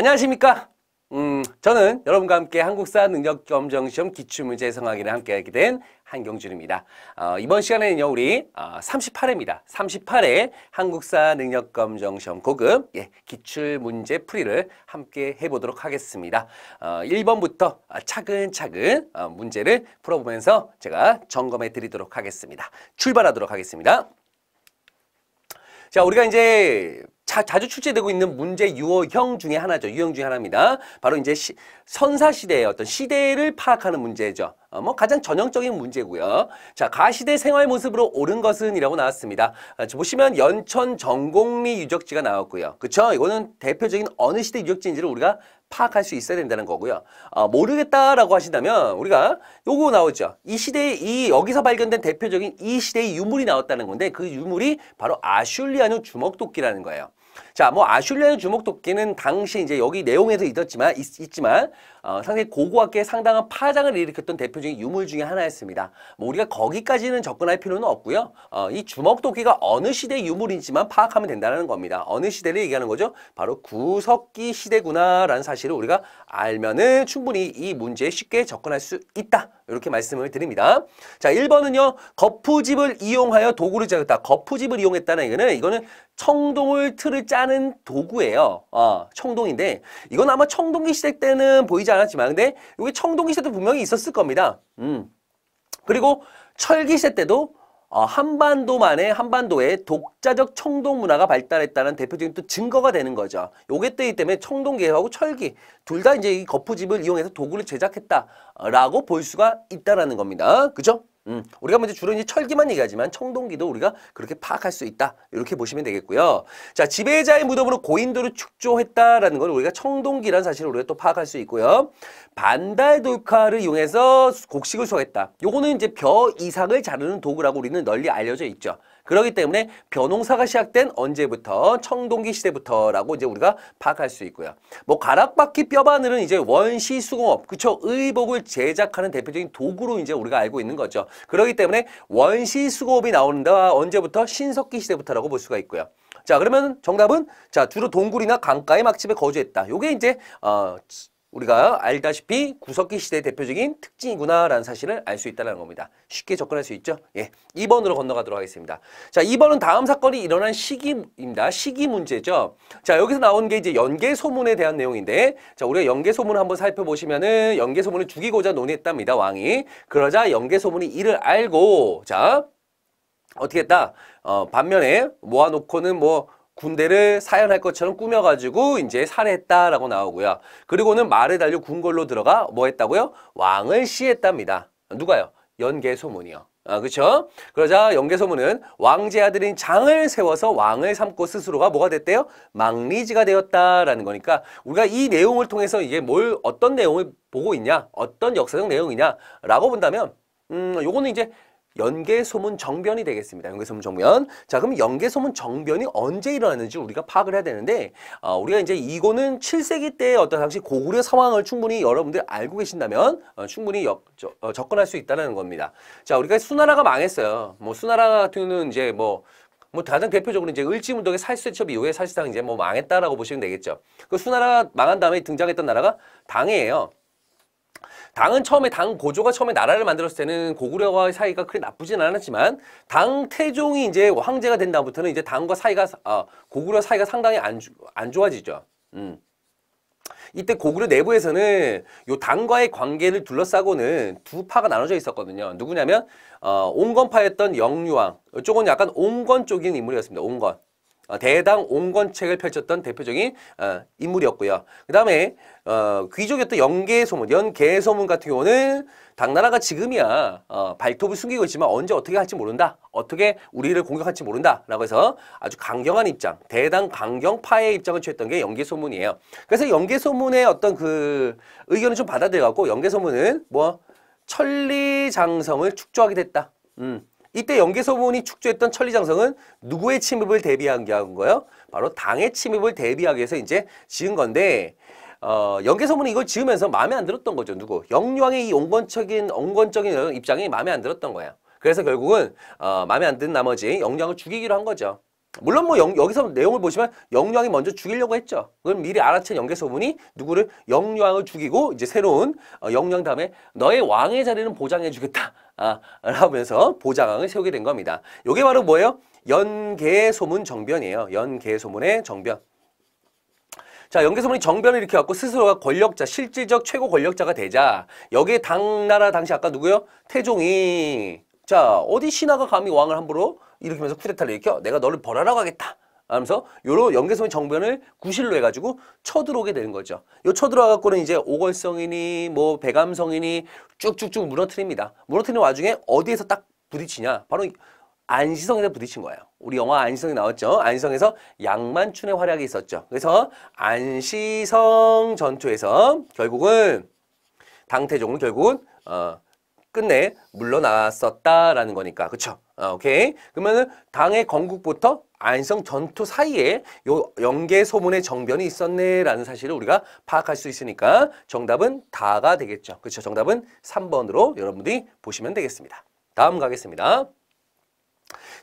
안녕하십니까? 음, 저는 여러분과 함께 한국사 능력 검정 시험 기출 문제 성황이를 함께 하게 된 한경준입니다. 어, 이번 시간에는요, 우리 어, 38회입니다. 38회 한국사 능력 검정 시험 고급 예, 기출 문제 풀이를 함께 해보도록 하겠습니다. 어, 1번부터 차근차근 어, 문제를 풀어보면서 제가 점검해 드리도록 하겠습니다. 출발하도록 하겠습니다. 자, 우리가 이제 자, 자주 출제되고 있는 문제 유형 중에 하나죠. 유형 중에 하나입니다. 바로 이제 시, 선사시대의 어떤 시대를 파악하는 문제죠. 어, 뭐 가장 전형적인 문제고요. 자, 가시대 생활 모습으로 옳은 것은 이라고 나왔습니다. 아, 보시면 연천 전곡리 유적지가 나왔고요. 그렇죠 이거는 대표적인 어느 시대 유적지인지를 우리가 파악할 수 있어야 된다는 거고요. 아, 모르겠다라고 하신다면 우리가 요거 나오죠. 이 시대에 이 여기서 발견된 대표적인 이 시대의 유물이 나왔다는 건데 그 유물이 바로 아슐리아누 주먹도끼라는 거예요. 자, 뭐아슐리아주목도끼는 당시 이제 여기 내용에서 있었지만 있, 있 지만 어, 상당히 고고학계에 상당한 파장을 일으켰던 대표적인 유물 중에 하나였습니다. 뭐 우리가 거기까지는 접근할 필요는 없고요. 어, 이 주먹도끼가 어느 시대 의 유물인지만 파악하면 된다는 겁니다. 어느 시대를 얘기하는 거죠? 바로 구석기 시대구나라는 사실을 우리가 알면은 충분히 이 문제에 쉽게 접근할 수 있다. 이렇게 말씀을 드립니다. 자, 1번은요. 거푸집을 이용하여 도구를 짜겠다. 거푸집을 이용했다는 이거는 이거는 청동을 틀을 짜는 도구예요. 어, 청동인데 이건 아마 청동기 시대 때는 보이지 않았지만 근데 이게 청동기 시대도 분명히 있었을 겁니다. 음. 그리고 철기 시대 때도 어, 한반도만의 한반도의 독자적 청동 문화가 발달했다는 대표적인 또 증거가 되는 거죠. 요게 때이기 때문에 청동 계획하고 철기 둘 다 이제 이 거푸집을 이용해서 도구를 제작했다라고 볼 수가 있다라는 겁니다. 그죠? 음, 우리가 먼저 주로 이제 철기만 얘기하지만 청동기도 우리가 그렇게 파악할 수 있다. 이렇게 보시면 되겠고요. 자, 지배자의 무덤으로 고인도를 축조했다라는 걸 우리가 청동기란 사실을 우리가 또 파악할 수 있고요. 반달 돌카를 이용해서 곡식을 소화했다. 요거는 이제 벼 이상을 자르는 도구라고 우리는 널리 알려져 있죠. 그러기 때문에 벼농사가 시작된 언제부터 청동기 시대부터라고 이제 우리가 파악할 수 있고요. 뭐 가락바퀴 뼈바늘은 이제 원시 수공업 그쵸 의복을 제작하는 대표적인 도구로 이제 우리가 알고 있는 거죠. 그러기 때문에 원시 수공업이 나오는다 언제부터 신석기 시대부터라고 볼 수가 있고요. 자 그러면 정답은 자 주로 동굴이나 강가의 막집에 거주했다. 요게 이제 어 우리가 알다시피 구석기 시대의 대표적인 특징이구나라는 사실을 알 수 있다는 겁니다. 쉽게 접근할 수 있죠? 예. 2번으로 건너가도록 하겠습니다. 자, 2번은 다음 사건이 일어난 시기입니다. 시기 문제죠. 자, 여기서 나온 게 이제 연계 소문에 대한 내용인데 자, 우리가 연계 소문을 한번 살펴보시면은 연계 소문을 죽이고자 논의했답니다. 왕이. 그러자 연계 소문이 이를 알고 자, 어떻게 했다? 어, 반면에 모아놓고는 뭐 군대를 사연할 것처럼 꾸며가지고 이제 살해했다라고 나오고요. 그리고는 말을 달려 궁궐로 들어가 뭐 했다고요? 왕을 시했답니다. 누가요? 연개소문이요. 아, 그렇죠? 그러자 연개소문은 왕제 아들인 장을 세워서 왕을 삼고 스스로가 뭐가 됐대요? 망리지가 되었다라는 거니까 우리가 이 내용을 통해서 이게 뭘 어떤 내용을 보고 있냐? 어떤 역사적 내용이냐라고 본다면 음, 요거는 이제 연계소문 정변이 되겠습니다. 연계소문 정변. 자, 그럼 연계소문 정변이 언제 일어났는지 우리가 파악을 해야 되는데, 어, 우리가 이제 이거는 7세기 때 어떤 당시 고구려 상황을 충분히 여러분들 알고 계신다면, 어, 충분히 역, 저, 어, 접근할 수 있다는 겁니다. 자, 우리가 수나라가 망했어요. 뭐, 수나라 같은 경우는 이제 뭐, 뭐 가장 대표적으로 이제 을지문덕의 살수세첩 이후에 사실상 이제 뭐 망했다라고 보시면 되겠죠. 그 수나라 망한 다음에 등장했던 나라가 당해예요. 당은 처음에 당 고조가 처음에 나라를 만들었을 때는 고구려와 사이가 그리 나쁘진 않았지만 당 태종이 이제 황제가 된 다음부터는 이제 당과 사이가 어, 고구려 사이가 상당히 안, 주, 안 좋아지죠. 음. 이때 고구려 내부에서는 요 당과의 관계를 둘러싸고는 두 파가 나눠져 있었거든요. 누구냐면 어, 온건파였던 영유왕, 이쪽은 약간 온건 쪽인 인물이었습니다. 온건 어, 대당 온건책을 펼쳤던 대표적인 어, 인물이었고요. 그 다음에 어, 귀족이었던 연개소문, 연개소문 같은 경우는 당나라가 지금이야 발톱을 숨기고 있지만 언제 어떻게 할지 모른다. 어떻게 우리를 공격할지 모른다. 라고 해서 아주 강경한 입장, 대당 강경파의 입장을 취했던 게 연개소문이에요. 그래서 연개소문의 어떤 그 의견을 좀 받아들여갖고 연개소문은 뭐 천리장성을 축조하게 됐다. 음. 이때 연개소문이 축조했던 천리장성은 누구의 침입을 대비한 게 한 거예요? 바로 당의 침입을 대비하기 위해서 이제 지은 건데 어, 연개소문이 이걸 지으면서 마음에 안 들었던 거죠. 누구? 영왕의 이 온건적인 온건적인 입장이 마음에 안 들었던 거예요. 그래서 결국은 어, 마음에 안 든 나머지 영왕을 죽이기로 한 거죠. 물론 뭐 영, 여기서 내용을 보시면 영왕이 먼저 죽이려고 했죠. 그건 미리 알아챈 연개소문이 누구를 영왕을 죽이고 이제 새로운 어, 영왕 다음에 너의 왕의 자리는 보장해주겠다. 아, 라면서 보좌관을 세우게 된 겁니다. 이게 바로 뭐예요? 연계소문 정변이에요. 연계소문의 정변. 자, 연계소문이 정변을 일으켜갖고 스스로가 권력자, 실질적 최고 권력자가 되자 여기에 당나라 당시 아까 누구요? 태종이 자, 어디 신하가 감히 왕을 함부로 일으키면서 쿠데타를 일으켜? 내가 너를 벌하러 가겠다. 하면서 요런 연계성 정변을 구실로 해가지고 쳐들어오게 되는 거죠. 요 쳐들어와갖고는 이제 오걸성이니 뭐 배감성이니 쭉쭉쭉 무너뜨립니다. 무너뜨리는 와중에 어디에서 딱 부딪히냐? 바로 안시성에서 부딪힌 거예요. 우리 영화 안시성이 나왔죠. 안시성에서 양만춘의 활약이 있었죠. 그래서 안시성 전투에서 결국은 당태종은 결국은 어, 끝내 물러났었다라는 거니까. 그쵸? 어, 오케이. 그러면은 당의 건국부터 안성 전투 사이에 요 연계 소문의 정변이 있었네라는 사실을 우리가 파악할 수 있으니까 정답은 다가 되겠죠. 그렇죠. 정답은 삼번으로 여러분들이 보시면 되겠습니다. 다음 가겠습니다.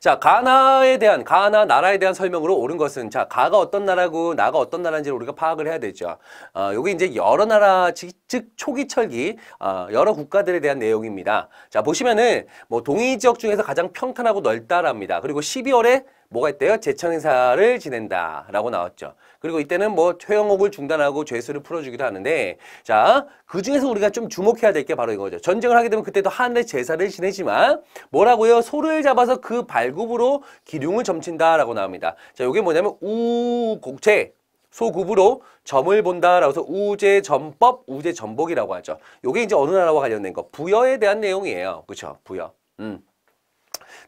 자, 가나에 대한, 가나 나라에 대한 설명으로 옳은 것은, 자, 가가 어떤 나라고 나가 어떤 나라인지를 우리가 파악을 해야 되죠. 어, 여기 이제 여러 나라, 즉, 즉 초기 철기, 어, 여러 국가들에 대한 내용입니다. 자, 보시면은, 뭐, 동이 지역 중에서 가장 평탄하고 넓다랍니다. 그리고 12월에 뭐가 있대요? 제천 행사를 지낸다라고 나왔죠. 그리고 이때는 뭐 최영옥을 중단하고 죄수를 풀어주기도 하는데 자 그중에서 우리가 좀 주목해야 될 게 바로 이거죠. 전쟁을 하게 되면 그때도 하늘의 제사를 지내지만 뭐라고요? 소를 잡아서 그 발굽으로 기륭을 점친다라고 나옵니다. 자 이게 뭐냐면 우곡체 소굽으로 점을 본다라고 해서 우제점법, 우제점복이라고 하죠. 요게 이제 어느 나라와 관련된 거? 부여에 대한 내용이에요. 그렇죠? 부여. 음.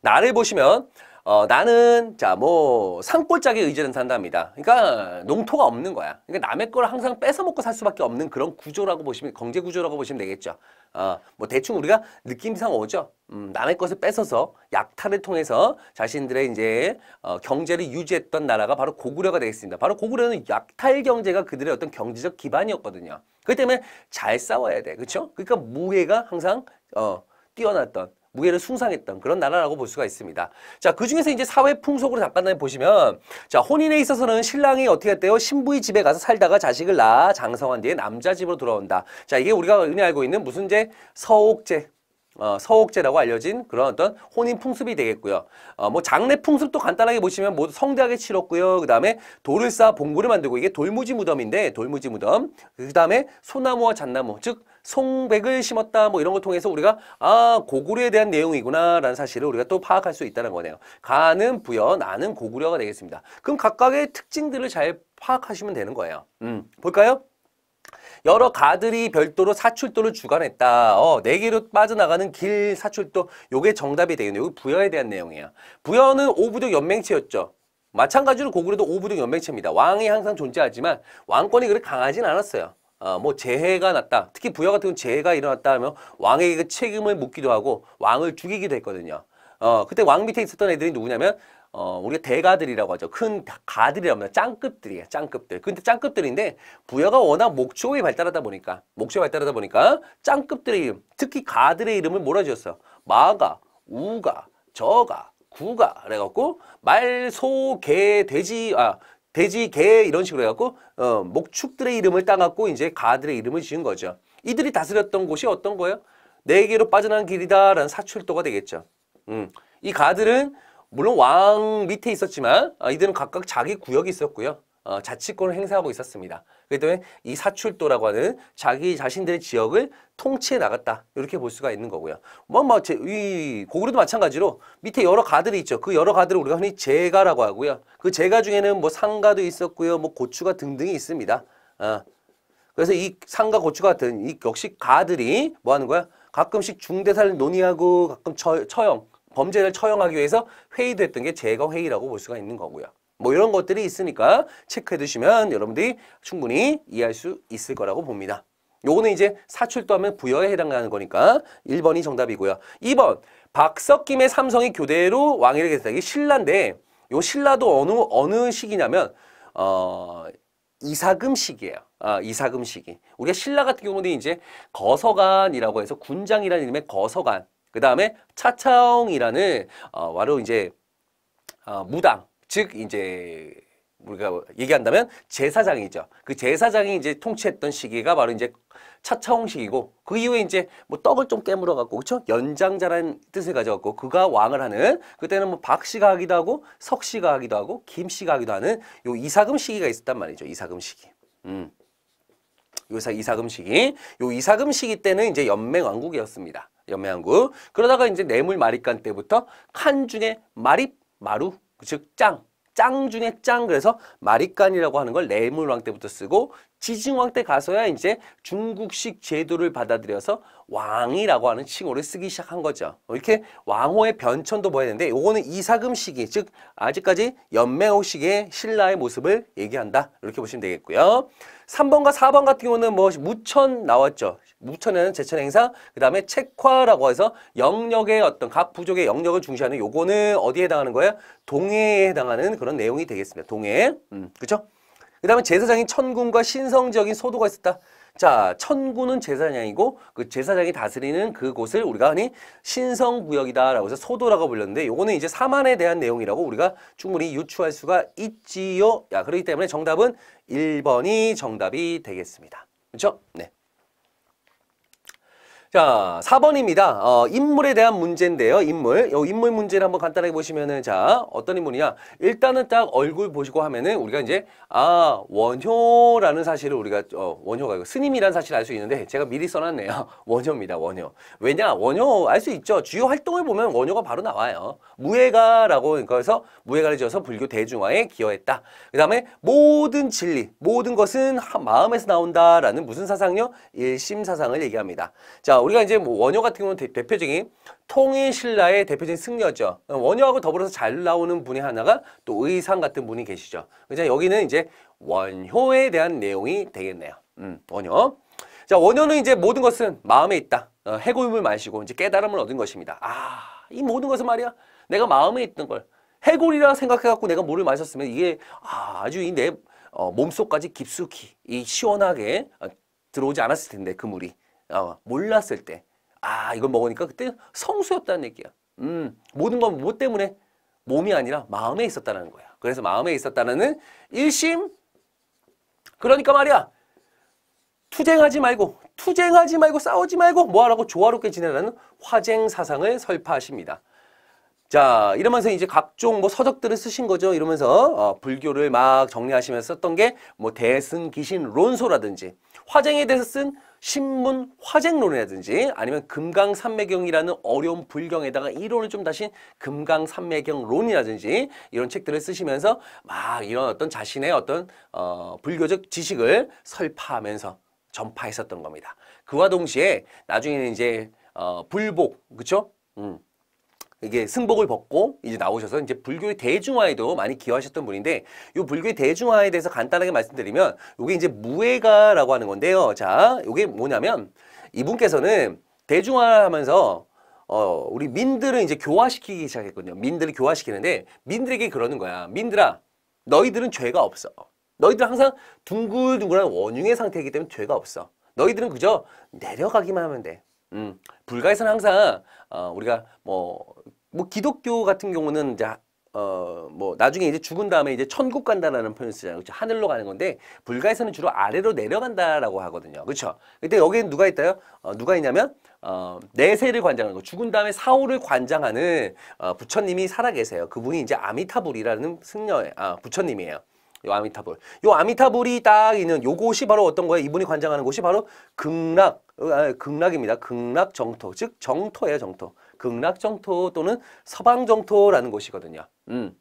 나를 보시면 어, 나는 자 뭐 산골짜기 의지는 산답니다. 그러니까 농토가 없는 거야. 그러니까 남의 걸 항상 뺏어 먹고 살 수밖에 없는 그런 구조라고 보시면 경제 구조라고 보시면 되겠죠. 어, 뭐 대충 우리가 느낌상 오죠. 음, 남의 것을 뺏어서 약탈을 통해서 자신들의 이제 어, 경제를 유지했던 나라가 바로 고구려가 되겠습니다. 바로 고구려는 약탈 경제가 그들의 어떤 경제적 기반이었거든요. 그렇기 때문에 잘 싸워야 돼. 그렇죠? 그러니까 무예가 항상 어, 뛰어났던 무게를 숭상했던 그런 나라라고 볼 수가 있습니다. 자, 그 중에서 이제 사회 풍속으로 잠깐 보시면 자, 혼인에 있어서는 신랑이 어떻게 했대요? 신부의 집에 가서 살다가 자식을 낳아 장성한 뒤에 남자 집으로 돌아온다. 자, 이게 우리가 흔히 알고 있는 무슨 제 서옥제 어, 서옥제라고 알려진 그런 어떤 혼인 풍습이 되겠고요. 어, 뭐 장례 풍습도 간단하게 보시면 모두 성대하게 치렀고요. 그 다음에 돌을 쌓아 봉구를 만들고 이게 돌무지 무덤인데 돌무지 무덤. 그 다음에 소나무와 잣나무 즉 송백을 심었다 뭐 이런 걸 통해서 우리가 아 고구려에 대한 내용이구나 라는 사실을 우리가 또 파악할 수 있다는 거네요. 가는 부여 나는 고구려가 되겠습니다. 그럼 각각의 특징들을 잘 파악하시면 되는 거예요. 음, 볼까요? 여러 가들이 별도로 사출도를 주관했다. 어, 네 개로 빠져나가는 길 사출도 요게 정답이 되겠네요. 여기 부여에 대한 내용이에요. 부여는 오부족 연맹체였죠. 마찬가지로 고구려도 오부족 연맹체입니다. 왕이 항상 존재하지만 왕권이 그렇게 강하진 않았어요. 어, 뭐 재해가 났다. 특히 부여 같은 경우 재해가 일어났다 하면 왕에게 그 책임을 묻기도 하고 왕을 죽이기도 했거든요. 어, 그때 왕 밑에 있었던 애들이 누구냐면 어, 우리가 대가들이라고 하죠. 큰 가들이라고 합니다. 짱급들이에요. 짱급들. 근데 짱급들인데 부여가 워낙 목초에 발달하다 보니까 목초에 발달하다 보니까 짱급들의 이름, 특히 가들의 이름을 몰아 주었어 마가, 우가, 저가, 구가 그래갖고 말, 소, 개, 돼지, 아 돼지, 개 이런 식으로 해갖고 어, 목축들의 이름을 따갖고 이제 가들의 이름을 지은 거죠. 이들이 다스렸던 곳이 어떤 거예요? 내게로 빠져난 길이다라는 사출도가 되겠죠. 음, 이 가들은 물론 왕 밑에 있었지만 아, 이들은 각각 자기 구역이 있었고요. 어, 자치권을 행사하고 있었습니다. 그다음에 이 사출도라고 하는 자기 자신들의 지역을 통치해 나갔다 이렇게 볼 수가 있는 거고요. 뭐뭐이 고구려도 마찬가지로 밑에 여러 가들이 있죠. 그 여러 가들을 우리가 흔히 제가라고 하고요. 그 제가 중에는 뭐 상가도 있었고요, 뭐 고추가 등등이 있습니다. 아. 그래서 이 상가 고추 같은 이 역시 가들이 뭐 하는 거야? 가끔씩 중대사를 논의하고 가끔 처, 처형 범죄를 처형하기 위해서 회의됐던 게 제거 회의라고 볼 수가 있는 거고요. 뭐 이런 것들이 있으니까 체크해 두시면 여러분들이 충분히 이해할 수 있을 거라고 봅니다. 요거는 이제 사출도하면 부여에 해당하는 거니까 1번이 정답이고요. 2번 박석김의 삼성이 교대로 왕위를 계승하기 신라인데 요 신라도 어느 어느 시기냐면 어 이사금 시기예요. 아, 이사금 시기. 우리가 신라 같은 경우는 이제 거서관이라고 해서 군장이라는 이름의 거서관, 그 다음에 차차홍이라는 어, 바로 이제 어, 무당, 즉 이제 우리가 얘기한다면 제사장이죠. 그 제사장이 이제 통치했던 시기가 바로 이제 차차홍 식이고그 이후에 이제 뭐 떡을 좀 깨물어 갖고 그쵸 연장자라는 뜻을 가져갖고 그가 왕을 하는 그때는 뭐 박씨가 하기도 하고 석씨가 하기도 하고 김씨가 하기도 하는 요 이사금 시기가 있었단 말이죠. 이사금 시기. 음. 요사 이사금 시기. 요 이사금 시기 때는 이제 연맹 왕국이었습니다. 연맹 왕국. 그러다가 이제 뇌물 마립간 때부터 칸 중에 마립 마루 그 즉 짱, 짱 중에 짱 그래서 마리깐이라고 하는 걸레몬왕 때부터 쓰고 지징왕 때 가서야 이제 중국식 제도를 받아들여서 왕이라고 하는 칭호를 쓰기 시작한 거죠. 이렇게 왕호의 변천도 보여야 되는데 요거는 이사금 시기, 즉 아직까지 연매호 시기의 신라의 모습을 얘기한다. 이렇게 보시면 되겠고요. 3번과 4번 같은 경우는 뭐 무천 나왔죠. 무천에는 제천 행사, 그 다음에 책화라고 해서 영역의 어떤 각 부족의 영역을 중시하는 요거는 어디에 해당하는 거예요? 동해에 해당하는 그런 내용이 되겠습니다. 동해. 음, 그렇죠? 그 다음에 제사장이 천군과 신성적인 소도가 있었다. 자, 천군은 제사장이고 그 제사장이 다스리는 그곳을 우리가 흔히 신성구역이다라고 해서 소도라고 불렸는데 요거는 이제 사만에 대한 내용이라고 우리가 충분히 유추할 수가 있지요. 야, 그렇기 때문에 정답은 일번이 정답이 되겠습니다. 그렇죠? 네. 자, 4번입니다. 어, 인물에 대한 문제인데요. 인물. 요 인물 문제를 한번 간단하게 보시면은 자, 어떤 인물이냐? 일단은 딱 얼굴 보시고 하면은 우리가 이제 아, 원효라는 사실을 우리가 어, 원효가 이거 스님이란 사실을 알 수 있는데 제가 미리 써 놨네요. 원효입니다. 원효. 왜냐? 원효 알 수 있죠. 주요 활동을 보면 원효가 바로 나와요. 무예가라고 그래서 무예가를 지어서 불교 대중화에 기여했다. 그다음에 모든 진리, 모든 것은 마음에서 나온다라는 무슨 사상요? 일심 사상을 얘기합니다. 자, 우리가 이제 뭐 원효 같은 경우는 대, 표적인 통일신라의 대표적인 승려죠. 원효하고 더불어서 잘 나오는 분이 하나가 또 의상 같은 분이 계시죠. 그래서 여기는 이제 원효에 대한 내용이 되겠네요. 음, 원효. 자, 원효는 이제 모든 것은 마음에 있다. 어, 해골물 마시고 이제 깨달음을 얻은 것입니다. 아, 이 모든 것은 말이야. 내가 마음에 있던 걸 해골이라 생각해갖고 내가 물을 마셨으면 이게 아, 주 이내 어, 몸속까지 깊숙이 이 시원하게 어, 들어오지 않았을 텐데 그 물이. 어, 몰랐을 때 아, 이걸 먹으니까 그때 성수였다는 얘기야. 음, 모든 건뭐 때문에? 몸이 아니라 마음에 있었다는 거야. 그래서 마음에 있었다는 일심 그러니까 말이야. 투쟁하지 말고 투쟁하지 말고 싸우지 말고 뭐하라고 조화롭게 지내라는 화쟁 사상을 설파하십니다. 자 이러면서 이제 각종 뭐 서적들을 쓰신 거죠. 이러면서 어, 불교를 막 정리하시면서 썼던 게 뭐 대승, 기신, 론소라든지 화쟁에 대해서 쓴 신문 화쟁론이라든지 아니면 금강산매경이라는 어려운 불경에다가 이론을 좀다신 금강산매경론이라든지 이런 책들을 쓰시면서 막 이런 어떤 자신의 어떤 어, 불교적 지식을 설파하면서 전파했었던 겁니다. 그와 동시에 나중에는 이제 어, 불복, 그죠 음. 이게 승복을 벗고 이제 나오셔서 이제 불교의 대중화에도 많이 기여하셨던 분인데 이 불교의 대중화에 대해서 간단하게 말씀드리면 이게 이제 무예가라고 하는 건데요. 자, 이게 뭐냐면 이분께서는 대중화하면서 어, 우리 민들을 이제 교화시키기 시작했거든요. 민들을 교화시키는데 민들에게 그러는 거야. 민들아, 너희들은 죄가 없어. 너희들은 항상 둥글둥글한 원흉의 상태이기 때문에 죄가 없어. 너희들은 그저 내려가기만 하면 돼. 음, 불가에서는 항상 어, 우리가 뭐, 뭐 기독교 같은 경우는 이제 어뭐 나중에 이제 죽은 다음에 이제 천국 간다라는 표현 쓰잖아요. 그렇죠? 하늘로 가는 건데 불가에서는 주로 아래로 내려간다라고 하거든요. 그렇죠? 근데 여기는 누가 있다요? 어, 누가 있냐면 어, 내세를 관장하는 거, 죽은 다음에 사후를 관장하는 어, 부처님이 살아계세요. 그분이 이제 아미타불이라는 승려, 아 부처님이에요. 요 아미타불. 요 아미타불이 딱 있는 요곳이 바로 어떤 거예요? 이분이 관장하는 곳이 바로 극락 어, 아, 극락입니다. 극락 정토, 즉 정토예요, 정토. 극락 정토 또는 서방 정토라는 곳이거든요. 음.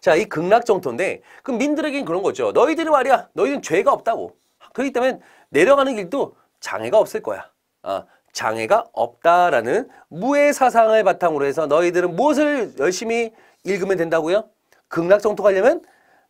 자, 이 극락 정토인데 그 민들에게는 그런 거죠. 너희들이 말이야, 너희는 죄가 없다고. 그렇기 때문에 내려가는 길도 장애가 없을 거야. 아, 장애가 없다라는 무의 사상을 바탕으로 해서 너희들은 무엇을 열심히 읽으면 된다고요? 극락 정토 가려면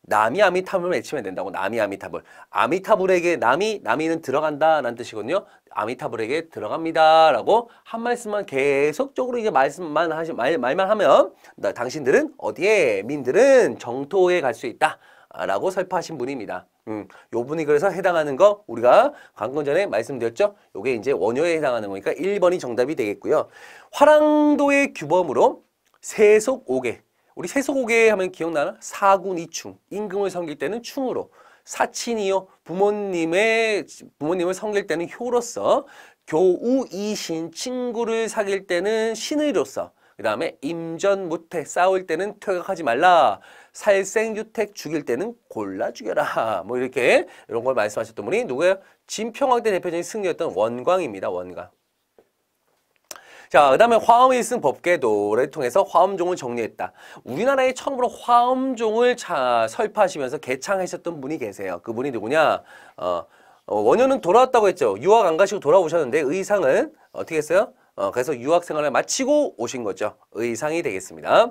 남이 아미타불을 외치면 된다고 남이 아미타불 아미타불에게 남이 남이는 들어간다 라는 뜻이거든요 아미타불에게 들어갑니다 라고 한 말씀만 계속적으로 이제 말씀만 하시 말, 말만 하면 나, 당신들은 어디에 민들은 정토에 갈 수 있다 아, 라고 설파하신 분입니다 음, 요 분이 그래서 해당하는 거 우리가 방금 전에 말씀드렸죠 요게 이제 원효에 해당하는 거니까 일번이 정답이 되겠고요 화랑도의 규범으로 세속 오개 우리 세소고개 하면 기억나나? 사군이충, 임금을 섬길 때는 충으로 사친이요 부모님의 부모님을 섬길 때는 효로서 교우이신 친구를 사귈 때는 신의로서 그 다음에 임전무태 싸울 때는 퇴각하지 말라 살생유택 죽일 때는 골라 죽여라 뭐 이렇게 이런 걸 말씀하셨던 분이 누구예요? 진평왕 때 대표적인 승리였던 원광입니다 원광 자, 그 다음에 화음이 쓴 법궤도를 통해서 화음종을 정리했다. 우리나라에 처음으로 화음종을 차, 설파하시면서 개창하셨던 분이 계세요. 그분이 누구냐? 어, 어, 원효는 돌아왔다고 했죠. 유학 안 가시고 돌아오셨는데 의상은 어떻게 했어요? 어, 그래서 유학 생활을 마치고 오신 거죠. 의상이 되겠습니다.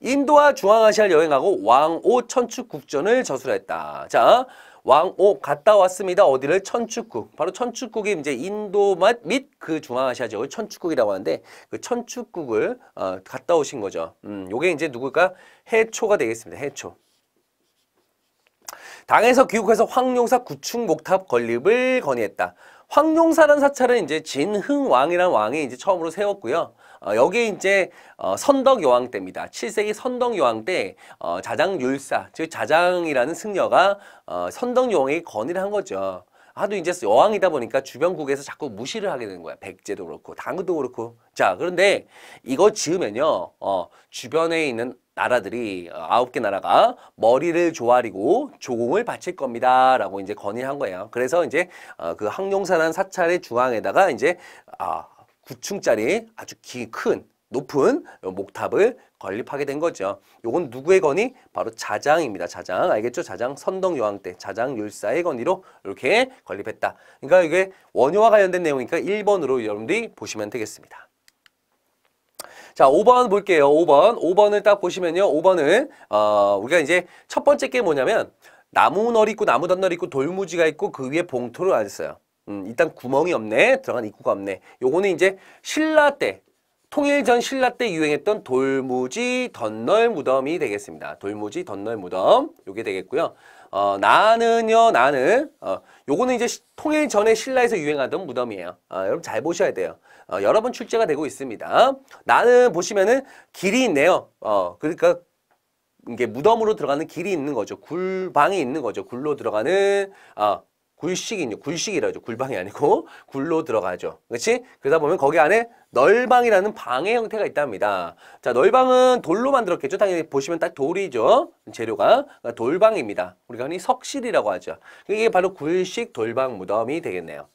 인도와 중앙아시아를 여행하고 왕오 천축 국전을 저술했다. 자, 왕옥 갔다 왔습니다. 어디를? 천축국. 바로 천축국이 이제 인도 및그 중앙아시아 지역을 천축국이라고 하는데 그 천축국을 어, 갔다 오신 거죠. 음, 요게 이제 누굴까? 해초가 되겠습니다. 해초. 당에서 귀국해서 황룡사 구축 목탑 건립을 건의했다. 황룡사란 사찰은 이제 진흥왕이란 왕이 이제 처음으로 세웠고요. 어, 여기에 이제 어, 선덕여왕 때입니다. 7세기 선덕여왕 때 어, 자장율사, 즉 자장이라는 승려가 어, 선덕여왕에게 건의를 한 거죠. 하도 이제 여왕이다 보니까 주변국에서 자꾸 무시를 하게 되는 거야. 백제도 그렇고 당도 그렇고. 자 그런데 이거 지으면요. 어, 주변에 있는 나라들이 어, 아홉 개 나라가 머리를 조아리고 조공을 바칠 겁니다. 라고 이제 건의한 거예요. 그래서 이제 어, 그 항룡산한 사찰의 중앙에다가 이제 아, 9층짜리 아주 기, 큰 높은 목탑을 건립하게 된 거죠. 요건 누구의 건이? 바로 자장입니다. 자장 알겠죠? 자장 선덕여왕 때 자장 율사의 건의로 이렇게 건립했다. 그러니까 이게 원효와 관련된 내용이니까 1번으로 여러분들이 보시면 되겠습니다. 자, 5번 볼게요. 5번. 5번을 딱 보시면요. 5번은 어, 우리가 이제 첫 번째 게 뭐냐면 나무널 있고 나무단널 있고 돌무지가 있고 그 위에 봉토를 안 써요. 음, 일단 구멍이 없네. 들어간 입구가 없네. 요거는 이제 신라 때 통일 전 신라 때 유행했던 돌무지 덧널 무덤이 되겠습니다. 돌무지 덧널 무덤 요게 되겠고요. 어, 나는요 나는 어, 요거는 이제 시, 통일 전에 신라에서 유행하던 무덤이에요. 어, 여러분 잘 보셔야 돼요. 어, 여러 번 출제가 되고 있습니다. 나는 보시면은 길이 있네요. 어, 그러니까 이게 무덤으로 들어가는 길이 있는 거죠. 굴방이 있는 거죠. 굴로 들어가는 어, 굴식이죠. 굴식이라죠. 굴방이 아니고 굴로 들어가죠. 그렇지? 그러다 보면 거기 안에 널방이라는 방의 형태가 있답니다. 자, 널방은 돌로 만들었겠죠. 당연히 보시면 딱 돌이죠. 재료가 그러니까 돌방입니다. 우리가 흔히 석실이라고 하죠. 이게 바로 굴식 돌방 무덤이 되겠네요.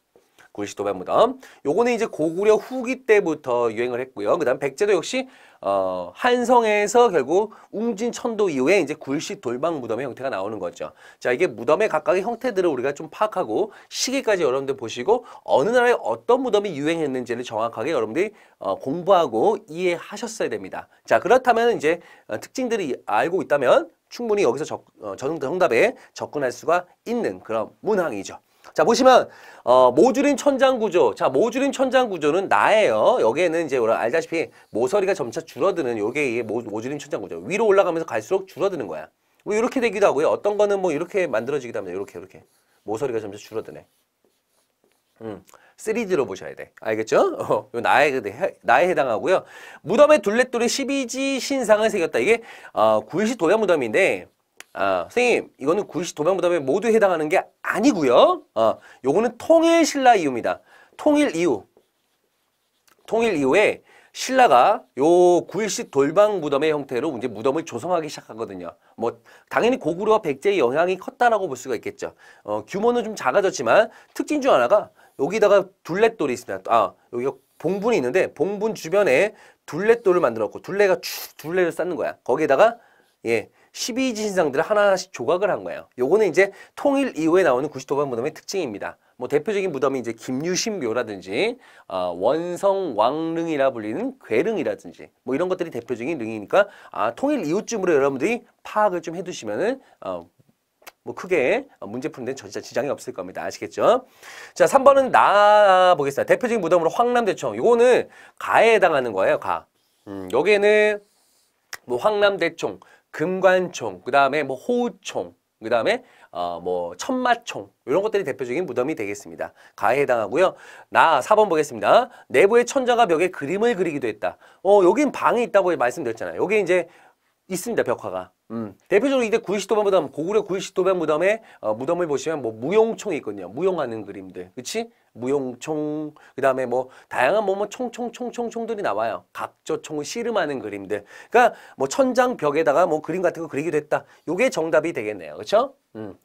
굴식 돌방 무덤. 요거는 이제 고구려 후기 때부터 유행을 했고요. 그다음 백제도 역시 어, 한성에서 결국 웅진 천도 이후에 이제 굴식 돌방 무덤의 형태가 나오는 거죠. 자, 이게 무덤의 각각의 형태들을 우리가 좀 파악하고 시기까지 여러분들 보시고 어느 나라에 어떤 무덤이 유행했는지를 정확하게 여러분들이 어, 공부하고 이해하셨어야 됩니다. 자, 그렇다면 이제 어, 특징들이 알고 있다면 충분히 여기서 적, 어, 정답에 접근할 수가 있는 그런 문항이죠. 자 보시면 어, 모듈인 천장 구조 자 모듈인 천장 구조는 나예요 여기에는 이제 알다시피 모서리가 점차 줄어드는 요게 모, 모듈인 천장 구조 위로 올라가면서 갈수록 줄어드는 거야 뭐 이렇게 되기도 하고요 어떤 거는 뭐 이렇게 만들어지기도 합니다 이렇게 이렇게 모서리가 점차 줄어드네 음. 3D로 보셔야 돼. 알겠죠? 어, 요 나에, 그, 나에 해당하고요. 무덤에 둘레돌이 12지 신상을 새겼다. 이게 어, 구일시 도야 무덤인데 아, 선생님 이거는 구이시 도방부담에 모두 해당하는 게 아니고요. 아, 요거는 통일 신라 이후입니다 통일 이후 통일 이후에 신라가 요 구일시 돌방 무덤의 형태로 이제 무덤을 조성하기 시작하거든요. 뭐 당연히 고구려와 백제의 영향이 컸다라고 볼 수가 있겠죠. 어, 규모는 좀 작아졌지만 특징 중 하나가 여기다가 둘레돌이 있습니다. 아, 여기가 봉분이 있는데 봉분 주변에 둘레돌을 만들었고 둘레가 쭉 둘레를 쌓는 거야. 거기에다가 예, 12지신상들을 하나씩 조각을 한 거예요. 요거는 이제 통일 이후에 나오는 구시도반 무덤의 특징입니다. 뭐 대표적인 무덤이 이제 김유신묘라든지 어, 원성왕릉이라 불리는 괴릉이라든지 뭐 이런 것들이 대표적인 릉이니까 아, 통일 이후쯤으로 여러분들이 파악을 좀 해두시면은 어, 뭐 크게 문제 푸는데 진짜 지장이 없을 겁니다. 아시겠죠? 자, 3번은 나 보겠습니다. 대표적인 무덤으로 황남대청. 요거는 가에 해당하는 거예요. 가. 음, 여기에는 뭐 황남대총, 금관총, 그 다음에 뭐 호우총, 그 다음에 어, 뭐 천마총 이런 것들이 대표적인 무덤이 되겠습니다. 가에 해당하고요. 나 4번 보겠습니다. 내부의 천자가 벽에 그림을 그리기도 했다. 어, 여긴 방이 있다고 말씀드렸잖아요. 여기 이제 있습니다. 벽화가. 음, 대표적으로 이제 구이시도반 무덤, 고구려 구이시도반 무덤에 어, 무덤을 보시면 뭐 무용총이 있거든요. 무용하는 그림들, 그치 무용총, 그 다음에 뭐 다양한 뭐, 뭐 총총총총총들이 나와요. 각조 총을 씨름하는 그림들. 그러니까 뭐 천장 벽에다가 뭐 그림 같은 거 그리기도 했다. 요게 정답이 되겠네요. 그렇죠? 음.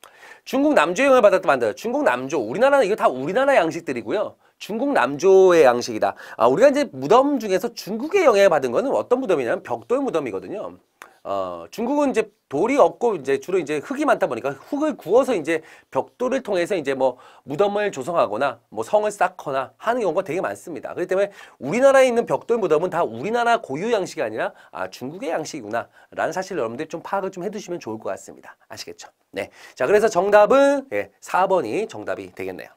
중국 남조의 영을 받았다 만들어요. 중국 남조, 우리나라는 이거 다 우리나라 양식들이고요. 중국 남조의 양식이다. 아, 우리가 이제 무덤 중에서 중국의 영향을 받은 거는 어떤 무덤이냐면 벽돌 무덤이거든요. 어, 중국은 이제 돌이 없고 이제 주로 이제 흙이 많다 보니까 흙을 구워서 이제 벽돌을 통해서 이제 뭐 무덤을 조성하거나 뭐 성을 쌓거나 하는 경우가 되게 많습니다. 그렇기 때문에 우리나라에 있는 벽돌 무덤은 다 우리나라 고유 양식이 아니라 아 중국의 양식이구나라는 사실을 여러분들이 좀 파악을 좀 해두시면 좋을 것 같습니다. 아시겠죠? 네. 자 그래서 정답은 예, 4번이 정답이 되겠네요.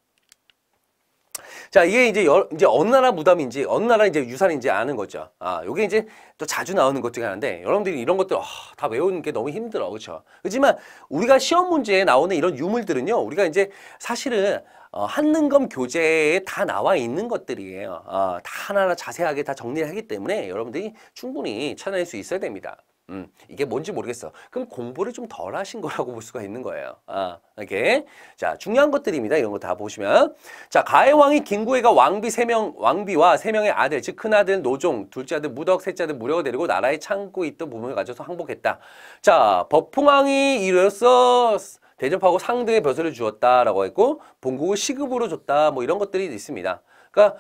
자, 이게 이제 여, 이제 어느 나라 무덤인지 어느 나라 이제 유산인지 아는 거죠. 아, 요게 이제 또 자주 나오는 것 중에 하나인데 여러분들이 이런 것들 어, 다 외우는 게 너무 힘들어. 그렇죠? 그렇지만 우리가 시험 문제에 나오는 이런 유물들은요. 우리가 이제 사실은 어, 한능검 교재에 다 나와 있는 것들이에요. 어, 다 하나하나 자세하게 다정리 하기 때문에 여러분들이 충분히 찾아낼 수 있어야 됩니다. 음, 이게 뭔지 모르겠어. 그럼 공부를 좀 덜 하신 거라고 볼 수가 있는 거예요. 아, 이렇게. 자, 중요한 것들입니다. 이런 거 다 보시면. 자, 가해 왕이 김구애가 왕비 세명 왕비와 세 명의 아들, 즉 큰아들 노종, 둘째 아들 무덕, 셋째 아들 무력을 데리고 나라에 창고 있던 부분을 가져서 항복했다. 자, 법풍왕이 이로써 대접하고 상등의 벼슬을 주었다라고 했고 본국을 시급으로 줬다 뭐 이런 것들이 있습니다. 그러니까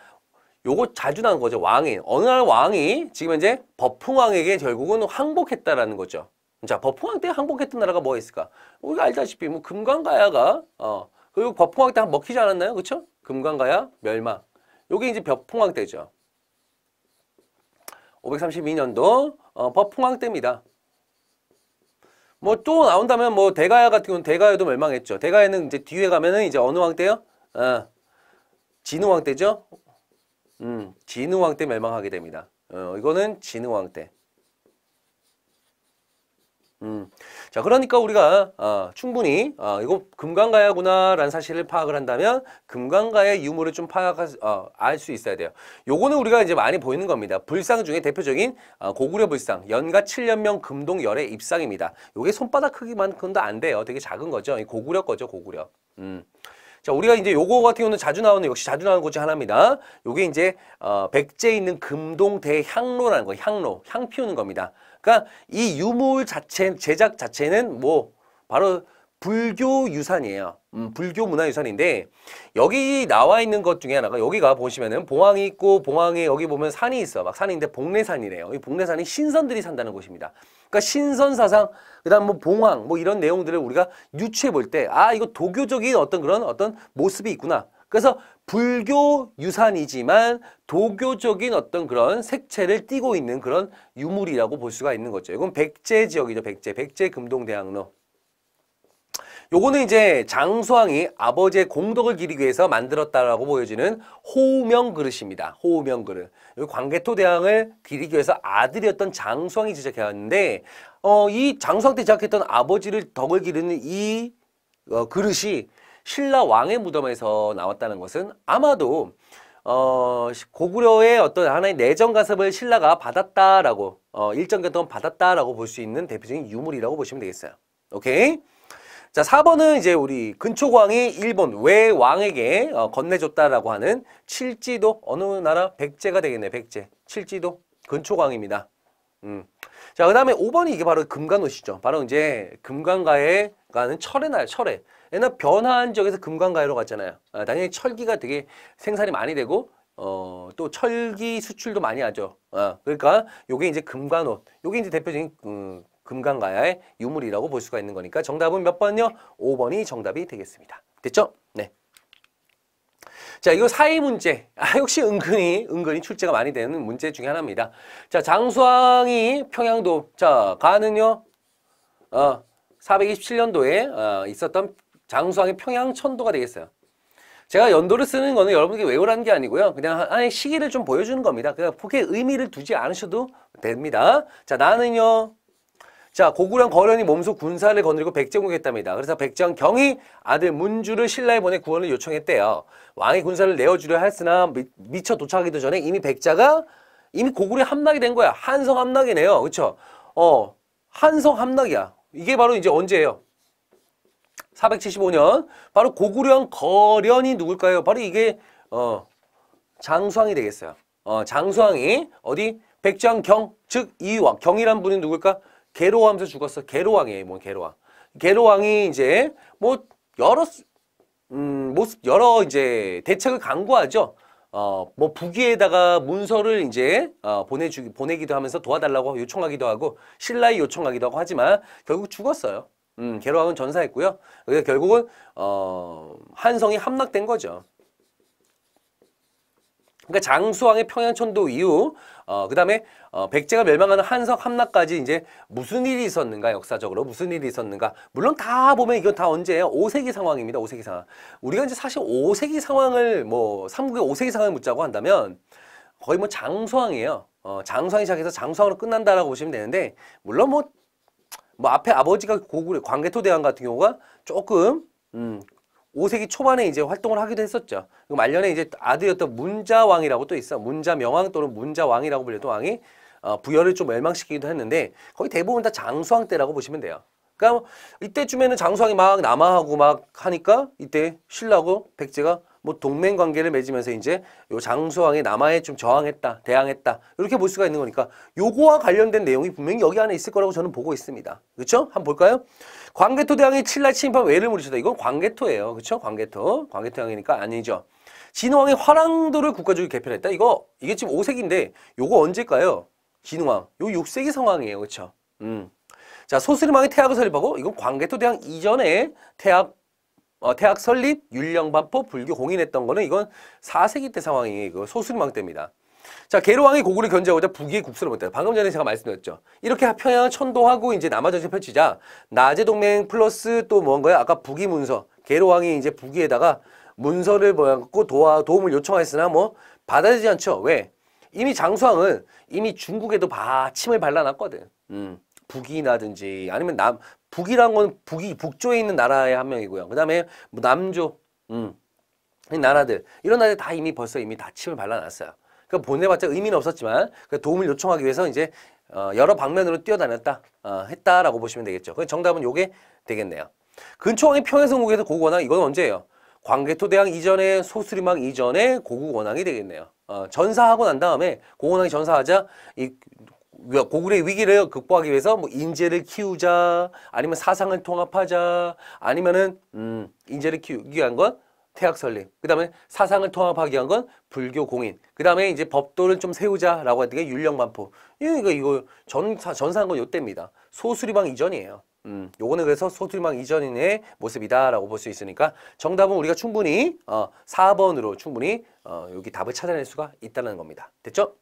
요거 자주 나난 거죠. 왕이. 어느 날 왕이 지금 이제 버풍왕에게 결국은 항복했다라는 거죠. 자, 버풍왕 때 항복했던 나라가 뭐가 있을까? 우리가 알다시피 뭐 금강가야가 어 그리고 버풍왕 때 먹히지 않았나요? 그렇죠? 금강가야 멸망. 요게 이제 버풍왕 때죠. 532년도 어, 버풍왕 때입니다. 뭐 또 나온다면 뭐 대가야 같은 경우는 대가야도 멸망했죠. 대가야는 이제 뒤에 가면은 이제 어느 왕 때요? 어, 진우 왕 때죠. 음, 진흥왕 때 멸망하게 됩니다. 어, 이거는 진흥왕 때. 음. 자, 그러니까 우리가 아, 충분히 아, 이거 금강가야구나라는 사실을 파악을 한다면 금강가의 유무를 좀 파악할 아, 어, 알 수 있어야 돼요. 요거는 우리가 이제 많이 보이는 겁니다. 불상 중에 대표적인 아, 고구려 불상 연가 7년명 금동열의 입상입니다. 요게 손바닥 크기만큼도 안 돼요. 되게 작은 거죠. 고구려 거죠, 고구려. 음. 자, 우리가 이제 요거 같은 경우는 자주 나오는 역시 자주 나오는 곳중에 하나입니다. 요게 이제 어, 백제에 있는 금동 대향로라는 거, 향로, 향 피우는 겁니다. 그니까이 유물 자체 제작 자체는 뭐 바로 불교 유산이에요. 음, 불교 문화 유산인데 여기 나와 있는 것 중에 하나가 여기가 보시면은 봉황이 있고 봉황에 여기 보면 산이 있어. 막 산인데 복례산이래요. 이 복례산이 신선들이 산다는 곳입니다. 그러니까 신선사상, 그다음 뭐 봉황 뭐 이런 내용들을 우리가 유추해 볼 때 아 이거 도교적인 어떤 그런 어떤 모습이 있구나. 그래서 불교 유산이지만 도교적인 어떤 그런 색채를 띠고 있는 그런 유물이라고 볼 수가 있는 거죠. 이건 백제 지역이죠. 백제, 백제 금동대학로. 요거는 이제 장수왕이 아버지의 공덕을 기리기 위해서 만들었다라고 보여지는 호우명 그릇입니다. 호우명 그릇. 요 광개토 대왕을 기리기 위해서 아들이었던 장수왕이 제작해왔는데 어, 이 장수왕 때 제작했던 아버지를 덕을 기르는 이 어, 그릇이 신라 왕의 무덤에서 나왔다는 것은 아마도 어, 고구려의 어떤 하나의 내정 가섭을 신라가 받았다라고 어, 일정 기간 동 받았다라고 볼 수 있는 대표적인 유물이라고 보시면 되겠어요. 오케이? 자, 4번은 이제 우리 근초광이 일본 외왕에게 어, 건네줬다라고 하는 칠지도 어느 나라 백제가 되겠네. 백제. 칠지도 근초광입니다. 음. 자, 그다음에 5번이 이게 바로 금관옷이죠. 바로 이제 금관가에 가는 철의 날, 철의. 옛날 변화한 지역에서 금관가에로 갔잖아요. 아, 당연히 철기가 되게 생산이 많이 되고 어, 또 철기 수출도 많이 하죠. 아, 그러니까 요게 이제 금관옷. 요게 이제 대표적인 음, 금강가야의 유물이라고 볼 수가 있는 거니까 정답은 몇 번요? 5번이 정답이 되겠습니다. 됐죠? 네. 자, 이거 사회 문제. 아, 역시 은근히, 은근히 출제가 많이 되는 문제 중에 하나입니다. 자, 장수왕이 평양도, 자, 가는요, 어, 427년도에 어, 있었던 장수왕의 평양천도가 되겠어요. 제가 연도를 쓰는 거는 여러분께 외우라는 게 아니고요. 그냥 하나의 시기를 좀 보여주는 겁니다. 그냥 포기의 의미를 두지 않으셔도 됩니다. 자, 나는요, 자, 고구려 거련이 몸소 군사를 거느리고 백제 공격했답니다. 그래서 백제경이 아들 문주를 신라에 보내 구원을 요청했대요. 왕의 군사를 내어주려 했으나 미, 미처 도착하기도 전에 이미 백자가 이미 고구려 함락이 된 거야. 한성 함락이네요. 그렇죠? 어, 한성 함락이야. 이게 바로 이제 언제예요? 475년 바로 고구려 거련이 누굴까요? 바로 이게 어, 장수왕이 되겠어요. 어, 장수왕이 어디 백제경즉 이왕 경이란 분이 누굴까? 개로하면서 죽었어. 게로왕이에요. 뭐 게로왕. 게로왕이 이제 뭐 여러 음, 모습 뭐 여러 이제 대책을 강구하죠. 어, 뭐 부기에다가 문서를 이제 어, 보내주 보내기도 하면서 도와달라고 요청하기도 하고 신라에 요청하기도 하고 하지만 결국 죽었어요. 음, 개로왕은 전사했고요. 그래서 결국은 어, 한성이 함락된 거죠. 그러니까 장수왕의 평양천도 이후 어, 그 다음에 어, 백제가 멸망하는 한석 함락까지 이제 무슨 일이 있었는가 역사적으로 무슨 일이 있었는가 물론 다 보면 이건 다 언제예요? 5세기 상황입니다. 5세기 상황. 우리가 이제 사실 5세기 상황을 뭐 삼국의 5세기 상황을 묻자고 한다면 거의 뭐 장수왕이에요. 어, 장수왕이 시작해서 장수왕으로 끝난다라고 보시면 되는데 물론 뭐뭐 뭐 앞에 아버지가 고구려 광개토 대왕 같은 경우가 조금 음, 5세기 초반에 이제 활동을 하기도 했었죠. 그 말년에 이제 아들이었던 문자왕이라고 또 있어. 문자명왕 또는 문자왕이라고 불리던 왕이 어, 부여를 좀 멸망시키기도 했는데 거의 대부분 다 장수왕 때라고 보시면 돼요. 그러니까 뭐 이때쯤에는 장수왕이 막 남하하고 막 하니까 이때 신라고 백제가 뭐 동맹 관계를 맺으면서 이제 요장수왕이 남하에 좀 저항했다, 대항했다 이렇게 볼 수가 있는 거니까 요거와 관련된 내용이 분명히 여기 안에 있을 거라고 저는 보고 있습니다. 그렇죠? 한번 볼까요? 광개토 대왕이 칠날 침입한 왜를 물리쳤다. 이건 광개토예요. 그렇죠? 광개토. 광개토 왕이니까 아니죠. 진왕이 화랑도를 국가주의 개편했다. 이거 이게 지금 5세인데 요거 언제일까요? 진왕요 6세기 상황이에요. 그렇죠? 음. 자, 소수림왕이 태학을 설립하고 이건 광개토 대왕 이전에 태학 어, 태학 설립, 윤령 반포, 불교 공인했던 거는 이건 4세기 때 상황이에요. 그 소수림왕 때입니다. 자, 계로왕이 고구려 견제하고자 북위의 국수를 못해요. 방금 전에 제가 말씀드렸죠. 이렇게 평양을 천도하고 이제 남아전선 펼치자 나제 동맹 플러스 또 뭔가요? 아까 북위 문서. 계로왕이 이제 북위에다가 문서를 보고 도와 도움을 요청했으나뭐 받아들이지 않죠. 왜? 이미 장수왕은 이미 중국에도 바침을 발라놨거든. 음. 북위라든지 아니면 남 북이란 건 북이 북조에 있는 나라의 한 명이고요. 그다음에 뭐 남조 음. 이 나라들 이런 나라들 다 이미 벌써 이미 다침을 발라놨어요. 그 보내봤자 의미는 없었지만 그 도움을 요청하기 위해서 이제 어, 여러 방면으로 뛰어다녔다 어, 했다라고 보시면 되겠죠. 그 정답은 요게 되겠네요. 근초왕이 평해성국에서 고구원왕 이건 언제예요? 광개토대왕 이전에 소수림왕 이전에 고구원왕이 되겠네요. 어, 전사하고 난 다음에 고구원왕이 전사하자 이 고구려의 위기를 극복하기 위해서 뭐 인재를 키우자 아니면 사상을 통합하자 아니면은 음 인재를 키우기 위한 건 태학 설립. 그 다음에 사상을 통합하기 위한 건 불교 공인. 그 다음에 이제 법도를 좀 세우자라고 했던 게 윤령반포. 이거, 이거 전, 전사한 건 요때입니다. 소수리방 이전이에요. 음, 요거는 그래서 소수리방 이전인의 모습이다라고 볼 수 있으니까 정답은 우리가 충분히 어, 4번으로 충분히 어, 여기 답을 찾아낼 수가 있다는 겁니다. 됐죠?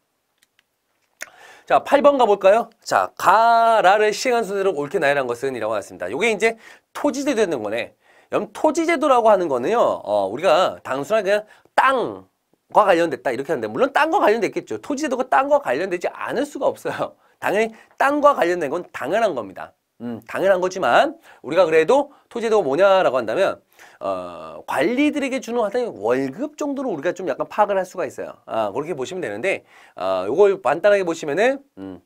자, 8번 가볼까요? 자, 가라를 시행한 순서로 옳게 나열한 것은 이라고 나왔습니다. 요게 이제 토지대 되는 거네. 여러분 토지제도라고 하는 거는요. 어, 우리가 단순하게 그냥 땅, 과 관련됐다 이렇게 하는데 물론 땅과 관련됐겠죠 토지제도가 땅과 관련되지 않을 수가 없어요 당연히 땅과 관련된 건 당연한 겁니다 음, 당연한 거지만 우리가 그래도 토지제도가 뭐냐라고 한다면 어, 관리들에게 주는 하여튼 월급 정도로 우리가 좀 약간 파악을 할 수가 있어요 아, 그렇게 보시면 되는데 이 어, 요걸 간단하게 보시면은 음,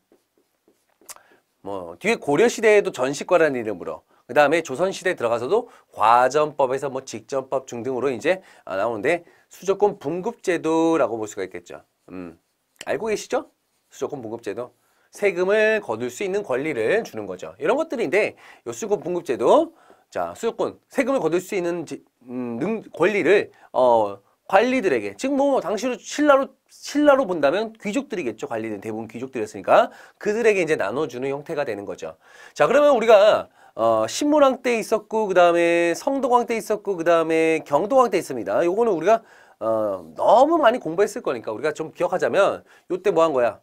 뭐 뒤에 고려시대에도 전시과라는 이름으로 그 다음에 조선시대에 들어가서도 과전법에서뭐 직전법 중등으로 이제 아, 나오는데 수조권 분급제도라고 볼 수가 있겠죠. 음, 알고 계시죠? 수조권 분급제도. 세금을 거둘 수 있는 권리를 주는 거죠. 이런 것들인데 요 수조권 분급제도 자 수조권 세금을 거둘 수 있는 지, 음, 능, 권리를 어, 관리들에게 즉뭐 당시로 신라로 신라로 본다면 귀족들이겠죠 관리는 대부분 귀족들이었으니까 그들에게 이제 나눠주는 형태가 되는 거죠 자 그러면 우리가 어, 신문왕 때 있었고 그 다음에 성도광때 있었고 그 다음에 경도광때 있습니다. 요거는 우리가 어, 너무 많이 공부했을 거니까 우리가 좀 기억하자면 요때 뭐 한 거야?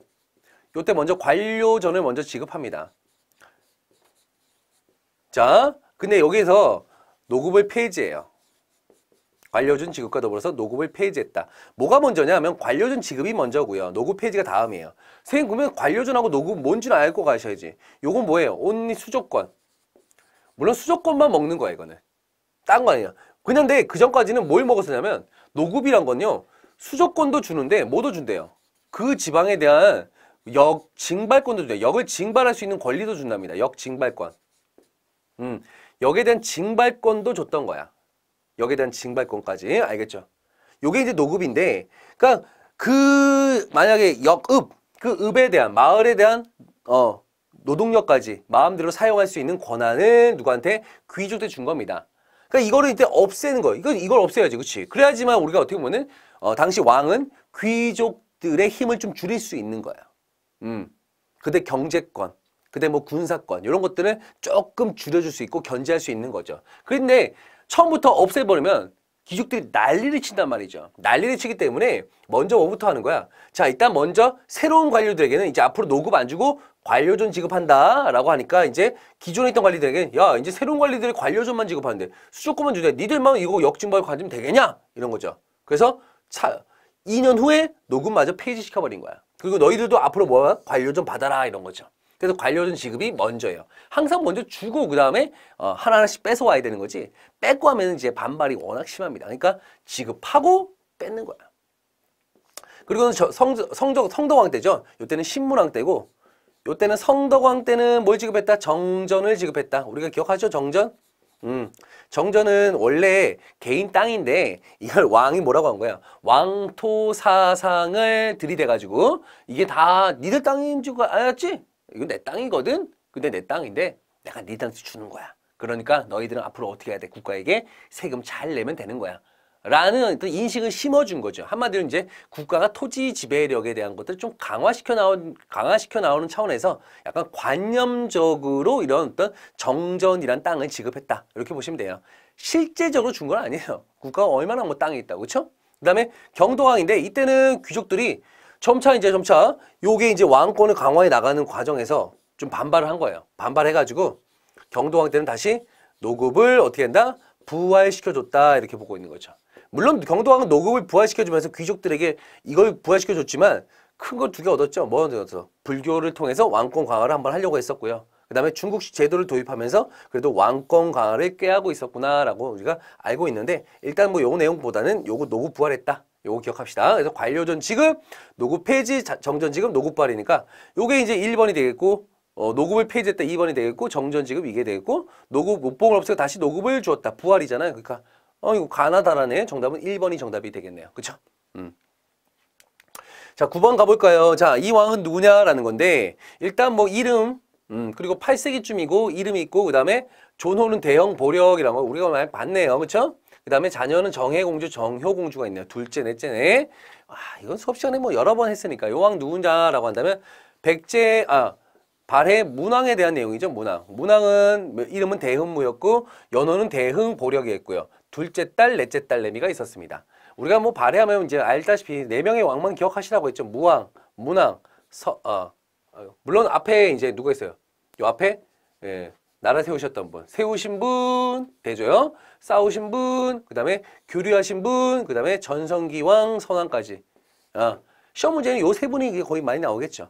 요때 먼저 관료전을 먼저 지급합니다. 자, 근데 여기에서 노급을 폐지해요. 관료준 지급과 더불어서 노급을 폐지했다. 뭐가 먼저냐 하면 관료준 지급이 먼저고요. 노급 폐지가 다음이에요. 선생님 그러면 관료준하고 노급 뭔지는 알고가셔야지 요건 뭐예요? 온리 수조권. 물론 수조권만 먹는 거야 이거는 딴 거 아니야 그런데그 전까지는 뭘 먹었었냐면 노급이란 건요 수조권도 주는데 뭐도 준대요 그 지방에 대한 역 징발권도 준대요 역을 징발할 수 있는 권리도 준답니다 역 징발권 음 역에 대한 징발권도 줬던 거야 역에 대한 징발권까지 알겠죠 요게 이제 노급인데 그러니까 그 만약에 역읍 그 읍에 대한 마을에 대한 어 노동력까지 마음대로 사용할 수 있는 권한을 누구한테 귀족한테 준 겁니다. 그러니까 이거를 이제 없애는 거예요. 이걸, 이걸 없애야지, 그렇지? 그래야지만 우리가 어떻게 보면은 어, 당시 왕은 귀족들의 힘을 좀 줄일 수 있는 거예요. 음, 그때 경제권, 그때 뭐 군사권 이런 것들을 조금 줄여줄 수 있고 견제할 수 있는 거죠. 그런데 처음부터 없애버리면 귀족들이 난리를 친단 말이죠. 난리를 치기 때문에 먼저 뭐부터 하는 거야? 자, 일단 먼저 새로운 관료들에게는 이제 앞으로 노급 안 주고 관료존 지급한다라고 하니까 이제 기존에 있던 관리들에게 야 이제 새로운 관리들이 관료존만 지급하는데 수조권만 주자 니들만 이거 역증벌 관리면 되겠냐 이런 거죠 그래서 차 2년 후에 녹음마저 페이지 시켜버린 거야 그리고 너희들도 앞으로 뭐 관료존 받아라 이런 거죠 그래서 관료존 지급이 먼저예요 항상 먼저 주고 그 다음에 어, 하나하나씩 뺏어와야 되는 거지 뺏고 하면 이제 반발이 워낙 심합니다 그러니까 지급하고 뺏는 거야 그리고 성, 성적, 성덕왕 때죠 이때는 신문왕 때고 요때는 성덕왕 때는 뭘 지급했다? 정전을 지급했다. 우리가 기억하죠? 정전? 음, 정전은 원래 개인 땅인데 이걸 왕이 뭐라고 한 거야? 왕토사상을 들이대가지고 이게 다 니들 땅인 줄 알았지? 이건 내 땅이거든? 근데 내 땅인데 내가 니들한테 주는 거야. 그러니까 너희들은 앞으로 어떻게 해야 돼? 국가에게 세금 잘 내면 되는 거야. 라는 어떤 인식을 심어준 거죠. 한마디로 이제 국가가 토지 지배력에 대한 것들을 좀 강화시켜 나온, 강화시켜 나오는 차원에서 약간 관념적으로 이런 어떤 정전이란 땅을 지급했다. 이렇게 보시면 돼요. 실제적으로 준 건 아니에요. 국가가 얼마나 뭐 땅이 있다고, 그쵸? 그 다음에 경도왕인데 이때는 귀족들이 점차 이제 점차 요게 이제 왕권을 강화해 나가는 과정에서 좀 반발을 한 거예요. 반발해가지고 경도왕 때는 다시 노급을 어떻게 한다? 부활시켜줬다. 이렇게 보고 있는 거죠. 물론 경도왕은 노급을 부활시켜주면서 귀족들에게 이걸 부활시켜줬지만 큰 걸 두 개 얻었죠. 뭐 얻었어? 불교를 통해서 왕권 강화를 한번 하려고 했었고요. 그 다음에 중국식 제도를 도입하면서 그래도 왕권 강화를 꾀하고 있었구나라고 우리가 알고 있는데 일단 뭐 요 내용보다는 요거 노구 부활했다. 요거 기억합시다. 그래서 관료전 지급, 노구 폐지, 정전 지급, 노구 부활이니까 요게 이제 1번이 되겠고 어, 노급을 폐지했다 2번이 되겠고 정전 지급 이게 되겠고 노급 못봉을 없애고 다시 노급을 주었다. 부활이잖아요. 그러니까 어, 이거 가나다라네. 정답은 1번이 정답이 되겠네요. 그쵸? 음. 자, 9번 가볼까요? 자, 이 왕은 누구냐라는 건데, 일단 뭐 이름, 음, 그리고 8세기쯤이고, 이름이 있고, 그 다음에 존호는 대형 보력이라고 우리가 많이 봤네요. 그쵸? 그 다음에 자녀는 정혜공주, 정효공주가 있네요. 둘째, 넷째네. 아, 이건 수업 시간에 뭐 여러 번 했으니까. 요 왕 누구자라고 한다면, 백제, 아, 발해 문왕에 대한 내용이죠 문왕 문왕은 뭐 이름은 대흥무였고 연호는 대흥보력이었고요 둘째 딸, 넷째 딸 내미가 있었습니다. 우리가 뭐 발해하면 이제 알다시피 네 명의 왕만 기억하시라고 했죠. 무왕, 문왕, 서, 어, 어 물론 앞에 이제 누가 있어요? 요 앞에 예, 나라 세우셨던 분, 세우신 분 되죠. 싸우신 분, 그 다음에 교류하신 분, 그 다음에 전성기왕, 선왕까지. 어, 시험 문제는 요 세 분이 거의 많이 나오겠죠.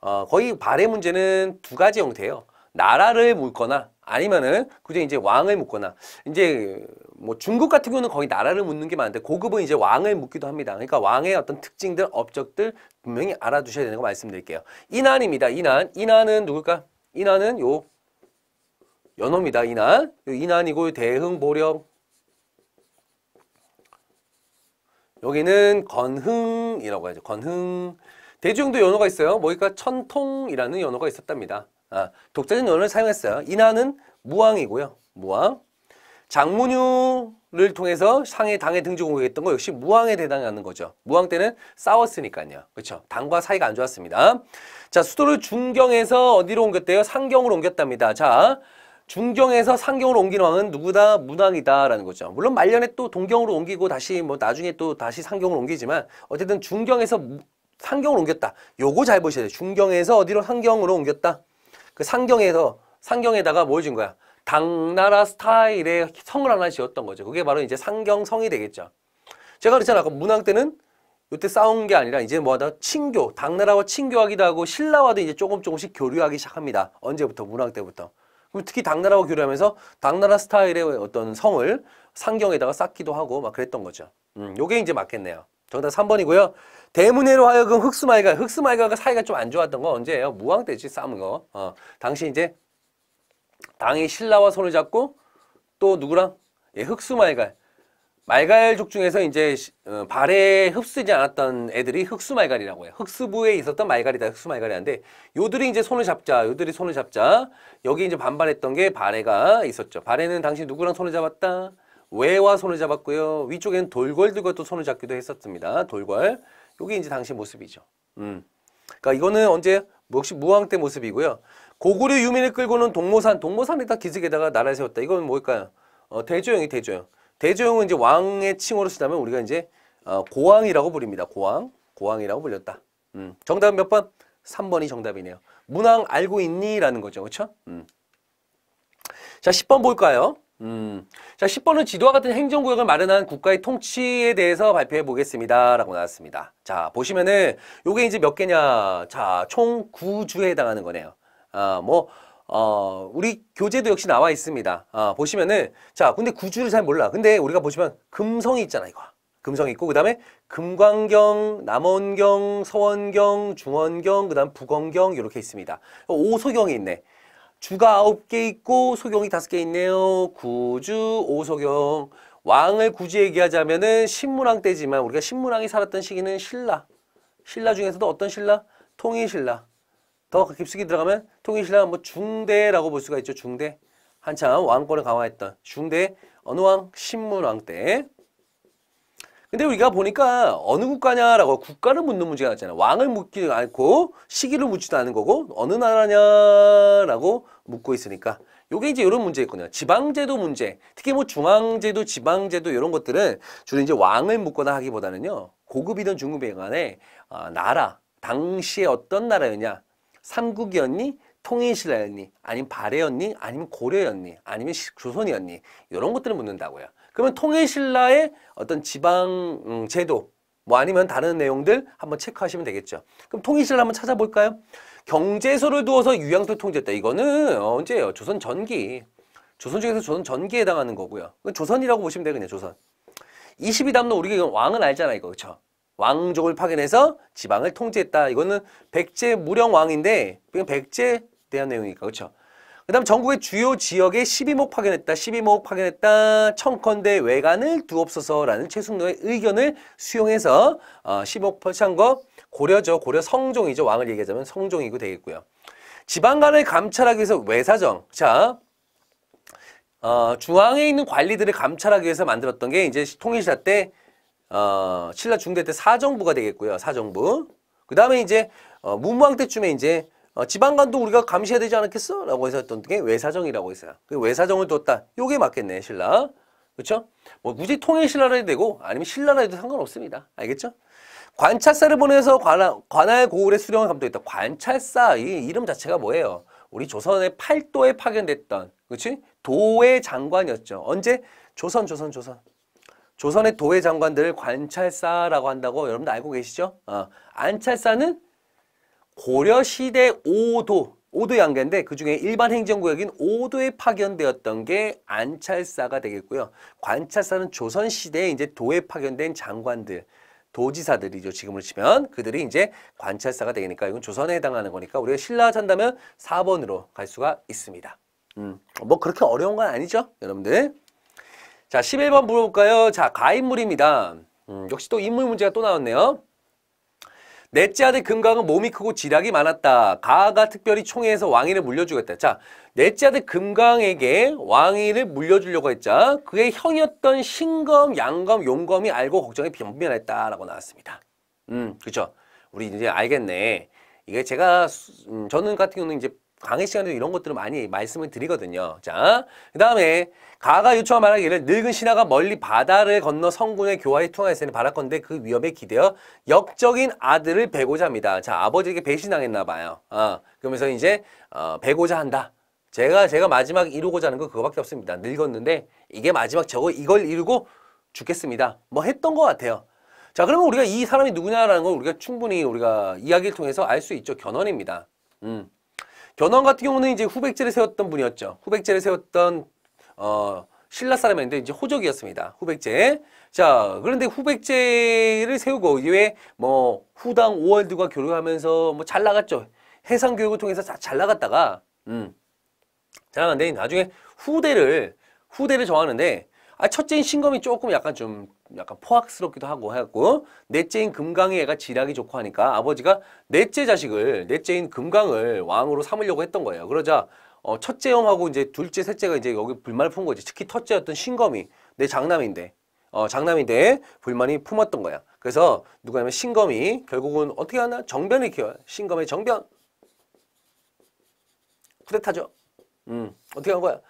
어, 거의 발해 문제는 두 가지 형태예요. 나라를 묻거나 아니면은 그냥 이제 왕을 묻거나 이제 뭐 중국 같은 경우는 거의 나라를 묻는 게 많은데 고급은 이제 왕을 묻기도 합니다. 그러니까 왕의 어떤 특징들, 업적들 분명히 알아두셔야 되는 거 말씀드릴게요. 이난입니다. 이난. 이난은 누굴까? 이난은 요 연호입니다. 이난. 이난이고 대흥, 보령. 여기는 건흥이라고 하죠. 건흥. 대중도 연호가 있어요. 뭐니까 천통이라는 연호가 있었답니다. 아, 독자적 연호를 사용했어요. 이난은 무왕이고요. 무왕. 장문유를 통해서 상해 당에 등지고 오겠던 거 역시 무왕의 대당하는 거죠. 무왕 때는 싸웠으니까요. 그렇죠. 당과 사이가 안 좋았습니다. 자, 수도를 중경에서 어디로 옮겼대요? 상경으로 옮겼답니다. 자, 중경에서 상경으로 옮긴 왕은 누구다? 문왕이다라는 거죠. 물론 말년에 또 동경으로 옮기고 다시 뭐 나중에 또 다시 상경으로 옮기지만 어쨌든 중경에서 상경으로 옮겼다. 요거 잘 보셔야 돼요. 중경에서 어디로 상경으로 옮겼다. 그 상경에서 상경에다가 뭘 준 거야? 당나라 스타일의 성을 하나 지었던 거죠. 그게 바로 이제 상경성이 되겠죠. 제가 그랬잖아 아까 문왕 때는 이때 싸운 게 아니라 이제 뭐하다 친교, 당나라와 친교하기도 하고 신라와도 이제 조금 조금씩 교류하기 시작합니다. 언제부터? 문왕 때부터. 그럼 특히 당나라와 교류하면서 당나라 스타일의 어떤 성을 상경에다가 쌓기도 하고 막 그랬던 거죠. 음, 요게 이제 맞겠네요. 정답 3번이고요. 대문해로 하여금 흑수마이가, 흑수마이가가 사이가 좀 안 좋았던 건 언제예요? 무왕 때지, 싸운 거. 어, 당시 이제 당이 신라와 손을 잡고 또 누구랑 예, 흑수말갈 말갈족 중에서 이제 어, 발에 흡수지 않았던 애들이 흑수말갈이라고 해요. 흑수부에 있었던 말갈이다 흑수말갈이한데 요들이 이제 손을 잡자 요들이 손을 잡자 여기 이제 반발했던 게 발해가 있었죠. 발해는 당신 누구랑 손을 잡았다? 외와 손을 잡았고요. 위쪽엔 돌궐들과 또 손을 잡기도 했었습니다. 돌궐. 요게 이제 당시 모습이죠. 음. 그러니까 이거는 언제 역시 뭐 무왕 때 모습이고요. 고구려 유민을 끌고는 동모산, 동모산에다기적에다가 나라 를 세웠다. 이건 뭘까요? 어, 대조영이 대조영. 대조영은 이제 왕의 칭호로 쓰다면 우리가 이제 어, 고왕이라고 부릅니다. 고왕, 고왕이라고 불렸다. 음. 정답은 몇 번? 3번이 정답이네요. 문왕 알고 있니? 라는 거죠. 그렇죠? 음. 자, 10번 볼까요? 음. 자, 10번은 지도와 같은 행정구역을 마련한 국가의 통치에 대해서 발표해 보겠습니다. 라고 나왔습니다. 자, 보시면은 요게 이제 몇 개냐. 자, 총 9주에 해당하는 거네요. 어, 뭐, 어, 우리 교재도 역시 나와 있습니다. 어, 보시면은, 자, 근데 구주를 잘 몰라. 근데 우리가 보시면 금성이 있잖아, 이거. 금성이 있고, 그 다음에 금광경, 남원경, 서원경, 중원경, 그 다음 북원경, 이렇게 있습니다. 오소경이 있네. 주가 아홉 개 있고, 소경이 다섯 개 있네요. 구주, 오소경. 왕을 굳이 얘기하자면은 신문왕 때지만 우리가 신문왕이 살았던 시기는 신라. 신라 중에서도 어떤 신라? 통일신라. 더 깊숙이 들어가면 통일신라뭐 중대라고 볼 수가 있죠. 중대. 한참 왕권을 강화했던 중대 어느 왕? 신문왕 때. 근데 우리가 보니까 어느 국가냐라고 국가를 묻는 문제가 있잖아요. 왕을 묻지 않고 시기를 묻지도 않은 거고 어느 나라냐라고 묻고 있으니까 요게 이제 이런 문제 였거든요 지방제도 문제, 특히 뭐 중앙제도, 지방제도 이런 것들은 주로 이제 왕을 묻거나 하기보다는요. 고급이든 중급이든 간에 어, 나라, 당시에 어떤 나라였냐 삼국이었니? 통일신라였니? 아니면 발해였니? 아니면 고려였니? 아니면 조선이었니? 이런 것들을 묻는다고요. 그러면 통일신라의 어떤 지방 음, 제도 뭐 아니면 다른 내용들 한번 체크하시면 되겠죠. 그럼 통일신라 한번 찾아볼까요? 경제소를 두어서 유양소 통제했다. 이거는 언제예요? 조선 전기. 조선 중에서 조선 전기에 해당하는 거고요. 조선이라고 보시면 돼요. 그냥 조선. 22담론 우리가 왕은 알잖아 이거 그렇죠? 왕족을 파견해서 지방을 통제했다. 이거는 백제 무령 왕인데 그냥 백제 에 대한 내용이니까 그렇죠. 그 다음 전국의 주요 지역에 12목 파견했다. 12목 파견했다. 청컨대 외관을 두없어서라는 최승로의 의견을 수용해서 12목 어, 파견한 거 고려죠. 고려 성종이죠. 왕을 얘기하자면 성종이고 되겠고요. 지방관을 감찰하기 위해서 외사정. 자, 어, 중앙에 있는 관리들을 감찰하기 위해서 만들었던 게 이제 통일시대 때 어, 신라 중대 때 사정부가 되겠고요. 사정부. 그 다음에 이제 어, 문무왕 때쯤에 이제 어, 지방관도 우리가 감시해야 되지 않았겠어? 라고 해서 했던 게 외사정이라고 했어요. 그 외사정을 뒀다. 요게 맞겠네, 신라. 그렇죠? 뭐 굳이 통일신라라 해도 되고 아니면 신라라 해도 상관없습니다. 알겠죠? 관찰사를 보내서 관하, 관할 고을의 수령을 감독했다. 관찰사 이 이름 자체가 뭐예요? 우리 조선의 팔도에 파견됐던 그치 도의 장관이었죠. 언제? 조선 조선 조선. 조선의 도의 장관들을 관찰사라고 한다고 여러분들 알고 계시죠? 어, 안찰사는 고려 시대 5도, 5도 양계인데 그 중에 일반 행정구역인 5도에 파견되었던 게 안찰사가 되겠고요. 관찰사는 조선 시대에 이제 도에 파견된 장관들, 도지사들이죠. 지금으로 치면 그들이 이제 관찰사가 되니까 이건 조선에 해당하는 거니까 우리가 신라 산다면 4번으로 갈 수가 있습니다. 음, 뭐 그렇게 어려운 건 아니죠, 여러분들. 자, 11번 물어볼까요? 자, 가인물입니다. 음, 역시 또 인물 문제가 또 나왔네요. 넷째 아들 금강은 몸이 크고 지략이 많았다. 가가 특별히 총회에서 왕위를 물려주겠다. 자, 넷째 아들 금강에게 왕위를 물려주려고 했자 그의 형이었던 신검, 양검, 용검이 알고 걱정에 변변했다라고 나왔습니다. 음, 그렇죠. 우리 이제 알겠네. 이게 제가 음, 저는 같은 경우는 이제 강의 시간에도 이런 것들을 많이 말씀을 드리거든요. 자, 그 다음에 가가 유초가 말하기를 늙은 신하가 멀리 바다를 건너 성군의 교화에 통항했으니바랄건데그 위협에 기대어 역적인 아들을 배고자 합니다. 자 아버지에게 배신당했나 봐요. 어, 그러면서 이제 어, 배고자 한다. 제가 제가 마지막 이루고자 하는 건 그거밖에 없습니다. 늙었는데 이게 마지막 저거 이걸 이루고 죽겠습니다. 뭐 했던 것 같아요. 자 그러면 우리가 이 사람이 누구냐라는 걸 우리가 충분히 우리가 이야기를 통해서 알 수 있죠. 견훤입니다. 음. 견훤 같은 경우는 이제 후백제를 세웠던 분이었죠. 후백제를 세웠던 어, 신라 사람이었는데 이제 호적이었습니다. 후백제. 자, 그런데 후백제를 세우고 이외에 뭐 후당 오월드가 교류하면서 뭐 잘 나갔죠. 해상 교육을 통해서 잘 나갔다가 음. 자, 나갔는데 나중에 후대를 후대를 정하는데 아 첫째인 신검이 조금 약간 좀 약간 포악스럽기도 하고 하갖고 넷째인 금강의 애가 지략이 좋고 하니까 아버지가 넷째 자식을 넷째인 금강을 왕으로 삼으려고 했던 거예요. 그러자 어, 첫째 형하고 이제 둘째, 셋째가 이제 여기 불만을 품푼 거지. 특히 첫째였던 신검이 내 장남인데, 어, 장남인데 불만이 품었던 거야. 그래서 누가냐면 신검이 결국은 어떻게 하나? 정변을 키워. 요 신검의 정변. 쿠데타죠. 음, 어떻게 한 거야?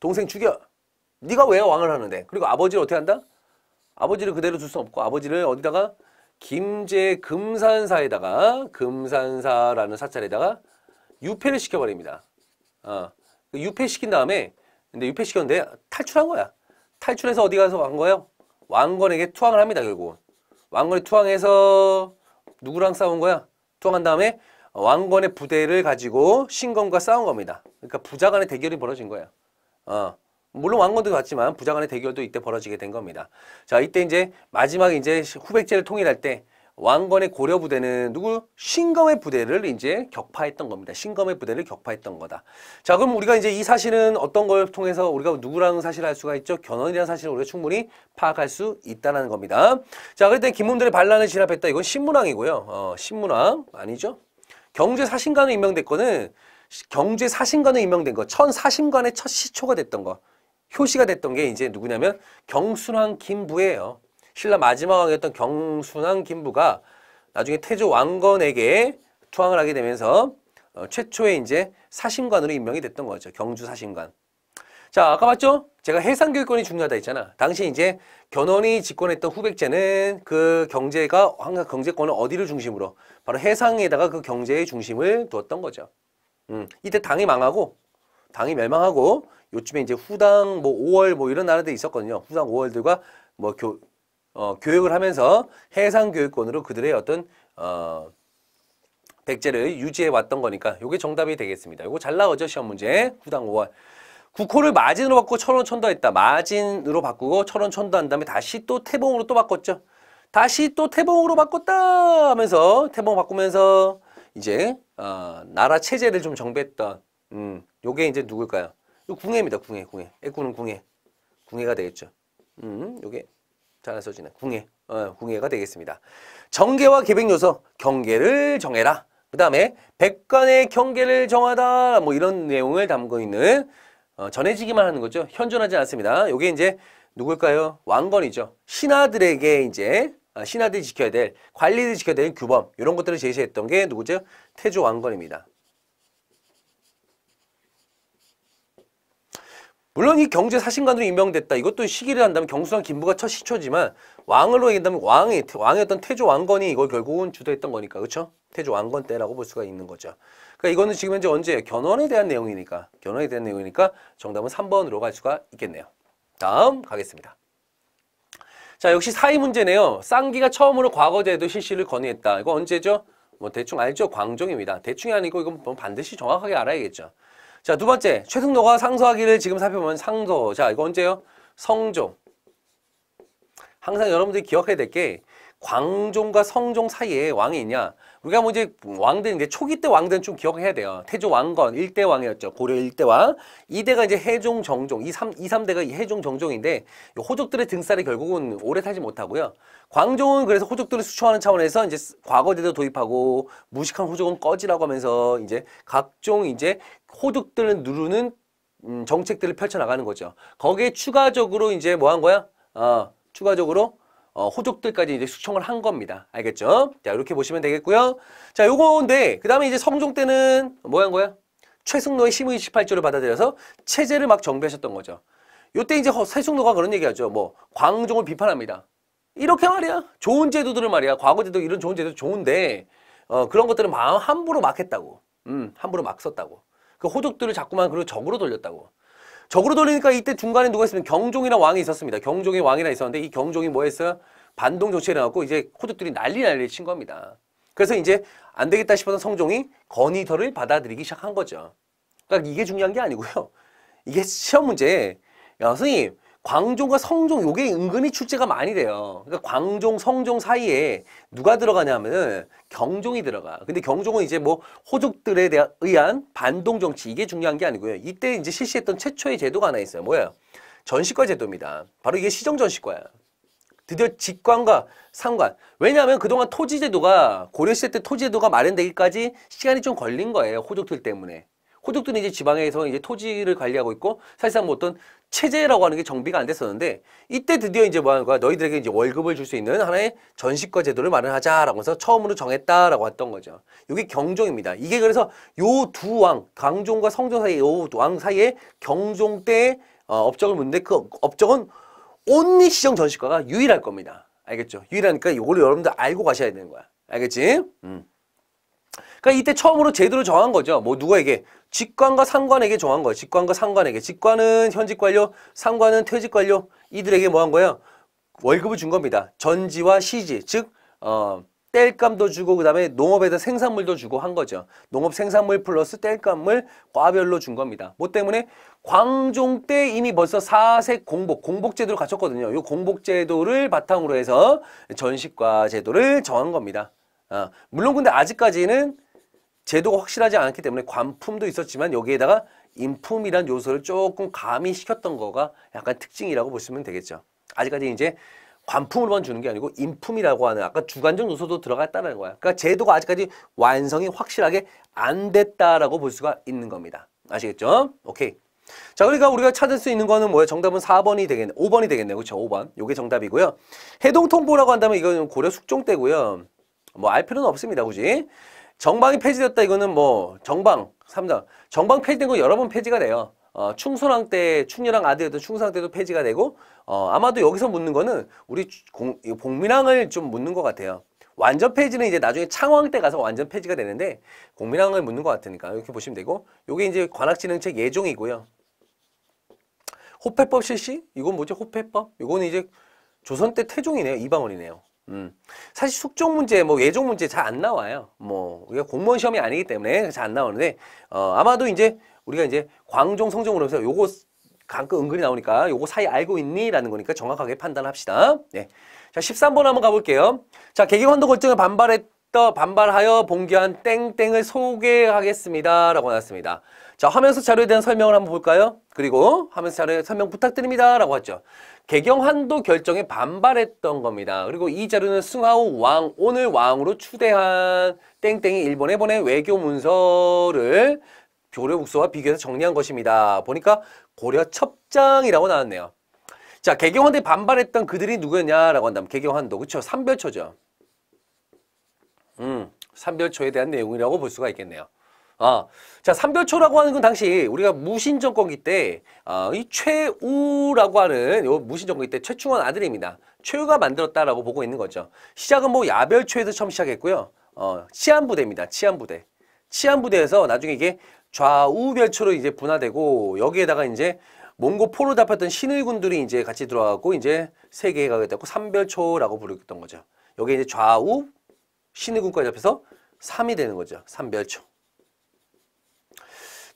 동생 죽여. 네가 왜 왕을 하는데? 그리고 아버지를 어떻게 한다? 아버지를 그대로 둘 수 없고 아버지를 어디다가 김제 금산사에다가 금산사라는 사찰에다가 유폐를 시켜버립니다. 어, 그 유폐시킨 다음에 근데 유폐시켰는데 탈출한 거야. 탈출해서 어디 가서 간 거예요? 왕건에게 투항을 합니다. 결국 왕건이 투항해서 누구랑 싸운 거야? 투항한 다음에 왕건의 부대를 가지고 신건과 싸운 겁니다. 그러니까 부자 간의 대결이 벌어진 거야 어. 물론 왕건도 같지만 부자 간의 대결도 이때 벌어지게 된 겁니다. 자, 이때 이제 마지막에 이제 후백제를 통일할 때 왕건의 고려 부대는 누구 신검의 부대를 이제 격파했던 겁니다. 신검의 부대를 격파했던 거다. 자, 그럼 우리가 이제 이 사실은 어떤 걸 통해서 우리가 누구랑 사실을 알 수가 있죠? 견훤이라는 사실을 우리가 충분히 파악할 수 있다는 겁니다. 자, 그때 김문들의 반란을 진압했다. 이건 신문왕이고요. 어, 신문왕 아니죠? 경제 사신관으로 임명된 거는 경제 사신관으로 임명된 거, 천사신관의 첫 시초가 됐던 거, 효시가 됐던 게 이제 누구냐면 경순왕 김부예요. 신라 마지막 왕이었던 경순왕 김부가 나중에 태조 왕건에게 투항을 하게 되면서 어, 최초의 이제 사신관으로 임명이 됐던 거죠. 경주 사신관. 자, 아까 봤죠? 제가 해상교육권이 중요하다 했잖아. 당시 이제 견훤이 집권했던 후백제는 그 경제가 항상 경제권을 어디를 중심으로 바로 해상에다가 그 경제의 중심을 두었던 거죠. 음, 이때 당이 망하고 당이 멸망하고 요즘에 이제 후당 뭐 5월 뭐 이런 나라들이 있었거든요. 후당 5월들과 뭐 교, 어, 교육을 하면서 해상교육권으로 그들의 어떤 어, 백제를 유지해 왔던 거니까 이게 정답이 되겠습니다. 이거 잘 나오죠 시험 문제 구당 5월 국호를 마진으로 바꾸고 천원 천도했다. 마진으로 바꾸고 천원 천도한 다음에 다시 또 태봉으로 또 바꿨죠. 다시 또 태봉으로 바꿨다 하면서 태봉 바꾸면서 이제 어, 나라 체제를 좀 정비했던 음, 요게 이제 누굴까요? 요 궁예입니다. 궁예, 궁예. 애꾸는 궁예. 궁예가 되겠죠. 음, 요게 잘 써지는 궁예, 어, 궁예가 되겠습니다. 정계와 계백 요소, 경계를 정해라. 그 다음에 백관의 경계를 정하다 뭐 이런 내용을 담고 있는 어, 전해지기만 하는 거죠. 현존하지 않습니다. 요게 이제 누굴까요? 왕건이죠. 신하들에게 이제 아, 신하들이 지켜야 될관리들 지켜야 될 규범 이런 것들을 제시했던 게 누구죠? 태조 왕건입니다. 물론 이 경제 사신관으로 임명됐다. 이것도 시기를 한다면 경수랑 김부가 첫 시초지만 왕으로 얘기한다면 왕이 왕이었던 태조 왕건이 이걸 결국은 주도했던 거니까 그렇죠? 태조 왕건 때라고 볼 수가 있는 거죠. 그러니까 이거는 지금 현재 언제 견훤에 대한 내용이니까 견훤에 대한 내용이니까 정답은 3번으로 갈 수가 있겠네요. 다음 가겠습니다. 자 역시 사이 문제네요. 쌍기가 처음으로 과거제도 실시를 건의했다. 이거 언제죠? 뭐 대충 알죠? 광종입니다. 대충이 아니고 이건 뭐 반드시 정확하게 알아야겠죠. 자, 두 번째. 최승도가 상소하기를 지금 살펴보면 상소. 자, 이거 언제요? 성종. 항상 여러분들이 기억해야 될 게 광종과 성종 사이에 왕이 있냐? 우리가 뭐 이제 왕들 이제 초기 때 왕들은 좀 기억해야 돼요. 태조 왕건 일대 왕이었죠. 고려 일대 왕. 이대가 이제 해종 정종. 이삼이삼대가이 해종 정종인데 호족들의 등살이 결국은 오래 살지 못하고요. 광종은 그래서 호족들을 수초하는 차원에서 이제 과거제도 도입하고 무식한 호족은 꺼지라고 하면서 이제 각종 이제 호족들을 누르는 음, 정책들을 펼쳐나가는 거죠. 거기에 추가적으로 이제 뭐 한 거야? 어, 추가적으로 어, 호족들까지 이제 숙청을 한 겁니다. 알겠죠? 자, 이렇게 보시면 되겠고요. 자, 요건데 그 다음에 이제 성종 때는 뭐 한 거야? 최승로의 심의 18조를 받아들여서 체제를 막 정비하셨던 거죠. 요때 이제 세승로가 그런 얘기하죠. 뭐 광종을 비판합니다. 이렇게 말이야. 좋은 제도들을 말이야. 과거 제도 이런 좋은 제도 좋은데 어, 그런 것들은 마음 함부로 막 했다고. 음, 함부로 막 썼다고. 그호족들을 자꾸만 그리고 적으로 돌렸다고. 적으로 돌리니까 이때 중간에 누가 있으면 경종이나 왕이 있었습니다. 경종이 왕이나 있었는데 이 경종이 뭐 했어요? 반동 조치에 나갖고 이제 호족들이 난리 난리 친 겁니다. 그래서 이제 안 되겠다 싶어서 성종이 건의서를 받아들이기 시작한 거죠. 그러니까 이게 중요한 게 아니고요. 이게 시험 문제. 야, 선생님, 광종과 성종 요게 은근히 출제가 많이 돼요. 그러니까 광종, 성종 사이에 누가 들어가냐면은 경종이 들어가. 근데 경종은 이제 뭐 호족들에 대한 의한 반동 정치 이게 중요한 게 아니고요. 이때 이제 실시했던 최초의 제도가 하나 있어요. 뭐예요? 전시과 제도입니다. 바로 이게 시정 전시과야. 드디어 직관과 상관. 왜냐하면 그동안 토지제도가 고려시대 때 토지제도가 마련되기까지 시간이 좀 걸린 거예요. 호족들 때문에. 호족들은 이제 지방에서 이제 토지를 관리하고 있고 사실상 뭐 어떤 체제라고 하는 게 정비가 안 됐었는데 이때 드디어 이제 뭐 하는 거야 너희들에게 이제 월급을 줄 수 있는 하나의 전시과 제도를 마련하자라고 해서 처음으로 정했다라고 했던 거죠. 이게 경종입니다. 이게 그래서 요 두 왕, 강종과 성종 사이 요왕 사이에 경종 때 어, 업적을 묻는데 그 업적은 온리 시정 전시과가 유일할 겁니다. 알겠죠? 유일하니까 요걸 여러분들 알고 가셔야 되는 거야. 알겠지? 음. 그러니까 이때 처음으로 제대로 정한 거죠. 뭐 누구에게? 직관과 상관에게 정한 거예요. 직관과 상관에게. 직관은 현직 관료, 상관은 퇴직 관료. 이들에게 뭐 한 거예요? 월급을 준 겁니다. 전지와 시지, 즉 어, 땔감도 주고 그다음에 농업에다 생산물도 주고 한 거죠. 농업 생산물 플러스 땔감을 과별로 준 겁니다. 뭐 때문에 광종 때 이미 벌써 사색 공복, 공복 제도를 갖췄거든요. 이 공복 제도를 바탕으로 해서 전식과 제도를 정한 겁니다. 어, 물론 근데 아직까지는 제도가 확실하지 않기 았 때문에 관품도 있었지만 여기에다가 인품이란 요소를 조금 가미시켰던 거가 약간 특징이라고 보시면 되겠죠. 아직까지 이제 관품으로만 주는 게 아니고 인품이라고 하는 아까 주관적 요소도 들어갔다는 거야. 그러니까 제도가 아직까지 완성이 확실하게 안 됐다라고 볼 수가 있는 겁니다. 아시겠죠? 오케이. 자, 그러니까 우리가 찾을 수 있는 거는 뭐예요? 정답은 4번이 되겠네. 5번이 되겠네요. 그렇죠? 5번. 요게 정답이고요. 해동 통보라고 한다면 이거는 고려 숙종 때고요. 뭐 알 필요는 없습니다. 굳이. 정방이 폐지됐다 이거는 뭐 정방 삼장 정방 폐지된 거 여러 번 폐지가 돼요. 어, 충소왕때 충렬왕 아들이었던 충소랑 때도 폐지가 되고 어, 아마도 여기서 묻는 거는 우리 공, 공민왕을 좀 묻는 것 같아요. 완전 폐지는 이제 나중에 창왕 때 가서 완전 폐지가 되는데 공민왕을 묻는 것 같으니까 이렇게 보시면 되고 이게 이제 관악진흥책 예종이고요. 호패법 실시? 이건 뭐지? 호패법? 이거는 이제 조선 때 태종이네요. 이방원이네요. 음. 사실 숙종 문제, 뭐외종 문제 잘 안 나와요. 뭐 우리가 공무원 시험이 아니기 때문에 잘 안 나오는데 어, 아마도 이제 우리가 이제 광종 성종으로 해서 요거 가끔 은근히 나오니까 요거 사이 알고 있니? 라는 거니까 정확하게 판단합시다. 네. 자, 13번 한번 가볼게요. 자, 개경환도 골증을 반발했던 반발하여 봉기한 땡땡을 소개하겠습니다. 라고 나왔습니다. 자, 화면서 자료에 대한 설명을 한번 볼까요? 그리고 화면서 자료에 설명 부탁드립니다. 라고 하죠. 개경 한도 결정에 반발했던 겁니다. 그리고 이 자료는 승하우 왕, 오늘 왕으로 추대한 땡땡이 일본에 보낸 외교 문서를 교류 국서와 비교해서 정리한 것입니다. 보니까 고려 첩장이라고 나왔네요. 자, 개경한에 반발했던 그들이 누구였냐라고 한다면 개경한도 그렇죠 삼별초죠. 음, 삼별초에 대한 내용이라고 볼 수가 있겠네요. 아, 자, 삼별초라고 하는 건 당시 우리가 무신정권기 때, 아, 이 최우라고 하는 요 무신정권기 때 최충원 아들입니다. 최우가 만들었다라고 보고 있는 거죠. 시작은 뭐 야별초에서 처음 시작했고요. 어, 치안부대입니다. 치안부대. 치안부대에서 나중에 이게 좌우별초로 이제 분화되고 여기에다가 이제 몽고포로 잡혔던 신의군들이 이제 같이 들어가고 이제 세계에 가게 됐고 삼별초라고 부르겠던 거죠. 여기 이제 좌우 신의군까지 잡혀서 삼이 되는 거죠. 삼별초.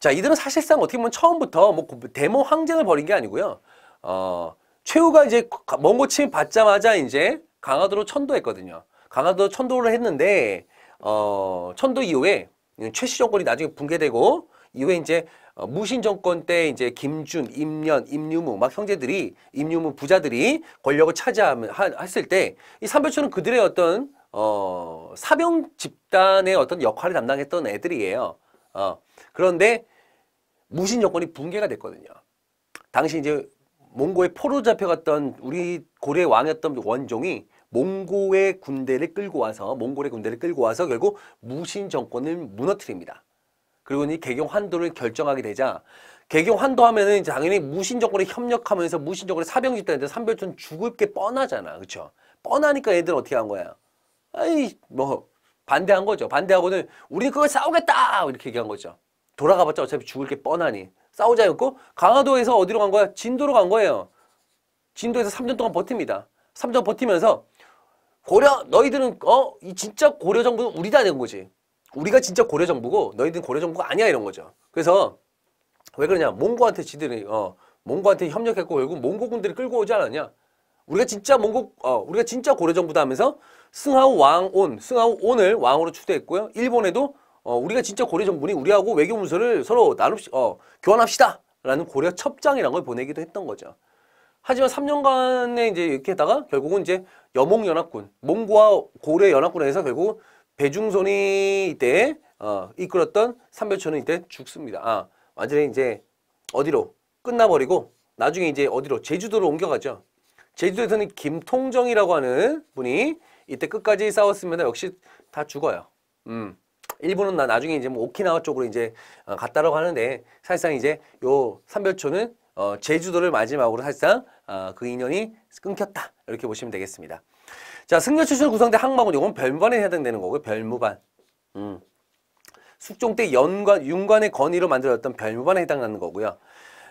자, 이들은 사실상 어떻게 보면 처음부터 뭐 데모 항쟁을 벌인 게 아니고요. 어, 최후가 이제 몽고침 받자마자 이제 강화도로 천도했거든요. 강화도로 천도를 했는데 어, 천도 이후에 최씨 정권이 나중에 붕괴되고 이후에 이제 어, 무신 정권 때 이제 김준, 임년, 임유무 막 형제들이 임유무 부자들이 권력을 차지했을 때 이 삼별초는 그들의 어떤 어, 사병 집단의 어떤 역할을 담당했던 애들이에요. 어, 그런데 무신 여권이 붕괴가 됐거든요. 당시 이제 몽고의 포로 잡혀갔던 우리 고려의 왕이었던 원종이 몽고의 군대를 끌고 와서 몽골의 군대를 끌고 와서 결국 무신 정권을 무너뜨립니다. 그리고 이 개경 환도를 결정하게 되자 개경 환도하면은 당연히 무신 정권에 협력하면서 무신 정권의 사병 집단들 삼별전 죽을 게 뻔하잖아, 그렇죠? 뻔하니까 애들 은 어떻게 한 거야? 아이 뭐 반대한 거죠. 반대하고는 우리 그걸 싸우겠다 이렇게 얘기한 거죠. 돌아가봤자 어차피 죽을 게 뻔하니 싸우자였고 강화도에서 어디로 간 거야? 진도로 간 거예요. 진도에서 3년 동안 버팁니다. 3년 버티면서 고려 너희들은 어이 진짜 고려 정부는 우리다 된 거지. 우리가 진짜 고려 정부고 너희들은 고려 정부가 아니야 이런 거죠. 그래서 왜 그러냐? 몽고한테 지들이 어 몽고한테 협력했고 결국 몽고군들이 끌고 오지 않았냐? 우리가 진짜 몽고 어 우리가 진짜 고려 정부다 하면서 승하우 왕 온 승하우 온을 왕으로 추대했고요. 일본에도 어, 우리가 진짜 고려 전문이 우리하고 외교 문서를 서로 나눕시, 어, 교환합시다! 라는 고려 첩장이라는 걸 보내기도 했던 거죠. 하지만 3년간에 이제 이렇게 했다가 결국은 이제 여몽연합군, 몽고와 고려 연합군에서 결국 배중손이 이때 어, 이끌었던 삼별천은 이때 죽습니다. 아, 완전히 이제 어디로 끝나버리고 나중에 이제 어디로 제주도로 옮겨가죠. 제주도에서는 김통정이라고 하는 분이 이때 끝까지 싸웠으면 역시 다 죽어요. 음. 일부는나 나중에 이제 뭐 오키나와 쪽으로 이제 어, 갔다라고 하는데 사실상 이제 요 삼별초는 어, 제주도를 마지막으로 사실상 어, 그 인연이 끊겼다 이렇게 보시면 되겠습니다. 자 승려 출신 구성대 항마군 요건 별무반에 해당되는 거고요 별무반. 음. 숙종 때 연관 윤관의 건의로 만들어졌던 별무반에 해당하는 거고요.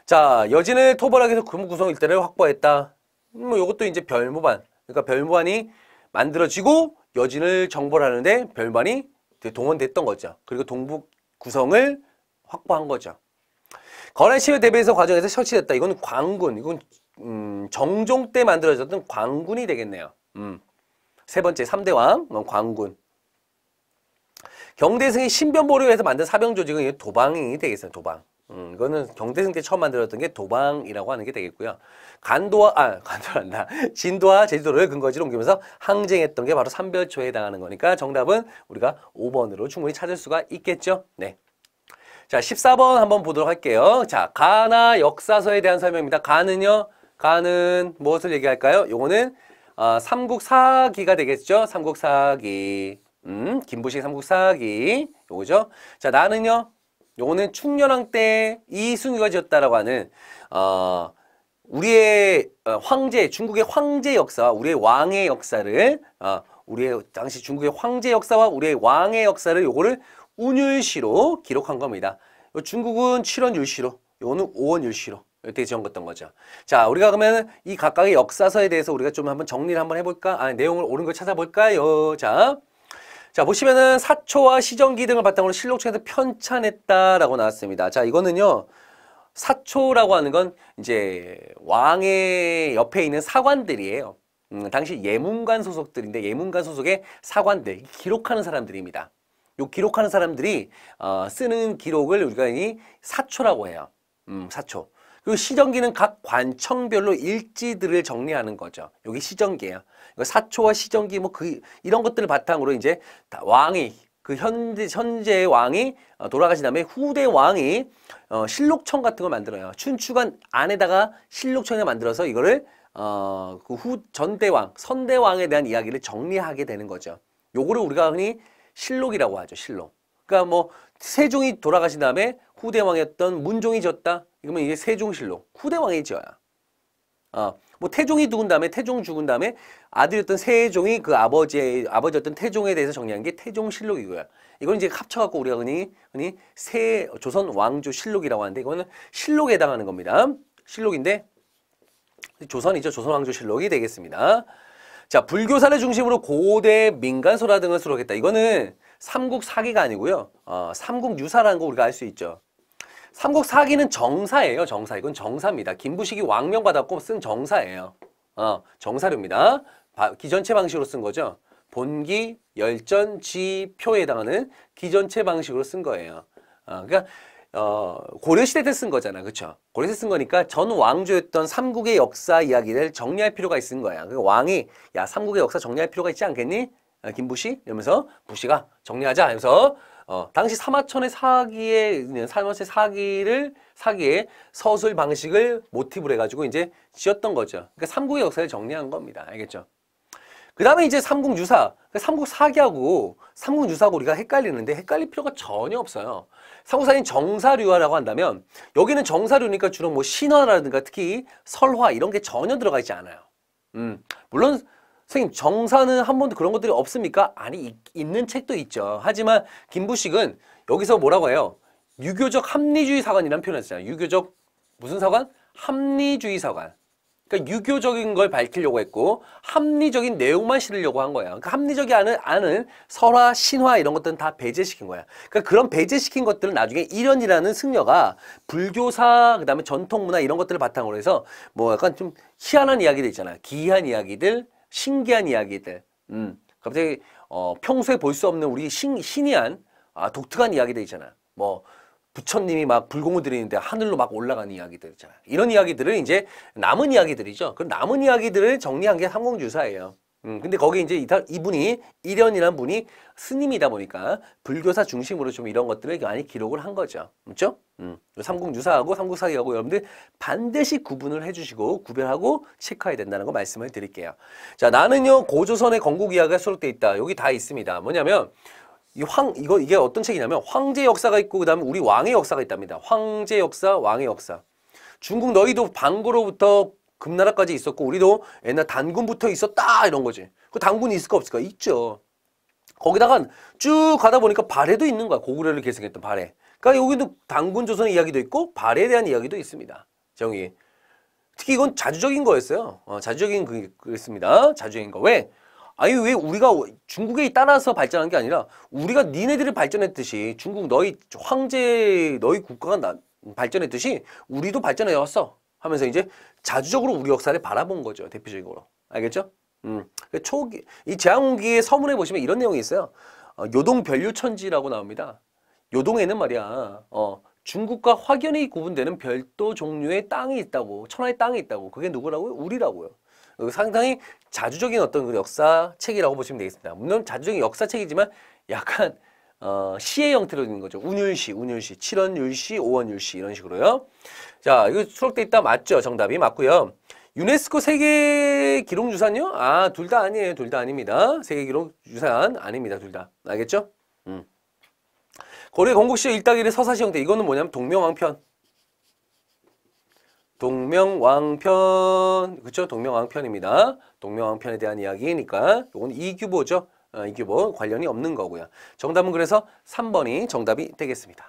자 여진을 토벌하기 위해서 금 구성 일대를 확보했다. 음, 뭐 요것도 이제 별무반. 그러니까 별무반이 만들어지고 여진을 정벌하는데 별반이 그 동원됐던 거죠. 그리고 동북 구성을 확보한 거죠. 거란 시위 대비해서 과정에서 설치됐다. 이건 광군, 이건 음, 정종 때 만들어졌던 광군이 되겠네요. 음. 세 번째 3대왕 뭐 광군. 경대승이 신변보류에서 만든 사병 조직은 도방이 되겠어요. 도방. 음, 이거는 경대승 때 처음 만들었던 게 도방이라고 하는 게 되겠고요. 간도와 아 간도란다. 진도와 제주도를 근거지로 옮기면서 항쟁했던 게 바로 삼별초에 해당하는 거니까 정답은 우리가 5번으로 충분히 찾을 수가 있겠죠. 네. 자, 14번 한번 보도록 할게요. 자, 가나 역사서에 대한 설명입니다. 가는요. 가는 무엇을 얘기할까요? 요거는 아, 삼국사기가 되겠죠. 삼국사기. 음, 김부식 삼국사기. 요거죠. 자, 나는요. 요거는 충렬왕 때 이승유가 지었다라고 하는 어, 우리의 어, 황제, 중국의 황제 역사와 우리의 왕의 역사를 어, 우리의 당시 중국의 황제 역사와 우리의 왕의 역사를 요거를 운율시로 기록한 겁니다. 중국은 7원 율시로, 요거는 5원 율시로 이렇게 지원했던 거죠. 자, 우리가 그러면 이 각각의 역사서에 대해서 우리가 좀 한번 정리를 한번 해볼까? 아, 내용을 옳은 걸 찾아볼까요? 자, 자 보시면은 사초와 시정기 등을 바탕으로 실록책에서 편찬했다라고 나왔습니다. 자 이거는요. 사초라고 하는 건 이제 왕의 옆에 있는 사관들이에요. 음, 당시 예문관 소속들인데 예문관 소속의 사관들, 기록하는 사람들입니다. 요 기록하는 사람들이 어, 쓰는 기록을 우리가 이 사초라고 해요. 음, 사초. 그 시정기는 각 관청별로 일지들을 정리하는 거죠. 여기 시정기예요. 사초와 시정기 뭐 그 이런 것들을 바탕으로 이제 왕이 그 현재 현재의 왕이 어, 돌아가신 다음에 후대 왕이 어, 실록청 같은 걸 만들어요. 춘추관 안에다가 실록청을 만들어서 이거를 어, 그 후 전대왕, 선대왕에 대한 이야기를 정리하게 되는 거죠. 요거를 우리가 흔히 실록이라고 하죠. 실록. 그러니까 뭐 세종이 돌아가신 다음에 후대왕이었던 문종이 졌다. 그러면 이게 세종실록 후대 왕이 지어야. 어, 뭐 태종이 죽은 다음에 태종 죽은 다음에 아들이었던 세종이 그 아버지의 아버지였던 태종에 대해서 정리한 게 태종실록이고요. 이건 이제 합쳐갖고 우리가 흔히 흔히 세 조선 왕조 실록이라고 하는데 이거는 실록에 해당하는 겁니다. 실록인데 조선이죠. 조선 왕조 실록이 되겠습니다. 자 불교사를 중심으로 고대 민간설화 등을 수록했다. 이거는 삼국 사기가 아니고요. 어, 삼국 유사라는 거 우리가 알 수 있죠. 삼국 사기는 정사예요. 정사. 이건 정사입니다. 김부식이 왕명 받았고 쓴 정사예요. 어, 정사료입니다. 기전체 방식으로 쓴 거죠. 본기, 열전, 지, 표에 해당하는 기전체 방식으로 쓴 거예요. 어, 그러니까 어, 고려시대 때 쓴 거잖아. 그렇죠 고려시대 쓴 거니까 전 왕조였던 삼국의 역사 이야기를 정리할 필요가 있는 거야. 그 왕이, 야, 삼국의 역사 정리할 필요가 있지 않겠니? 어, 김부식 이러면서 부시가 정리하자. 이러면서 어, 당시 사마천의 사기에 사마천의 사기를 사기에 서술 방식을 모티브로 해가지고 이제 지었던 거죠. 그러니까 삼국의 역사를 정리한 겁니다. 알겠죠? 그 다음에 이제 삼국 유사, 그러니까 삼국 사기하고 삼국 유사하고 우리가 헷갈리는데 헷갈릴 필요가 전혀 없어요. 삼국사인 정사류화라고 한다면 여기는 정사류니까 주로 뭐 신화라든가 특히 설화 이런 게 전혀 들어가 있지 않아요. 음, 물론 선생님 정사는 한 번도 그런 것들이 없습니까? 아니 있, 있는 책도 있죠. 하지만 김부식은 여기서 뭐라고 해요? 유교적 합리주의 사관이라는 표현을 쓰잖아요. 유교적 무슨 사관? 합리주의 사관. 그러니까 유교적인 걸 밝히려고 했고 합리적인 내용만 실으려고 한 거야. 그러니까 합리적이 않은, 않은 설화, 신화 이런 것들은 다 배제시킨 거야. 그러니까 그런 배제시킨 것들은 나중에 일연이라는 승려가 불교사 그다음에 전통문화 이런 것들을 바탕으로 해서 뭐 약간 좀 희한한 이야기들 있잖아. 기이한 이야기들 신기한 이야기들. 음, 갑자기 어, 평소에 볼 수 없는 우리 신, 신이한 아, 독특한 이야기들 있잖아. 뭐 부처님이 막 불공을 드리는데 하늘로 막 올라가는 이야기들 있잖아. 이런 이야기들을 이제 남은 이야기들이죠. 그 남은 이야기들을 정리한 게 삼공주사예요. 음, 근데 거기 이제 이분이 일연이란 분이 스님이다 보니까 불교사 중심으로 좀 이런 것들을 많이 기록을 한 거죠. 그렇죠? 음, 삼국유사하고 삼국사기하고 여러분들 반드시 구분을 해주시고 구별하고 체크해야 된다는 거 말씀을 드릴게요. 자, 나는요 고조선의 건국 이야기가 수록돼 있다. 여기 다 있습니다. 뭐냐면 이 황 이거 이게 어떤 책이냐면 황제 역사가 있고 그다음에 우리 왕의 역사가 있답니다. 황제 역사, 왕의 역사. 중국 너희도 방구로부터 금나라까지 있었고 우리도 옛날 단군부터 있었다 이런 거지. 그 단군이 있을까 없을까? 있죠. 거기다가 쭉 가다 보니까 발해도 있는 거야. 고구려를 계승했던 발해. 그러니까 여기도 단군 조선의 이야기도 있고 발해에 대한 이야기도 있습니다. 정의. 특히 이건 자주적인 거였어요. 어, 자주적인 그, 그랬습니다. 자주적인 거. 왜? 아니 왜 우리가 중국에 따라서 발전한 게 아니라 우리가 니네들을 발전했듯이 중국 너희 황제 너희 국가가 나, 발전했듯이 우리도 발전해 왔어. 하면서 이제 자주적으로 우리 역사를 바라본 거죠. 대표적으로. 알겠죠? 음. 그 초기, 이 제왕기의 서문에 보시면 이런 내용이 있어요. 어, 요동 별류천지라고 나옵니다. 요동에는 말이야, 어, 중국과 확연히 구분되는 별도 종류의 땅이 있다고, 천하의 땅이 있다고. 그게 누구라고요? 우리라고요. 어, 상당히 자주적인 어떤 그 역사책이라고 보시면 되겠습니다. 물론 자주적인 역사책이지만 약간 어, 시의 형태로 있는 거죠. 운율시, 운율시, 7원율시, 5원율시 이런 식으로요. 자, 이거 수록돼 있다 맞죠? 정답이 맞고요. 유네스코 세계 기록 유산요? 아, 둘 다 아니에요. 둘 다 아닙니다. 세계 기록 유산 아닙니다. 둘 다. 알겠죠? 음. 고려 건국시절 일당의 서사시 형태. 이거는 뭐냐면 동명왕편. 동명왕편. 그렇죠? 동명왕편입니다. 동명왕편에 대한 이야기니까 요건 이규보죠. 어, 이게 뭐 관련이 없는 거고요. 정답은 그래서 3번이 정답이 되겠습니다.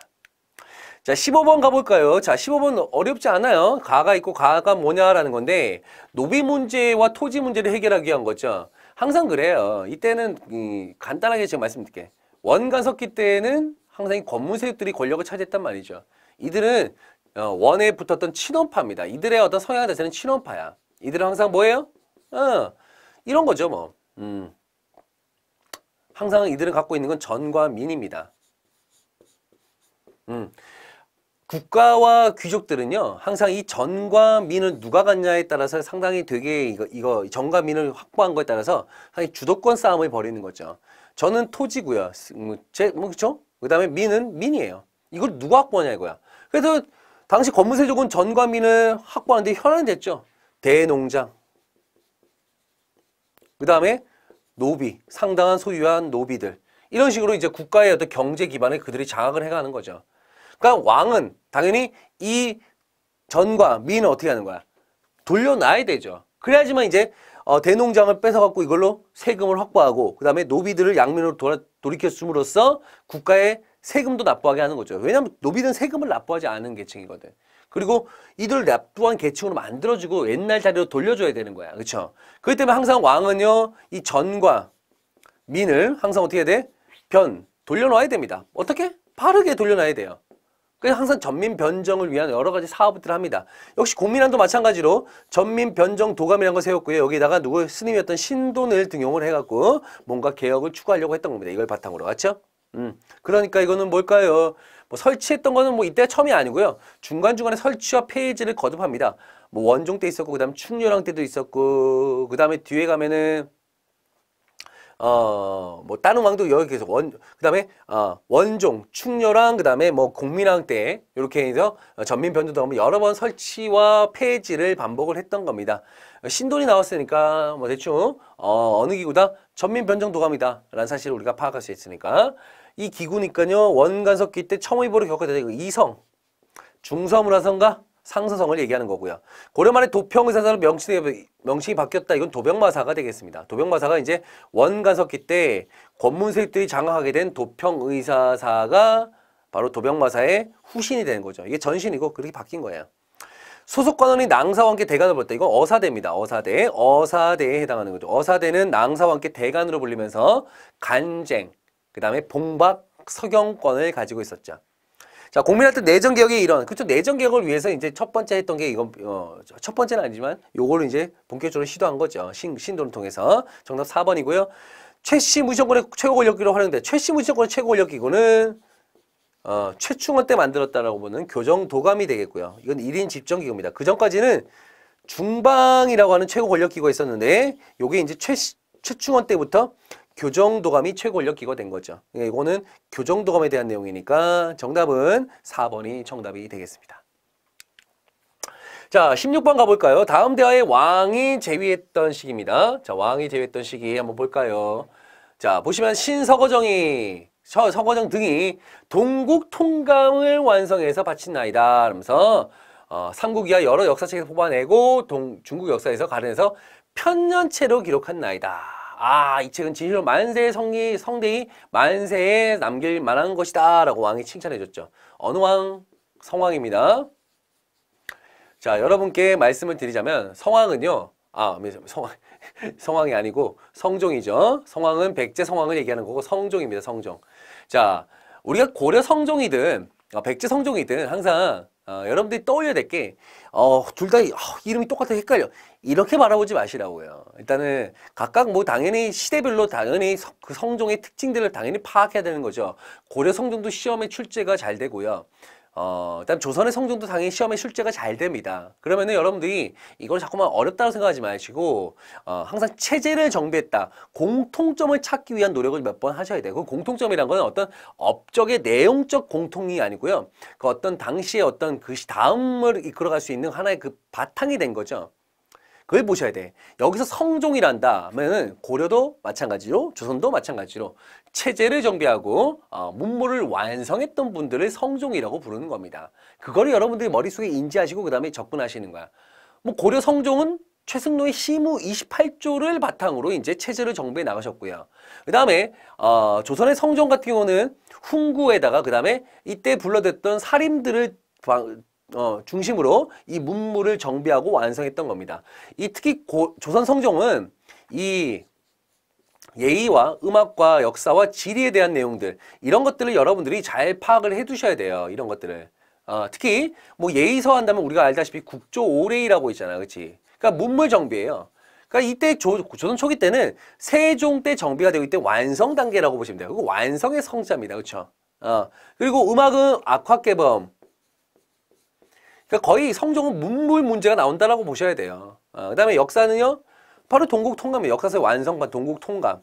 자 15번 가볼까요? 자 15번 어렵지 않아요. 가가 있고 가가 뭐냐라는 건데 노비 문제와 토지 문제를 해결하기 위한 거죠. 항상 그래요. 이때는 음, 간단하게 제가 말씀드릴게요. 원간석기 때는 항상 이 권문세력들이 권력을 차지했단 말이죠. 이들은 어, 원에 붙었던 친원파입니다. 이들의 어떤 성향 자체는 친원파야. 이들은 항상 뭐예요? 어, 이런 거죠 뭐. 음. 항상 이들은 갖고 있는 건 전과 민입니다. 음. 국가와 귀족들은요 항상 이 전과 민을 누가 갖냐에 따라서 상당히 되게 이거, 이거 전과 민을 확보한 거에 따라서 상당히 주도권 싸움을 벌이는 거죠 저는 토지고요 제뭐 뭐, 그쵸 그다음에 민은 민이에요 이걸 누가 확보하냐 이거야 그래서 당시 권무세족은 전과 민을 확보하는데 현안이 됐죠 대농장 그 다음에 노비, 상당한 소유한 노비들 이런 식으로 이제 국가의 어떤 경제 기반을 그들이 장악을 해가는 거죠. 그러니까 왕은 당연히 이 전과 민은 어떻게 하는 거야? 돌려놔야 되죠. 그래야지만 이제 어, 대농장을 뺏어갖고 이걸로 세금을 확보하고 그 다음에 노비들을 양민으로 돌아, 돌이켰음으로써 국가의 세금도 납부하게 하는 거죠. 왜냐하면 노비는 세금을 납부하지 않은 계층이거든. 그리고 이들 또한 계층으로 만들어지고 옛날 자리로 돌려줘야 되는 거야. 그렇죠? 그렇기 때문에 항상 왕은요. 이 전과 민을 항상 어떻게 해야 돼? 변, 돌려놔야 됩니다. 어떻게? 빠르게 돌려놔야 돼요. 그래서 항상 전민 변정을 위한 여러 가지 사업들을 합니다. 역시 공민안도 마찬가지로 전민 변정 도감이라는 걸 세웠고요. 여기다가 누구 스님이었던 신돈을 등용을 해갖고 뭔가 개혁을 추구하려고 했던 겁니다. 이걸 바탕으로. 맞죠? 음. 그러니까 이거는 뭘까요? 뭐 설치했던 거는 뭐 이때가 처음이 아니고요. 중간중간에 설치와 페이지를 거듭합니다. 뭐 원종 때 있었고 그다음 에 충렬왕 때도 있었고 그다음에 뒤에 가면은 어뭐 다른 왕도 여기 계속 원 그다음에 어 원종 충렬왕 그다음에 뭐 공민왕 때 이렇게 해서 전민 변조도 하면 여러 번 설치와 페이지를 반복을 했던 겁니다. 신돈이 나왔으니까 뭐 대충 어 어느 기구다 전민 변정 도감이다라는 사실을 우리가 파악할 수 있으니까 이 기구니까요. 원간섭기 때첨의보로 겪어야 그 이성, 중서문화성과 상서성을 얘기하는 거고요. 고려말에 도평의사사로 명칭이, 명칭이 바뀌었다. 이건 도병마사가 되겠습니다. 도병마사가 이제 원간섭기 때 권문세입들이 장악하게 된 도평의사사가 바로 도병마사의 후신이 되는 거죠. 이게 전신이고 그렇게 바뀐 거예요. 소속관원이 낭사왕께 대관을 불렀다. 이건 어사대입니다. 어사대. 어사대에 해당하는 거죠. 어사대는 낭사왕께 대관으로 불리면서 간쟁, 그 다음에 봉박 서경권을 가지고 있었죠. 자, 국민한테 내정개혁의 일원. 그쵸. 내정개혁을 위해서 이제 첫 번째 했던 게 이건, 어, 첫 번째는 아니지만 요거를 이제 본격적으로 시도한 거죠. 신, 신도를 통해서. 정답 사번이고요 최씨 무시권의 최고 권력기로 활용돼. 최씨 무시권의 최고 권력기구는 어, 최충원 때 만들었다라고 보는 교정도감이 되겠고요. 이건 일인 집정기구입니다. 그 전까지는 중방이라고 하는 최고 권력기구가 있었는데 요게 이제 최, 최충원 때부터 교정도감이 최고력기거된 거죠. 예, 이거는 교정도감에 대한 내용이니까 정답은 4번이 정답이 되겠습니다. 자, 16번 가볼까요? 다음 대화에 왕이 제위했던 시기입니다. 자, 왕이 제위했던 시기 한번 볼까요? 자, 보시면 신서거정이, 서, 거정 등이 동국 통감을 완성해서 바친 나이다. 그러면서 어, 삼국이야 여러 역사책에서 뽑아내고 동, 중국 역사에서 가려내서 편년체로 기록한 나이다. 아, 이 책은 진실로 만세의 성리, 성대이 만세에 남길 만한 것이다. 라고 왕이 칭찬해줬죠. 어느 왕? 성왕입니다. 자, 여러분께 말씀을 드리자면 성왕은요. 아, 성왕, 성왕이 아니고 성종이죠. 성왕은 백제 성왕을 얘기하는 거고 성종입니다. 성종. 자, 우리가 고려 성종이든 어, 백제 성종이든 항상 어, 여러분들이 떠올려야 될 게, 어, 둘다 아, 이름이 똑같아 헷갈려. 이렇게 바라보지 마시라고요. 일단은 각각 뭐 당연히 시대별로 당연히 성, 그 성종의 특징들을 당연히 파악해야 되는 거죠. 고려 성종도 시험에 출제가 잘 되고요. 어, 그다음 조선의 성종도 당연히 시험에 출제가 잘 됩니다. 그러면은 여러분들이 이걸 자꾸만 어렵다고 생각하지 마시고 어, 항상 체제를 정비했다. 공통점을 찾기 위한 노력을 몇 번 하셔야 돼요. 그 공통점이란 건 어떤 업적의 내용적 공통이 아니고요. 그 어떤 당시의 어떤 그 다음을 이끌어갈 수 있는 하나의 그 바탕이 된 거죠. 그걸 보셔야 돼. 여기서 성종이란다면은 고려도 마찬가지로 조선도 마찬가지로 체제를 정비하고 어, 문물을 완성했던 분들을 성종이라고 부르는 겁니다. 그거를 여러분들이 머릿속에 인지하시고 그 다음에 접근하시는 거야. 뭐 고려 성종은 최승로의 시무 28조를 바탕으로 이제 체제를 정비해 나가셨고요. 그 다음에 어, 조선의 성종 같은 경우는 훈구에다가 그 다음에 이때 불러댔던 사림들을 어, 중심으로 이 문물을 정비하고 완성했던 겁니다. 이 특히 고, 조선 성종은 이 예의와 음악과 역사와 지리에 대한 내용들 이런 것들을 여러분들이 잘 파악을 해 두셔야 돼요. 이런 것들을. 어, 특히 뭐 예의서 한다면 우리가 알다시피 국조 오레이라고 있잖아. 그렇지? 그러니까 문물 정비예요. 그러니까 이때 조, 조선 초기 때는 세종 때 정비가 되고 이때 완성 단계라고 보시면 돼요. 그 완성의 성자입니다. 그렇죠? 어. 그리고 음악은 악화개범 그러니까 거의 성종은 문물 문제가 나온다라고 보셔야 돼요. 어, 그 다음에 역사는요. 바로 동국통감이에요. 역사서의 완성판 동국통감.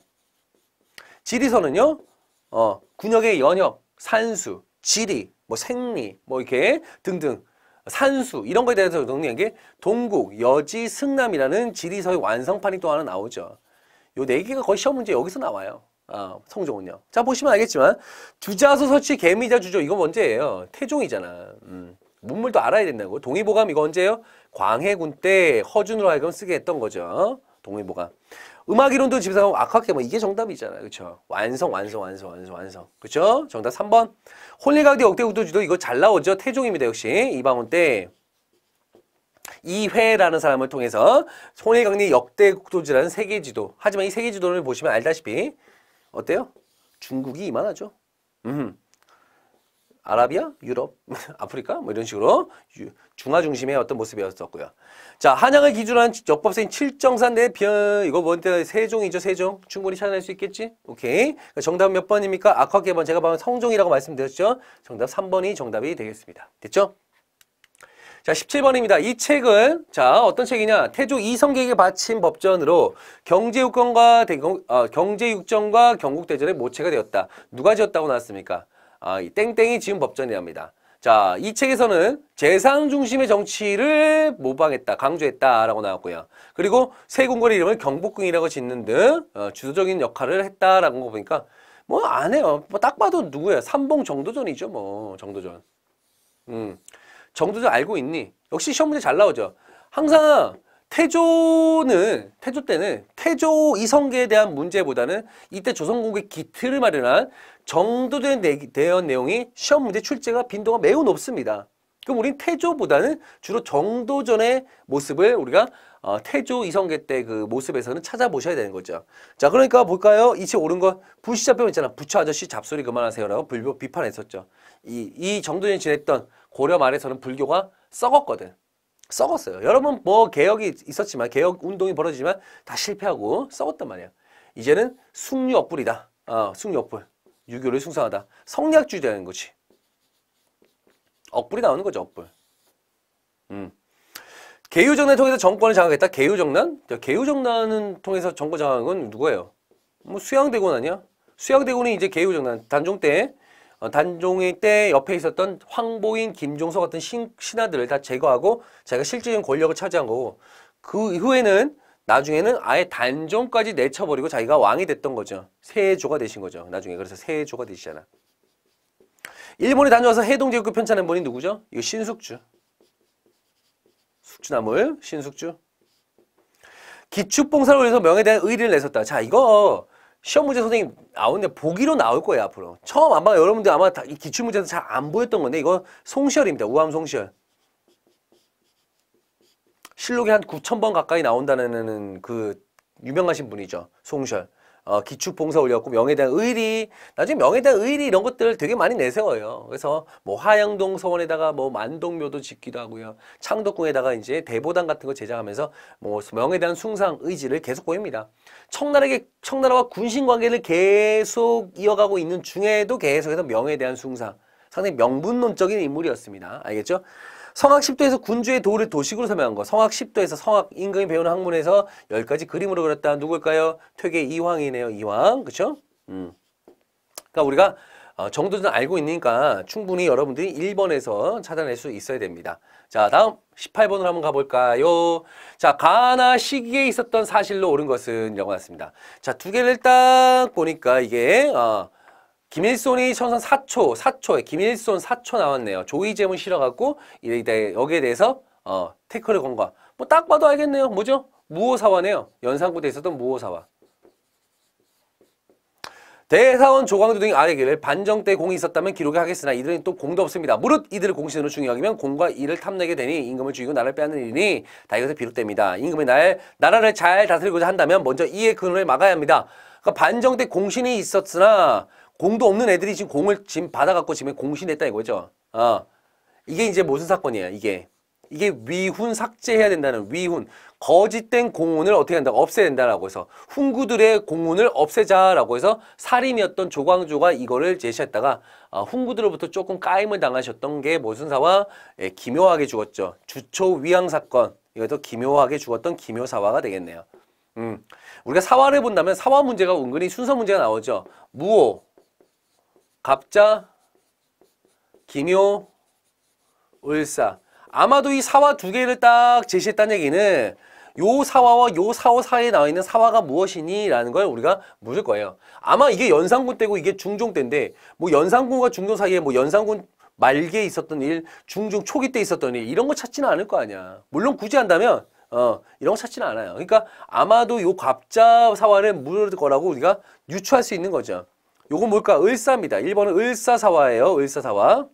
지리서는요. 어, 군역의 연역, 산수, 지리, 뭐 생리, 뭐 이렇게 등등. 산수 이런 거에 대해서 정리한 게 동국, 여지, 승남이라는 지리서의 완성판이 또 하나 나오죠. 요 네 개가 거의 시험 문제 여기서 나와요. 아, 성종은요. 자 보시면 알겠지만 주자서 설치 개미자 주조 이거 언제예요? 태종이잖아. 음. 문물도 알아야 된다고. 동의보감 이거 언제요? 예 광해군 때 허준으로 하여금 쓰게 했던 거죠. 동의보감. 음악 이론도 집사하고 악학계뭐 이게 정답이잖아요. 그렇죠? 완성 완성 완성 완성 완성. 그렇죠? 정답 3번. 홀리가대 역대국도주도 이거 잘 나오죠. 태종입니다. 역시 이방원 때 이회라는 사람을 통해서 손해강리 역대국도지라는 세계 지도. 하지만 이 세계 지도를 보시면 알다시피 어때요? 중국이 이만하죠. 음. 아라비아, 유럽, 아프리카 뭐 이런 식으로 중화 중심의 어떤 모습이었었고요. 자, 한양을 기준으로 한 역법세인 칠정산 내 비어 이거 뭔데 세종이죠, 세종. 충분히 찾아낼 수 있겠지? 오케이. 그러니까 정답은 몇 번입니까? 아까 개 번. 제가 방금 성종이라고 말씀드렸죠? 정답 3번이 정답이 되겠습니다. 됐죠? 자, 17번입니다. 이 책은 자, 어떤 책이냐? 태조 이성계에게 바친 법전으로 경제 육권과 대경 어, 경제 육전과 경국 대전의 모체가 되었다. 누가 지었다고 나왔습니까? 아, 이 땡땡이 지은 법전이랍니다. 자, 이 책에서는 재상 중심의 정치를 모방했다, 강조했다라고 나왔고요. 그리고 세군거리 이름을 경복궁이라고 짓는 등 어, 주도적인 역할을 했다라는 거 보니까 뭐 안 해요. 뭐딱 봐도 누구예요? 삼봉 정도전이죠, 뭐 정도전. 음, 정도전 알고 있니? 역시 시험 문제 잘 나오죠. 항상 태조는 태조 때는 태조 이성계에 대한 문제보다는 이때 조선국의 기틀을 마련한 정도된 대연 내용이 시험 문제 출제가 빈도가 매우 높습니다. 그럼 우린 태조보다는 주로 정도전의 모습을 우리가 어, 태조 이성계 때 그 모습에서는 찾아보셔야 되는 거죠. 자, 그러니까 볼까요? 이치 오른 거 부시자 표현 있잖아. 부처 아저씨 잡소리 그만하세요라고 불교 비판했었죠. 이, 이 정도전이 지냈던 고려 말에서는 불교가 썩었거든. 썩었어요. 여러 분뭐 개혁이 있었지만 개혁 운동이 벌어지지만 다 실패하고 썩었단 말이야 이제는 숭유업불이다 아, 어, 숭유업불 유교를 숭상하다. 성리학주의라는 거지. 억불이 나오는 거죠. 억불. 음. 개유정난 통해서 정권을 장악했다. 개유정난? 개유정난은 통해서 정권 장악한건 누구예요? 뭐 수양대군 아니야? 수양대군이 이제 개유정난 단종 때 어, 단종의 때 옆에 있었던 황보인, 김종서 같은 신, 신하들을 다 제거하고 자기가 실질적인 권력을 차지한 거고 그 이후에는 나중에는 아예 단종까지 내쳐버리고 자기가 왕이 됐던 거죠. 세조가 되신 거죠. 나중에 그래서 세조가 되시잖아. 일본에 다녀와서 해동제국을 편찬한 분이 누구죠? 이거 신숙주. 숙주나물, 신숙주. 기축봉사를 위해서 명에 대한 의리를 내섰다. 자, 이거 시험 문제 선생님 나오는데 보기로 나올 거예요 앞으로 처음 아마 여러분들 아마 다 이 기출 문제에서 잘 안 보였던 건데 이거 송시열입니다 우암 송시열 실록에한 9천 번 가까이 나온다는 그 유명하신 분이죠 송시열 어, 기축봉사 올렸고 명에 대한 의리 나중에 명에 대한 의리 이런 것들 을 되게 많이 내세워요. 그래서 뭐 화양동 서원에다가 뭐 만동묘도 짓기도 하고요. 창덕궁에다가 이제 대보당 같은 거 제작하면서 뭐 명에 대한 숭상 의지를 계속 보입니다. 청나라에게 청나라와 군신 관계를 계속 이어가고 있는 중에도 계속해서 명에 대한 숭상 상당히 명분론적인 인물이었습니다. 알겠죠? 성악 10도에서 군주의 도를 도식으로 설명한 거. 성악 10도에서 성악 임금이 배우는 학문에서 10가지 그림으로 그렸다. 누굴까요? 퇴계 이황이네요. 이황. 그쵸? 음. 그러니까 우리가 어, 정도는 알고 있으니까 충분히 여러분들이 1번에서 찾아낼 수 있어야 됩니다. 자, 다음 18번으로 한번 가볼까요? 자, 가나 시기에 있었던 사실로 옳은 것은 이라고 났습니다. 자, 두 개를 딱 보니까 이게 어, 김일손이 천선 4초, 4초에 김일손 4초 나왔네요. 조이제문 실어갖고 여기에 대해서 어, 태클을 건 거. 뭐딱 봐도 알겠네요. 뭐죠? 무호사화네요. 연산구대에 있었던 무호사화. 대사원 조광조 등이 아래기를 반정 때 공이 있었다면 기록에 하겠으나 이들은 또 공도 없습니다. 무릇 이들을 공신으로 중요하기면 공과 이를 탐내게 되니 임금을 죽이고 나라를 빼앗는 일이니 다 이것에 비롯됩니다. 임금이 날, 나라를 잘 다스리고자 한다면 먼저 이의 근원을 막아야 합니다. 그러니까 반정 때 공신이 있었으나 공도 없는 애들이 지금 공을 지금 받아갖고 지금 공신했다 이거죠. 어. 이게 이제 무슨 사건이에요, 이게. 이게 위훈 삭제해야 된다는 위훈. 거짓된 공훈을 어떻게 한다? 고 없애야 된다라고 해서 훈구들의 공훈을 없애자라고 해서 살인이었던 조광조가 이거를 제시했다가 어, 훈구들로부터 조금 까임을 당하셨던 게 모순사와 예, 기묘하게 죽었죠. 주초 위양 사건. 이것도 기묘하게 죽었던 기묘사화가 되겠네요. 음. 우리가 사화를 본다면 사화 문제가 은근히 순서 문제가 나오죠. 무호, 갑자, 기묘, 을사. 아마도 이 사화 두 개를 딱 제시했다는 얘기는 요 사화와 요 사호 사이에 나와 있는 사화가 무엇이니? 라는 걸 우리가 묻을 거예요. 아마 이게 연산군 때고 이게 중종 때인데 뭐 연산군과 중종 사이에 뭐 연산군 말기에 있었던 일, 중종 초기 때 있었던 일 이런 거 찾지는 않을 거 아니야. 물론 굳이 한다면 어, 이런 거 찾지는 않아요. 그러니까 아마도 요 갑자 사화를 물을 거라고 우리가 유추할 수 있는 거죠. 요건 뭘까? 을사입니다. 1번은 을사사화예요. 을사사화.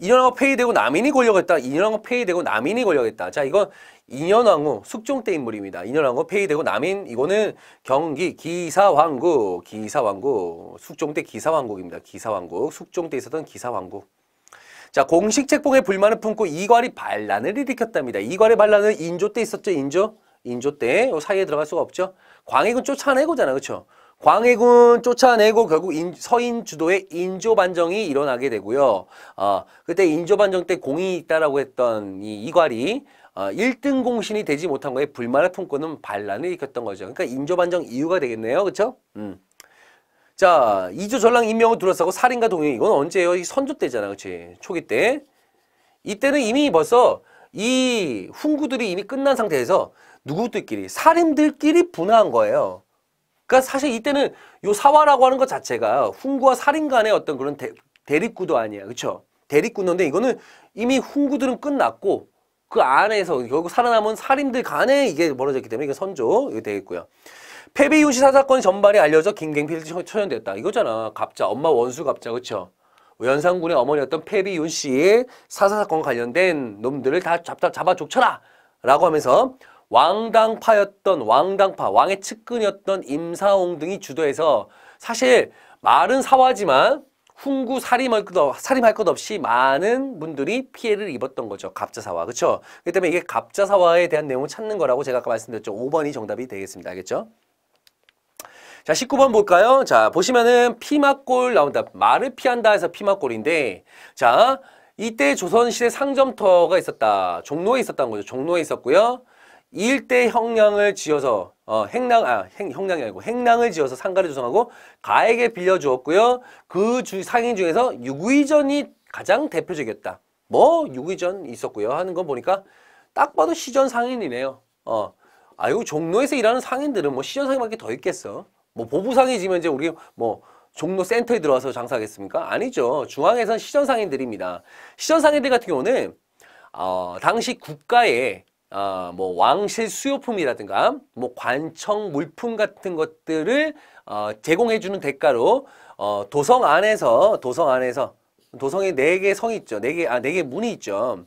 인현왕후 폐위되고 남인이 권력했다. 인현왕후 폐위되고 남인이 권력했다. 자, 이건 인현왕후 숙종 때 인물입니다. 인현왕후 폐위되고 남인 이거는 경기 기사왕국, 기사왕국, 숙종 때 기사왕국입니다. 기사왕국, 숙종 때 있었던 기사왕국. 자, 공식 책봉에 불만을 품고 이괄이 반란을 일으켰답니다. 이괄의 반란은 인조 때 있었죠, 인조? 인조 때 사이에 들어갈 수가 없죠. 광해군 쫓아내고잖아, 그렇죠? 광해군 쫓아내고 결국 인, 서인 주도의 인조 반정이 일어나게 되고요. 어, 그때 인조 반정 때 공이 있다라고 했던 이 이괄이 어, 1등 공신이 되지 못한 거에 불만을 품고는 반란을 일으켰던 거죠. 그러니까 인조 반정 이유가 되겠네요. 그렇죠? 자, 이조 전랑 임명을 둘러싸고 살인과 동행 이건 언제예요? 선조 때잖아. 그렇 초기 때. 이때는 이미 벌써 이 훈구들이 이미 끝난 상태에서 누구들끼리 살인들끼리 분화한 거예요. 그러니까 사실 이때는 요 사화라고 하는 것 자체가 훈구와 살인 간의 어떤 그런 대, 대립구도 아니야. 그렇죠? 대립구도인데 이거는 이미 훈구들은 끝났고 그 안에서 결국 살아남은 살인들 간에 이게 벌어졌기 때문에 이게 선조 이게 되겠고요. 패비윤씨 사사건 전반이 알려져 김갱필이 처연됐다. 이거잖아. 갑자 엄마 원수 갑자 그렇죠? 연산군의 어머니였던 패비윤 씨의 사사사건 관련된 놈들을 다 잡다, 잡아 족쳐라 라고 하면서 왕당파였던 왕당파, 왕의 측근이었던 임사홍 등이 주도해서 사실 말은 사화지만 훈구 살림할 것, 할것 없이 많은 분들이 피해를 입었던 거죠. 갑자사화. 그렇죠? 그렇기 때문에 이게 갑자사화에 대한 내용을 찾는 거라고 제가 아까 말씀드렸죠. 5번이 정답이 되겠습니다. 알겠죠? 자, 19번 볼까요? 자, 보시면은 피막골 나온다. 말을 피한다 해서 피막골인데 자, 이때 조선시대 상점터가 있었다. 종로에 있었던 거죠. 종로에 있었고요. 일대 형량을 지어서 어, 행랑 아 행, 형량이 아니고 행랑을 지어서 상가를 조성하고 가에게 빌려 주었고요. 그 주, 상인 중에서 유구이전이 가장 대표적이었다. 뭐 유구이전 있었고요 하는 거 보니까 딱 봐도 시전 상인이네요. 어. 아이고 종로에서 일하는 상인들은 뭐 시전 상인밖에 더 있겠어. 뭐 보부상이 지면 이제 우리 뭐 종로 센터에 들어와서 장사하겠습니까? 아니죠. 중앙에선 시전 상인들입니다. 시전 상인들 같은 경우는 어, 당시 국가에 어, 뭐 왕실 수요품이라든가 뭐 관청 물품 같은 것들을 어, 제공해 주는 대가로 어, 도성 안에서 도성 안에서 도성에 네 개 성이 있죠. 네 개 아 네개 아, 네 문이 있죠.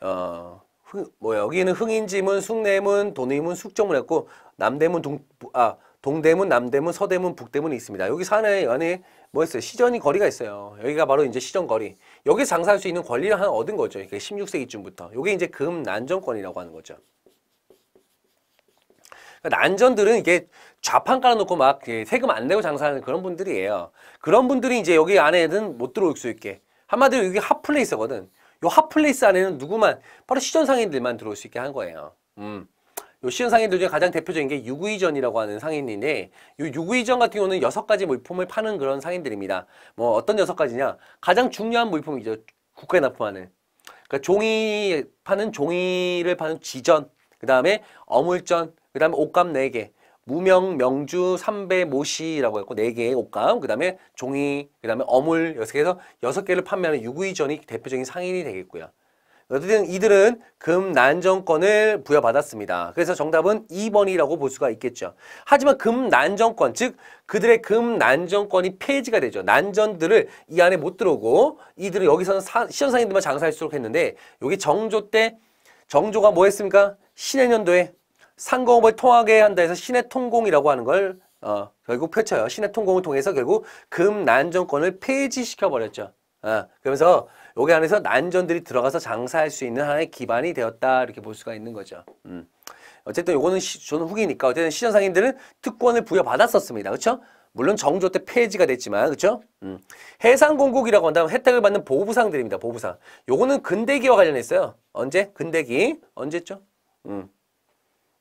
어, 흥, 뭐 여기는 흥인지문, 숭내문 도내문, 숙정문이었고 남대문 동아 동대문, 남대문, 서대문, 북대문이 있습니다. 여기 산에 안에 뭐 있어요? 시전이 거리가 있어요. 여기가 바로 이제 시전 거리. 여기 장사할 수 있는 권리를 하나 얻은 거죠. 이게 16세기쯤부터. 이게 이제 금난전권이라고 하는 거죠. 그러니까 난전들은 이게 좌판 깔아놓고 막 세금 안 내고 장사하는 그런 분들이에요. 그런 분들이 이제 여기 안에는 못 들어올 수 있게. 한마디로 여기 핫플레이스거든. 이 핫플레이스 안에는 누구만, 바로 시전 상인들만 들어올 수 있게 한 거예요. 음. 시현 상인들 중에 가장 대표적인 게 유구이전이라고 하는 상인인데 이 유구이전 같은 경우는 여섯 가지 물품을 파는 그런 상인들입니다. 뭐 어떤 여섯 가지냐? 가장 중요한 물품이죠. 국가에 납품하는. 그러니까 종이 파는 종이를 파는 지전, 그 다음에 어물전, 그 다음에 옷감 네 개 무명, 명주, 삼배, 모시라고 했고 네개의 옷감, 그 다음에 종이, 그 다음에 어물 여섯 개에서 여섯 개를 판매하는 유구이전이 대표적인 상인이 되겠고요. 어쨌든 이들은 금난정권을 부여받았습니다. 그래서 정답은 2번이라고 볼 수가 있겠죠. 하지만 금난정권, 즉 그들의 금난정권이 폐지가 되죠. 난전들을 이 안에 못 들어오고 이들은 여기서는 시현상인들만 장사할 수 있도록 했는데 여기 정조 때 정조가 뭐 했습니까? 신해 년도에 상공업을 통하게 한다 해서 신해 통공이라고 하는 걸 어, 결국 펼쳐요. 신해 통공을 통해서 결국 금난정권을 폐지시켜버렸죠. 어, 그러면서 여기 안에서 난전들이 들어가서 장사할 수 있는 하나의 기반이 되었다 이렇게 볼 수가 있는 거죠. 음. 어쨌든 요거는 시, 저는 후기니까 어쨌든 시장상인들은 특권을 부여받았었습니다. 그렇죠? 물론 정조 때 폐지가 됐지만 그렇죠? 음. 해상공국이라고 한다면 혜택을 받는 보부상들입니다. 보부상. 요거는 근대기와 관련했어요. 언제? 근대기. 언제죠? 음.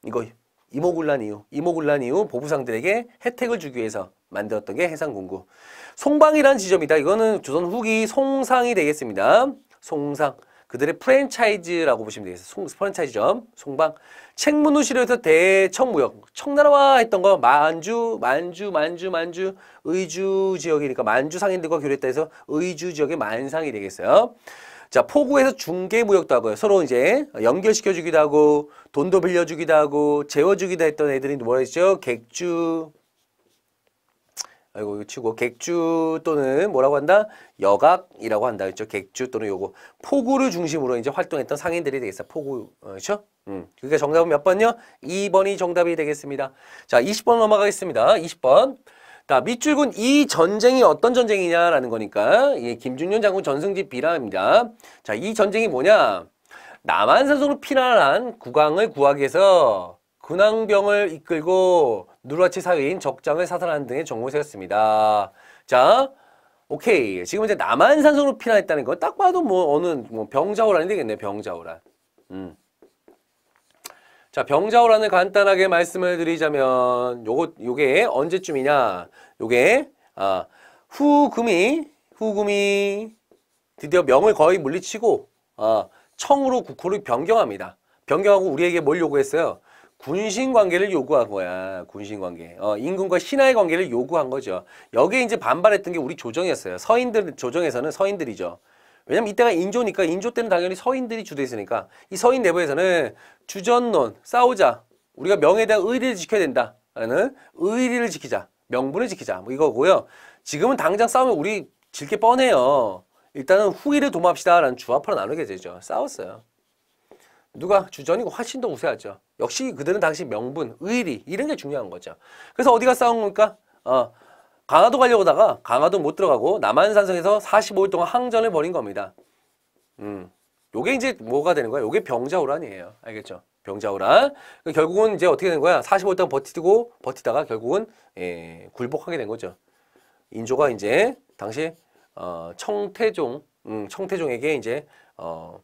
이거 이모군란 이후, 이모군란 이후 보부상들에게 혜택을 주기 위해서 만들었던 게 해상군구. 송방이라는 지점이다. 이거는 조선 후기 송상이 되겠습니다. 송상. 그들의 프랜차이즈라고 보시면 되겠어요. 습 프랜차이즈점, 송방. 책문우시로 해서 대청무역, 청나라와 했던 거 만주, 만주, 만주, 만주, 의주 지역이니까 만주 상인들과 교류했다 해서 의주 지역의 만상이 되겠어요. 자, 포구에서 중개무역도 하고요. 서로 이제 연결시켜주기도 하고, 돈도 빌려주기도 하고, 재워주기도 했던 애들이 뭐라 했죠? 객주. 아이고, 이거 치고. 객주 또는 뭐라고 한다? 여각이라고 한다. 그죠? 객주 또는 요거. 포구를 중심으로 이제 활동했던 상인들이 되겠어. 포구. 어, 그죠? 음. 그러니까 정답은 몇 번요? 2번이 정답이 되겠습니다. 자, 20번 넘어가겠습니다. 20번. 자, 밑줄군 이 전쟁이 어떤 전쟁이냐라는 거니까 예, 김준현 장군 전승지 비라입니다. 자, 이 전쟁이 뭐냐? 남한산성으로 피난한 국왕을 구하기 위해서 군황병을 이끌고 누라치 르 사위인 적장을 사살하는 등의 정보를 세웠습니다. 자, 오케이. 지금 이제 남한산성으로 피난했다는 거딱 봐도 뭐 어느 뭐 병자호란이 되겠네, 병자호란. 음. 자, 병자호란을 간단하게 말씀을 드리자면 요거 요게 언제쯤이냐? 요게 아, 후금이 후금이 드디어 명을 거의 물리치고 아, 청으로 국호를 변경합니다. 변경하고 우리에게 뭘 요구했어요? 군신 관계를 요구한 거야. 군신 관계. 어, 임금과 신하의 관계를 요구한 거죠. 여기에 이제 반발했던 게 우리 조정이었어요. 서인들 조정에서는 서인들이죠. 왜냐면 이때가 인조니까 인조 때는 당연히 서인들이 주도했으니까 이 서인 내부에서는 주전론 싸우자 우리가 명에 대한 의리를 지켜야 된다라는 의리를 지키자 명분을 지키자 뭐 이거고요 지금은 당장 싸우면 우리 질 게 뻔해요 일단은 후기를 도모합시다 라는 주합으로 나누게 되죠 싸웠어요 누가 주전이 고 훨씬 더 우세하죠 역시 그들은 당시 명분 의리 이런 게 중요한 거죠 그래서 어디가 싸운 겁니까 어, 강화도 가려고다가 강화도 못 들어가고 남한산성에서 45일 동안 항전을 벌인 겁니다. 음. 요게 이제 뭐가 되는 거야? 요게 병자호란이에요. 알겠죠? 병자호란. 그러니까 결국은 이제 어떻게 된 거야? 45일 동안 버티고 버티다가 결국은 예, 굴복하게 된 거죠. 인조가 이제 당시 어, 청태종 음, 청태종에게 이제 어,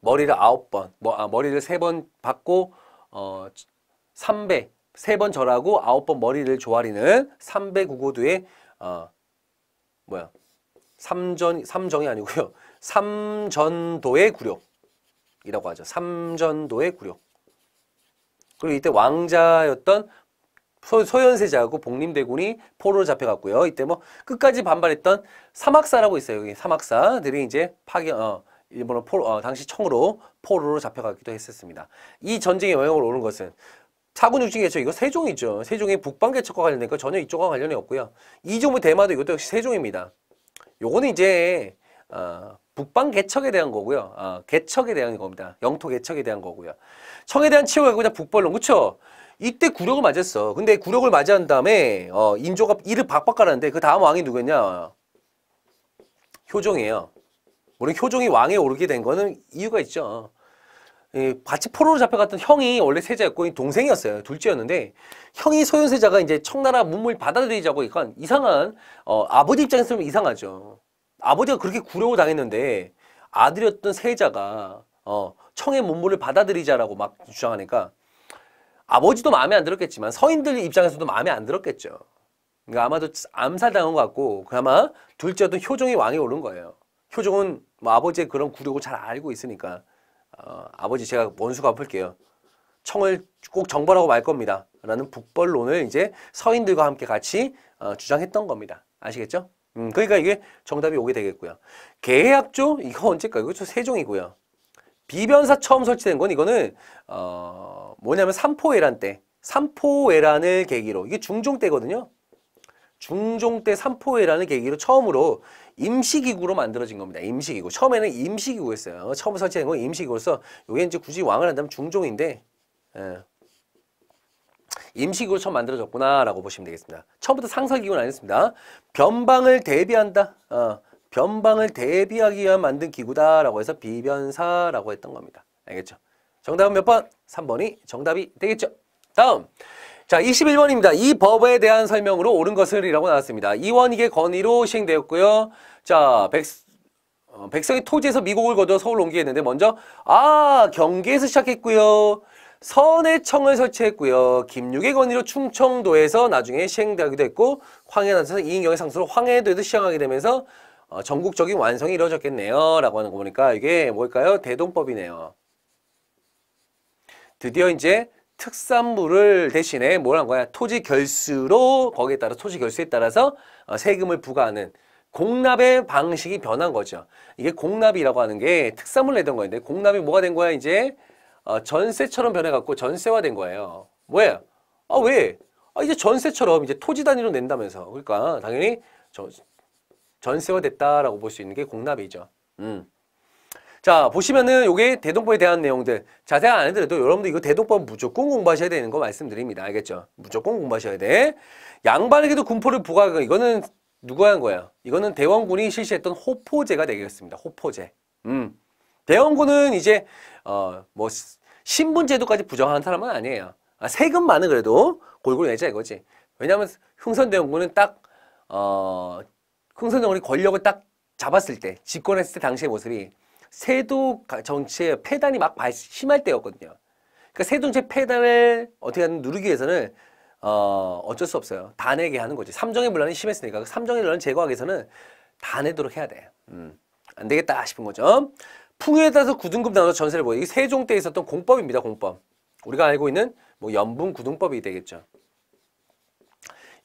머리를 아홉 번, 뭐, 아, 머리를 세 번 받고 어, 삼배 세번 절하고 아홉 번 머리를 조아리는 삼배구고두의 어, 뭐야 삼전 삼정이 아니고요 삼전도의 구력이라고 하죠 삼전도의 구력 그리고 이때 왕자였던 소, 소현세자하고 복림대군이 포로로 잡혀갔고요. 이때 뭐 끝까지 반발했던 사막사라고 있어요. 여기 사막사들이 이제 파견, 어, 일본어 포, 로 어, 당시 청으로 포로로 잡혀가기도 했었습니다. 이 전쟁의 영향을 오는 것은 사군육지개척 이거 세종이죠. 세종의 북방개척과 관련된 거 전혀 이쪽과 관련이 없고요. 이종무 대마도 이것도 역시 세종입니다. 요거는 이제 어, 북방 개척에 대한 거고요. 어, 개척에 대한 겁니다. 영토 개척에 대한 거고요. 청에 대한 치유가 그냥 북벌론 그쵸? 이때 구력을 맞았어. 근데 구력을 맞이한 다음에 어, 인조가 이를 박박 가라는데 그 다음 왕이 누구냐? 효종이에요. 물론 효종이 왕에 오르게 된 거는 이유가 있죠. 예, 같이 포로로 잡혀갔던 형이 원래 세자였고 동생이었어요. 둘째였는데 형이 소현세자가 이제 청나라 문물 받아들이자고 이건 이상한 어, 아버지 입장에서는 이상하죠. 아버지가 그렇게 구려고 당했는데 아들이었던 세자가 어, 청의 문물을 받아들이자라고 막 주장하니까 아버지도 마음에 안 들었겠지만 서인들 입장에서도 마음에 안 들었겠죠. 그러니까 아마도 암살당한 것 같고 그나마 둘째였던 효종이 왕에 오른 거예요. 효종은 뭐 아버지의 그런 구려고 잘 알고 있으니까 어, 아버지 제가 원수 갚을게요. 청을 꼭 정벌하고 말 겁니다. 라는 북벌론을 이제 서인들과 함께 같이 어, 주장했던 겁니다. 아시겠죠? 음, 그러니까 이게 정답이 오게 되겠고요. 계약조 이거 언제까 이거 세종이고요. 비변사 처음 설치된 건 이거는 어, 뭐냐면 삼포회란 때 삼포회란을 계기로 이게 중종 때거든요. 중종 때 삼포회란을 계기로 처음으로 임시기구로 만들어진 겁니다. 임시기구. 처음에는 임시기구였어요. 처음 설치된 건 임시기구로서 이게 이제 굳이 왕을 한다면 중종인데 예. 임시기구로 처음 만들어졌구나라고 보시면 되겠습니다. 처음부터 상설기구는 아니었습니다. 변방을 대비한다. 어, 변방을 대비하기 위한 만든 기구다라고 해서 비변사라고 했던 겁니다. 알겠죠? 정답은 몇 번? 3번이 정답이 되겠죠. 다음. 자, 21번입니다. 이 법에 대한 설명으로 옳은 것을 이라고 나왔습니다. 이원익의 건의로 시행되었고요. 자, 백, 어, 백성이 토지에서 미국을 거둬 서울 옮기겠는데 먼저 아, 경계에서 시작했고요. 선해청을 설치했고요. 김육의 권위로 충청도에서 나중에 시행되기도 했고 황해단서 이인경의 상수로 황해도에도 시행하게 되면서 어, 전국적인 완성이 이루어졌겠네요. 라고 하는 거 보니까 이게 뭘까요? 대동법이네요. 드디어 이제 특산물을 대신에 뭘 한 거야? 토지 결수로 거기에 따라 토지 결수에 따라서 어, 세금을 부과하는 공납의 방식이 변한 거죠. 이게 공납이라고 하는 게 특산물 내던 거인데 공납이 뭐가 된 거야 이제 어, 전세처럼 변해갖고 전세화된 거예요. 왜? 아 왜? 아 이제 전세처럼 이제 토지 단위로 낸다면서 그러니까 당연히 저, 전세화됐다라고 볼 수 있는 게 공납이죠. 음. 자 보시면은 요게 대동법에 대한 내용들 자세히 안 해드려도 여러분들 이거 대동법 무조건 공부하셔야 되는 거 말씀드립니다 알겠죠 무조건 공부하셔야 돼 양반에게도 군포를 부과하 이거는 누가 한 거야? 이거는 대원군이 실시했던 호포제가 되겠습니다. 호포제. 음. 대원군은 이제 어 뭐 신분제도까지 부정한 사람은 아니에요. 아, 세금만은 그래도 골고루 내자 이거지. 왜냐하면 흥선대원군은 딱 어, 흥선대원군이 권력을 딱 잡았을 때, 집권했을 때 당시의 모습이 세도 정치의 폐단이 막 심할 때였거든요. 그러니까 세도 정치의 폐단을 어떻게 하든 누르기 위해서는 어, 어쩔 수 없어요. 다 내게 하는 거지. 삼정의 분란이 심했으니까 그 삼정의 분란을 제거하기 위해서는 다 내도록 해야 돼. 음, 안 되겠다 싶은 거죠. 풍요에 따라서 구등급 나눠 서 전세를 보여. 이게 세종 때 있었던 공법입니다. 공법. 우리가 알고 있는 뭐 연분 구등법이 되겠죠.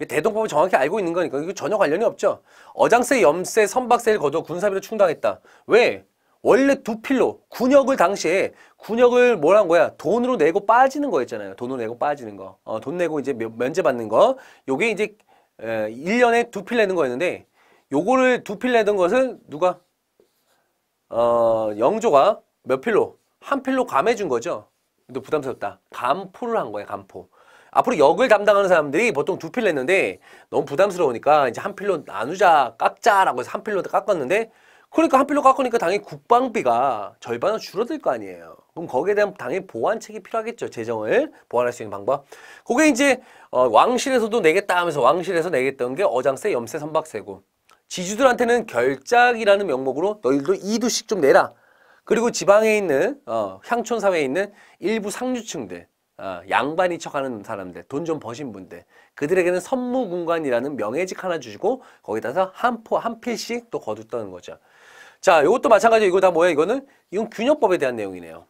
대동법을 정확히 알고 있는 거니까 이거 전혀 관련이 없죠. 어장세, 염세, 선박세를 거둬 군사비로 충당했다. 왜? 원래 두 필로 군역을 당시에 군역을 뭐란 거야 돈으로 내고 빠지는 거였잖아요 돈으로 내고 빠지는 거돈 어, 내고 이제 면제받는 거 요게 이제 에, 1년에 두 필 내는 거였는데 요거를 두 필 내던 것은 누가 어 영조가 몇 필로 한 필로 감해준 거죠 근 부담스럽다 감포를 한 거야 감포 앞으로 역을 담당하는 사람들이 보통 두 필 냈는데 너무 부담스러우니까 이제 한 필로 나누자 깎자라고 해서 한 필로 깎았는데 그러니까 한필로 깎으니까 당연히 국방비가 절반은 줄어들 거 아니에요. 그럼 거기에 대한 당연히 보완책이 필요하겠죠. 재정을 보완할 수 있는 방법. 그게 이제 어, 왕실에서도 내겠다 하면서 왕실에서 내겠던 게 어장세, 염세, 선박세고 지주들한테는 결작이라는 명목으로 너희들도 이두씩 좀 내라. 그리고 지방에 있는 어, 향촌 사회에 있는 일부 상류층들 어, 양반이 척하는 사람들, 돈 좀 버신 분들 그들에게는 선무군관이라는 명예직 하나 주시고 거기다가 한포 한 필씩 또 거두다는 거죠. 자, 이것도 마찬가지로 이거 다뭐예요 이거는 이건 균형법에 대한 내용이네요.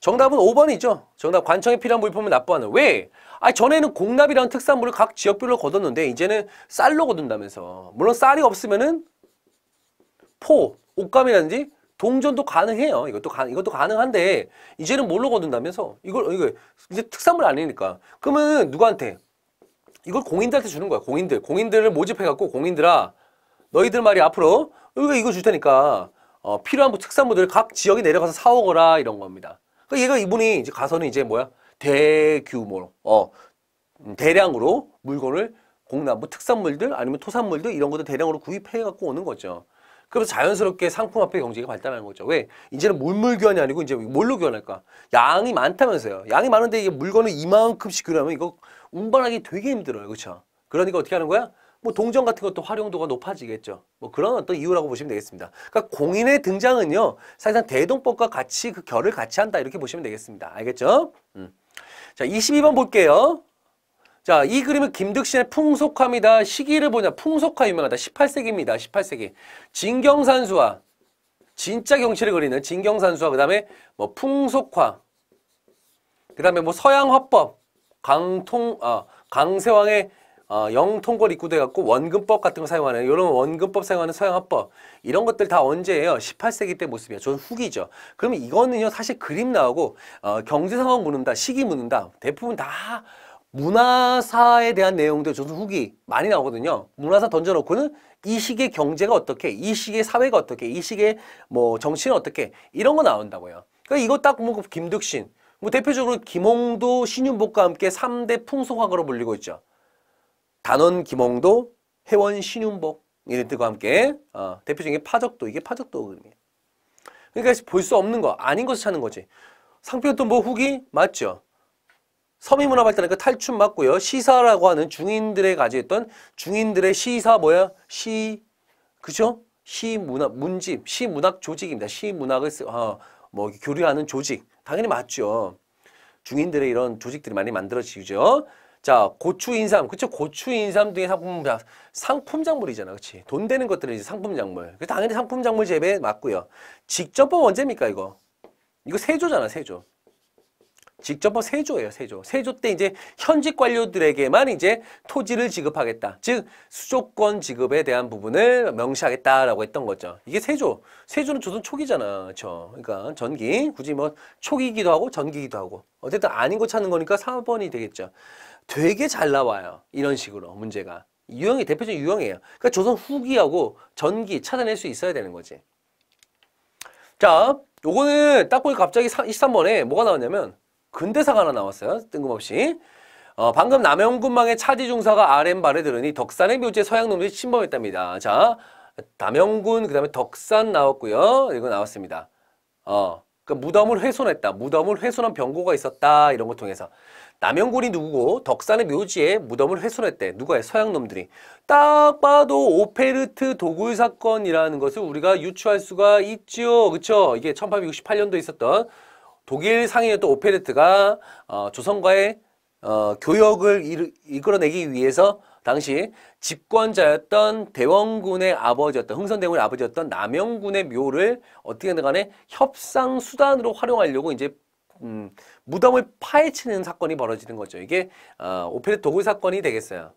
정답은 5번이죠. 정답 관청에 필요한 물품을 납부하는. 왜? 아 전에는 공납이라는 특산물을 각 지역별로 거뒀는데 이제는 쌀로 거둔다면서. 물론 쌀이 없으면은 포, 옷감이라든지 동전도 가능해요. 이것도 가, 이것도 가능한데 이제는 뭘로 거둔다면서. 이걸 이거 이제 특산물 아니니까. 그러면 누구한테? 이걸 공인들한테 주는 거야. 공인들. 공인들을 모집해 갖고 공인들아 너희들 말이 앞으로 우리 이거 줄 테니까 어, 필요한 특산물들 각 지역에 내려가서 사오거라 이런 겁니다. 그러니까 얘가 이분이 이제 가서는 이제 뭐야 대규모로 어, 음, 대량으로 물건을 공납무 특산물들 아니면 토산물들 이런 것도 대량으로 구입해 갖고 오는 거죠. 그래서 자연스럽게 상품화폐 경제가 발달하는 거죠. 왜? 이제는 물물 교환이 아니고 이제 뭘로 교환할까? 양이 많다면서요. 양이 많은데 이게 물건을 이만큼씩 교환하면 이거 운반하기 되게 힘들어요. 그렇죠? 그러니까 어떻게 하는 거야? 뭐 동전 같은 것도 활용도가 높아지겠죠. 뭐 그런 어떤 이유라고 보시면 되겠습니다. 그러니까 공인의 등장은요. 사실상 대동법과 같이 그 결을 같이 한다 이렇게 보시면 되겠습니다. 알겠죠? 음. 자, 22번 볼게요. 자, 이 그림은 김득신의 풍속화입니다. 시기를 보냐. 풍속화 유명하다. 18세기입니다. 18세기. 진경산수화. 진짜 경치를 그리는 진경산수화. 그 다음에 뭐 풍속화. 그 다음에 뭐 서양화법. 강통, 아, 강세왕의 어, 영통궐 입구도 해갖고 원근법 같은 거 사용하는 이런 원근법 사용하는 서양화법 이런 것들 다 언제예요? 18세기 때 모습이에요. 저는 후기죠. 그러면 이거는요 사실 그림 나오고 어, 경제상황 묻는다, 시기 묻는다 대부분 다 문화사에 대한 내용들 저는 후기 많이 나오거든요. 문화사 던져놓고는 이 시기의 경제가 어떻게, 이 시기의 사회가 어떻게, 이 시기의 뭐 정치는 어떻게 이런 거 나온다고요. 그러니까 이거 딱 보면 뭐 김득신, 뭐 대표적으로 김홍도, 신윤복과 함께 삼대 풍속학으로 불리고 있죠. 단원 김홍도 회원 신윤복 이런 뜻과 함께 어, 대표적인 파적도 이게 파적도 의미예요. 그러니까 볼 수 없는 거 아닌 것을 찾는 거지. 상표또 뭐 후기 맞죠. 서민문화 발달하니 그 탈춤 맞고요. 시사라고 하는 중인들의 가지했던 중인들의 시사 뭐야? 시 그죠? 시문학 문집 시문학 조직입니다. 시문학을 쓰, 어, 뭐 교류하는 조직 당연히 맞죠. 중인들의 이런 조직들이 많이 만들어지죠. 자, 고추 인삼. 그쵸? 고추 인삼 등의 상품, 상품 작물이잖아. 그치? 돈 되는 것들은 이제 상품 작물. 그 당연히 상품 작물 재배 맞고요. 직접법 언제입니까, 이거? 이거 세조잖아, 세조. 직접법 세조예요, 세조. 세조 때 이제 현직 관료들에게만 이제 토지를 지급하겠다. 즉, 수조권 지급에 대한 부분을 명시하겠다라고 했던 거죠. 이게 세조. 세조는 조선 초기잖아. 그쵸? 그러니까 전기. 굳이 뭐 초기이기도 하고 전기이기도 하고. 어쨌든 아닌 거 찾는 거니까 4번이 되겠죠. 되게 잘 나와요. 이런 식으로 문제가. 유형이 대표적인 유형이에요. 그러니까 조선 후기하고 전기 찾아낼 수 있어야 되는 거지. 자, 요거는 딱 보니 갑자기 사, 13번에 뭐가 나왔냐면 근대사가 하나 나왔어요. 뜬금없이. 어, 방금 남영군망의 차지중사가 아랫발에 들으니 덕산의 묘지에 서양놈들이 침범했답니다. 자, 남영군 그 다음에 덕산 나왔고요. 이거 나왔습니다. 어, 그러니까 무덤을 훼손했다. 무덤을 훼손한 병고가 있었다. 이런 걸 통해서. 남영곤이 누구고 덕산의 묘지에 무덤을 훼손했대. 누가요? 서양놈들이. 딱 봐도 오페르트 도굴 사건이라는 것을 우리가 유추할 수가 있죠 그쵸? 이게 1868년도에 있었던 독일 상인이었던 오페르트가 어, 조선과의 어, 교역을 일, 이끌어내기 위해서 당시 집권자였던 대원군의 아버지였던 흥선대군의 아버지였던 남영군의 묘를 어떻게든 간에 협상 수단으로 활용하려고 이제 음, 무덤을 파헤치는 사건이 벌어지는 거죠. 이게 어, 오페렛 도굴 사건이 되겠어요.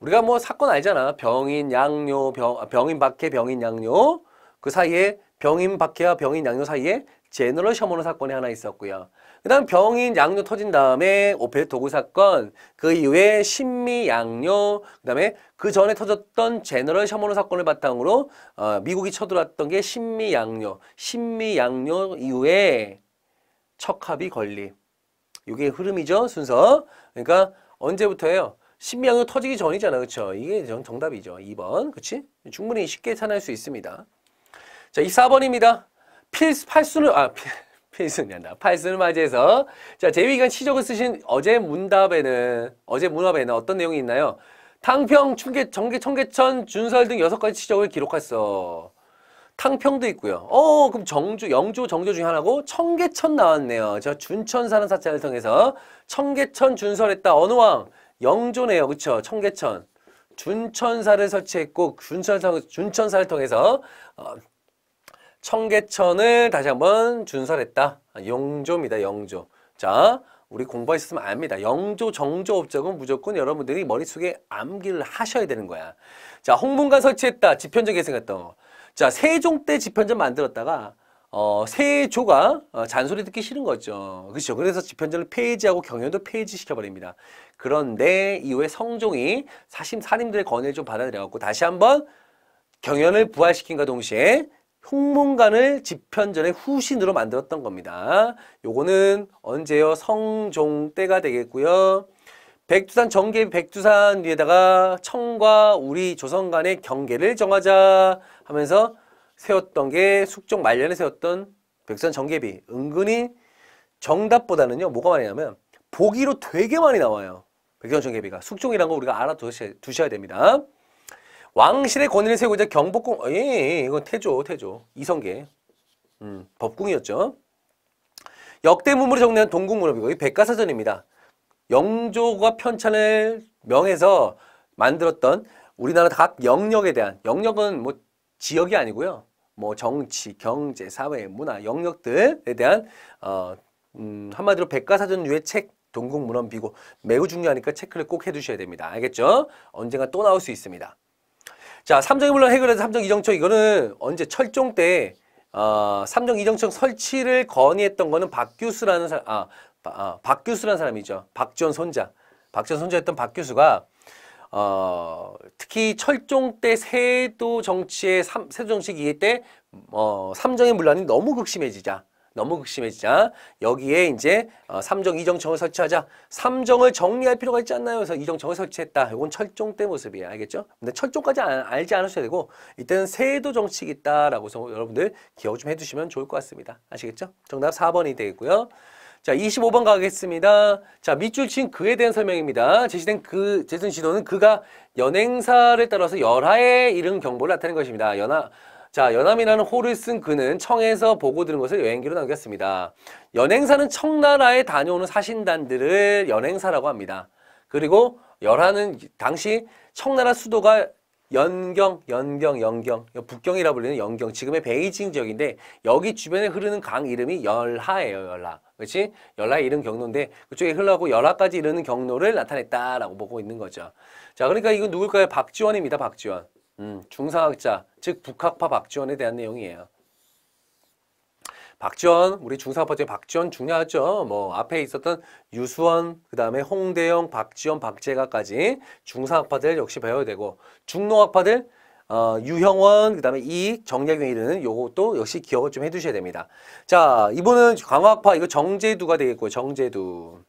우리가 뭐 사건 알잖아. 병인 양료 병, 아, 병인 박해, 병인 양료그 사이에 병인 박해와 병인 양료 사이에 제너럴 셔먼 사건이 하나 있었고요. 그 다음 병인 양료 터진 다음에 오페렛 도굴 사건, 그 이후에 신미 양료그 다음에 그 전에 터졌던 제너럴 셔먼 사건을 바탕으로 어, 미국이 쳐들어왔던 게 신미 양료 신미 양료 이후에 척합이 걸리. 이게 흐름이죠, 순서. 그러니까 언제부터예요? 신비양육 터지기 전이잖아, 그렇죠 이게 정답이죠. 2번, 그치? 충분히 쉽게 찾아낼 수 있습니다. 자, 24번입니다. 필수팔수을 아, 필, 필순이 아니팔수을 맞이해서 자, 제위기간 시적을 쓰신 어제 문답에는, 어제 문답에는 어떤 내용이 있나요? 탕평, 충계, 정계, 청계천, 준설 등 여섯 가지 시적을 기록했어. 탕평도 있고요. 어, 그럼 정주, 영주, 정조 중에 하나고 청계천 나왔네요. 저 준천 사는 사찰을 통해서 청계천 준설했다. 어느 왕? 영조네요. 그쵸? 청계천. 준천사를 설치했고 준천사, 준천사를 통해서 어, 청계천을 다시 한번 준설했다. 영조입니다. 영조. 자, 우리 공부하셨으면 압니다. 영조, 정조 업적은 무조건 여러분들이 머릿속에 암기를 하셔야 되는 거야. 자, 홍문관 설치했다. 지편적에 생겼던 거. 자, 세종 때 집현전 만들었다가 어, 세조가 어, 잔소리 듣기 싫은 거죠. 그렇죠. 그래서 집현전을 폐지하고 경연도 폐지시켜버립니다. 그런데 이후에 성종이 사심 사님들의 권위를 좀 받아들여갖고 다시 한번 경연을 부활시킨과 동시에 흉문관을 집현전의 후신으로 만들었던 겁니다. 요거는 언제요? 성종 때가 되겠고요. 백두산 정계 백두산 위에다가 청과 우리 조선 간의 경계를 정하자 하면서 세웠던 게 숙종 말년에 세웠던 백두산 정계비 은근히 정답보다는요 뭐가 많이냐면 보기로 되게 많이 나와요 백두산 정계비가 숙종이란 거 우리가 알아두셔야 됩니다 왕실의 권위를 세우고자 경복궁 어, 예, 예, 예 이건 태조 태조 이성계 음, 법궁이었죠 역대 문물을 정리한 동궁문헌이고이 백과사전입니다 영조가 편찬을 명해서 만들었던 우리나라 각 영역에 대한 영역은 뭐 지역이 아니고요. 뭐 정치, 경제, 사회, 문화, 영역들에 대한 어, 음, 한마디로 백과사전류의 책 동국문헌비고 매우 중요하니까 체크를 꼭 해두셔야 됩니다. 알겠죠? 언젠가 또 나올 수 있습니다. 자, 삼정이 물론 해결해서 삼정 이정청 이거는 언제 철종 때 어, 삼정 이정청 설치를 건의했던 거는 박규수라는 사람, 아, 아, 박규수라는 사람이죠. 박지원 손자. 박지원 손자였던 박규수가 어, 특히 철종 때 세도 정치의 삼, 세도 정치 기회 때 어, 삼정의 문란이 너무 극심해지자 너무 극심해지자 여기에 이제 어, 삼정 이정청을 설치하자 삼정을 정리할 필요가 있지 않나요? 그래서 이정청을 설치했다. 이건 철종 때 모습이에요. 알겠죠? 근데 철종까지 안, 알지 않으셔야 되고 이때는 세도 정치겠다라고 해서 여러분들 기억 좀 해두시면 좋을 것 같습니다. 아시겠죠? 정답 사번이 되겠고요. 자, 25번 가겠습니다. 자, 밑줄 친 그에 대한 설명입니다. 제시된 그, 제시된 지도는 그가 연행사를 따라서 열하에 이른 경보를 나타낸 것입니다. 연하, 자, 연함이라는 호를 쓴 그는 청에서 보고 들은 것을 여행기로 남겼습니다. 연행사는 청나라에 다녀오는 사신단들을 연행사라고 합니다. 그리고 열하는 당시 청나라 수도가 연경, 연경, 연경, 북경이라 불리는 연경, 지금의 베이징 지역인데 여기 주변에 흐르는 강 이름이 열하예요, 열하. 그렇지? 열하에 이른 경로인데 그쪽에 흘러가고 열하까지 이르는 경로를 나타냈다라고 보고 있는 거죠. 자, 그러니까 이건 누굴까요? 박지원입니다, 박지원. 음, 중상학자, 즉 북학파 박지원에 대한 내용이에요. 박지원 우리 중상파제 박지원 중요하죠. 뭐 앞에 있었던 유수원 그다음에 홍대영 박지원 박재가까지 중상파들 역시 배워야 되고 중농학파들 어, 유형원 그다음에 이 정약용 이르는 요것도 역시 기억을 좀 해두셔야 됩니다. 자이번은 강화학파 이거 정제두가 되겠고 정제두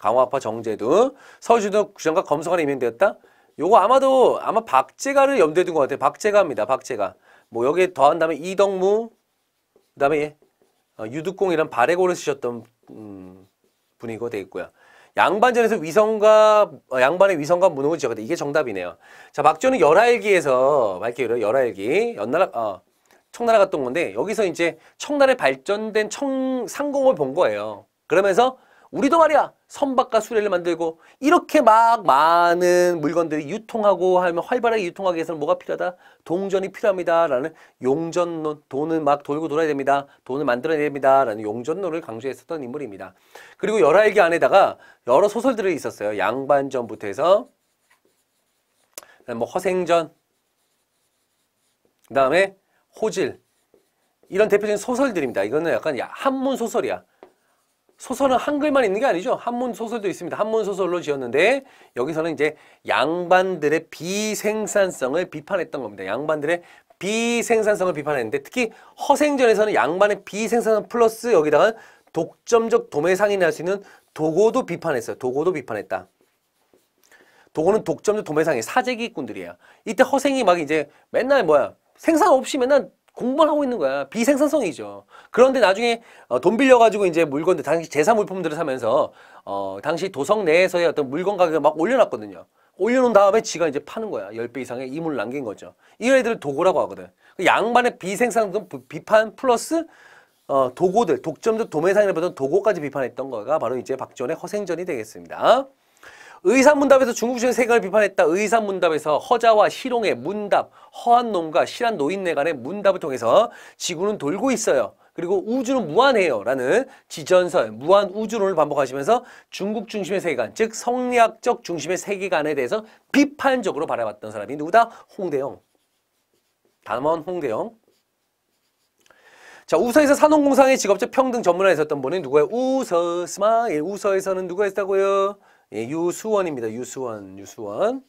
강화학파 정제두 서울주도 구정과 검사관에 임명되었다. 요거 아마도 아마 박재가를 염두에 둔 것 같아요. 박재가입니다. 박재가 뭐 여기에 더한다면 이덕무 그다음에 어, 유두공이란 발레고를 쓰셨던 음, 분이고 되겠고요. 양반전에서 위성과 어, 양반의 위성과 무능을 지어가다 이게 정답이네요. 자 박조는 열하일기에서 말게요 열하일기 연나라 어, 청나라 갔던 건데 여기서 이제 청나라의 발전된 청 상공을 본 거예요. 그러면서 우리도 말이야 선박과 수레를 만들고 이렇게 막 많은 물건들이 유통하고 하면 활발하게 유통하기 위해서는 뭐가 필요하다? 동전이 필요합니다 라는 용전론 돈은 막 돌고 돌아야 됩니다 돈을 만들어야 됩니다 라는 용전론을 강조했었던 인물입니다 그리고 열하일기 안에다가 여러 소설들이 있었어요 양반전부터 해서 뭐 허생전 그 다음에 호질 이런 대표적인 소설들입니다 이거는 약간 한문 소설이야 소설은 한글만 있는 게 아니죠. 한문 소설도 있습니다. 한문 소설로 지었는데 여기서는 이제 양반들의 비생산성을 비판했던 겁니다. 양반들의 비생산성을 비판했는데 특히 허생전에서는 양반의 비생산성 플러스 여기다가 독점적 도매상인을 할수 있는 도고도 비판했어요. 도고도 비판했다. 도고는 독점적 도매상인 사재기꾼들이에요. 이때 허생이 막 이제 맨날 뭐야 생산 없이 맨날 공부를 하고 있는 거야. 비생산성이죠. 그런데 나중에 어, 돈 빌려가지고 이제 물건들, 당시 제사 물품들을 사면서 어, 당시 도성 내에서의 어떤 물건 가격을 막 올려놨거든요. 올려놓은 다음에 지가 이제 파는 거야. 1 0배 이상의 이물을 남긴 거죠. 이런 애들을 도고라고 하거든. 그 양반의 비생산성 비판 플러스 어, 도고들, 독점적 도매상이라 보던 도고까지 비판했던 거가 바로 이제 박지원의 허생전이 되겠습니다. 의사문답에서 중국적인 세관을 계 비판했다. 의사문답에서 허자와 희롱의 문답, 허한 놈과 실한 노인네 간의 문답을 통해서 지구는 돌고 있어요. 그리고 우주는 무한해요 라는 지전설 무한 우주론을 반복하시면서 중국 중심의 세계관 즉 성리학적 중심의 세계관에 대해서 비판적으로 바라봤던 사람이 누구다? 홍대영 담원 홍대영 자 우서에서 산업공상의 직업적 평등 전문화에 있었던 분이 누구예요? 우서 스마일 우서에서는 누가 있다고요 예, 유수원입니다. 유수원, 유수원.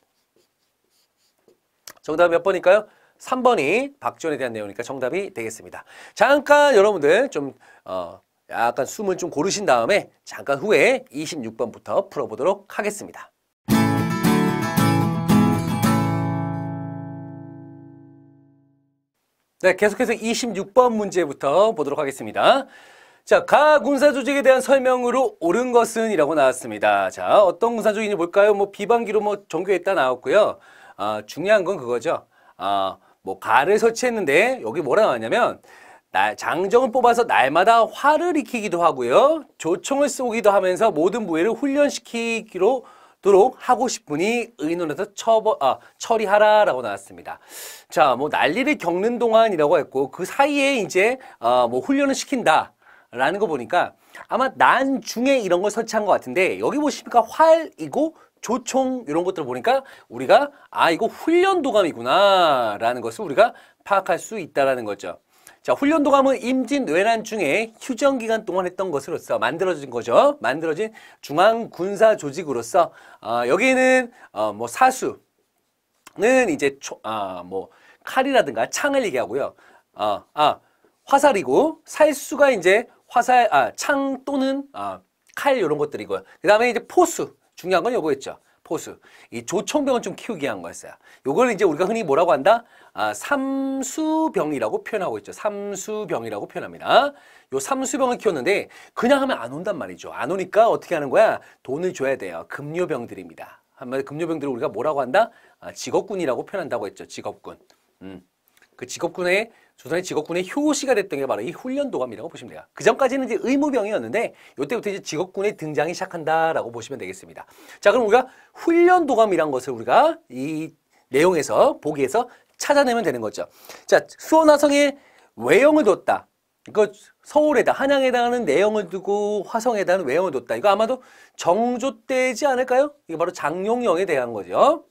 정답 몇 번일까요? 3번이 박지원에 대한 내용이니까 정답이 되겠습니다. 잠깐 여러분들 좀 어, 약간 숨을 좀 고르신 다음에 잠깐 후에 26번부터 풀어보도록 하겠습니다. 네, 계속해서 26번 문제부터 보도록 하겠습니다. 자, 가 군사 조직에 대한 설명으로 옳은 것은 이라고 나왔습니다. 자, 어떤 군사 조직인지볼까요뭐 비방기로 뭐 종교에 따라 나왔고요. 아, 중요한 건 그거죠. 아, 뭐 가를 설치했는데 여기 뭐라 나왔냐면 날, 장정을 뽑아서 날마다 화를 익히기도 하고요. 조총을 쏘기도 하면서 모든 부위를 훈련시키기로 도록 하고 싶으니 의논해서 처벌, 아, 처리하라라고 나왔습니다. 자, 뭐 난리를 겪는 동안이라고 했고 그 사이에 이제 아, 뭐 훈련을 시킨다. 라는 거 보니까 아마 난 중에 이런 걸 설치한 것 같은데 여기 보십니까 활이고 조총 이런 것들을 보니까 우리가 아 이거 훈련 도감이구나 라는 것을 우리가 파악할 수 있다라는 거죠. 자, 훈련 도감은 임진 왜란 중에 휴전 기간 동안 했던 것으로서 만들어진 거죠. 만들어진 중앙 군사 조직으로서 어, 여기는 어, 뭐 사수는 이제 초, 아, 뭐 칼이라든가 창을 얘기하고요. 아, 아 화살이고 살수가 이제 화살, 아, 창 또는 아, 칼 이런 것들이고요. 그 다음에 이제 포수. 중요한 건 요거 였죠 포수. 이 조총병은 좀 키우기 위한 거였어요. 요걸 이제 우리가 흔히 뭐라고 한다? 아, 삼수병이라고 표현하고 있죠. 삼수병이라고 표현합니다. 요 삼수병을 키웠는데 그냥 하면 안 온단 말이죠. 안 오니까 어떻게 하는 거야? 돈을 줘야 돼요. 급료병들입니다 한마디 급료병들을 우리가 뭐라고 한다? 아, 직업군이라고 표현한다고 했죠. 직업군. 음. 그 직업군의 조선의 직업군의 효시가 됐던 게 바로 이 훈련도감이라고 보시면 돼요. 그 전까지는 이제 의무병이었는데 이때부터 이제 직업군의 등장이 시작한다라고 보시면 되겠습니다. 자, 그럼 우리가 훈련도감이란 것을 우리가 이 내용에서 보기에서 찾아내면 되는 거죠. 자, 수원화성에 외형을 뒀다. 이거 서울에다 한양에다는 하 내용을 두고 화성에다는 하 외형을 뒀다. 이거 아마도 정조 때지 않을까요? 이게 바로 장룡령에 대한 거죠.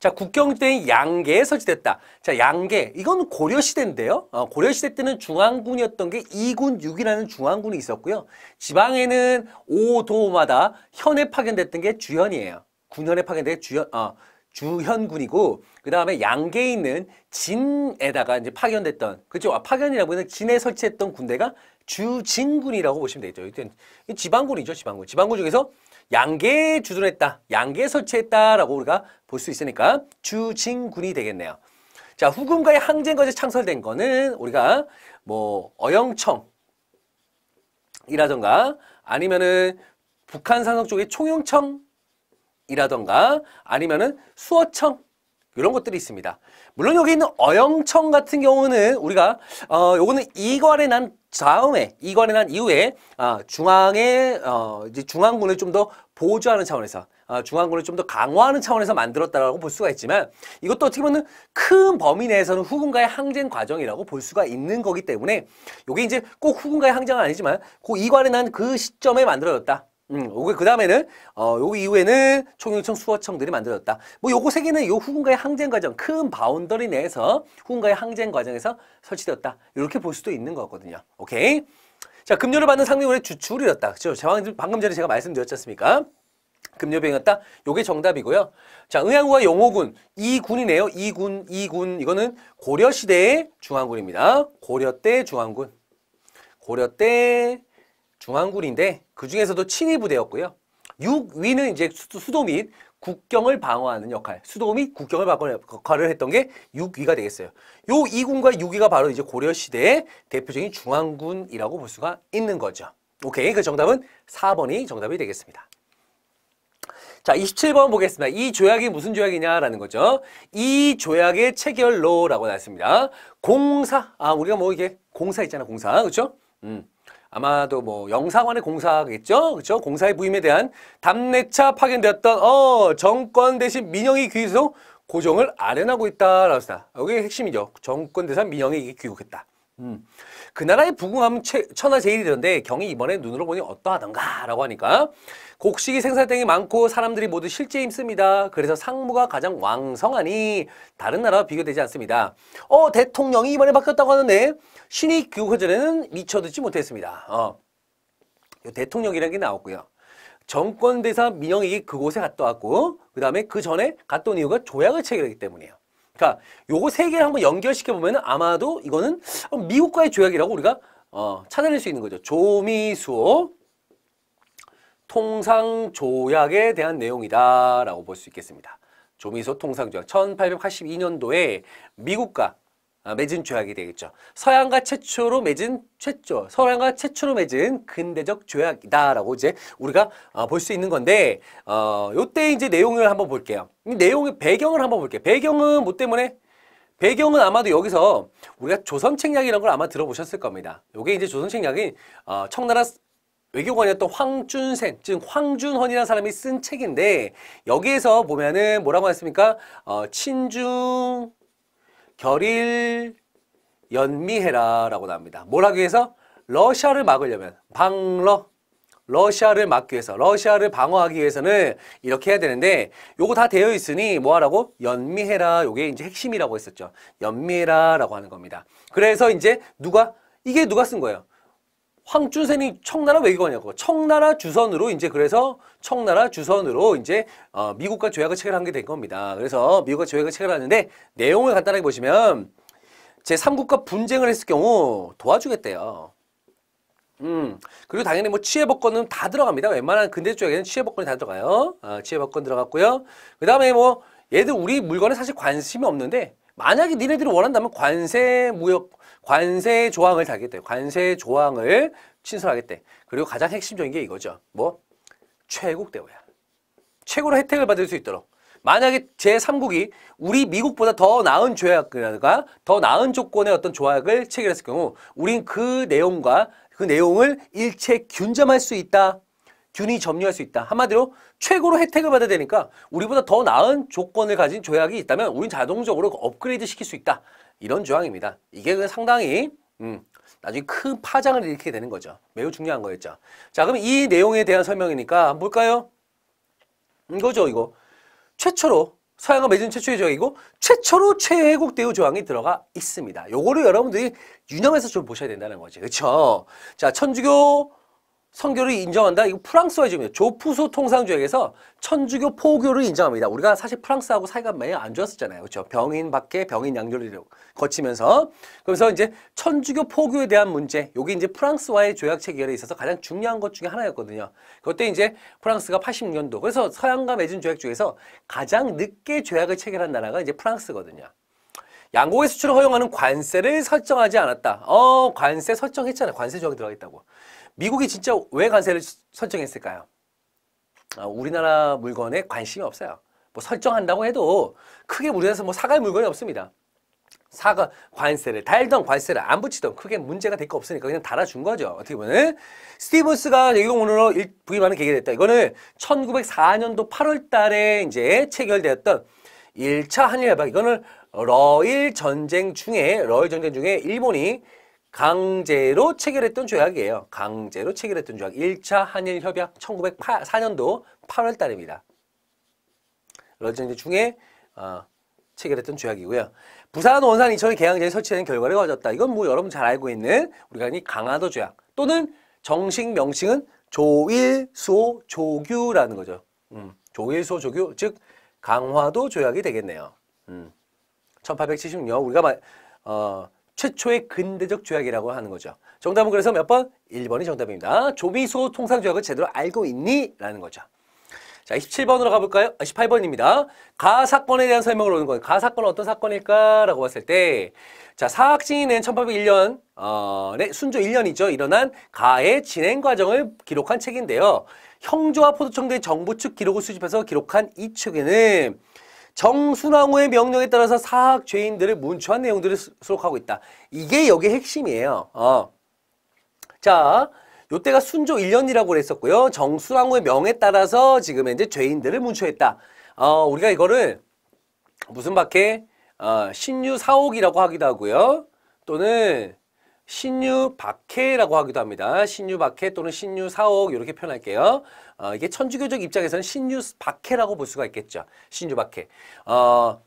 자, 국경지대인 양계에 설치됐다. 자, 양계. 이건 고려시대인데요. 어, 고려시대 때는 중앙군이었던 게 2군 6이라는 중앙군이 있었고요. 지방에는 5도마다 현에 파견됐던 게 주현이에요. 군현에 파견된 게 주현, 어, 주현군이고 그 다음에 양계에 있는 진에다가 이제 파견됐던 그죠 아, 파견이라고 해서 진에 설치했던 군대가 주진군이라고 보시면 되죠. 일단 지방군이죠 지방군. 지방군 중에서 양계에 주둔했다, 양계에 설치했다라고 우리가 볼 수 있으니까 주진군이 되겠네요. 자, 후금과의 항쟁 거지 창설된 거는 우리가 뭐 어영청이라던가 아니면은 북한 산성 쪽의 총영청이라던가 아니면은 수어청 이런 것들이 있습니다. 물론 여기 있는 어영청 같은 경우는 우리가 어 요거는 이괄에 난 다음에 이괄에 난 이후에 아, 중앙에어 이제 중앙군을 좀 더 보조하는 차원에서 아, 중앙군을 좀 더 강화하는 차원에서 만들었다라고 볼 수가 있지만 이것도 어떻게 보면 큰 범위 내에서는 후군과의 항쟁 과정이라고 볼 수가 있는 거기 때문에 요게 이제 꼭 후군과의 항쟁은 아니지만 그 이괄에 난 그 시점에 만들어졌다. 음, 요게 그 다음에는 어, 요 이후에는 총영청 수어청들이 만들어졌다. 뭐 요거 세 개는 요 후군가의 항쟁 과정 큰 바운더리 내에서 후군가의 항쟁 과정에서 설치되었다. 이렇게 볼 수도 있는 거거든요. 오케이. 자, 급료를 받는 상류군의 주출이었다. 그죠? 방금 전에 제가 말씀드렸지 않습니까? 급료병이었다. 요게 정답이고요. 자, 의왕과 용호군. 이 군이네요. 이 군, 이 군. 이거는 고려시대의 중앙군입니다. 고려 때 중앙군. 고려 때 중앙군인데 그 중에서도 친위 부대였고요. 6위는 이제 수도 및 국경을 방어하는 역할, 수도 및 국경을 방어하는 역할을 했던 게 6위가 되겠어요. 요 2군과 6위가 바로 이제 고려 시대의 대표적인 중앙군이라고 볼 수가 있는 거죠. 오케이, 그 정답은 4번이 정답이 되겠습니다. 자, 27번 보겠습니다. 이 조약이 무슨 조약이냐라는 거죠. 이 조약의 체결로라고 나왔습니다. 공사, 아, 우리가 뭐 이게 공사 있잖아, 공사. 그렇죠? 음. 아마도 뭐 영사관의 공사겠죠? 그렇죠? 공사의 부임에 대한 담내차 파견되었던 어 정권 대신 민영이 귀속 고정을 아련하고 있다라고 했다. 여기 핵심이죠. 정권 대상 민영이 귀국했다. 음. 그 나라의 부궁함은 천하제일이던데 경이 이번에 눈으로 보니 어떠하던가라고 하니까 곡식이 생산량이 많고 사람들이 모두 실제 힘씁니다. 그래서 상무가 가장 왕성하니 다른 나라와 비교되지 않습니다. 어 대통령이 이번에 바뀌었다고 하는데 신의 교과전에는 미쳐 듣지 못했습니다. 어. 대통령이라는 게 나왔고요. 정권대사 민영이 그곳에 갔다 왔고 그 다음에 그 전에 갔다 이유가 조약을 체결하기 때문이에요. 그러니까 요거 세 개를 한번 연결시켜 보면 아마도 이거는 미국과의 조약이라고 우리가 어, 찾아낼 수 있는 거죠. 조미수호 통상조약에 대한 내용이다라고 볼 수 있겠습니다. 조미소 통상조약 1882년도에 미국과 어, 맺은 조약이 되겠죠. 서양과 최초로 맺은 최초, 서양과 최초로 맺은 근대적 조약이다라고 이제 우리가 어, 볼수 있는 건데 어, 요때 이제 내용을 한번 볼게요. 이 내용의 배경을 한번 볼게요. 배경은 뭐 때문에? 배경은 아마도 여기서 우리가 조선책략이라는 걸 아마 들어보셨을 겁니다. 요게 이제 조선책략이 어, 청나라 외교관이었던 황준생, 즉 황준헌이라는 사람이 쓴 책인데 여기에서 보면은 뭐라고 했습니까? 어, 친중 결일 연미해라 라고 나옵니다. 뭘 하기 위해서? 러시아를 막으려면 방러 러시아를 막기 위해서 러시아를 방어하기 위해서는 이렇게 해야 되는데 요거 다 되어 있으니 뭐하라고 연미해라 요게 이제 핵심이라고 했었죠 연미해라 라고 하는 겁니다 그래서 이제 누가 이게 누가 쓴 거예요 황준생이 청나라 외교관이었고 청나라 주선으로 이제 그래서 청나라 주선으로 이제 어, 미국과 조약을 체결한 게 된 겁니다. 그래서 미국과 조약을 체결하는데 내용을 간단하게 보시면 제3국과 분쟁을 했을 경우 도와주겠대요. 음 그리고 당연히 뭐치해법권은다 들어갑니다. 웬만한 근대 조약에는치해법권이다 들어가요. 아, 어, 치해법권 들어갔고요. 그 다음에 뭐 얘들 우리 물건에 사실 관심이 없는데 만약에 니네들이 원한다면 관세 무역 관세 조항을 달겠대. 관세 조항을 친설하겠대 그리고 가장 핵심적인 게 이거죠. 뭐? 최고 대우야. 최고로 혜택을 받을 수 있도록. 만약에 제3국이 우리 미국보다 더 나은 조약이라든가 더 나은 조건의 어떤 조약을 체결했을 경우 우린 그 내용과 그 내용을 일체 균점할 수 있다. 균이 점유할 수 있다. 한마디로 최고로 혜택을 받아야 되니까 우리보다 더 나은 조건을 가진 조약이 있다면 우린 자동적으로 업그레이드 시킬 수 있다. 이런 조항입니다. 이게 그 상당히 음, 나중에 큰 파장을 일으키게 되는 거죠. 매우 중요한 거였죠. 자, 그럼 이 내용에 대한 설명이니까 볼까요? 음, 이거죠, 이거. 최초로 서양과 맺은 최초의 조항이고 최초로 최애국 대우 조항이 들어가 있습니다. 요거를 여러분들이 유념해서 좀 보셔야 된다는 거죠 그렇죠? 자, 천주교 선교를 인정한다? 이거 프랑스와 지금 조푸소 통상조약에서 천주교 포교를 인정합니다. 우리가 사실 프랑스하고 사이가 많이 안 좋았었잖아요. 그렇죠? 병인 밖에 병인 양조를 거치면서 그래서 이제 천주교 포교에 대한 문제, 여기 이제 프랑스와의 조약 체결에 있어서 가장 중요한 것 중에 하나였거든요. 그때 이제 프랑스가 80년도 그래서 서양과 맺은 조약 중에서 가장 늦게 조약을 체결한 나라가 이제 프랑스거든요. 양국의 수출을 허용하는 관세를 설정하지 않았다. 어, 관세 설정했잖아요. 관세 조약이 들어가겠다고. 미국이 진짜 왜 관세를 설정했을까요? 어, 아, 우리나라 물건에 관심이 없어요. 뭐 설정한다고 해도 크게 우리나라에서 뭐 사갈 물건이 없습니다. 사과 관세를 달던 관세를 안 붙이던 크게 문제가 될 거 없으니까 그냥 달아준 거죠. 어떻게 보면 스티븐스가 유동으로 부임하는 계기가 됐다. 이거는 1904년도 8월 달에 이제 체결되었던 1차 한일 협약 이거는 러일 전쟁 중에 러일 전쟁 중에 일본이 강제로 체결했던 조약이에요. 강제로 체결했던 조약. 1차 한일협약 1904년도 8월 달입니다. 러전지 중에 어, 체결했던 조약이고요. 부산 원산 이천이개항제에 설치된 결과를 가졌다. 이건 뭐 여러분 잘 알고 있는 우리가 이 강화도 조약 또는 정식 명칭은 조일소 조규라는 거죠. 음, 조일소 조규 즉 강화도 조약이 되겠네요. 음, 1876년 우리가 말, 어, 최초의 근대적 조약이라고 하는 거죠. 정답은 그래서 몇 번? 1번이 정답입니다. 조비소 통상조약을 제대로 알고 있니? 라는 거죠. 자, 27번으로 가볼까요? 18번입니다. 아, 가 사건에 대한 설명을 오는 거예요. 가 사건은 어떤 사건일까? 라고 봤을 때, 자, 사학진이 낸 1801년, 어, 네, 순조 1년이죠. 일어난 가의 진행 과정을 기록한 책인데요. 형조와 포도청대 정부 측 기록을 수집해서 기록한 이 책에는 정순왕후의 명령에 따라서 사학 죄인들을 문초한 내용들을 수록하고 있다. 이게 여기 핵심이에요. 어. 자, 요때가 순조 1년이라고 그랬었고요. 정순왕후의 명에 따라서 지금 이제 죄인들을 문초했다. 어, 우리가 이거를 무슨 밖에 어, 신유사옥이라고 하기도 하고요. 또는 신유박해라고 하기도 합니다. 신유박해 또는 신유사옥 이렇게 표현할게요. 어, 이게 천주교적 입장에서는 신유박해라고 볼 수가 있겠죠. 신유박해. 어,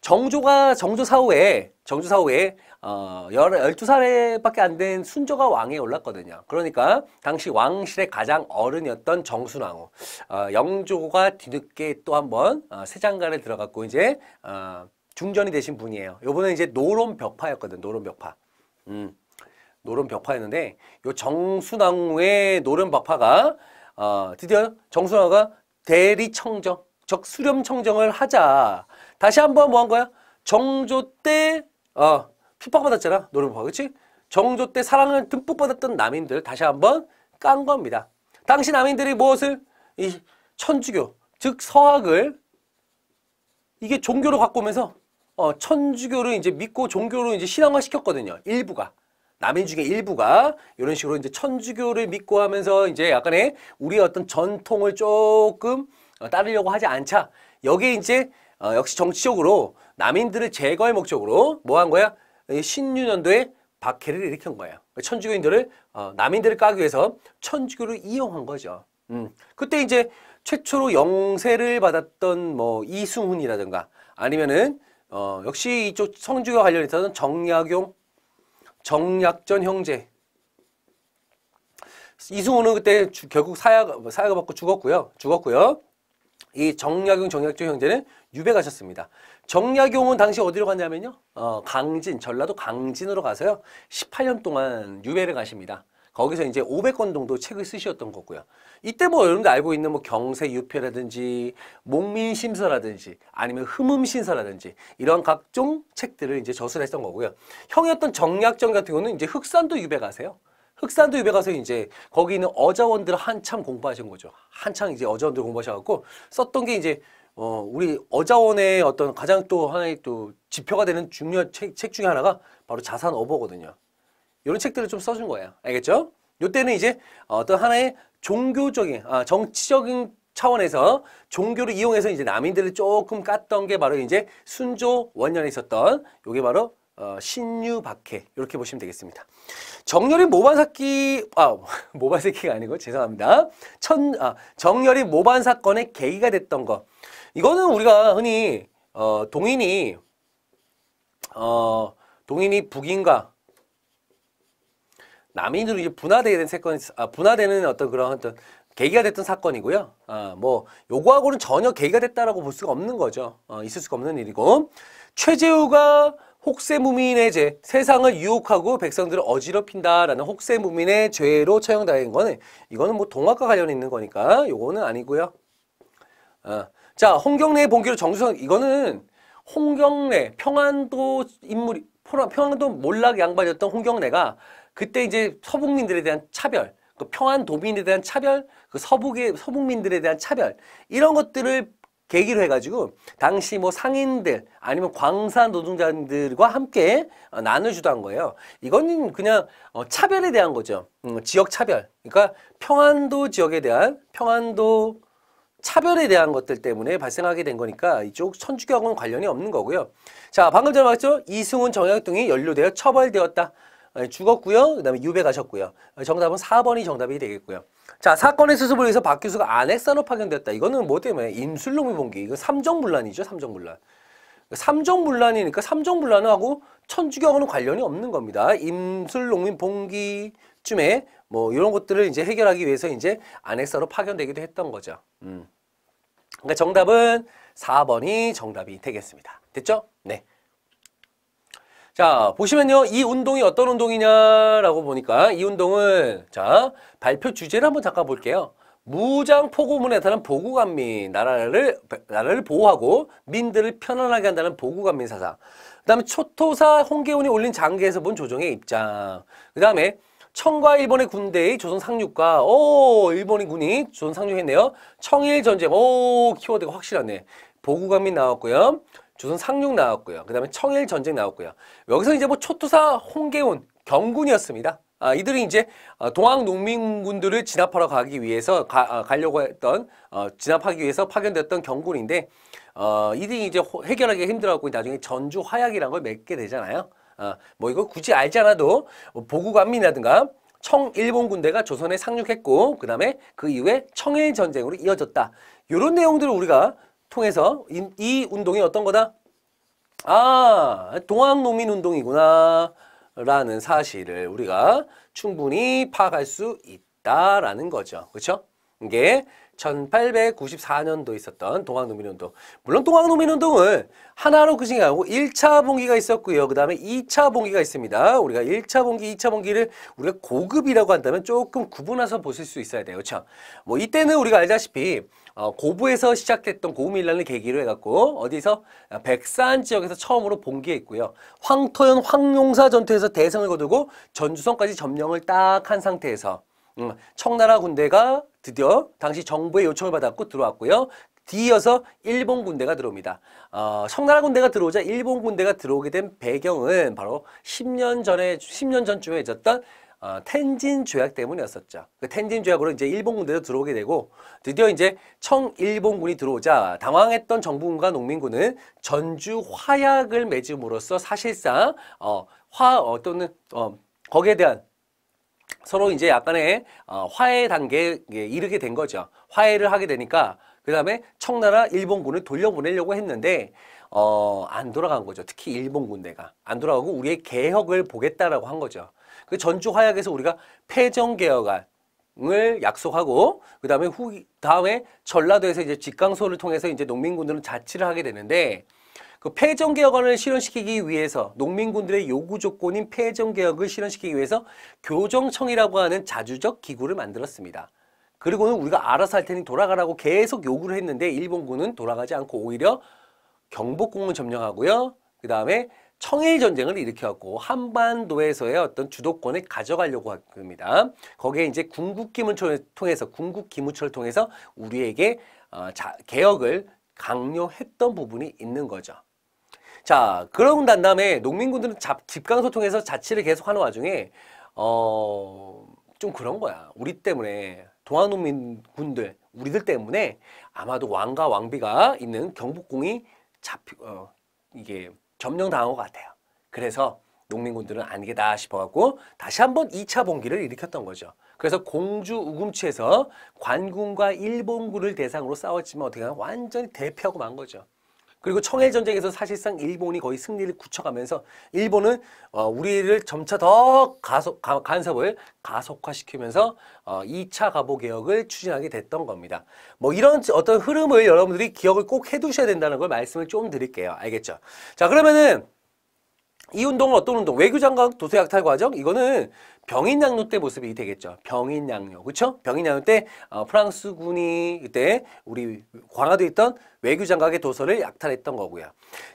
정조가 정조 사후에 정조 사후에 어, 12살밖에 안 된 순조가 왕에 올랐거든요. 그러니까 당시 왕실의 가장 어른이었던 정순왕후 어, 영조가 뒤늦게 또 한번 어, 세장간에 들어갔고 이제 어, 중전이 되신 분이에요. 요번에 이제 노론벽파였거든. 노론벽파. 음. 노름 벽화였는데 요 정순왕후의 노름 벽화가 어, 드디어 정순왕후가 대리청정 즉 수렴청정을 하자 다시 한번 뭐 한 거야? 정조 때 어, 핍박받았잖아 노름 벽화 그치 정조 때 사랑을 듬뿍 받았던 남인들 다시 한번 깐 겁니다. 당시 남인들이 무엇을 이 천주교 즉 서학을 이게 종교로 갖고 오면서 어, 천주교를 이제 믿고 종교로 이제 신앙화 시켰거든요. 일부가. 남인 중에 일부가 이런 식으로 이제 천주교를 믿고 하면서 이제 약간의 우리의 어떤 전통을 조금 어, 따르려고 하지 않자 여기에 이제 어, 역시 정치적으로 남인들을 제거할 목적으로 뭐 한 거야? 신유년도에 박해를 일으킨 거예요. 천주교인들을 어, 남인들을 까기 위해서 천주교를 이용한 거죠. 음. 그때 이제 최초로 영세를 받았던 뭐 이승훈이라든가 아니면은 어, 역시 이쪽 성주교 관련해서는 정약용 정약전 형제. 이승우는 그때 주, 결국 사약, 사약을 받고 죽었고요. 죽었고요. 이 정약용, 정약전 형제는 유배가셨습니다. 정약용은 당시 어디로 갔냐면요. 어, 강진, 전라도 강진으로 가서요. 18년 동안 유배를 가십니다. 거기서 이제 500권 정도 책을 쓰셨던 거고요. 이때 뭐 여러분들 알고 있는 뭐 경세 유표라든지 목민 심서라든지 아니면 흠음 신서라든지 이런 각종 책들을 이제 저술 했던 거고요. 형이었던 정약정 같은 경우는 이제 흑산도 유배 가세요. 흑산도 유배 가서 이제 거기 있는 어자원들 한참 공부하신 거죠. 한창 이제 어자원들 공부하셔갖고 썼던 게 이제 어, 우리 어자원의 어떤 가장 또 하나의 또 지표가 되는 중요한 책, 책 중에 하나가 바로 자산어버거든요. 이런 책들을 좀 써준 거예요. 알겠죠? 이때는 이제 어떤 하나의 종교적인, 아, 정치적인 차원에서 종교를 이용해서 이제 남인들을 조금 깠던 게 바로 이제 순조 원년에 있었던 요게 바로 어, 신유박해 이렇게 보시면 되겠습니다. 정열이 모반사기 아 모반사기가 아니고 죄송합니다. 천 아, 정열이 모반 사건의 계기가 됐던 거 이거는 우리가 흔히 어, 동인이 어, 동인이 북인과 남인으로 이제 분화되게 된 사건, 이 아, 분화되는 어떤 그런 어떤 계기가 됐던 사건이고요. 아, 뭐 요거하고는 전혀 계기가 됐다라고 볼 수가 없는 거죠. 어, 있을 수가 없는 일이고 최재우가 혹세무민의 죄, 세상을 유혹하고 백성들을 어지럽힌다라는 혹세무민의 죄로 처형당한 거는 이거는 뭐 동학과 관련이 있는 거니까 요거는 아니고요. 아, 자, 홍경래의 본기로 정수성 이거는 홍경래 평안도 인물이 평안도 몰락 양반이었던 홍경래가 그때 이제 서북민들에 대한 차별, 그 평안 도민에 대한 차별, 그 서북의 서북민들에 대한 차별 이런 것들을 계기로 해가지고 당시 뭐 상인들 아니면 광산 노동자들과 함께 어, 나눠주던 거예요. 이건 그냥 어, 차별에 대한 거죠. 음, 지역 차별. 그러니까 평안도 지역에 대한 평안도 차별에 대한 것들 때문에 발생하게 된 거니까 이쪽 천주교하고는 관련이 없는 거고요. 자 방금 전에 말했죠 이승훈 정약동이 연루되어 처벌되었다. 예, 죽었고요. 그 다음에 유배 가셨고요. 예, 정답은 4번이 정답이 되겠고요. 자 사건의 수습을 위해서 박 교수가 안핵산으로 파견됐다. 이거는 뭐 때문에 임술농이 본기 이거 삼정문란이죠. 삼정문란. 삼정문란이니까 삼정문란하고 천주교하고는 관련이 없는 겁니다. 임술농민 봉기쯤에 뭐 이런 것들을 이제 해결하기 위해서 이제 안핵사로 파견되기도 했던 거죠. 음. 그러니까 정답은 4번이 정답이 되겠습니다. 됐죠? 네. 자, 보시면요. 이 운동이 어떤 운동이냐라고 보니까 이 운동은 자, 발표 주제를 한번 잠깐 볼게요. 무장 포고문에 따른 보국안민, 나라를, 나라를 보호하고 민들을 편안하게 한다는 보국안민 사상. 그 다음에 초토사 홍계운이 올린 장계에서 본 조정의 입장. 그 다음에 청과 일본의 군대의 조선 상륙과 오일본의 군이 조선 상륙했네요. 청일 전쟁 오 키워드가 확실하네. 보국안민 나왔고요. 조선 상륙 나왔고요. 그 다음에 청일 전쟁 나왔고요. 여기서 이제 뭐 초투사, 홍계훈, 경군이었습니다. 아, 이들이 이제 어, 동학 농민군들을 진압하러 가기 위해서 가, 어, 가려고 했던 어, 진압하기 위해서 파견됐던 경군인데 어, 이들이 이제 해결하기 힘들어하고 나중에 전주 화약이라는 걸 맺게 되잖아요. 아, 뭐 이거 굳이 알지 않아도 보구관민이라든가 청일본 군대가 조선에 상륙했고 그 다음에 그 이후에 청일 전쟁으로 이어졌다. 이런 내용들을 우리가 통해서 이, 이 운동이 어떤 거다? 아, 동학농민운동이구나 라는 사실을 우리가 충분히 파악할 수 있다라는 거죠. 그렇죠? 이게 1894년도 있었던 동학농민운동 물론 동학농민운동은 하나로 그중하고 1차 봉기가 있었고요 그 다음에 2차 봉기가 있습니다 우리가 1차 봉기, 2차 봉기를 우리가 고급이라고 한다면 조금 구분해서 보실 수 있어야 돼요 그쵸뭐 이때는 우리가 알다시피 어, 고부에서 시작했던 고구밀란을 계기로 해갖고 어디서 백산 지역에서 처음으로 봉기했고요. 황토현 황룡사 전투에서 대승을 거두고 전주성까지 점령을 딱 한 상태에서 음, 청나라 군대가 드디어 당시 정부의 요청을 받았고 들어왔고요. 뒤이어서 일본 군대가 들어옵니다. 어, 청나라 군대가 들어오자 일본 군대가 들어오게 된 배경은 바로 10년 전에 10년 전쯤에 있었던 어, 텐진 조약 때문이었었죠. 그 텐진 조약으로 이제 일본군들도 들어오게 되고 드디어 이제 청일본군이 들어오자 당황했던 정부군과 농민군은 전주 화약을 맺음으로써 사실상 어, 화 어떤 어, 거기에 대한 서로 이제 약간의 어, 화해 단계에 이르게 된 거죠. 화해를 하게 되니까 그 다음에 청나라 일본군을 돌려보내려고 했는데 어, 안 돌아간 거죠. 특히 일본 군대가 안 돌아가고 우리의 개혁을 보겠다라고 한 거죠. 그 전주 화약에서 우리가 폐정 개혁안을 약속하고 그다음에 후 다음에 전라도에서 이제 직강소를 통해서 이제 농민군들은 자치를 하게 되는데 그 폐정 개혁안을 실현시키기 위해서 농민군들의 요구 조건인 폐정 개혁을 실현시키기 위해서 교정청이라고 하는 자주적 기구를 만들었습니다. 그리고는 우리가 알아서 할 테니 돌아가라고 계속 요구를 했는데 일본군은 돌아가지 않고 오히려 경복궁을 점령하고요. 그 다음에 청일 전쟁을 일으켜갖고 한반도에서의 어떤 주도권을 가져가려고 합니다. 거기에 이제 궁극기무처를 통해서 궁극기무처를 통해서 우리에게 어, 자, 개혁을 강요했던 부분이 있는 거죠. 자, 그런고 다음에 농민군들은 잡, 집강소 통해서 자치를 계속하는 와중에 어, 좀 그런 거야. 우리 때문에 동아농민군들, 우리들 때문에 아마도 왕과 왕비가 있는 경복궁이 잡히 어, 이게 점령당한 것 같아요. 그래서 농민군들은 아니겠다 싶어갖고 다시 한번 2차 봉기를 일으켰던 거죠. 그래서 공주 우금치에서 관군과 일본군을 대상으로 싸웠지만 어떻게 보면 완전히 대표하고 만 거죠. 그리고 청일 전쟁에서 사실상 일본이 거의 승리를 굳혀가면서 일본은 어, 우리를 점차 더 가속, 가, 간섭을 가속화시키면서 어, 2차 가보 개혁을 추진하게 됐던 겁니다. 뭐 이런 어떤 흐름을 여러분들이 기억을 꼭 해두셔야 된다는 걸 말씀을 좀 드릴게요. 알겠죠? 자 그러면은 이 운동은 어떤 운동? 외교장관 도서약탈 과정? 이거는 병인양료 때 모습이 되겠죠. 병인양료. 그렇 병인양료 때 어, 프랑스 군이 그때 우리 광화도에 있던 외교장관의 도서를 약탈했던 거고요.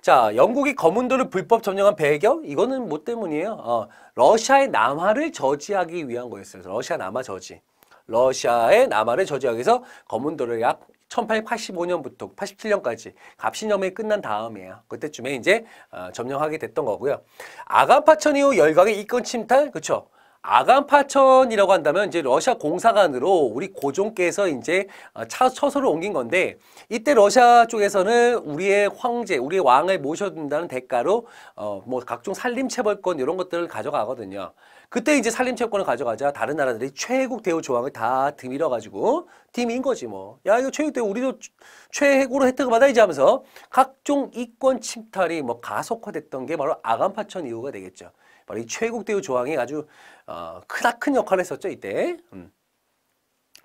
자, 영국이 검은도를 불법 점령한 배경? 이거는 뭐 때문이에요? 어, 러시아의 남하를 저지하기 위한 거였어요. 러시아 남하 저지. 러시아의 남하를 저지하기 위해서 검은도를 약 1885년부터 87년까지 갑신염이 끝난 다음에요 그때쯤에 이제 어, 점령하게 됐던 거고요. 아간파천 이후 열강의 이권 침탈, 그렇죠? 아간파천이라고 한다면 이제 러시아 공사관으로 우리 고종께서 이제 어, 차, 처소를 옮긴 건데 이때 러시아 쪽에서는 우리의 황제, 우리의 왕을 모셔둔다는 대가로 어, 뭐 각종 살림체벌권 이런 것들을 가져가거든요. 그때 이제 산림채권을 가져가자 다른 나라들이 최혜국 대우 조항을 다 드밀어가지고 팀인 거지 뭐. 야 이거 최혜국 대우 우리도 최혜국으로 혜택을 받아야지 하면서 각종 이권 침탈이 뭐 가속화됐던 게 바로 아간파천 이후가 되겠죠. 바로 이최혜국 대우 조항이 아주 어, 크다큰 역할을 했었죠 이때. 음.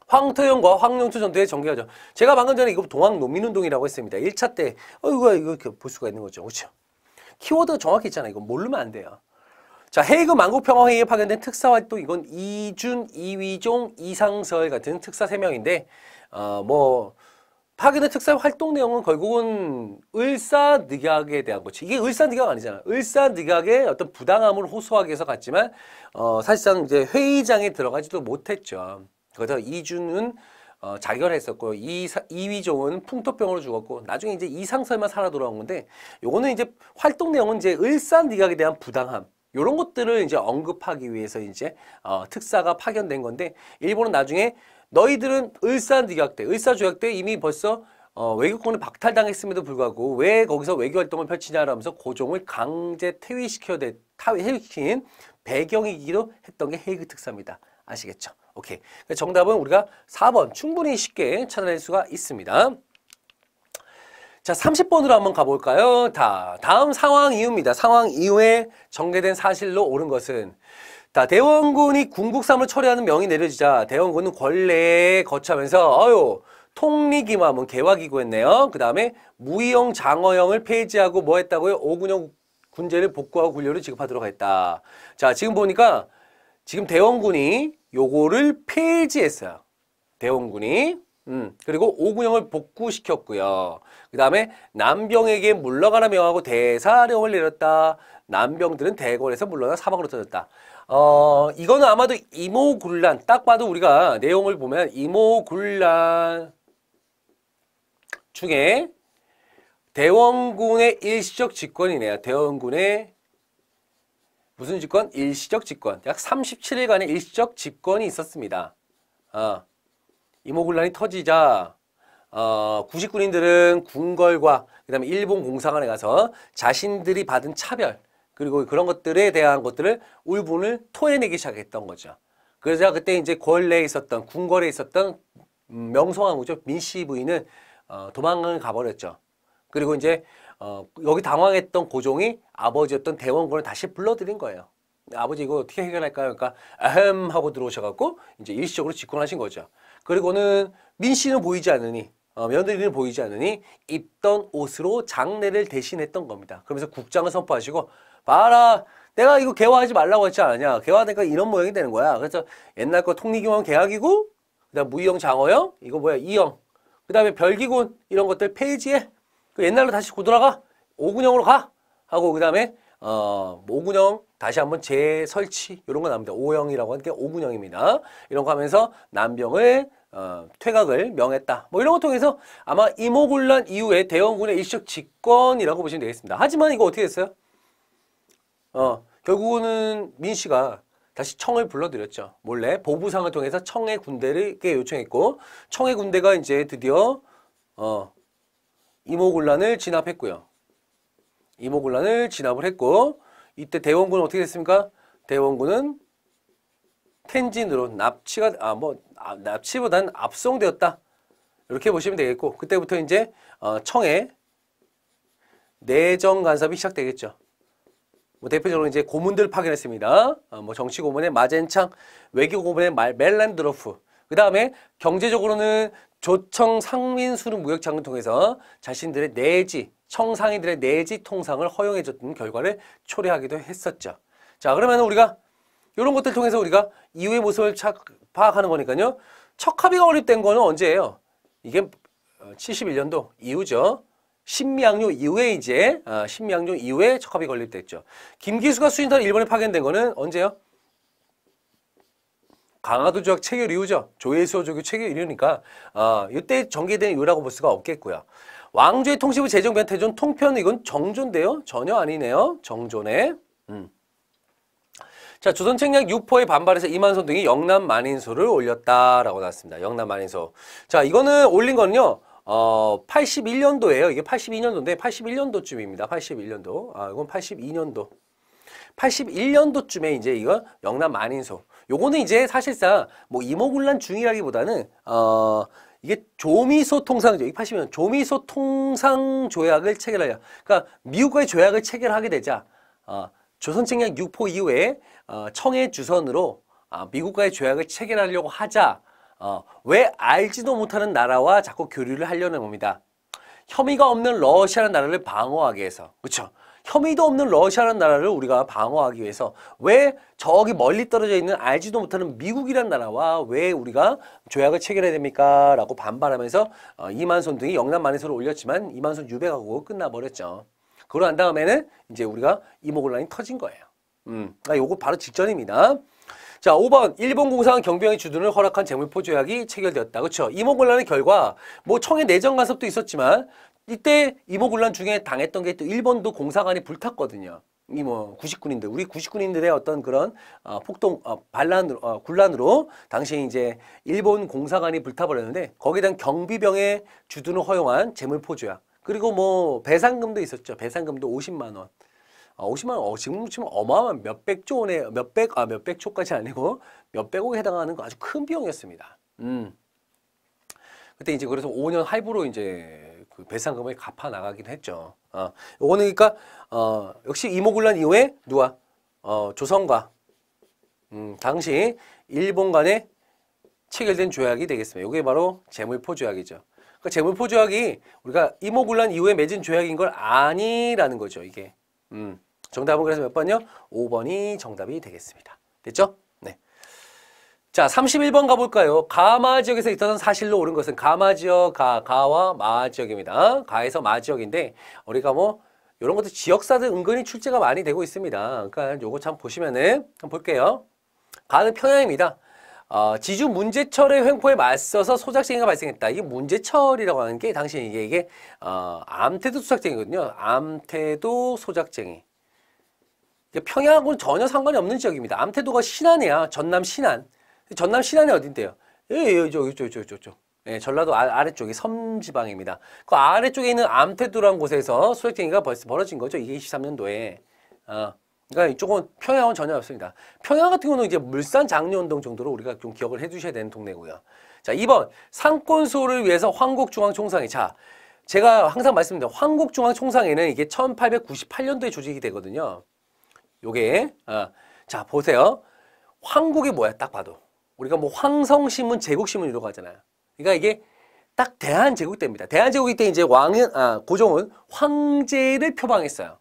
황태영과 황룡투 전투의 전개하죠. 제가 방금 전에 이거 동학 농민운동이라고 했습니다. 1차 때, 어, 이거, 이거 볼 수가 있는 거죠. 그렇죠? 키워드 가 정확히 있잖아요. 이거 모르면 안 돼요. 자, 헤이그 만국평화회의에 파견된 특사와 또 이건 이준, 이위종, 이상설 같은 특사 세명인데 어, 뭐파견된 특사 활동 내용은 결국은 을사늑약에 대한 거지. 이게 을사늑약 아니잖아. 을사늑약의 어떤 부당함을 호소하기 위해서 갔지만 어, 사실상 이제 회의장에 들어가지도 못했죠. 그래서 이준은 어, 자결했었고 이, 이위종은 풍토병으로 죽었고 나중에 이제 이상설만 살아 돌아온 건데 요거는 이제 활동 내용은 이제 을사늑약에 대한 부당함 이런 것들을 이제 언급하기 위해서 이제 어, 특사가 파견된 건데 일본은 나중에 너희들은 을사조약 때, 을사조약 때 이미 벌써 어, 외교권을 박탈당했음에도 불구하고 왜 거기서 외교 활동을 펼치냐라면서 고종을 강제 퇴위시켜야 돼, 퇴위시킨 배경이기도 했던 게 헤이그 특사입니다. 아시겠죠? 오케이. 그 정답은 우리가 4번 충분히 쉽게 찾아낼 수가 있습니다. 자, 30번으로 한번 가볼까요? 다, 다음 상황 이후입니다 상황 이후에 전개된 사실로 옳은 것은 자, 대원군이 궁극삼을 처리하는 명이 내려지자 대원군은 권례에 거쳐하면서 어유 통리기마문 뭐 개화기구했네요. 그 다음에 무이영 장어형을 폐지하고 뭐 했다고요? 오군영 군제를 복구하고 군료를 지급하도록 했다. 자 지금 보니까 지금 대원군이 요거를 폐지했어요. 대원군이 음, 그리고 오군영을 복구시켰고요. 그 다음에 남병에게 물러가라 명하고 대사령을 내렸다. 남병들은 대궐에서 물러나 사방으로 떠졌다. 어, 이거는 아마도 이모군란, 딱 봐도 우리가 내용을 보면 이모군란 중에 대원군의 일시적 집권이네요. 대원군의 무슨 집권? 일시적 집권. 약 37일간의 일시적 집권이 있었습니다. 어, 이모군란이 터지자 어, 구식군인들은 궁궐과 그다음에 일본 공사관에 가서 자신들이 받은 차별 그리고 그런 것들에 대한 것들을 울분을 토해내기 시작했던 거죠. 그래서 그때 이제 권래에 있었던 궁궐에 있었던 명성황 후죠 민씨 부인은 어, 도망을 가버렸죠. 그리고 이제 어, 여기 당황했던 고종이 아버지였던 대원군을 다시 불러들인 거예요. 아버지 이거 어떻게 해결할까요? 그러니까 아흠 하고 들어오셔갖고 이제 일시적으로 집권하신 거죠. 그리고는 민씨는 보이지 않으니 어, 며느리는 보이지 않으니 입던 옷으로 장례를 대신했던 겁니다. 그러면서 국장을 선포하시고 봐라 내가 이거 개화하지 말라고 했지 않았냐 개화하니까 이런 모양이 되는 거야. 그래서 옛날 거통리기왕 개학이고 그다음 무이형 장어형 이거 뭐야 이형 그다음에 별기군 이런 것들 페이지에 그 옛날로 다시 고 돌아가 오군형으로 가 하고 그다음에 어 뭐 오군형 다시 한번 재설치 이런 거 나옵니다. 5형이라고 하는 게5군형입니다 이런 거 하면서 남병을 어, 퇴각을 명했다. 뭐 이런 거 통해서 아마 이모군란 이후에 대원군의 일식 집권이라고 보시면 되겠습니다. 하지만 이거 어떻게 됐어요? 어, 결국은 민씨가 다시 청을 불러들였죠. 몰래 보부상을 통해서 청의 군대를 요청했고 청의 군대가 이제 드디어 어, 이모군란을 진압했고요. 이모군란을 진압을 했고 이때 대원군은 어떻게 됐습니까? 대원군은 텐진으로 납치가 아뭐 아, 납치보다는 압송되었다 이렇게 보시면 되겠고 그때부터 이제 어, 청의 내정 간섭이 시작되겠죠. 뭐 대표적으로 이제 고문들 파견했습니다. 어, 뭐 정치 고문의 마젠창, 외교 고문의 멜란드로프. 그 다음에 경제적으로는 조청 상민수륙 무역장을 통해서 자신들의 내지, 청상인들의 내지 통상을 허용해줬던 결과를 초래하기도 했었죠. 자, 그러면 우리가 이런 것들 통해서 우리가 이후의 모습을 착 파악하는 거니까요. 척합의가 건립된 거는 언제예요? 이게 71년도 어, 이후죠. 신미양요 이후에 이제 아, 신미양요 이후에 척합이 건립됐죠. 김기수가 수인타로 일본에 파견된 거는 언제요? 강화도 조약 체결 이후죠. 조회수호 조약 체결 이후니까 어, 아, 이때 전개된 이유라고 볼 수가 없겠고요. 왕조의 통신부 재정 변태존 통편 이건 정조인데요. 전혀 아니네요. 정조네. 음. 자 조선 책략 유포에 반발해서 이만손 등이 영남 만인소를 올렸다라고 나왔습니다. 영남 만인소. 자 이거는 올린 건요어 81년도예요. 이게 82년도인데 81년도쯤입니다. 81년도. 아 이건 82년도. 81년도쯤에 이제 이거 영남 만인소. 요거는 이제 사실상 뭐 이모군란 중이라기보다는 어 이게 조미소 통상 조약 파시면 조미소 통상 조약을 체결하여 그러니까 미국과의 조약을 체결하게 되자 어, 조선책략 6포 이후에 어, 청해 주선으로 어, 미국과의 조약을 체결하려고 하자 어, 왜 알지도 못하는 나라와 자꾸 교류를 하려는 겁니다. 혐의가 없는 러시아라는 나라를 방어하기 위해서 그렇죠. 혐의도 없는 러시아라는 나라를 우리가 방어하기 위해서 왜 저기 멀리 떨어져 있는 알지도 못하는 미국이란 나라와 왜 우리가 조약을 체결해야 됩니까? 라고 반발하면서 어, 이만손 등이 영남 만해서를 올렸지만 이만손 유배하고 끝나버렸죠. 그러고 난 다음에는 이제 우리가 이모곤란이 터진 거예요. 음, 아, 요거 바로 직전입니다. 자, 5번 일본 공산 경병의 주둔을 허락한 재물포 조약이 체결되었다. 그렇죠? 이몽곤란의 결과 뭐청의 내정 간섭도 있었지만 이때 이모군란 중에 당했던 게 또 일본도 공사관이 불탔거든요. 이 뭐 구식군인들 우리 구식군인들의 어떤 그런 어, 폭동 어, 반란으로 어, 군란으로 당시에 이제 일본 공사관이 불타버렸는데 거기에 대한 경비병의 주둔을 허용한 재물포조야. 그리고 뭐 배상금도 있었죠. 배상금도 50만 원. 아, 어, 50만 원, 어, 지금 치면 어마어마한 몇백조 원에, 몇백, 아, 몇백조까지 아니고 몇백억에 해당하는 아주 큰 비용이었습니다. 음. 그때 이제 그래서 5년 할부로 이제 그 배상금을 갚아 나가긴 했죠. 어, 요거는 그러니까 어, 역시 이모군란 이후에 누가 어, 조선과 음, 당시 일본 간에 체결된 조약이 되겠습니다. 이게 바로 재물포 조약이죠. 그러니까 재물포 조약이 우리가 이모군란 이후에 맺은 조약인 걸 아니라는 거죠. 이게 음, 정답은 그래서 몇 번요? 5번이 정답이 되겠습니다. 됐죠? 자, 31번 가볼까요? 가마 지역에서 있었던 사실로 옳은 것은 가마 지역, 가, 가와 마 지역입니다. 가에서 마 지역인데, 우리가 뭐, 이런 것도 지역사들 은근히 출제가 많이 되고 있습니다. 그러니까 요거 참 보시면은, 한번 볼게요. 가는 평양입니다. 어, 지주 문제철의 횡포에 맞서서 소작쟁이가 발생했다. 이게 문제철이라고 하는 게당신 이게 이게 어, 암태도 소작쟁이거든요. 암태도 소작쟁이. 평양하고는 전혀 상관이 없는 지역입니다. 암태도가 신안이야. 전남 신안. 전남 신안이 어딘데요? 여기 예, 예, 저기 저저저 예, 전라도 아, 래쪽이 섬지방입니다. 그 아래쪽에 있는 암태두란 곳에서 수액쟁이가 벌써 벌어진 거죠. 이게 23년도에. 어, 아, 그러니까 이쪽은 평양은 전혀 없습니다. 평양 같은 경우는 이제 물산 장려운동 정도로 우리가 좀 기억을 해주셔야 되는 동네고요. 자, 2번 상권수호를 위해서 황국중앙총상회. 자, 제가 항상 말씀드립니다. 황국중앙총상회는 이게 1898년도에 조직이 되거든요. 요게 어, 자 보세요. 황국이 뭐야 딱 봐도 우리가 뭐 황성신문, 제국신문 이라고 하잖아요. 그러니까 이게 딱 대한제국 때입니다. 대한제국 때 이제 왕은 아, 고종은 황제를 표방했어요.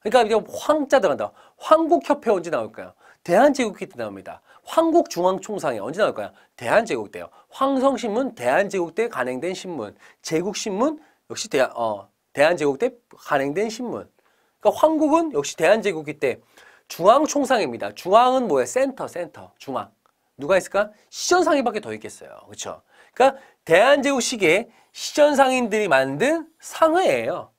그러니까 이제 황자 들어간다. 황국협회 언제 나올까요? 대한제국기 때 나옵니다. 황국중앙총상이 언제 나올까요? 대한제국 때요. 황성신문 대한제국 때 간행된 신문. 제국신문 역시 대한 어, 대한제국 때 간행된 신문. 그러니까 황국은 역시 대한제국기 때 중앙총상입니다. 중앙은 뭐예요? 센터, 센터, 중앙. 누가 있을까? 시전상인밖에 더 있겠어요. 그렇죠? 그러니까 대한제국 시기에 시전상인들이 만든 상회예요.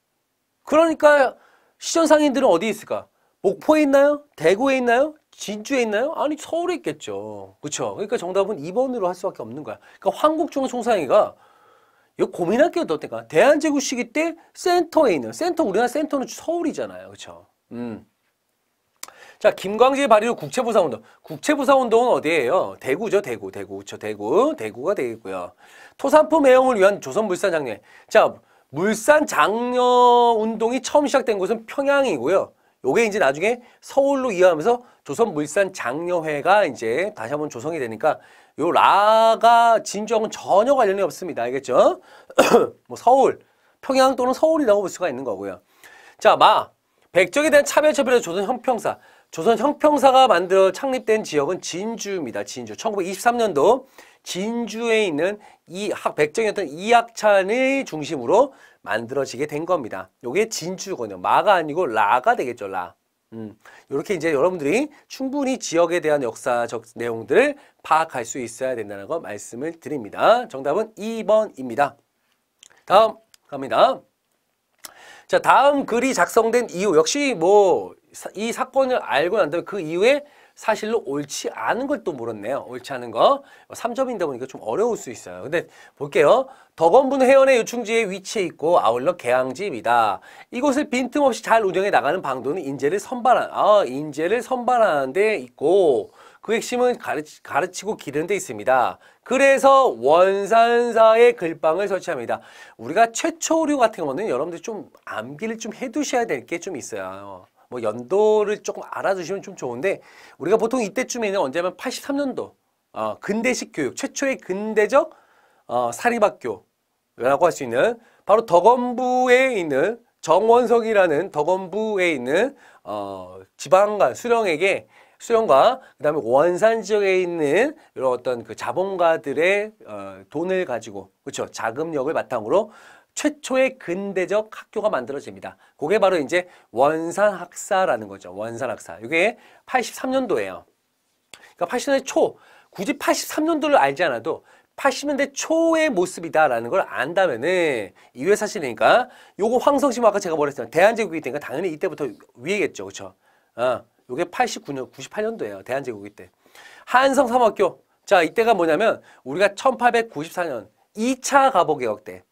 그러니까 시전상인들은 어디 에 있을까? 목포에 있나요? 대구에 있나요? 진주에 있나요? 아니 서울에 있겠죠. 그렇죠? 그러니까 정답은 2번으로 할 수밖에 없는 거야. 그러니까 황국종 총상이가 이거 고민할 게 어떨까? 대한제국 시기 때 센터에 있는 센터 우리나라 센터는 서울이잖아요. 그렇죠? 음. 자, 김광재 발의로 국채부사운동. 국채부사운동은 어디예요? 대구죠, 대구, 대구, 그렇죠 대구, 대구가 되겠고요. 토산포매형을 위한 조선물산장려 자, 물산장려 운동이 처음 시작된 곳은 평양이고요. 요게 이제 나중에 서울로 이어가면서 조선물산장려회가 이제 다시 한번 조성이 되니까 요 라가 진주은 전혀 관련이 없습니다. 알겠죠? 뭐 서울, 평양 또는 서울이라고 볼 수가 있는 거고요. 자, 마. 백정에 대한 차별차별의 조선 형평사. 조선 형평사가 만들어 창립된 지역은 진주입니다. 진주. 1923년도 진주에 있는 이 학 백정이었던 이학찬을 중심으로 만들어지게 된 겁니다. 요게 진주거든요. 마가 아니고 라가 되겠죠. 라. 음, 요렇게 이제 여러분들이 충분히 지역에 대한 역사적 내용들을 파악할 수 있어야 된다는 거 말씀을 드립니다. 정답은 2번입니다. 다음 갑니다. 자, 다음 글이 작성된 이후 역시 뭐 이 사건을 알고 난 다음에 그 이후에 사실로 옳지 않은 걸 또 물었네요. 옳지 않은 거. 3점인다 뭐 보니까 좀 어려울 수 있어요. 근데 볼게요. 덕원분 회원의 요충지에 위치해 있고 아울러 개항지입니다. 이곳을 빈틈없이 잘 운영해 나가는 방도는 인재를 선발한 아, 인재를 선발하는 데 있고 그 핵심은 가르치, 가르치고 기르는 데 있습니다. 그래서 원산사의 글방을 설치합니다. 우리가 최초류 같은 거는 여러분들 좀 암기를 좀 해두셔야 될 게 좀 있어요. 뭐 연도를 조금 알아두시면좀 좋은데 우리가 보통 이때쯤에는 언제면 83년도 어, 근대식 교육, 최초의 근대적 어, 사립학교라고 할 수 있는 바로 덕원부에 있는 정원석이라는 덕원부에 있는 어, 지방관 수령에게 수영과 그다음에 원산 지역에 있는 이런 어떤 그 자본가들의 어, 돈을 가지고 그렇죠 자금력을 바탕으로 최초의 근대적 학교가 만들어집니다. 그게 바로 이제 원산학사라는 거죠. 원산학사. 이게 8 3년도에요 그러니까 80년대 초, 굳이 83년도를 알지 않아도 80년대 초의 모습이다라는 걸 안다면은 이회 사실이니까 요거 황성심 아까 제가 말랬어요 대한제국이 되니까 당연히 이때부터 위에겠죠. 그렇죠? 어. 이게 89년, 9 8년도에요 대한제국이 때. 한성 삼학교. 자, 이때가 뭐냐면 우리가 1894년 2차 가보개혁 때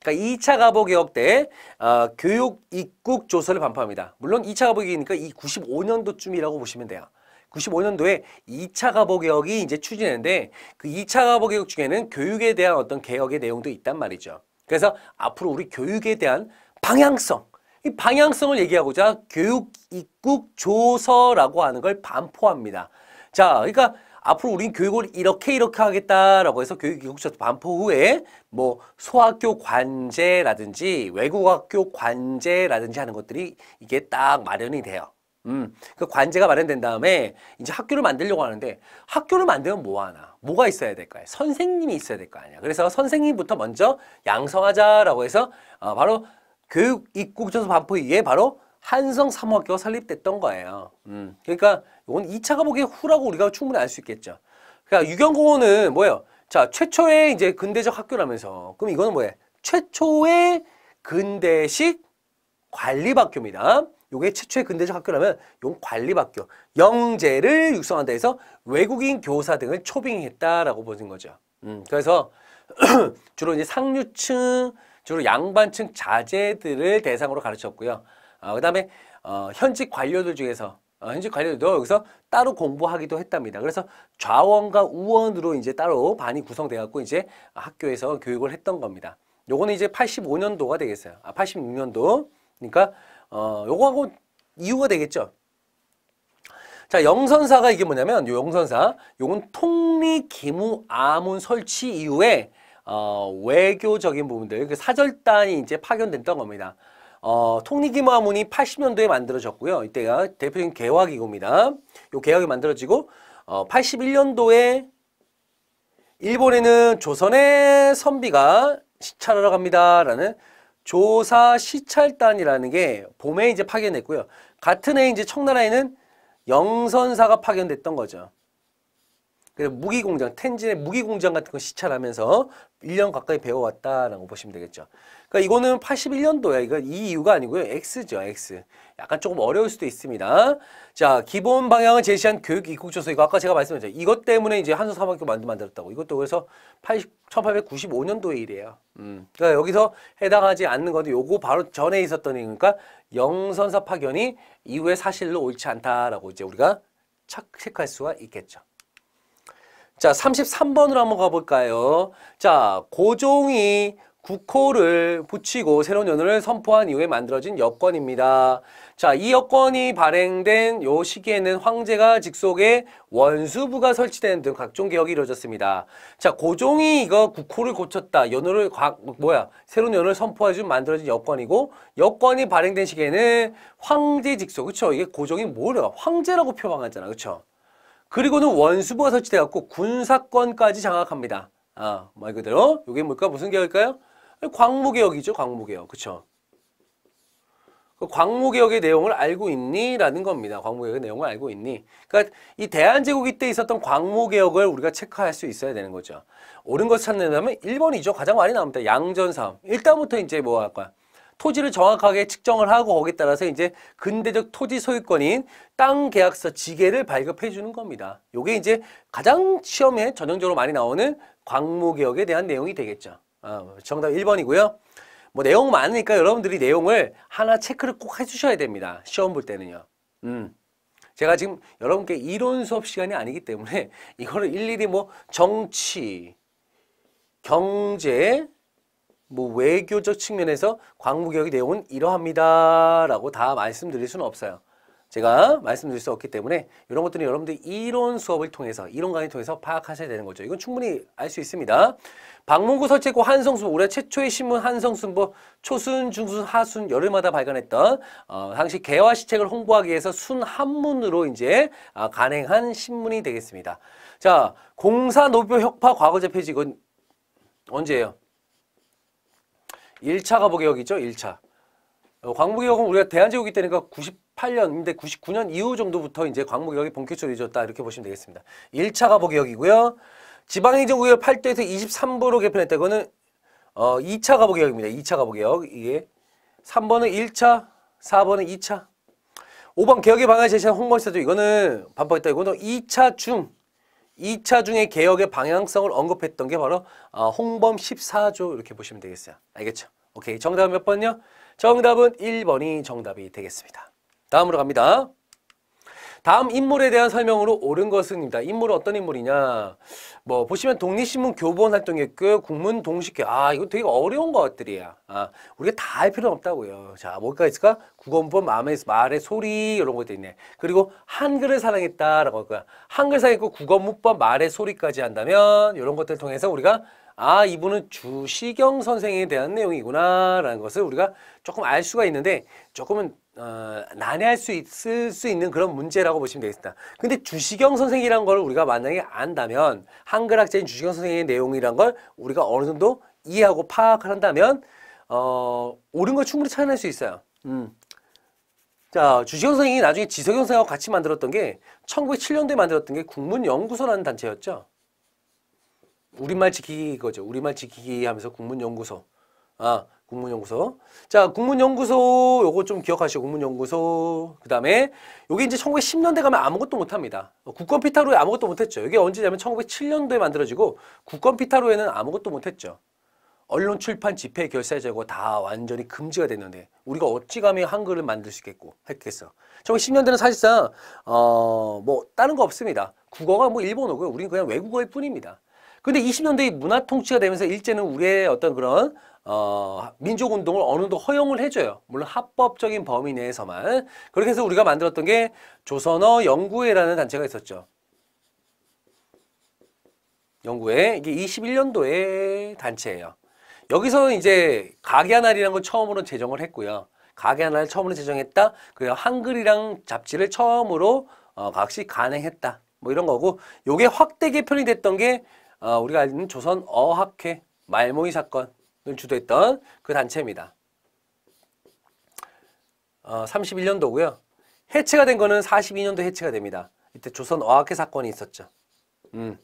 그러니까 2차 가보개혁 때 어, 교육 입국 조서를 반포합니다. 물론 2차 가보개혁이니까 이 95년도쯤이라고 보시면 돼요. 95년도에 2차 가보개혁이 이제 추진했는데 그 2차 가보개혁 중에는 교육에 대한 어떤 개혁의 내용도 있단 말이죠. 그래서 앞으로 우리 교육에 대한 방향성 이 방향성을 얘기하고자 교육 입국 조서라고 하는 걸 반포합니다. 자, 그러니까 앞으로 우린 교육을 이렇게 이렇게 하겠다라고 해서 교육 입국조서 반포 후에 뭐 소학교 관제라든지 외국학교 관제라든지 하는 것들이 이게 딱 마련이 돼요. 음, 그 관제가 마련된 다음에 이제 학교를 만들려고 하는데 학교를 만들면 뭐 하나? 뭐가 있어야 될까요? 선생님이 있어야 될 거 아니야. 그래서 선생님부터 먼저 양성하자라고 해서 어, 바로 교육 그 입국조서 반포 이에 바로 한성 사호학교가 설립됐던 거예요. 음, 그러니까 이건 2차 가보기 에 후라고 우리가 충분히 알 수 있겠죠. 그러니까 유경공원은 뭐예요? 자, 최초의 이제 근대적 학교라면서. 그럼 이거는 뭐예요? 최초의 근대식 관리학교입니다. 요게 최초의 근대적 학교라면 용 관리학교. 영재를 육성한다 해서 외국인 교사 등을 초빙했다라고 보는 거죠. 음, 그래서 주로 이제 상류층 주로 양반층 자제들을 대상으로 가르쳤고요. 어, 그 다음에 어, 현직 관료들 중에서 어, 현직 관료들도 여기서 따로 공부하기도 했답니다. 그래서 좌원과 우원으로 이제 따로 반이 구성돼갖고 이제 학교에서 교육을 했던 겁니다. 요거는 이제 85년도가 되겠어요. 아, 86년도. 그러니까 어, 요거하고 이유가 되겠죠. 자, 영선사가 이게 뭐냐면 요 영선사, 요건 통리 기무 아문 설치 이후에 어, 외교적인 부분들, 그 사절단이 이제 파견됐던 겁니다. 어, 통리기마문이 80년도에 만들어졌고요. 이때가 대표적인 개화기구입니다. 요 개화기 만들어지고 어, 81년도에 일본에는 조선의 선비가 시찰하러 갑니다라는 조사 시찰단이라는 게 봄에 이제 파견됐고요. 같은 해 이제 청나라에는 영선사가 파견됐던 거죠. 그래서 무기공장, 텐진의 무기공장 같은 거 시찰하면서 1년 가까이 배워왔다라고 보시면 되겠죠. 그러니까 이거는 81년도야. 이거 이 이유가 아니고요. X죠, X. 약간 조금 어려울 수도 있습니다. 자, 기본 방향을 제시한 교육 입국조서 이거 아까 제가 말씀드렸죠. 이것 때문에 이제 한수 사학교 만두 만들었다고. 이것도 그래서 80, 1 8 9 5년도에이래요 음. 그러니까 여기서 해당하지 않는 건데 요거 바로 전에 있었던 얘기니까 영선사 파견이 이후에 사실로 옳지 않다라고 이제 우리가 착색할 수가 있겠죠. 자, 33번으로 한번 가볼까요? 자, 고종이 국호를 붙이고 새로운 연호를 선포한 이후에 만들어진 여권입니다. 자, 이 여권이 발행된 요 시기에는 황제가 직속에 원수부가 설치되는 등 각종 개혁이 이루어졌습니다. 자, 고종이 이거 국호를 고쳤다. 연호를 과, 뭐야? 새로운 연호를 선포해준 만들어진 여권이고 여권이 발행된 시기에는 황제 직속. 그렇죠? 이게 고종이 뭐래? 황제라고 표방하잖아. 그렇죠? 그리고는 원수부가설치대 갖고 군사권까지 장악합니다. 아, 말 그대로 이게 뭘까? 무슨 개혁일까요? 광무개혁이죠. 광무개혁. 그쵸? 그 광무개혁의 내용을 알고 있니? 라는 겁니다. 광무개혁의 내용을 알고 있니? 그러니까 이 대한제국이 때 있었던 광무개혁을 우리가 체크할 수 있어야 되는 거죠. 옳은 것 찾는다면 1번이죠. 가장 많이 나옵니다. 양전삼. 일단부터 이제 뭐 할까요? 토지를 정확하게 측정을 하고 거기에 따라서 이제 근대적 토지 소유권인 땅 계약서 지계를 발급해 주는 겁니다. 요게 이제 가장 시험에 전형적으로 많이 나오는 광무개혁에 대한 내용이 되겠죠. 아, 정답 1번이고요. 뭐 내용 많으니까 여러분들이 내용을 하나 체크를 꼭 해주셔야 됩니다. 시험 볼 때는요. 음. 제가 지금 여러분께 이론 수업 시간이 아니기 때문에 이거를 일일이 뭐 정치, 경제, 뭐 외교적 측면에서 광무개혁의 내용은 이러합니다 라고 다 말씀드릴 수는 없어요. 제가 말씀드릴 수 없기 때문에 이런 것들은 여러분들이 이론 수업을 통해서 이론 강의 통해서 파악하셔야 되는 거죠. 이건 충분히 알 수 있습니다. 박문구 설치고 한성순 올해 최초의 신문 한성순보 뭐 초순, 중순, 하순 열흘마다 발견했던 어, 당시 개화 시책을 홍보하기 위해서 순 한문으로 이제 아, 간행한 신문이 되겠습니다. 자 공사 노표 혁파 과거제 폐지 이건 언제예요? 1차 가보개혁 이죠 1차. 어, 광무개혁은 우리가 대한제국이 때니까 98년인데 99년 이후 정도부터 이제 광무개혁이 본격적으로 이어졌다 이렇게 보시면 되겠습니다. 1차 가보개혁이고요. 지방행정구역 8대에서 23도로 개편했다. 이거는 어, 2차 가보개혁입니다. 2차 가보개혁. 이게 3번은 1차, 4번은 2차. 5번 개혁의 방향 제시한 홍보시사도 이거는 반복했다. 이거는 2차 중, 2차 중의 개혁의 방향성을 언급했던 게 바로 어, 홍범 14조 이렇게 보시면 되겠어요. 알겠죠? 오케이, 정답은 몇 번요? 정답은 1번이 정답이 되겠습니다. 다음으로 갑니다. 다음 인물에 대한 설명으로 옳은 것은입니다. 인물은 어떤 인물이냐? 뭐 보시면 독립신문 교본 활동했고 국문 동시회아 이거 되게 어려운 것들이야. 아 우리가 다 할 필요는 없다고요. 자 뭐가 있을까? 국어법 문 마음의 말의 소리 이런 것도 있네. 그리고 한글을 사랑했다라고 할 거야. 한글 사랑했고 국어문법 말의 소리까지 한다면 이런 것들 통해서 우리가 아 이분은 주시경 선생에 대한 내용이구나 라는 것을 우리가 조금 알 수가 있는데 조금은 어, 난해할 수 있을 수 있는 그런 문제라고 보시면 되겠습니다. 근데 주시경 선생이란 걸 우리가 만약에 안다면 한글학자인 주시경 선생의 내용이란 걸 우리가 어느 정도 이해하고 파악한다면 어, 옳은 걸 충분히 찾아낼 수 있어요. 음. 자, 주시경 선생이 나중에 지석영 선생하고 같이 만들었던 게 천구백칠년도에 만들었던 게 국문연구소라는 단체였죠. 우리말 지키기 이거죠. 우리말 지키기 하면서 국문연구소. 아, 국문연구소. 자, 국문연구소 요거 좀 기억하시오. 국문연구소. 그 다음에 요게 이제 1910년대 가면 아무것도 못합니다. 어, 국권피타로에 아무것도 못했죠. 이게 언제냐면 1907년도에 만들어지고 국권피타로에는 아무것도 못했죠. 언론 출판 집회 결사 제거 다 완전히 금지가 됐는데 우리가 어찌 감히 한글을 만들 수 있겠고 했겠어. 1910년대는 사실상 어뭐 다른 거 없습니다. 국어가 뭐 일본어고요. 우리는 그냥 외국어일 뿐입니다. 근데 20년대의 문화 통치가 되면서 일제는 우리의 어떤 그런 어, 민족 운동을 어느 정도 허용을 해줘요. 물론 합법적인 범위 내에서만. 그렇게 해서 우리가 만들었던 게 조선어 연구회라는 단체가 있었죠. 연구회 이게 21년도의 단체예요. 여기서 이제 가게하나리라는 걸 처음으로 제정을 했고요. 가게하나를 처음으로 제정했다. 그리고 한글이랑 잡지를 처음으로 어, 각시 가능했다뭐 이런 거고 요게 확대 개편이 됐던 게 어, 우리가 아는 조선 어학회 말모이 사건을 주도했던 그 단체입니다. 어, 31년도고요. 해체가 된 거는 42년도 해체가 됩니다. 이때 조선 어학회 사건이 있었죠. 음.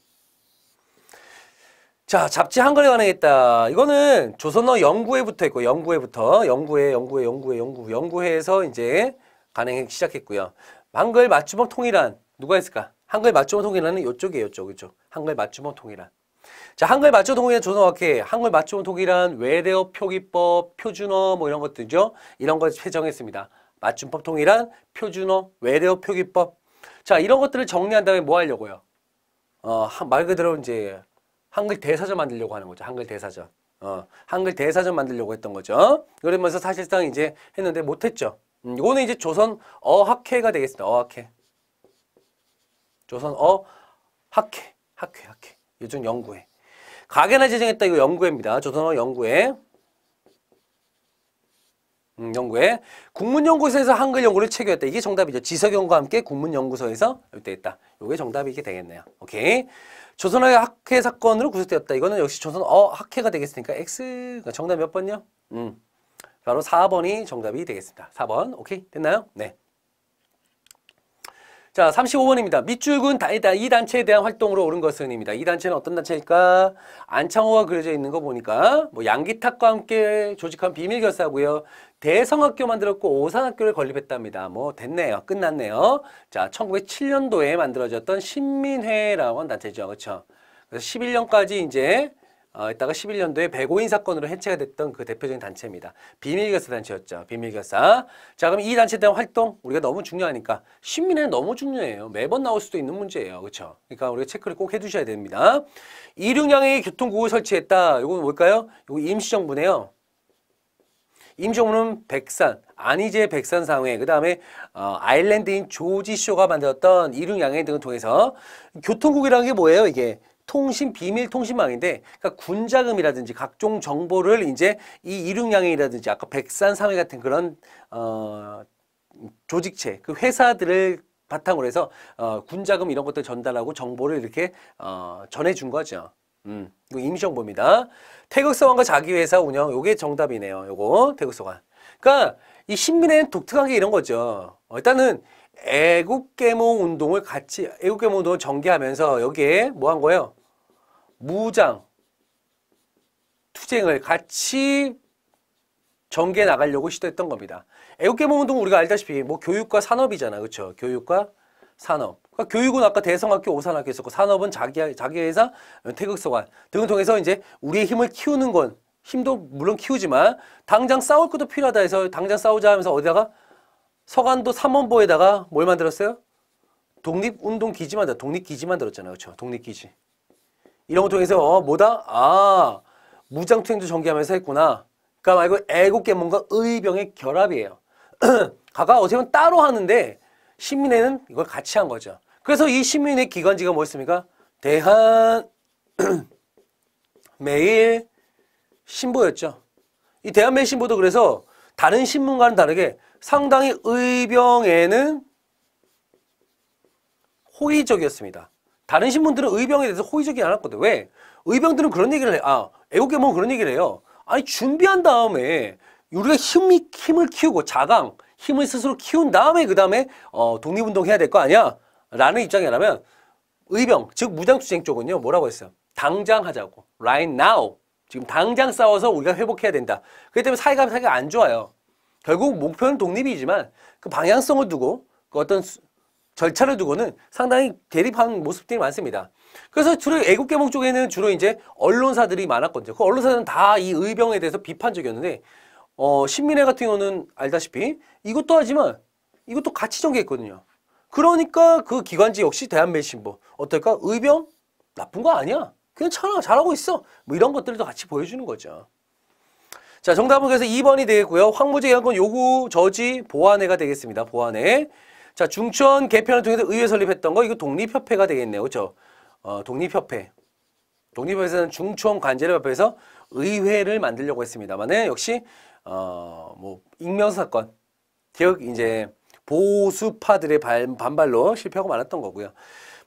자, 잡지 한글에 관하했다 이거는 조선어 연구회 부터 있고 연구회 부터 연구회, 연구회, 연구회, 연구, 연구회에서 이제 간행 시작했고요. 한글 맞춤법 통일안 누가 했을까? 한글 맞춤어 통일화는 이쪽이에요, 이쪽, 이쪽. 한글 맞춤어 통일화. 자, 한글 맞춤 통일화 조성학회, 한글 맞춤 통일한 외래어 표기법, 표준어 뭐 이런 것들죠. 이런 걸 제정했습니다. 맞춤법 통일한 표준어, 외래어 표기법. 자, 이런 것들을 정리한 다음에 뭐 하려고요? 어, 말 그대로 이제 한글 대사전 만들려고 하는 거죠. 한글 대사전. 어, 한글 대사전 만들려고 했던 거죠. 그러면서 사실상 이제 했는데 못했죠. 음, 이거는 이제 조선 어학회가 되겠습니다. 어학회. 조선어 학회, 학회, 학회. 요즘 연구회. 가게나 지정했다 이거 연구회입니다. 조선어 연구회. 음, 연구회. 국문연구소에서 한글 연구를 체결했다 이게 정답이죠. 지석연구와 함께 국문연구소에서 이때 했다. 이게 정답이 이게 되겠네요. 오케이. 조선어 학회 사건으로 구속되었다. 이거는 역시 조선어 학회가 되겠으니까 X 정답 몇 번요? 음. 바로 4번이 정답이 되겠습니다. 4번. 오케이. 됐나요? 네. 자, 35번입니다. 밑줄은 다, 다, 이 단체에 대한 활동으로 오른 것은입니다. 이 단체는 어떤 단체일까? 안창호가 그려져 있는 거 보니까 뭐 양기탁과 함께 조직한 비밀결사고요. 대성학교 만들었고 오산학교를 건립했답니다. 뭐 됐네요. 끝났네요. 자, 1907년도에 만들어졌던 신민회라고 한 단체죠. 그렇죠? 그래서 11년까지 이제 어, 이따가 11년도에 105인 사건으로 해체가 됐던 그 대표적인 단체입니다. 비밀결사 단체였죠. 비밀결사. 자, 그럼 이 단체에 대한 활동 우리가 너무 중요하니까 신민회는 너무 중요해요. 매번 나올 수도 있는 문제예요. 그렇죠? 그러니까 우리가 체크를 꼭 해두셔야 됩니다. 이륙양의 교통구호 설치했다. 이건 뭘까요? 이거 임시정부네요. 임시정부는 백산, 안희재 백산 상회, 그 다음에 어, 아일랜드인 조지쇼가 만들었던 이륙양의 등을 통해서 교통국이라는 게 뭐예요? 이게 통신 비밀 통신망인데 그러니까 군자금이라든지 각종 정보를 이제 이이륙양행이라든지 아까 백산상회 같은 그런 어 조직체 그 회사들을 바탕으로 해서 어, 군자금 이런 것들 전달하고 정보를 이렇게 어, 전해준 거죠. 음, 이거 임시정보입니다. 태극서관과 자기회사 운영, 요게 정답이네요. 요거, 태극서관. 그니까, 러이신민회는독특하게 이런 거죠. 어, 일단은, 애국계몽 운동을 같이, 애국계몽 운동을 전개하면서 여기에 뭐 한 거예요? 무장, 투쟁을 같이 전개 나가려고 시도했던 겁니다. 애국개몽 운동 우리가 알다시피 뭐 교육과 산업이잖아, 그렇죠? 교육과 산업. 그러니까 교육은 아까 대성학교, 오산학교 있었고 산업은 자기 자기 회사, 태극소관 등을 통해서 이제 우리의 힘을 키우는 건 힘도 물론 키우지만 당장 싸울 것도 필요하다 해서 당장 싸우자 하면서 어디다가 서간도 삼원보에다가 뭘 만들었어요? 독립운동 기지 만들 독립 기지 만들었잖아요, 그렇죠? 독립 기지. 이런 것 통해서 뭐다? 아 무장투행도 전개하면서 했구나. 그러니까 말고 애국계몽과 의병의 결합이에요. 각각 어떻게 보면 따로 하는데 신민회는 이걸 같이 한 거죠. 그래서 이신민회 기관지가 뭐였습니까? 대한 매일 신보였죠. 이 대한 매일 신보도 그래서 다른 신문과는 다르게 상당히 의병에는 호의적이었습니다. 다른 신문들은 의병에 대해서 호의적이 않았거든. 왜? 의병들은 그런 얘기를 해. 아, 애국계 뭐 그런 얘기를 해요. 아니, 준비한 다음에 우리가 힘이, 힘을 키우고 자강, 힘을 스스로 키운 다음에 그 다음에 어, 독립운동 해야 될 거 아니야? 라는 입장이라면 의병, 즉 무장투쟁 쪽은요. 뭐라고 했어요? 당장 하자고. Right now. 지금 당장 싸워서 우리가 회복해야 된다. 그렇기 때문에 사회가 사이가 안 좋아요. 결국 목표는 독립이지만 그 방향성을 두고 그 어떤 절차를 두고는 상당히 대립하는 모습들이 많습니다. 그래서 주로 애국계몽 쪽에는 주로 이제 언론사들이 많았거든요. 그언론사들은다 이 의병에 대해서 비판적이었는데 어, 신민회 같은 경우는 알다시피 이것도 하지만 이것도 같이 전개했거든요. 그러니까 그 기관지 역시 대한매신보 어떨까? 의병? 나쁜 거 아니야. 괜찮아. 잘하고 있어. 뭐 이런 것들도 같이 보여주는 거죠. 자, 정답은 그래서 2번이 되겠고요. 황무지 기관 요구 저지 보완회가 되겠습니다. 보완회. 자, 중천 개편을 통해서 의회 설립했던 거 이거 독립협회가 되겠네요. 그렇죠? 어, 독립협회. 독립협회에서는 중천 관제를 협회에서 의회를 만들려고 했습니다만은 역시 어, 뭐익명 사건 개혁 이제 보수파들의 반발로 실패하고 말았던 거고요.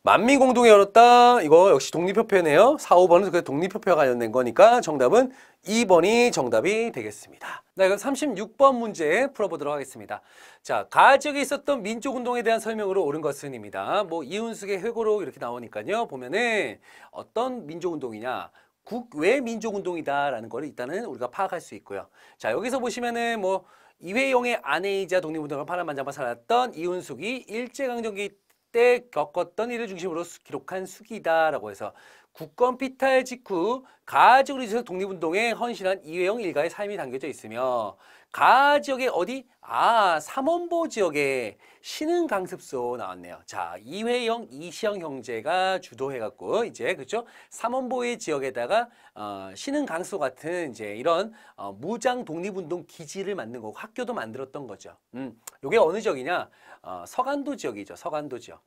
만민 공동에 열었다. 이거 역시 독립협회네요. 4, 5번은 그 독립협회와 관련된 거니까 정답은 2번이 정답이 되겠습니다. 네, 그럼 36번 문제 풀어보도록 하겠습니다. 자, 가족이 있었던 민족운동에 대한 설명으로 옳은 것은입니다. 뭐 이훈숙의 회고록 이렇게 나오니까요. 보면은 어떤 민족운동이냐. 국외 민족운동이다라는 걸 일단은 우리가 파악할 수 있고요. 자, 여기서 보시면은 뭐 이회용의 아내이자 독립운동을 파란만장만 살았던 이훈숙이 일제강점기 때 겪었던 일을 중심으로 수, 기록한 숙이다라고 해서 국권 피탈 직후 가지역으로 서 독립운동에 헌신한 이회영 일가의 삶이 담겨져 있으며 가지역의 어디? 아, 삼원보 지역에 신흥 강습소 나왔네요. 자, 이회영, 이시영 형제가 주도해갖고 이제 그죠? 삼원보의 지역에다가 어, 신흥 강습소 같은 이제 이런 어, 무장 독립운동 기지를 만든 거고 학교도 만들었던 거죠. 음, 요게 어느 지역이냐? 어, 서간도 지역이죠. 서간도 지역.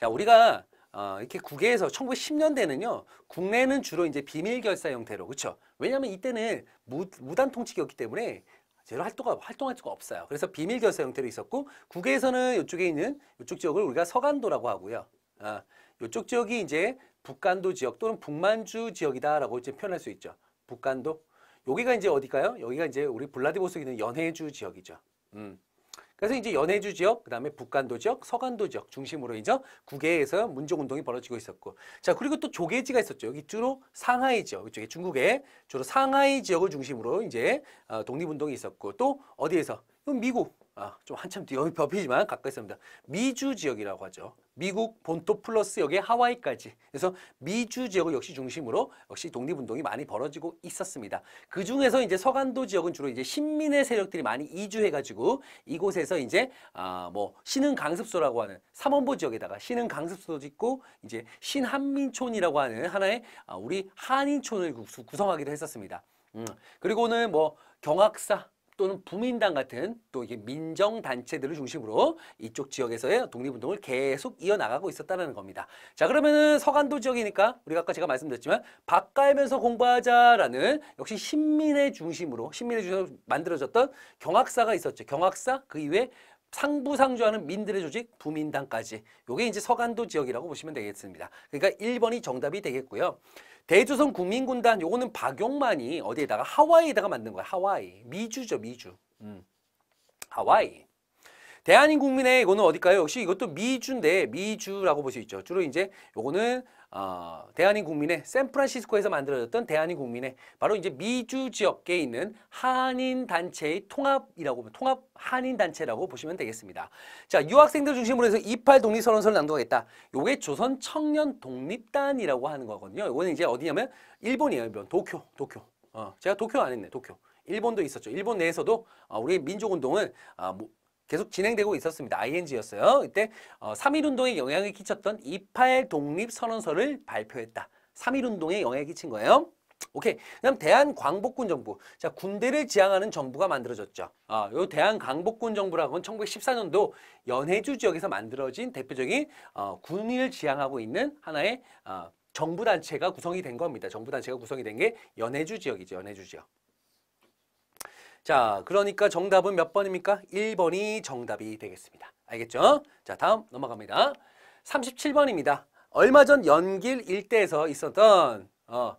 자, 우리가 어, 이렇게 국외에서 1910년대는요 국내는 주로 이제 비밀 결사 형태로 그렇죠 왜냐하면 이때는 무, 무단 통치였기 기 때문에 제로 활동가 활동할 수가 없어요 그래서 비밀 결사 형태로 있었고 국외에서는 이쪽에 있는 이쪽 지역을 우리가 서간도라고 하고요 아, 어, 이쪽 지역이 이제 북간도 지역 또는 북만주 지역이다라고 이제 표현할 수 있죠 북간도 여기가 이제 어디가요 여기가 이제 우리 블라디보스에 있는 연해주 지역이죠 음. 그래서 이제 연해주 지역, 그다음에 북간도 지역, 서간도 지역 중심으로 이제 국외에서 문종 운동이 벌어지고 있었고, 자 그리고 또 조계지가 있었죠. 여기 주로 상하이 지역, 이쪽에 중국에 주로 상하이 지역을 중심으로 이제 어, 독립운동이 있었고, 또 어디에서 미국 아, 좀 한참 뒤에벽이지만 가까이 있습니다. 미주 지역이라고 하죠. 미국 본토 플러스 여기 하와이까지. 그래서 미주 지역을 역시 중심으로 역시 독립운동이 많이 벌어지고 있었습니다. 그 중에서 이제 서간도 지역은 주로 이제 신민의 세력들이 많이 이주해가지고 이곳에서 이제 아뭐 신흥 강습소라고 하는 삼원보 지역에다가 신흥 강습소도 짓고 이제 신한민촌이라고 하는 하나의 아, 우리 한인촌을 구성하기도 했었습니다. 음, 그리고는 뭐 경악사, 또는 부민당 같은 또 이게 민정 단체들을 중심으로 이쪽 지역에서의 독립운동을 계속 이어나가고 있었다는 겁니다. 자 그러면은 서간도 지역이니까 우리가 아까 제가 말씀드렸지만 바깔면서 공부하자라는 역시 신민의 중심으로 신민의 중심으로 만들어졌던 경학사가 있었죠. 경학사 그 이외에 상부상조하는 민들의 조직 부민당까지 요게 이제 서간도 지역이라고 보시면 되겠습니다. 그러니까 1번이 정답이 되겠고요. 대조선 국민군단 요거는 박용만이 어디에다가 하와이에다가 만든 거야. 하와이. 미주죠, 미주. 음. 하와이. 대한민국 민의 이거는 어디일까요? 역시 이것도 미주인데 미주라고 볼 수 있죠. 주로 이제 요거는 어, 대한인 국민의 샌프란시스코에서 만들어졌던 대한인 국민의 바로 이제 미주 지역에 있는 한인 단체의 통합이라고 통합 한인 단체라고 보시면 되겠습니다. 자, 유학생들 중심으로 해서 이팔 독립 선언서를 낭독하겠다. 요게 조선 청년 독립단이라고 하는 거거든요. 요거는 이제 어디냐면 일본이에요. 일본 도쿄, 도쿄. 어, 제가 도쿄 안 했네. 도쿄. 일본도 있었죠. 일본 내에서도 아, 우리 민족운동을 아, 뭐, 계속 진행되고 있었습니다. ING였어요. 이때 어, 3.1운동에 영향을 끼쳤던 28 독립선언서를 발표했다. 3.1운동에 영향을 끼친 거예요. 오케이. 그다음 대한광복군 정부. 자, 군대를 지향하는 정부가 만들어졌죠. 아, 요 대한광복군 정부라는 고건 1914년도 연해주 지역에서 만들어진 대표적인 어, 군인을 지향하고 있는 하나의 어, 정부 단체가 구성이 된 겁니다. 정부 단체가 구성이 된 게 연해주 지역이죠. 연해주 지역. 자, 그러니까 정답은 몇 번입니까? 1번이 정답이 되겠습니다. 알겠죠? 자, 다음 넘어갑니다. 37번입니다. 얼마 전 연길 일대에서 있었던 어,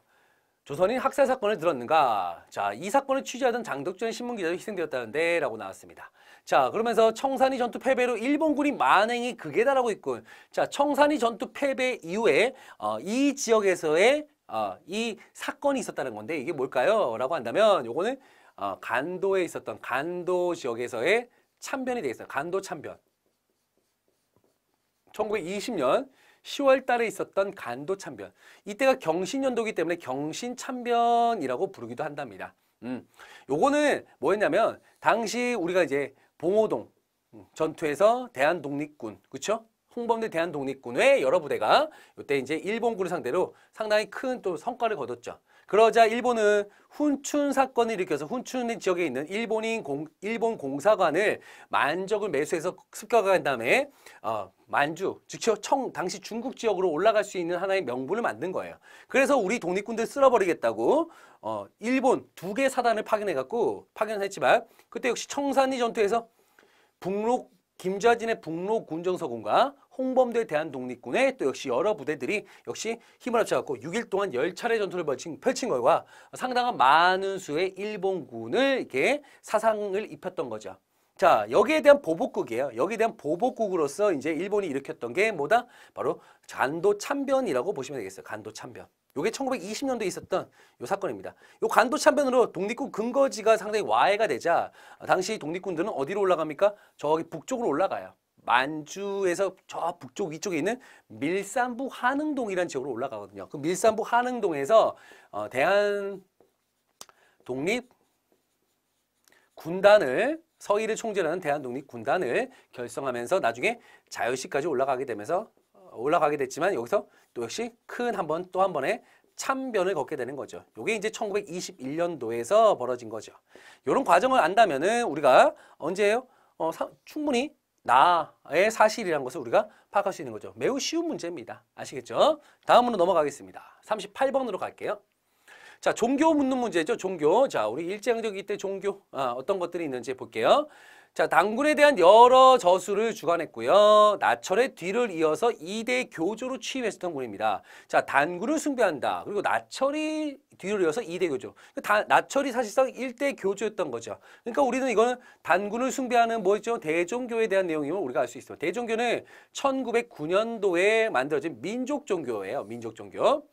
조선인 학살 사건을 들었는가? 자, 이 사건을 취재하던 장덕준 신문기자도 희생되었다는데 라고 나왔습니다. 자, 그러면서 청산이 전투 패배로 일본군이 만행이 극에달하고 있군. 자, 청산이 전투 패배 이후에 어, 이 지역에서의 어, 이 사건이 있었다는 건데 이게 뭘까요? 라고 한다면 요거는 어, 간도에 있었던 간도 지역에서의 참변이 되겠어요. 간도 참변. 1920년 10월 달에 있었던 간도 참변. 이때가 경신년도기 때문에 경신 참변이라고 부르기도 한답니다. 음. 요거는 뭐였냐면 당시 우리가 이제 봉오동 음, 전투에서 대한 독립군, 그렇죠? 홍범대 대한 독립군의 여러 부대가 이때 이제 일본군을 상대로 상당히 큰 또 성과를 거뒀죠. 그러자 일본은 훈춘 사건을 일으켜서 훈춘 지역에 있는 일본인 공, 일본 공사관을 만적을 매수해서 습격한 다음에 어, 만주, 즉 청, 당시 중국 지역으로 올라갈 수 있는 하나의 명분을 만든 거예요. 그래서 우리 독립군들 쓸어버리겠다고 어, 일본 두 개 사단을 파견해갖고 파견했지만 그때 역시 청산리 전투에서 북록 김좌진의 북로 군정서군과 홍범도에 대한 독립군의 또 역시 여러 부대들이 역시 힘을 합쳐갖고 6일 동안 열차례 전투를 펼친, 펼친 결과 상당한 많은 수의 일본군을 이렇게 사상을 입혔던 거죠. 자 여기에 대한 보복국이에요. 여기에 대한 보복국으로서 이제 일본이 일으켰던 게 뭐다? 바로 간도 참변이라고 보시면 되겠어요. 간도 참변. 요게 1920년도에 있었던 요 사건입니다. 요 간도치 변으로 독립군 근거지가 상당히 와해가 되자 당시 독립군들은 어디로 올라갑니까? 저기 북쪽으로 올라가요. 만주에서 저 북쪽 위쪽에 있는 밀산부 한흥동이라는 지역으로 올라가거든요. 그 밀산부 한흥동에서 어, 대한 독립 군단을 서희를 총재라는 대한 독립 군단을 결성하면서 나중에 자유시까지 올라가게 되면서 올라가게 됐지만 여기서 또 역시 큰 한 번 또 한 번의 참변을 걷게 되는 거죠. 이게 이제 1921년도에서 벌어진 거죠. 이런 과정을 안다면은 우리가 언제예요? 어, 사, 충분히 나의 사실이라는 것을 우리가 파악할 수 있는 거죠. 매우 쉬운 문제입니다. 아시겠죠? 다음으로 넘어가겠습니다. 38번으로 갈게요. 자, 종교 묻는 문제죠. 종교. 자, 우리 일제강점기 때 종교 아, 어떤 것들이 있는지 볼게요. 자, 당군에 대한 여러 저술을 주관했고요. 나철의 뒤를 이어서 2대 교조로 취임했었던 군입니다. 자, 단군을 숭배한다. 그리고 나철이 뒤를 이어서 2대 교조. 그 다, 나철이 사실상 1대 교조였던 거죠. 그러니까 우리는 이거는 단군을 숭배하는 뭐였죠? 대종교에 대한 내용이면 우리가 알 수 있어요. 대종교는 1909년도에 만들어진 민족 종교예요. 민족 종교.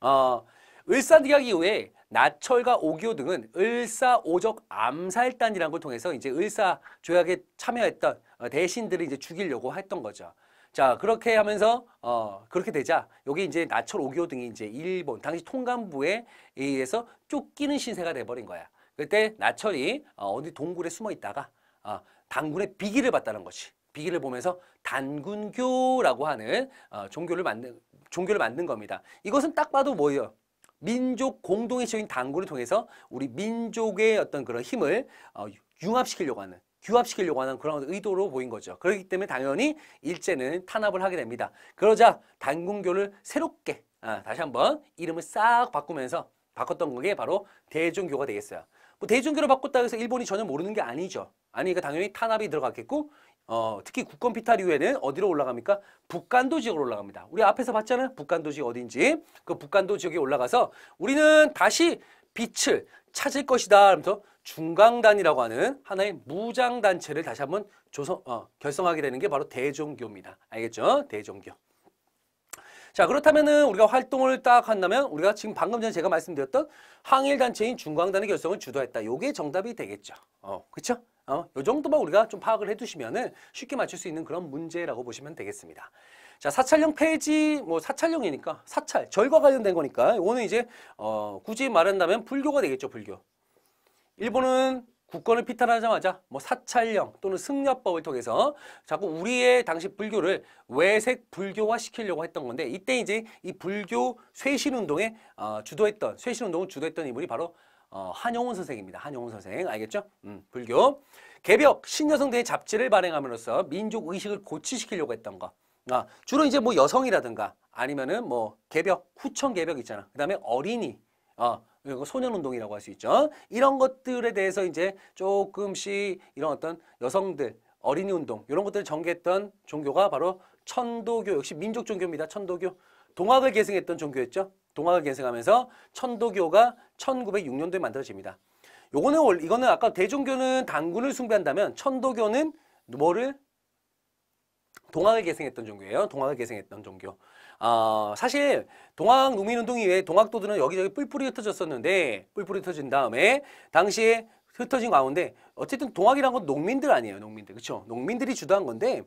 어, 을사늑약 이후에 나철과 오기호 등은 을사오적 암살단이라는 걸 통해서 이제 을사 조약에 참여했던 어, 대신들을 이제 죽이려고 했던 거죠. 자 그렇게 하면서 어 그렇게 되자 여기 이제 나철 오기호 등이 이제 일본 당시 통감부에 의해서 쫓기는 신세가 돼버린 거야. 그때 나철이 어, 어디 동굴에 숨어 있다가 어, 단군의 비기를 봤다는 것이 비기를 보면서 단군교라고 하는 어, 종교를 만든 종교를 만든 겁니다. 이것은 딱 봐도 뭐예요? 민족 공동의적인 당구를 통해서 우리 민족의 어떤 그런 힘을 어, 융합시키려고 하는 규합시키려고 하는 그런 의도로 보인 거죠. 그렇기 때문에 당연히 일제는 탄압을 하게 됩니다. 그러자 단군교를 새롭게 아, 다시 한번 이름을 싹 바꾸면서 바꿨던 게 바로 대중교가 되겠어요. 뭐대중교를 바꿨다고 해서 일본이 전혀 모르는 게 아니죠. 아니 그러니까 당연히 탄압이 들어갔겠고 어, 특히 국권 피탈 이후에는 어디로 올라갑니까? 북간도 지역으로 올라갑니다. 우리 앞에서 봤잖아요. 북간도 지역 어딘지그 북간도 지역에 올라가서 우리는 다시 빛을 찾을 것이다. 하면서 중강단이라고 하는 하나의 무장단체를 다시 한번 조성, 어, 결성하게 되는 게 바로 대종교입니다. 알겠죠? 대종교. 자 그렇다면은 우리가 활동을 딱 한다면 우리가 지금 방금 전에 제가 말씀드렸던 항일단체인 중광단의 결성을 주도했다. 요게 정답이 되겠죠. 어, 그렇죠? 어, 요 정도만 우리가 좀 파악을 해두시면은 쉽게 맞출 수 있는 그런 문제라고 보시면 되겠습니다. 자, 사찰령 폐지, 뭐사찰령이니까 사찰, 절과 관련된 거니까 이거는 이제 어, 굳이 말한다면 불교가 되겠죠, 불교. 일본은 국권을 피탄하자마자 뭐 사찰령 또는 승려법을 통해서 자꾸 우리의 당시 불교를 외색 불교화 시키려고 했던 건데 이때 이제 이 불교 쇄신운동에 어, 주도했던 쇄신운동을 주도했던 인물이 바로 어, 한용운 선생입니다. 한용운 선생 알겠죠? 음, 불교 개벽 신여성 대의 잡지를 발행함으로써 민족 의식을 고취시키려고 했던 거. 아, 주로 이제 뭐 여성이라든가 아니면은 뭐 개벽 후천 개벽 있잖아. 그다음에 어린이 어, 이거 소년 운동이라고 할 수 있죠. 이런 것들에 대해서 이제 조금씩 이런 어떤 여성들 어린이 운동 이런 것들을 전개했던 종교가 바로 천도교 역시 민족 종교입니다. 천도교 동학을 계승했던 종교였죠. 동학을 계승하면서 천도교가 1906년도에 만들어집니다. 요거는 이거는 아까 대종교는 당군을 숭배한다면 천도교는 뭐를 동학을 계승했던 종교예요. 동학을 계승했던 종교. 어, 사실 동학 농민운동 이외에 동학도들은 여기저기 뿔뿔이 흩어졌었는데 뿔뿔이 흩어진 다음에 당시에 흩어진 가운데 어쨌든 동학이란 건 농민들 아니에요. 농민들. 그렇죠? 농민들이 주도한 건데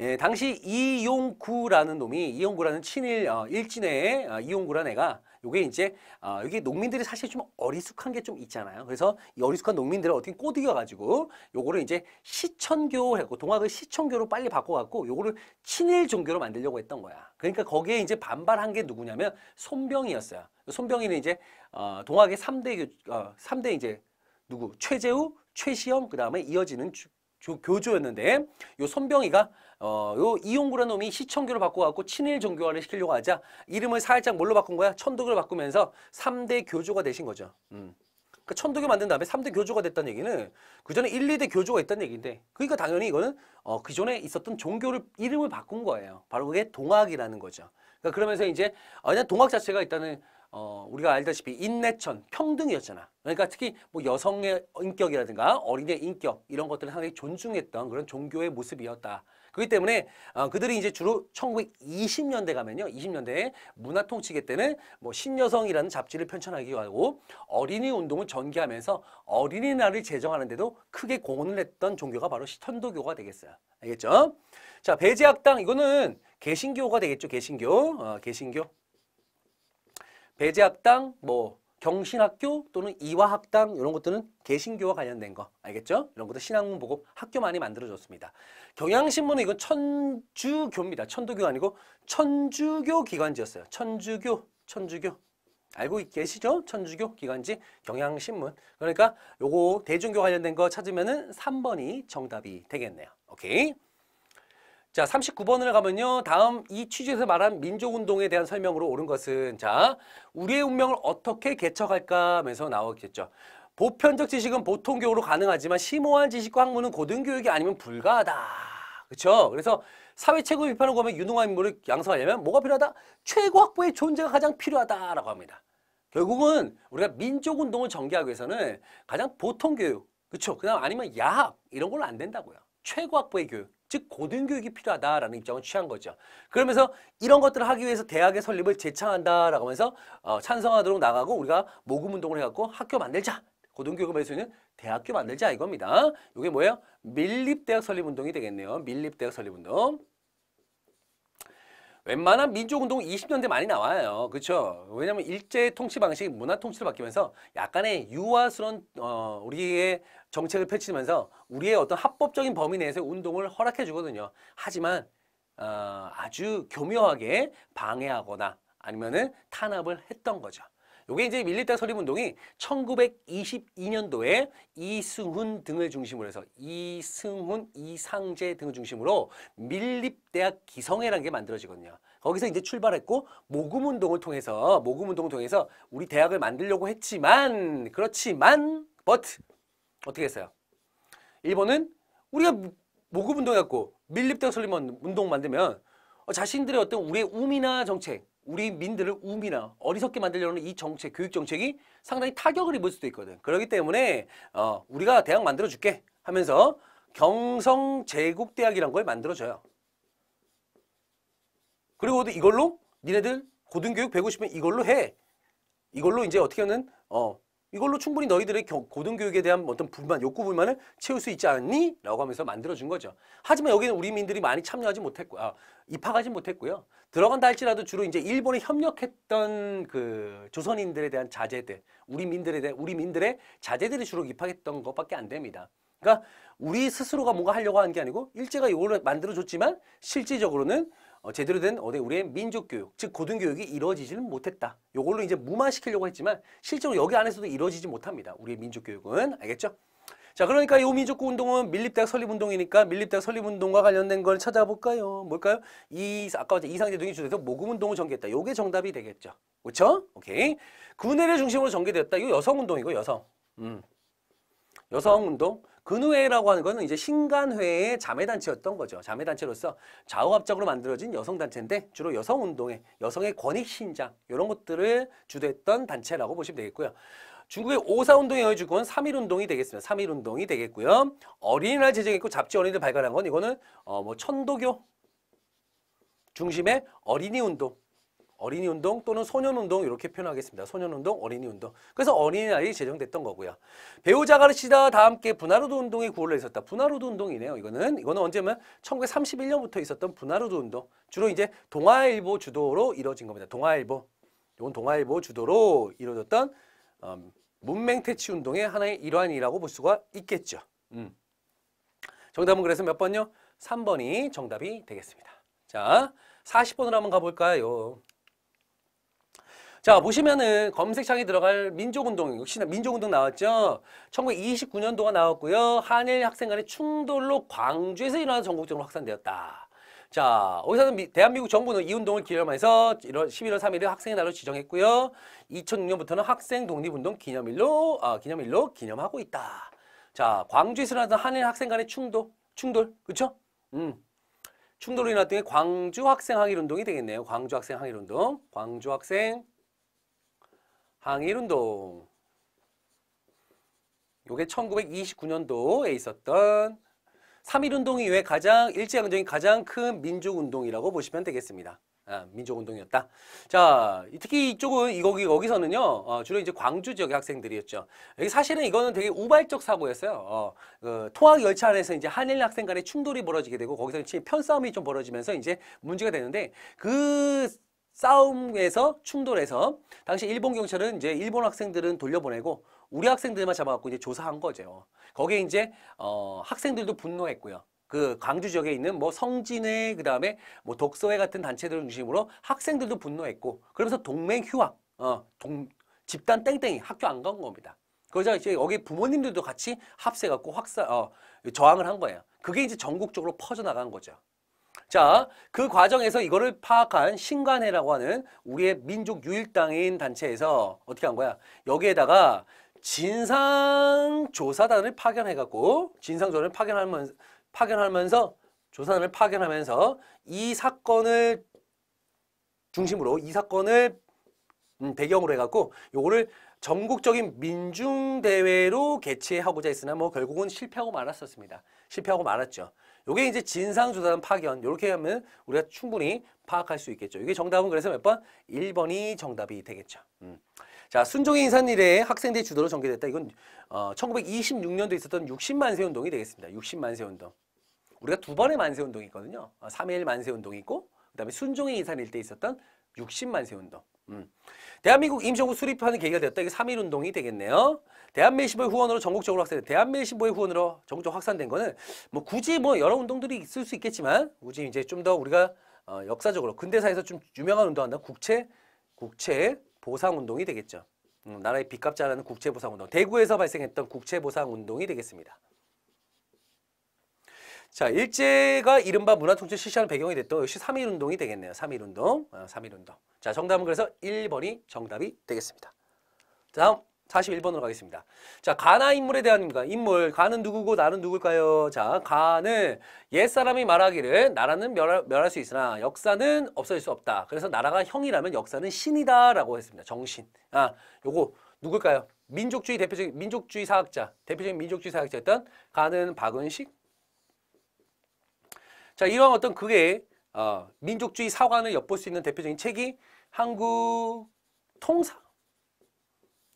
예, 당시 이용구라는 놈이 이용구라는 친일 어, 일진의 어, 이용구라는 애가 요게 이제 아, 여기 농민들이 사실 좀 어리숙한 게 좀 있잖아요. 그래서 이 어리숙한 농민들을 어떻게 꼬드겨 가지고 요거를 이제 시천교 하고 동학을 시천교로 빨리 바꿔 갖고 요거를 친일 종교로 만들려고 했던 거야. 그러니까 거기에 이제 반발한 게 누구냐면 손병이었어요. 손병이는 이제 어, 동학의 삼대 교, 어, 3대 이제 누구? 최재우, 최시영 그다음에 이어지는 주, 조, 교조였는데 요 손병이가 어, 요 이용구라는 놈이 시청교를 바꿔갖고 친일 종교화를 시키려고 하자 이름을 살짝 뭘로 바꾼 거야? 천도교를 바꾸면서 삼대 교조가 되신 거죠. 음. 그러니까 천도교 만든 다음에 삼대 교조가 됐다는 얘기는 그전에 일, 이 대 교조가 있다는 얘기인데 그러니까 당연히 이거는 어, 그전에 있었던 종교를 이름을 바꾼 거예요. 바로 그게 동학이라는 거죠. 그러니까 그러면서 이제 어, 그냥 동학 자체가 일단은 어, 우리가 알다시피 인내천, 평등이었잖아. 그러니까 특히 뭐 여성의 인격이라든가 어린이의 인격 이런 것들을 상당히 존중했던 그런 종교의 모습이었다. 그렇기 때문에 어, 그들이 이제 주로 1920년대 가면요. 20년대에 문화통치계 때는 뭐 신여성이라는 잡지를 편찬하기도 하고 어린이 운동을 전개하면서 어린이날을 제정하는데도 크게 공헌을 했던 종교가 바로 현도교가 되겠어요. 알겠죠? 자, 배제학당 이거는 개신교가 되겠죠. 개신교. 어, 개신교. 배제학당 뭐 경신학교 또는 이화학당 이런 것들은 개신교와 관련된 거 알겠죠? 이런 것도 신학문 보고 학교 많이 만들어졌습니다 경향신문은 이건 천주교입니다. 천도교 아니고 천주교 기관지였어요. 천주교, 천주교. 알고 계시죠? 천주교 기관지 경향신문. 그러니까 요거 대중교 관련된 거 찾으면은 3번이 정답이 되겠네요. 오케이. 자, 39번을 가면요. 다음 이 취지에서 말한 민족운동에 대한 설명으로 옳은 것은 자, 우리의 운명을 어떻게 개척할까 하면서 나왔겠죠 보편적 지식은 보통 교육으로 가능하지만 심오한 지식과 학문은 고등교육이 아니면 불가하다. 그렇죠? 그래서 사회 최고 비판을 구하면 유능한 인물을 양성하려면 뭐가 필요하다? 최고 학부의 존재가 가장 필요하다라고 합니다. 결국은 우리가 민족운동을 전개하기 위해서는 가장 보통 교육, 그렇죠? 그다음 아니면 야학 이런 걸로 안 된다고요. 최고 학부의 교육. 즉 고등교육이 필요하다라는 입장을 취한 거죠. 그러면서 이런 것들을 하기 위해서 대학의 설립을 제창한다라고 하면서 어, 찬성하도록 나가고 우리가 모금운동을 해갖고 학교 만들자. 고등교육을 할수 있는 대학교 만들자 이겁니다. 이게 뭐예요? 밀립대학 설립운동이 되겠네요. 밀립대학 설립운동. 웬만한 민족운동 은 20년대 많이 나와요. 그렇죠? 왜냐하면 일제 의 통치 방식, 문화 통치로 바뀌면서 약간의 유화스러운 어, 우리의 정책을 펼치면서 우리의 어떤 합법적인 범위 내에서 운동을 허락해 주거든요. 하지만 어, 아주 교묘하게 방해하거나 아니면은 탄압을 했던 거죠. 요게 이제 밀리타 설립운동이 1922년도에 이승훈 등을 중심으로 해서 이승훈, 이상재 등을 중심으로 밀립대학 기성회라는 게 만들어지거든요. 거기서 이제 출발했고 모금운동을 통해서 모금운동을 통해서 우리 대학을 만들려고 했지만 그렇지만 but 어떻게 했어요? 일본은 우리가 모금운동해갖고 밀립대학 설립 운동 만들면 어, 자신들의 어떤 우리의 우미나 정책 우리 민들을 우미나 어리석게 만들려는 이 정책, 교육 정책이 상당히 타격을 입을 수도 있거든. 그렇기 때문에 어, 우리가 대학 만들어줄게 하면서 경성제국대학이란 걸 만들어줘요. 그리고 이걸로 니네들 고등교육 배고 싶으면 이걸로 해. 이걸로 이제 어떻게 하면 어, 이걸로 충분히 너희들의 고등교육에 대한 어떤 불만, 욕구 불만을 채울 수 있지 않니? 라고 하면서 만들어준 거죠. 하지만 여기는 우리 민들이 많이 참여하지 못했고, 아, 입학하지 못했고요. 들어간다 할지라도 주로 이제 일본에 협력했던 그 조선인들에 대한 자제들, 우리 민들에 대한, 우리 민들의 자제들이 주로 입학했던 것밖에 안 됩니다. 그러니까 우리 스스로가 뭔가 하려고 하는 게 아니고 일제가 이걸 만들어줬지만 실질적으로는 어, 제대로 된 어디 우리의 민족 교육, 즉 고등 교육이 이루어지지는 못했다. 이걸로 이제 무마시키려고 했지만 실제로 여기 안에서도 이루어지지 못합니다. 우리의 민족 교육은 알겠죠? 자, 그러니까 이민족국 운동은 밀립대학 설립운동이니까 밀립대학 설립운동과 관련된 걸 찾아볼까요? 뭘까요? 이 아까 이상재 등이 주도해서 모금운동을 전개했다. 요게 정답이 되겠죠. 그렇죠? 오케이. 군내를 중심으로 전개되었다. 이거 여성운동이고 여성. 음. 여성운동 근우회라고 하는 것은 이제 신간회의 자매단체였던 거죠. 자매단체로서 좌우합적으로 만들어진 여성단체인데 주로 여성운동에 여성의 권익신장 이런 것들을 주도했던 단체라고 보시면 되겠고요. 중국의 오사운동에 이어질 건 삼일운동이 되겠습니다. 삼일운동이 되겠고요. 어린이날 제정했고 잡지 어린이들 발간한 건 이거는 어뭐 천도교 중심의 어린이운동 어린이 운동 또는 소년 운동 이렇게 표현하겠습니다. 소년 운동, 어린이 운동. 그래서 어린이날이 제정됐던 거고요. 배우자 가르치다 다 함께 분화로드 운동이 구호를 있었다. 분화로드 운동이네요. 이거는 이거는 언제면 1931년부터 있었던 분화로드 운동. 주로 이제 동아일보 주도로 이루어진 겁니다. 동아일보. 이건 동아일보 주도로 이루어졌던 음, 어, 문맹 퇴치 운동의 하나의 일환이라고 볼 수가 있겠죠. 음. 정답은 그래서 몇 번요? 3번이 정답이 되겠습니다. 자, 4 0번을 한번 가볼까요? 자 보시면은 검색창에 들어갈 민족운동 역시나 민족운동 나왔죠. 1929년도가 나왔고요. 한일 학생 간의 충돌로 광주에서 일어나 전국적으로 확산되었다. 자, 어디서는 미, 대한민국 정부는 이 운동을 기념해서 1월, 11월 3일을 학생의 날로 지정했고요. 2006년부터는 학생 독립운동 기념일로 아, 기념일로 기념하고 있다. 자, 광주에서 일어났 한일 학생 간의 충돌, 충돌, 그렇죠? 음, 충돌로 일어났던 게 광주 학생 항일 운동이 되겠네요. 광주 학생 항일 운동, 광주 학생 항일운동 요게 1929년도에 있었던 3.1운동이 후에 가장 일제강점기 가장 큰 민족운동이라고 보시면 되겠습니다. 아, 민족운동이었다. 자, 특히 이쪽은 이거기 거기서는요. 어, 주로 이제 광주 지역의 학생들이었죠. 사실은 이거는 되게 우발적 사고였어요. 어, 그 통학 열차 안에서 이제 한일 학생 간의 충돌이 벌어지게 되고 거기서 편싸움이 좀 벌어지면서 이제 문제가 되는데 그 싸움에서 충돌해서 당시 일본 경찰은 이제 일본 학생들은 돌려보내고 우리 학생들만 잡아갖고 이제 조사한 거죠. 거기에 이제 어, 학생들도 분노했고요. 그 광주 지역에 있는 뭐 성진회 그다음에 뭐 독서회 같은 단체들을 중심으로 학생들도 분노했고 그러면서 동맹 휴학 어, 동, 집단 땡땡이 학교 안 간 겁니다. 그러자 이제 여기 부모님들도 같이 합세갖고 확사 어, 저항을 한 거예요. 그게 이제 전국적으로 퍼져나간 거죠. 자, 그 과정에서 이거를 파악한 신간회라고 하는 우리의 민족 유일당인 단체에서 어떻게 한 거야? 여기에다가 진상조사단을 파견해갖고 진상조사를 파견하면서, 파견하면서 조사단을 파견하면서 이 사건을 중심으로 이 사건을 음, 배경으로 해갖고 요거를 전국적인 민중대회로 개최하고자 했으나 뭐 결국은 실패하고 말았었습니다. 실패하고 말았죠. 요게 이제 진상조사단 파견 이렇게 하면 우리가 충분히 파악할 수 있겠죠. 이게 정답은 그래서 몇 번? 1번이 정답이 되겠죠. 음. 자, 순종의 인산 이래 학생들이 주도로 전개됐다. 이건 어, 1926년도에 있었던 60만세 운동이 되겠습니다. 60만세 운동. 우리가 두 번의 만세 운동이 있거든요. 어, 3.1 만세 운동이 있고 그다음에 순종의 인산일 때 있었던 60만세 운동. 음. 대한민국 임시정부 수립하는 계기가 되었다. 이게 3.1운동이 되겠네요. 대한매신보의 후원으로 전국적으로 확산된 대한매신보의 후원으로 전국적으로 확산된 거는 뭐 굳이 뭐 여러 운동들이 있을 수 있겠지만 굳이 이제 좀 더 우리가 어, 역사적으로 근대사에서 좀 유명한 운동한다. 국채 국채 보상 운동이 되겠죠. 음, 나라의 빚 갚지 않는 국채 보상 운동. 대구에서 발생했던 국채 보상 운동이 되겠습니다. 자, 일제가 이른바 문화통치 실시하는 배경이 됐던 역시 삼일운동이 되겠네요. 삼일운동 어, 아, 3.1운동. 자, 정답은 그래서 일번이 정답이 되겠습니다. 다음 사십일 번으로 가겠습니다. 자, 가나 인물에 대한 인물, 가는 누구고 나는 누굴까요? 자, 가는 옛사람이 말하기를 나라는 멸할, 멸할 수 있으나 역사는 없어질 수 없다. 그래서 나라가 형이라면 역사는 신이다 라고 했습니다. 정신. 아, 요거 누굴까요? 민족주의 대표적인 민족주의 사학자, 대표적인 민족주의 사학자였던 가는 박은식 자, 이러한 어떤 그게 어, 민족주의 사관을 엿볼 수 있는 대표적인 책이 한국 통사.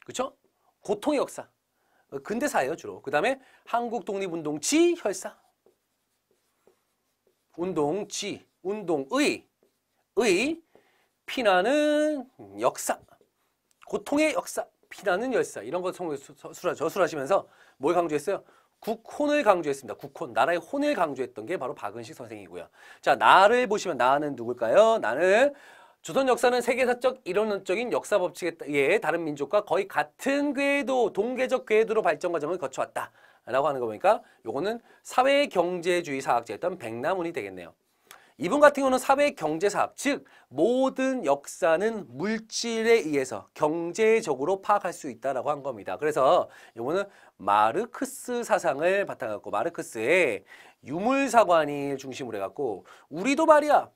그렇죠? 고통의 역사. 어, 근대사예요, 주로. 그다음에 한국 독립운동 지혈사. 운동 지, 운동의 의 피나는 역사. 고통의 역사. 피나는 열사 이런 것을서술하시면서뭘 강조했어요? 국혼을 강조했습니다. 국혼, 나라의 혼을 강조했던 게 바로 박은식 선생이고요. 자, 나를 보시면 나는 누굴까요? 나는 조선 역사는 세계사적 이론적인 역사 법칙에 의해 다른 민족과 거의 같은 궤도, 동계적 궤도로 발전 과정을 거쳐왔다. 라고 하는 거 보니까 요거는 사회경제주의 사학자였던 백남운이 되겠네요. 이분 같은 경우는 사회 경제사학, 즉 모든 역사는 물질에 의해서 경제적으로 파악할 수 있다라고 한 겁니다. 그래서 이거는 마르크스 사상을 바탕갖고 마르크스의 유물사관이 중심으로 해갖고 우리도 말이야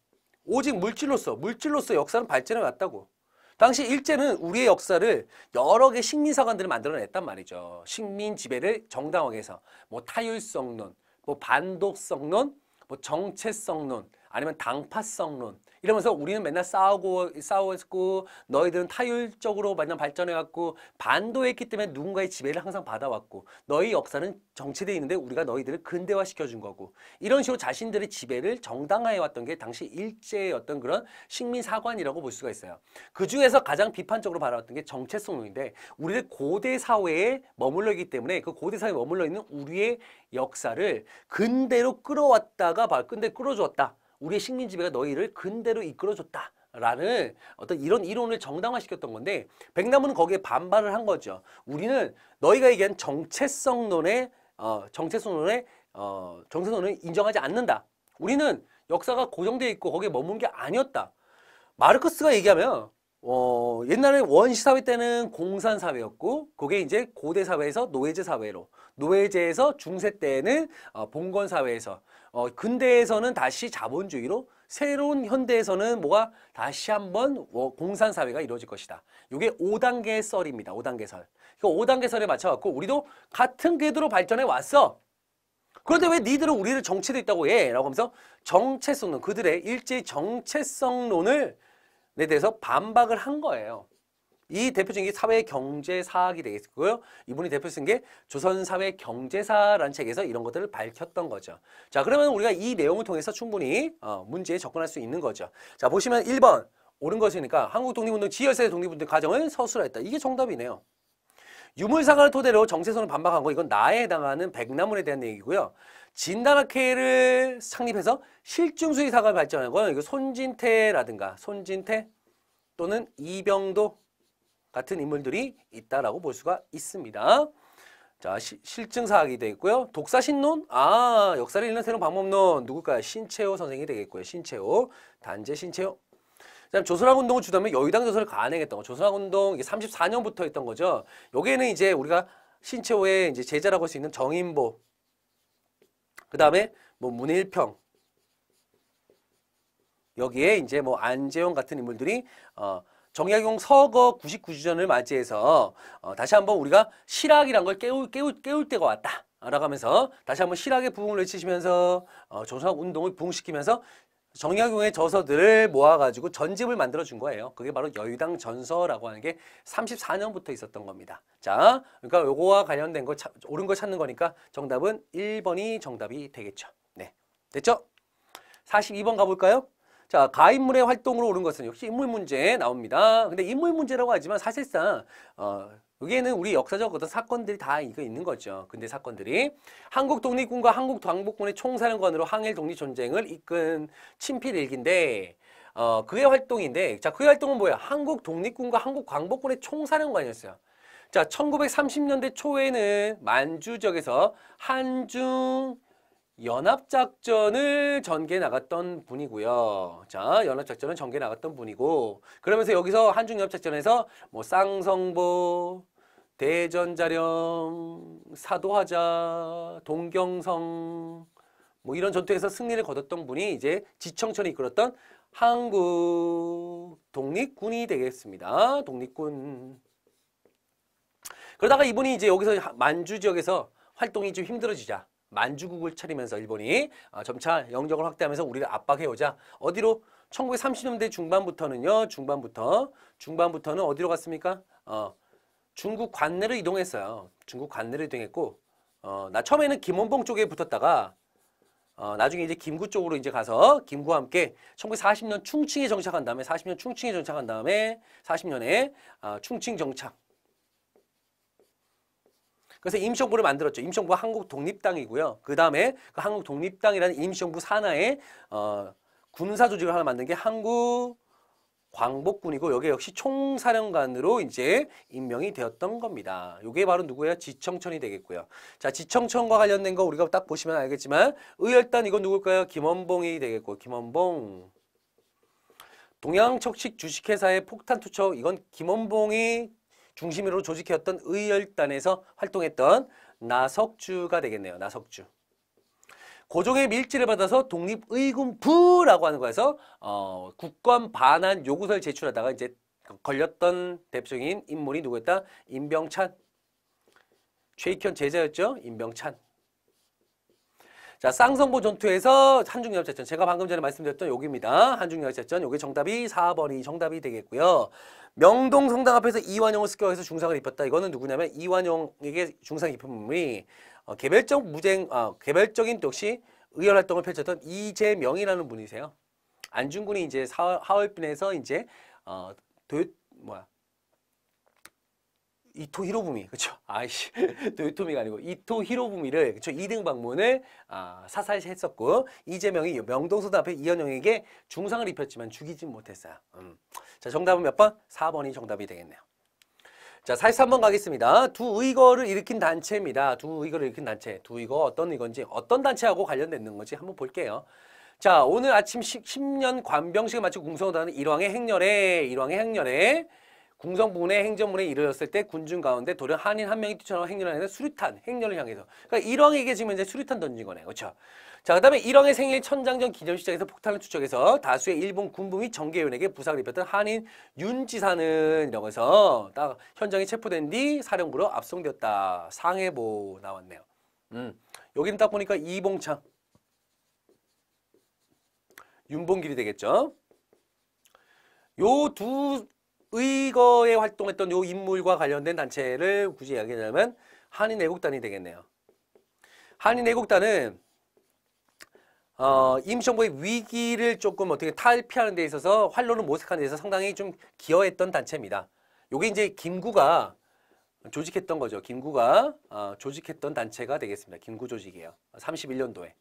오직 물질로서 물질로서 역사는 발전해 왔다고 당시 일제는 우리의 역사를 여러 개 식민사관들을 만들어냈단 말이죠 식민 지배를 정당하게 해서 뭐 타율성론 뭐 반독성론 뭐 정체성론 아니면 당파성론 이러면서 우리는 맨날 싸우고 싸웠고 너희들은 타율적으로 맨날 발전해갖고 반도했기 때문에 누군가의 지배를 항상 받아왔고 너희 역사는 정체돼 있는데 우리가 너희들을 근대화시켜준 거고 이런 식으로 자신들의 지배를 정당화해왔던 게 당시 일제의 어떤 그런 식민사관이라고 볼 수가 있어요. 그 중에서 가장 비판적으로 바라왔던게 정체성론인데 우리들 고대 사회에 머물러 있기 때문에 그 고대 사회에 머물러 있는 우리의 역사를 근대로 끌어왔다가 근대 끌어주었다. 우리의 식민지배가 너희를 근대로 이끌어줬다. 라는 어떤 이런 이론을 정당화시켰던 건데 백나무는 거기에 반발을 한 거죠. 우리는 너희가 얘기한 정체성론의 어, 정체성론의 어, 정체성론을 인정하지 않는다. 우리는 역사가 고정돼 있고 거기에 머문 게 아니었다. 마르크스가 얘기하면 어, 옛날에 원시사회 때는 공산사회였고 그게 이제 고대사회에서 노예제 사회로 노예제에서 중세 때는 어, 봉건사회에서 어, 근대에서는 다시 자본주의로 새로운 현대에서는 뭐가 다시 한번 어, 공산사회가 이루어질 것이다. 이게 5단계 썰입니다. 5단계 설. 그 그러니까 5단계 설에 맞춰갖고 우리도 같은 궤도로 발전해 왔어. 그런데 왜 니들은 우리를 정체도 있다고 해? 라고 하면서 정체성론, 그들의 일제 정체성론을 에 네, 대해서 반박을 한 거예요. 이 대표적인 게 사회 경제사학이 되겠고요. 이분이 대표 쓴 게 조선사회 경제사라는 책에서 이런 것들을 밝혔던 거죠. 자, 그러면 우리가 이 내용을 통해서 충분히 어, 문제에 접근할 수 있는 거죠. 자, 보시면 1번. 옳은 것이니까 한국 독립운동 지열세 독립운동 가정을 서술화했다. 이게 정답이네요. 유물사관을 토대로 정세선을 반박한 거 이건 나에 해당하는 백남문에 대한 얘기고요. 진단학회를 창립해서 실증수의사가 발전하고 이거 손진태라든가 손진태 또는 이병도 같은 인물들이 있다라고 볼 수가 있습니다. 자, 실증사학이 되겠고요. 독사신론? 아, 역사를 읽는 새로운 방법론. 누굴까요? 신채호 선생이 되겠고요. 신채호. 단재 신채호. 그다음 조선학 운동을 주도하면 여의당 조선을 가안했던 거. 조선학 운동 이게 34년부터 했던 거죠. 여기에는 이제 우리가 신채호의 이제 제자라고 할 수 있는 정인보 그 다음에 뭐 문일평 여기에 이제 뭐 안재용 같은 인물들이 어, 정약용 서거 9 9주전을 맞이해서 어, 다시 한번 우리가 실학이란 걸 깨울, 깨울, 깨울 때가 왔다. 라고 하면서 다시 한번 실학의 부흥을 외치시면서 어, 조선 운동을 부흥시키면서 정약용의 저서들을 모아가지고 전집을 만들어준 거예요. 그게 바로 여유당 전서라고 하는 게 34년부터 있었던 겁니다. 자, 그러니까 요거와 관련된 거, 찾, 옳은 거 찾는 거니까 정답은 1번이 정답이 되겠죠. 네, 됐죠? 42번 가볼까요? 자, 가인물의 활동으로 오른 것은 역시 인물 문제 나옵니다. 근데 인물 문제라고 하지만 사실상 어, 여기에는 우리 역사적 어떤 사건들이 다 이거 있는 거죠. 근데 사건들이 한국 독립군과 한국 광복군의 총사령관으로 항일 독립 전쟁을 이끈 친필 일기인데 어, 그의 활동인데 자 그의 활동은 뭐야? 한국 독립군과 한국 광복군의 총사령관이었어요. 자 1930년대 초에는 만주 지역에서 한중 연합작전을 전개 나갔던 분이고요. 자, 연합작전을 전개 나갔던 분이고, 그러면서 여기서 한중연합작전에서 뭐 쌍성보, 대전자령, 사도하자, 동경성 뭐 이런 전투에서 승리를 거뒀던 분이 이제 지청천이 이끌었던 한국 독립군이 되겠습니다. 독립군. 그러다가 이분이 이제 여기서 만주 지역에서 활동이 좀 힘들어지자 만주국을 차리면서 일본이 아, 점차 영적을 확대하면서 우리를 압박해오자 어디로 1930년대 중반부터는요 중반부터 중반부터는 어디로 갔습니까? 어, 중국 관내로 이동했어요. 중국 관내로 이동했고 어, 나 처음에는 김원봉 쪽에 붙었다가 어, 나중에 이제 김구 쪽으로 이제 가서 김구와 함께 1940년 충칭에 정착한 다음에 40년 충칭에 정착한 다음에 40년에 어, 아, 충칭 정착. 그래서 임시정부를 만들었죠. 임시정부가 한국 독립당이고요. 그 다음에 그 한국 독립당이라는 임시정부 산하의 어, 군사 조직을 하나 만든 게 한국 광복군이고 여기 역시 총사령관으로 이제 임명이 되었던 겁니다. 요게 바로 누구예요? 지청천이 되겠고요. 자, 지청천과 관련된 거 우리가 딱 보시면 알겠지만 의열단 이건 누굴까요? 김원봉이 되겠고 김원봉 동양척식 주식회사의 폭탄 투척 이건 김원봉이 중심으로 조직해왔던 의열단에서 활동했던 나석주가 되겠네요. 나석주. 고종의 밀지를 받아서 독립의군부라고 하는 거에서 어, 국권 반환 요구서를 제출하다가 이제 걸렸던 대표적인 인물이 누구였다? 임병찬. 최익현 제자였죠? 임병찬. 자, 쌍성보 전투에서 한중연합작전. 제가 방금 전에 말씀드렸던 여기입니다. 한중연합작전. 여기 정답이 4번이 정답이 되겠고요. 명동 성당 앞에서 이완용을 습격해서 중상을 입혔다. 이거는 누구냐면 이완용에게 중상 입힌 분이 어, 개별적 무쟁, 어, 개별적인 역시 의열 활동을 펼쳤던 이재명이라는 분이세요. 안중근이 이제 사월, 하얼빈에서 이제 어, 도요 뭐야 이토 히로부미 그렇죠? 아이씨 도요토미가 아니고 이토 히로부미를 그렇죠? 이등 방문을 아, 사살했었고 이재명이 명동서당 앞에 이현영에게 중상을 입혔지만 죽이진 못했어요. 음. 자 정답은 몇 번? 4번이 정답이 되겠네요. 자, 43번 가겠습니다. 두 의거를 일으킨 단체입니다. 두 의거를 일으킨 단체. 두 의거 어떤 의건지 어떤 단체하고 관련되는 건지 한번 볼게요. 자, 오늘 아침 10, 년 관병식을 마치고 궁성호단은 일왕의 행렬에 일왕의 행렬에 궁성부문의 행정문에 이르렀을 때 군중 가운데 도련 한인 한 명이 뛰쳐나와 행렬하는 수류탄, 행렬을 향해서. 그러니까 일왕에게 지금 이제 수류탄 던진 거네. 그렇죠? 자, 그다음에 일왕의 생일 천장전 기념식장에서 폭탄을 추적해서 다수의 일본 군부 및 정계위원에게 부상을 입혔던 한인 윤지사는 이라고 해서 딱 현장에 체포된 뒤 사령부로 압송되었다. 상해보 나왔네요. 음. 여기는 딱 보니까 이봉창. 윤봉길이 되겠죠. 요 두 의거에 활동했던 요 인물과 관련된 단체를 굳이 이야기하자면 한인애국단이 되겠네요. 한인애국단은 어, 임시정부의 위기를 조금 어떻게 탈피하는 데 있어서 활로를 모색하는 데 있어서 상당히 좀 기여했던 단체입니다. 요게 이제 김구가 조직했던 거죠. 김구가 어, 조직했던 단체가 되겠습니다. 김구 조직이에요. 31년도에.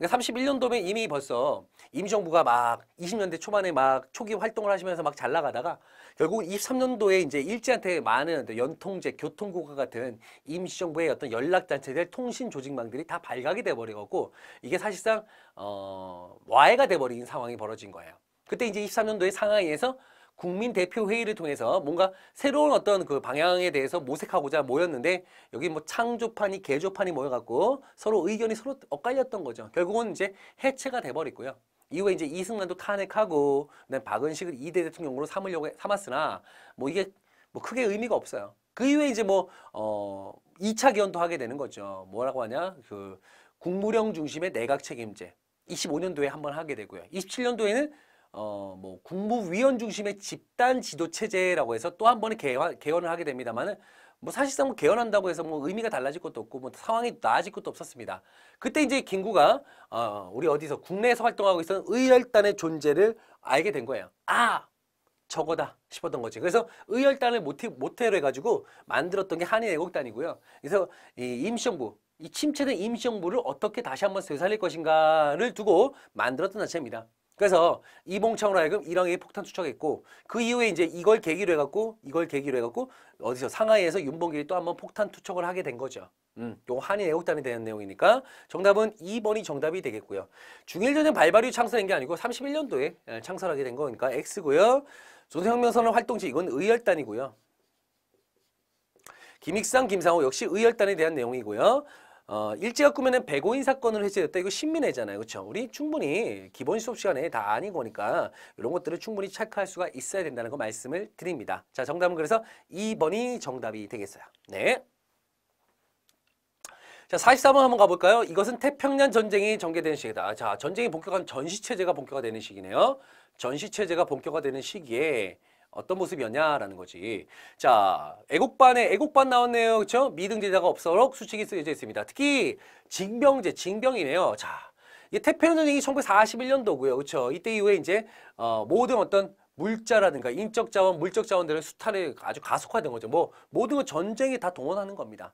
그니까 31년도면 이미 벌써 임정부가 시막 20년대 초반에 막 초기 활동을 하시면서 막 잘 나가다가 결국 23년도에 이제 일제한테 많은 연통제, 교통국가 같은 임시정부의 어떤 연락단체들, 통신 조직망들이 다 발각이 돼버리고 이게 사실상 어, 와해가 돼버린 상황이 벌어진 거예요. 그때 이제 23년도에 상하이에서 국민 대표 회의를 통해서 뭔가 새로운 어떤 그 방향에 대해서 모색하고자 모였는데 여기 뭐 창조판이 개조판이 모여갖고 서로 의견이 서로 엇갈렸던 거죠. 결국은 이제 해체가 돼버렸고요. 이후에 이제 이승만도 탄핵하고 박은식을 이대 대통령으로 삼으려고 삼았으나 뭐 이게 뭐 크게 의미가 없어요. 그 이후에 이제 뭐 어, 2차 개헌도 하게 되는 거죠. 뭐라고 하냐? 그 국무령 중심의 내각 책임제. 25년도에 한번 하게 되고요. 27년도에는 어, 뭐 국무위원 중심의 집단 지도 체제라고 해서 또 한 번의 개헌, 개헌을 하게 됩니다만은 뭐 사실상 뭐 개헌한다고 해서 뭐 의미가 달라질 것도 없고 뭐 상황이 나아질 것도 없었습니다. 그때 이제 김구가 어, 우리 어디서 국내에서 활동하고 있었던 의열단의 존재를 알게 된 거예요. 아 저거다 싶었던 거지. 그래서 의열단을 모티, 모태로 해가지고 만들었던 게 한일 애국단이고요. 그래서 이 임시정부 이 침체된 임시정부를 어떻게 다시 한번 되살릴 것인가를 두고 만들었던 자체입니다. 그래서 이봉창으로 하여금 일왕에게 폭탄 투척했고 그 이후에 이제 이걸 계기로 해갖고 이걸 계기로 해갖고 어디서 상하이에서 윤봉길이 또 한 번 폭탄 투척을 하게 된 거죠. 음, 요한이내국단이 되는 내용이니까 정답은 2번이 정답이 되겠고요. 중일전쟁 발발이 창설한 게 아니고 31년도에 예, 창설하게 된 거니까 X고요. 조선혁명선언 활동지 이건 의열단이고요. 김익상, 김상호 역시 의열단에 대한 내용이고요. 어, 일제가 꾸며낸 백오인 사건으로 해제됐다. 이거 신민회잖아요 그렇죠? 우리 충분히 기본 수업 시간에 다 아닌 거니까 이런 것들을 충분히 체크할 수가 있어야 된다는 거 말씀을 드립니다. 자, 정답은 그래서 2번이 정답이 되겠어요. 네. 자, 44번 한번 가볼까요? 이것은 태평양 전쟁이 전개되는 시기다. 자, 전쟁이 본격화한 전시체제가 본격화되는 시기네요. 전시체제가 본격화되는 시기에 어떤 모습이었냐라는 거지. 자, 애국반에 애국반 나왔네요. 그렇죠? 미등제자가 없어록 수칙이 쓰여져 있습니다. 특히 징병제, 징병이네요. 자, 이 태평양 전쟁이 1941년도고요. 그렇죠? 이때 이후에 이제 어, 모든 어떤 물자라든가 인적 자원, 물적 자원들의 수탈에 아주 가속화된 거죠. 뭐 모든 건 전쟁에 다 동원하는 겁니다.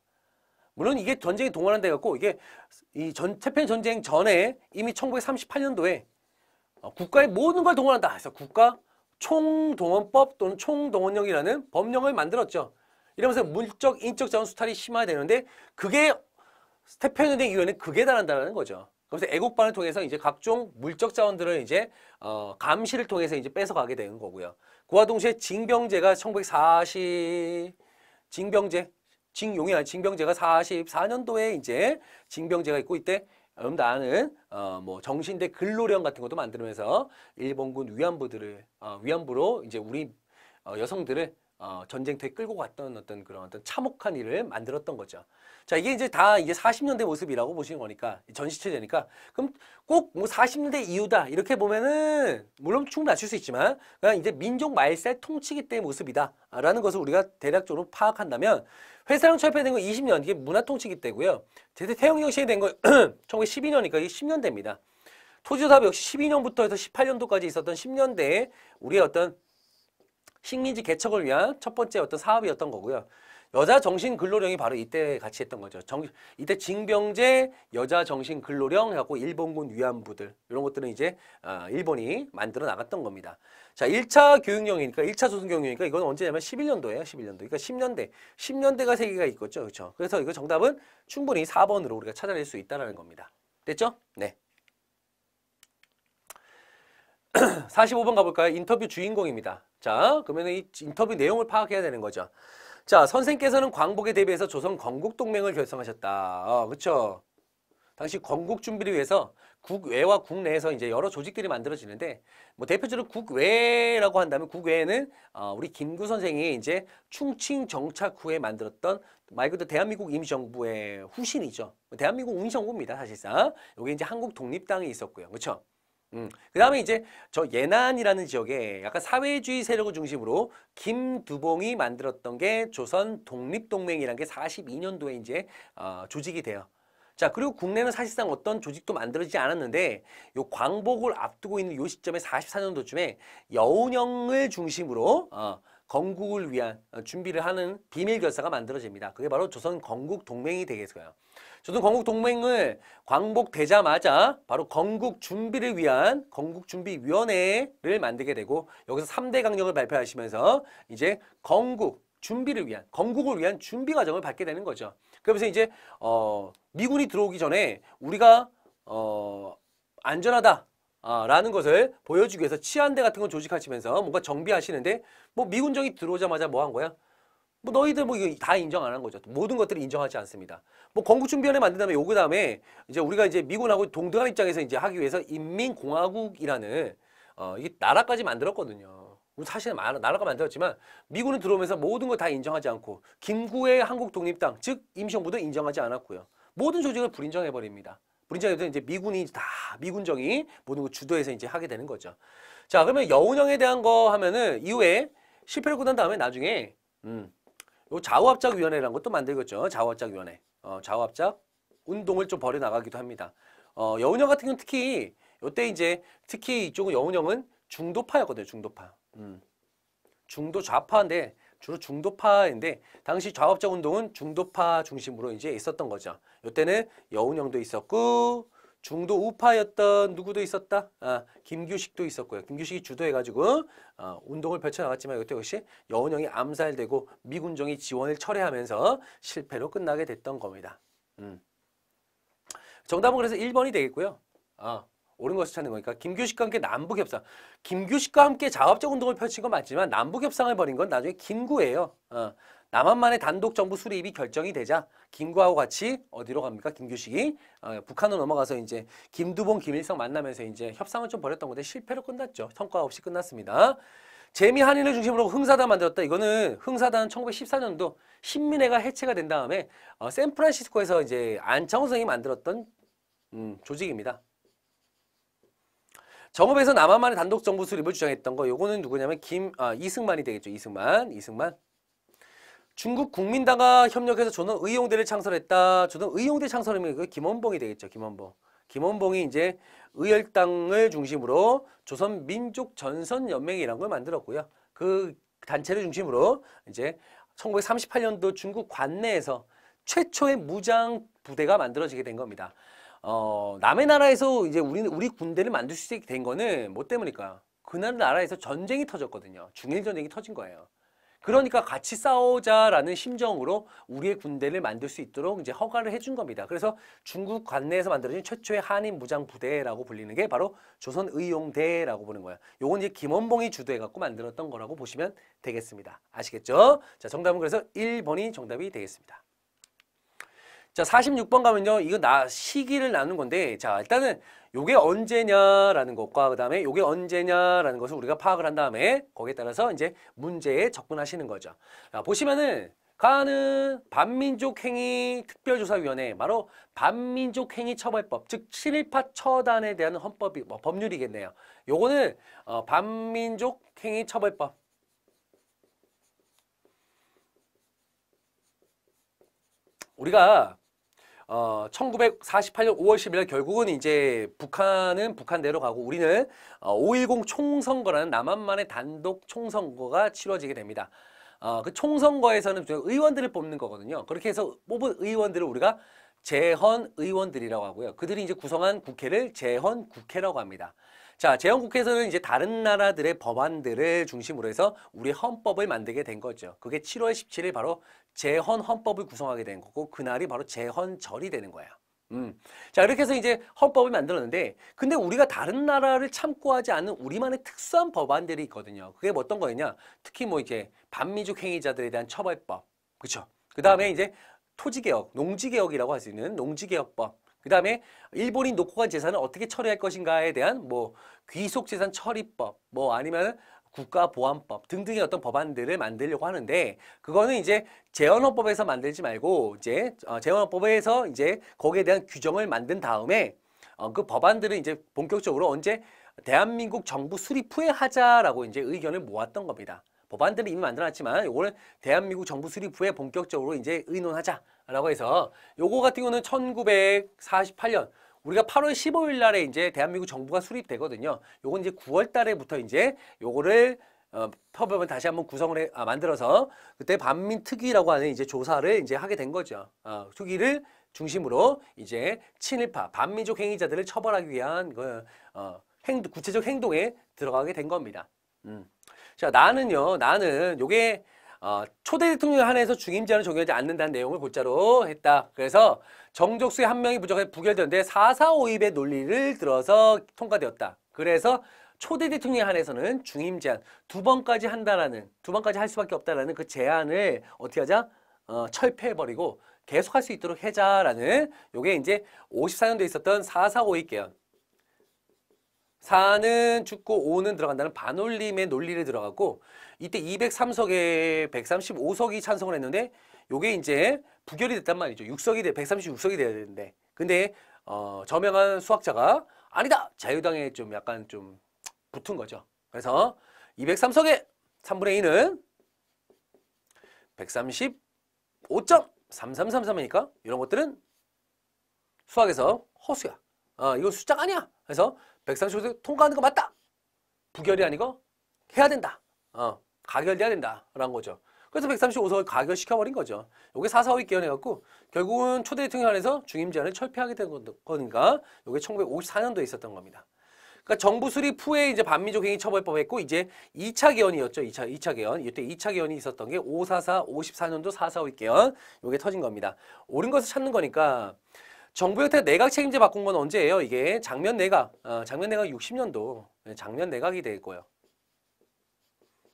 물론 이게 전쟁이 동원한 다해 갖고 이게 이 전, 태평양 전쟁 전에 이미 1938년도에 어, 국가의 모든 걸 동원한다 해서 국가 총동원법 또는 총동원령이라는 법령을 만들었죠. 이러면서 물적, 인적 자원 수탈이 심화되는데 그게 스테펜대행 이후에는 극에 달한다는 거죠. 그래서 애국반을 통해서 이제 각종 물적 자원들을 이제 어, 감시를 통해서 이제 뺏어가게 되는 거고요. 그와 동시에 징병제가 1940 징병제 징용이 아니 징병제가 44년도에 이제 징병제가 있고 이때 음다는 어, 뭐 정신대 근로령 같은 것도 만들면서 일본군 위안부들을 어, 위안부로 이제 우리 어, 여성들을 어, 전쟁터에 끌고 갔던 어떤 그런 어떤 참혹한 일을 만들었던 거죠. 자, 이게 이제 다이제 40년대 모습이라고 보시는 거니까 전시체 되니까 그럼 꼭뭐 40년대 이후다 이렇게 보면은 물론 충분히 아실 수 있지만 그냥 이제 민족 말세 통치기 때 모습이다라는 것을 우리가 대략적으로 파악한다면 회사랑 철폐된 건 20년 이게 문화통치기 때고요. 대대 태용형 시대 된건 1912년이니까 이게 10년대입니다. 토지사업 역시 12년부터 해서 18년도까지 있었던 10년대에 우리의 어떤 식민지 개척을 위한 첫 번째 어떤 사업이었던 거고요. 여자 정신 근로령이 바로 이때 같이 했던 거죠. 정, 이때 징병제 여자 정신 근로령 해갖고 일본군 위안부들 이런 것들은 이제 어, 일본이 만들어 나갔던 겁니다. 자, 1차 교육령이니까 1차 조선 교육령이니까 이건 언제냐면 11년도예요. 11년도. 그러니까 10년대. 10년대가 세계가 있겠죠. 그렇죠? 그래서 이거 정답은 충분히 4번으로 우리가 찾아낼 수 있다라는 겁니다. 됐죠? 네. 45번 가볼까요? 인터뷰 주인공입니다. 자, 그러면 이 인터뷰 내용을 파악해야 되는 거죠. 자, 선생께서는 광복에 대비해서 조선 건국 동맹을 결성하셨다. 어, 그쵸 당시 건국 준비를 위해서 국외와 국내에서 이제 여러 조직들이 만들어지는데 뭐 대표적으로 국외라고 한다면 국외에는 어, 우리 김구 선생이 이제 충칭 정착 후에 만들었던 말 그대로 대한민국 임시정부의 후신이죠. 대한민국 운정부입니다 사실상. 이게 이제 한국 독립당이 있었고요. 그쵸 음. 그 다음에 이제 저 예난이라는 지역에 약간 사회주의 세력을 중심으로 김두봉이 만들었던 게 조선 독립동맹이라는 게 42년도에 이제 어, 조직이 돼요. 자 그리고 국내는 사실상 어떤 조직도 만들어지지 않았는데 요 광복을 앞두고 있는 요 시점에 44년도쯤에 여운형을 중심으로 어, 건국을 위한 어, 준비를 하는 비밀 결사가 만들어집니다. 그게 바로 조선 건국 동맹이 되겠어요. 조선 건국 동맹을 광복되자마자 바로 건국 준비를 위한 건국 준비 위원회를 만들게 되고 여기서 3대 강령을 발표하시면서 이제 건국 준비를 위한 건국을 위한 준비 과정을 받게 되는 거죠. 그러면서 이제 어 미군이 들어오기 전에 우리가 어 안전하다 라는 것을 보여주기 위해서 치안대 같은 걸 조직하시면서 뭔가 정비하시는데 뭐 미군정이 들어오자마자 뭐 한 거야? 뭐 너희들 뭐 다 인정 안 한 거죠. 모든 것들을 인정하지 않습니다. 뭐 건국준비원회 만든 다음에 요그 다음에 이제 우리가 이제 미군하고 동등한 입장에서 이제 하기 위해서 인민공화국이라는 어 이게 나라까지 만들었거든요. 뭐 사실 은 나라가 만들었지만 미군은 들어오면서 모든 걸 다 인정하지 않고 김구의 한국 독립당 즉 임시정부도 인정하지 않았고요. 모든 조직을 불인정해버립니다. 불린장가 되면 이제 미군이 다 미군정이 모든 걸 주도해서 이제 하게 되는 거죠. 자 그러면 여운형에 대한 거 하면은 이후에 실패를 끝난 다음에 나중에 음, 요 좌우합작위원회라는 것도 만들겠죠. 좌우합작위원회. 어, 좌우합작 운동을 좀 벌여나가기도 합니다. 어, 여운형 같은 경우는 특히 요때 이제 특히 이쪽은 여운형은 중도파였거든요. 중도파. 음. 중도 좌파인데 주로 중도파인데 당시 좌업적 운동은 중도파 중심으로 이제 있었던 거죠. 이때는 여운형도 있었고 중도 우파였던 누구도 있었다. 아, 김규식도 있었고요. 김규식이 주도해가지고 어, 운동을 펼쳐나갔지만 이때 역시 여운형이 암살되고 미군정이 지원을 철회하면서 실패로 끝나게 됐던 겁니다. 음. 정답은 그래서 1번이 되겠고요. 아, 옳은 것을 찾는 거니까 김규식과 함께 남북협상 김규식과 함께 자업적 운동을 펼친 건 맞지만 남북협상을 벌인 건 나중에 김구예요 어. 남한만의 단독 정부 수립이 결정이 되자 김구하고 같이 어디로 갑니까 김규식이 어, 북한으로 넘어가서 이제 김두봉 김일성 만나면서 이제 협상을 좀 벌였던 건데 실패로 끝났죠 성과 없이 끝났습니다 재미 한인을 중심으로 흥사단 만들었다. 이거는 흥사단은 1914년도 신민회가 해체가 된 다음에 어, 샌프란시스코에서 이제 안창호 선생이 만들었던 음, 조직입니다. 정읍에서 남한만의 단독 정부 수립을 주장했던 거 요거는 누구냐면 김 아, 이승만이 되겠죠. 이승만. 이승만. 중국 국민당과 협력해서 저는 의용대를 창설했다. 저는 의용대 창설이면그 김원봉이 되겠죠. 김원봉. 김원봉이 이제 의열당을 중심으로 조선 민족 전선 연맹이라는 걸 만들었고요. 그 단체를 중심으로 이제 1938년도 중국 관내에서 최초의 무장 부대가 만들어지게 된 겁니다. 어, 남의 나라에서 이제 우리는 우리 군대를 만들 수 있게 된 거는 뭐 때문일까? 그 나라에서 전쟁이 터졌거든요. 중일 전쟁이 터진 거예요. 그러니까 같이 싸우자라는 심정으로 우리의 군대를 만들 수 있도록 이제 허가를 해준 겁니다. 그래서 중국 관내에서 만들어진 최초의 한인 무장 부대라고 불리는 게 바로 조선 의용대라고 보는 거예요. 요건 이제 김원봉이 주도해 갖고 만들었던 거라고 보시면 되겠습니다. 아시겠죠? 자, 정답은 그래서 1번이 정답이 되겠습니다. 자, 46번 가면요. 이거 나 시기를 나눈 건데 자, 일단은 요게 언제냐라는 것과 그다음에 요게 언제냐라는 것을 우리가 파악을 한 다음에 거기에 따라서 이제 문제에 접근하시는 거죠. 자, 보시면은 가는 반민족행위특별조사위원회 바로 반민족행위처벌법 즉친일파 처단에 대한 헌법이 뭐, 법률이겠네요. 요거는 어, 반민족행위처벌법 우리가 어, 1948년 5월 10일 결국은 이제 북한은 북한대로 가고 우리는 어, 5.10 총선거라는 남한만의 단독 총선거가 치러지게 됩니다. 어, 그 총선거에서는 의원들을 뽑는 거거든요. 그렇게 해서 뽑은 의원들을 우리가 재헌 의원들이라고 하고요. 그들이 이제 구성한 국회를 재헌 국회라고 합니다. 자, 제헌국회에서는 이제 다른 나라들의 법안들을 중심으로 해서 우리 헌법을 만들게 된 거죠. 그게 7월 17일 바로 제헌 헌법을 구성하게 된 거고 그날이 바로 제헌절이 되는 거야. 음. 자, 이렇게 해서 이제 헌법을 만들었는데 근데 우리가 다른 나라를 참고하지 않는 우리만의 특수한 법안들이 있거든요. 그게 어떤 거였냐? 특히 뭐 이제 반미족 행위자들에 대한 처벌법. 그렇죠? 그다음에 이제 토지개혁, 농지개혁이라고 할 수 있는 농지개혁법. 그 다음에 일본이 놓고 간 재산을 어떻게 처리할 것인가에 대한 뭐 귀속 재산 처리법 뭐 아니면 국가보안법 등등의 어떤 법안들을 만들려고 하는데 그거는 이제 재헌헌법에서 만들지 말고 이제 어, 재헌헌법에서 이제 거기에 대한 규정을 만든 다음에 어, 그 법안들은 이제 본격적으로 언제 대한민국 정부 수립 후에 하자라고 이제 의견을 모았던 겁니다. 법안들을 이미 만들어놨지만 이거는 대한민국 정부 수립부에 본격적으로 이제 의논하자라고 해서 요거 같은 경우는 1948년 우리가 8월 15일 날에 이제 대한민국 정부가 수립되거든요. 요건 이제 9월 달에부터 이제 요거를 어, 협업을 다시 한번 구성을 해, 아, 만들어서 그때 반민 특위라고 하는 이제 조사를 이제 하게 된 거죠. 어, 특위를 중심으로 이제 친일파 반민족 행위자들을 처벌하기 위한 그 어, 행 구체적 행동에 들어가게 된 겁니다. 음. 자, 나는요, 나는 요게 어, 초대 대통령 한해서 중임제는 적용하지 않는다는 내용을 곧자로 했다. 그래서 정족수의 한 명이 부족해 부결되는데 4 4 5입의 논리를 들어서 통과되었다. 그래서 초대 대통령 에 한해서는 중임 제한 두 번까지 한다라는 두 번까지 할 수밖에 없다라는 그 제한을 어떻게 하자? 어, 철폐해버리고 계속할 수 있도록 해자라는 요게 이제 54년도에 있었던 4452 개헌 4는 죽고 5는 들어간다는 반올림의 논리를 들어갔고 이때 203석에 135석이 찬성을 했는데 요게 이제 부결이 됐단 말이죠. 6석이 돼 136석이 돼야 되는데 근데 어, 저명한 수학자가 아니다 자유당에 좀 약간 좀 붙은 거죠. 그래서 203석에 3분의 2는 135.3333이니까 이런 것들은 수학에서 허수야. 어, 이거 숫자가 아니야. 그래서 백 145세 통과하는 거 맞다. 부결이 아니고 해야 된다. 어, 가결돼야 된다라는 거죠. 그래서 135석을 가결시켜버린 거죠. 이게 사사오이 개헌해갖고 결국은 초대 대통령 안에서 중임 제한을 철폐하게 된 거니까 이게 1954년도에 있었던 겁니다. 그러니까 정부 수립 후에 이제 반민족 행위 처벌법 했고 이제 2차 개헌이었죠. 2차 2차 개헌. 이때 2차 개헌이 있었던 게 544, 54년도 사사오5 개헌. 요게 터진 겁니다. 옳은 것을 찾는 거니까 정부 형태 내각 책임제 바꾼 건 언제예요? 이게 장면 내각, 어, 장면 내각 60년도 장면 내각이 네, 될 거예요.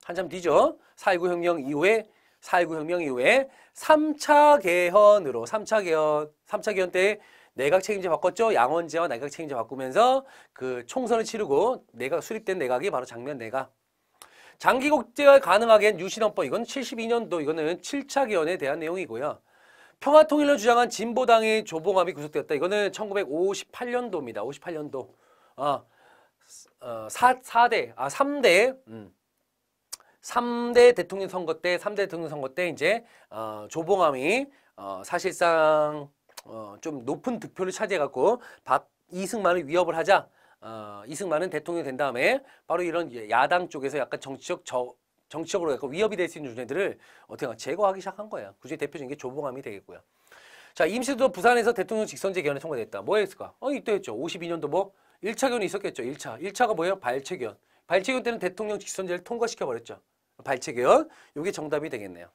한참 뒤죠. 4.19 혁명 이후에 4.19 혁명 이후에 3차 개헌으로 3차 개헌, 3차 개헌 때 내각 책임제 바꿨죠. 양원제와 내각 책임제 바꾸면서 그 총선을 치르고 내각 수립된 내각이 바로 장면 내각. 장기국제가 가능하게 한 유신헌법 이건 72년도 이거는 7차 개헌에 대한 내용이고요. 평화통일로 주장한 진보당의 조봉암이 구속되었다. 이거는 1958년도입니다. 58년도. 아, 어, 4, 4대, 아, 3대, 음. 3대 대통령 선거 때, 3대 대통령 선거 때 이제 어, 조봉암이 어, 사실상 어, 좀 높은 득표를 차지해갖고 박, 이승만을 위협을 하자. 어, 이승만은 대통령이 된 다음에 바로 이런 야당 쪽에서 약간 정치적 저, 정치적으로 약간 위협이 될 수 있는 존재들을 어떻게 보면 제거하기 시작한 거예요. 굳이 대표적인 게 조봉암이 되겠고요. 자, 임시도 부산에서 대통령 직선제 개헌에 통과됐다. 어, 뭐 했을까? 어, 이때 했죠. 52년도 뭐 1차 개헌이 있었겠죠. 1차. 1차가 뭐예요? 발췌 개헌. 발췌 개헌 때는 대통령 직선제를 통과시켜 버렸죠. 발췌 개헌. 요게 정답이 되겠네요.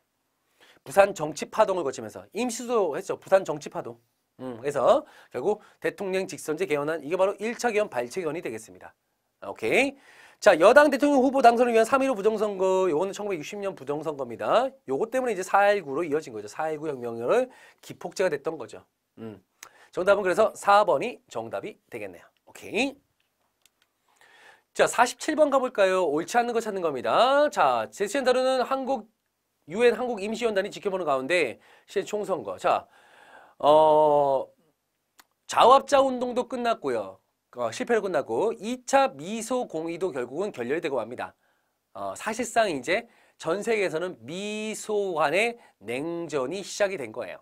부산 정치 파동을 거치면서 임시도 했죠. 부산 정치 파동. 음, 그래서 결국 대통령 직선제 개헌안 이게 바로 1차 개헌 발췌 개헌이 되겠습니다. 오케이. 자, 여당 대통령 후보 당선을 위한 3.15 부정선거, 요거는 1960년 부정선거입니다. 요거 때문에 이제 4.19로 이어진 거죠. 4.19 혁명을 기폭제가 됐던 거죠. 음. 정답은 그래서 4번이 정답이 되겠네요. 오케이. 자, 47번 가볼까요? 옳지 않는 거 찾는 겁니다. 자, 제시엔 다루는 한국, 유엔 한국 임시위원단이 지켜보는 가운데 실 총선거. 자, 어, 자업자 운동도 끝났고요. 어, 실패를 끝났고 2차 미소 공의도 결국은 결렬 되고 맙니다. 어, 사실상 이제 전 세계에서는 미소 간의 냉전이 시작이 된 거예요.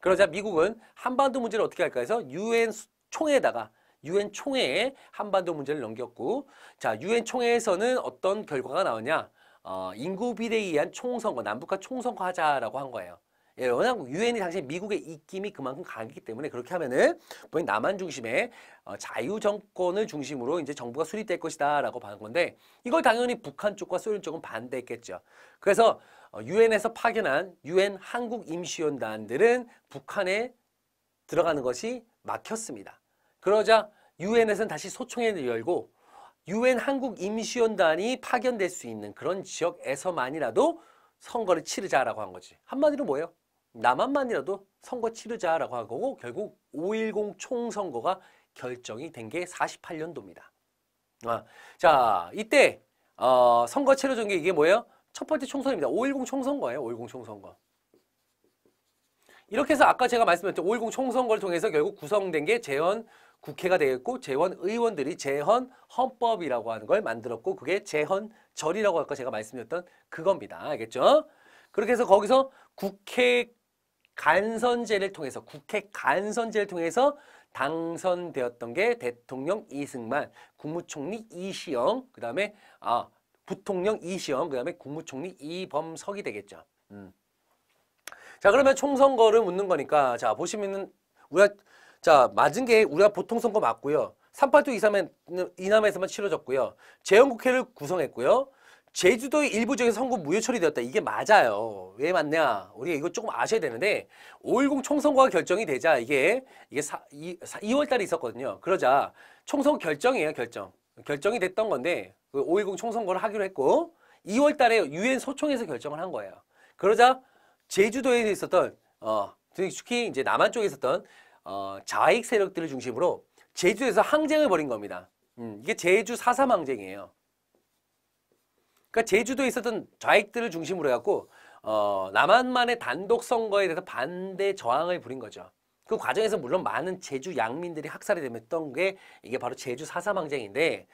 그러자 미국은 한반도 문제를 어떻게 할까 해서 유엔 총회에다가 유엔 총회에 한반도 문제를 넘겼고 자 유엔 총회에서는 어떤 결과가 나오냐 어, 인구 비례에 의한 총선거 남북한 총선거 하자라고 한 거예요. 예, 워낙 유엔이 당시 미국의 입김이 그만큼 강했기 때문에 그렇게 하면은 보니 남한 중심의 어, 자유 정권을 중심으로 이제 정부가 수립될 것이다라고 봐 건데 이걸 당연히 북한 쪽과 소련 쪽은 반대했겠죠. 그래서 어, 유엔에서 어, 파견한 유엔 한국 임시연단들은 북한에 들어가는 것이 막혔습니다. 그러자 유엔에서는 다시 소총회를 열고 유엔 한국 임시연단이 파견될 수 있는 그런 지역에서만이라도 선거를 치르자라고 한 거지. 한마디로 뭐예요? 남한만이라도 선거 치르자라고 하고 결국 5.10 총선거가 결정이 된 게 48년도입니다. 아, 자 이때 어, 선거 치러준 게 이게 뭐예요? 첫 번째 총선입니다. 5.10 총선거예요. 5.10 총선거. 이렇게 해서 아까 제가 말씀드렸죠. 5.10 총선거를 통해서 결국 구성된 게 재헌 국회가 되겠고 재헌 의원들이 재헌 헌법이라고 하는 걸 만들었고 그게 재헌절이라고 아까 제가 말씀드렸던 그겁니다. 알겠죠? 그렇게 해서 거기서 국회 간선제를 통해서 국회 간선제를 통해서 당선되었던 게 대통령 이승만, 국무총리 이시영, 그 다음에 아 부통령 이시영, 그 다음에 국무총리 이범석이 되겠죠. 음. 자 그러면 총선거를 묻는 거니까 자 보시면은 우리가 자 맞은 게 우리가 보통 선거 맞고요. 382이 이남에서만 치러졌고요. 재원국회를 구성했고요. 제주도의 일부 지역에 선거 무효 처리되었다. 이게 맞아요. 왜 맞냐? 우리가 이거 조금 아셔야 되는데 5.10 총선거가 결정이 되자 이게 이게 사, 이, 사, 2월 달에 있었거든요. 그러자 총선 결정이에요, 결정. 결정이 됐던 건데 5.10 그 총선거를 하기로 했고 2월 달에 유엔 소총에서 결정을 한 거예요. 그러자 제주도에 있었던 어, 특히 이제 남한 쪽에 있었던 어, 자익 세력들을 중심으로 제주에서 항쟁을 벌인 겁니다. 음, 이게 제주 4.3 항쟁이에요. 그러니까 제주도에 있었던 좌익들을 중심으로 해갖고 어, 남한만의 단독 선거에 대해서 반대 저항을 부린 거죠. 그 과정에서 물론 많은 제주 양민들이 학살이 됐던게 이게 바로 제주 사사 항쟁인데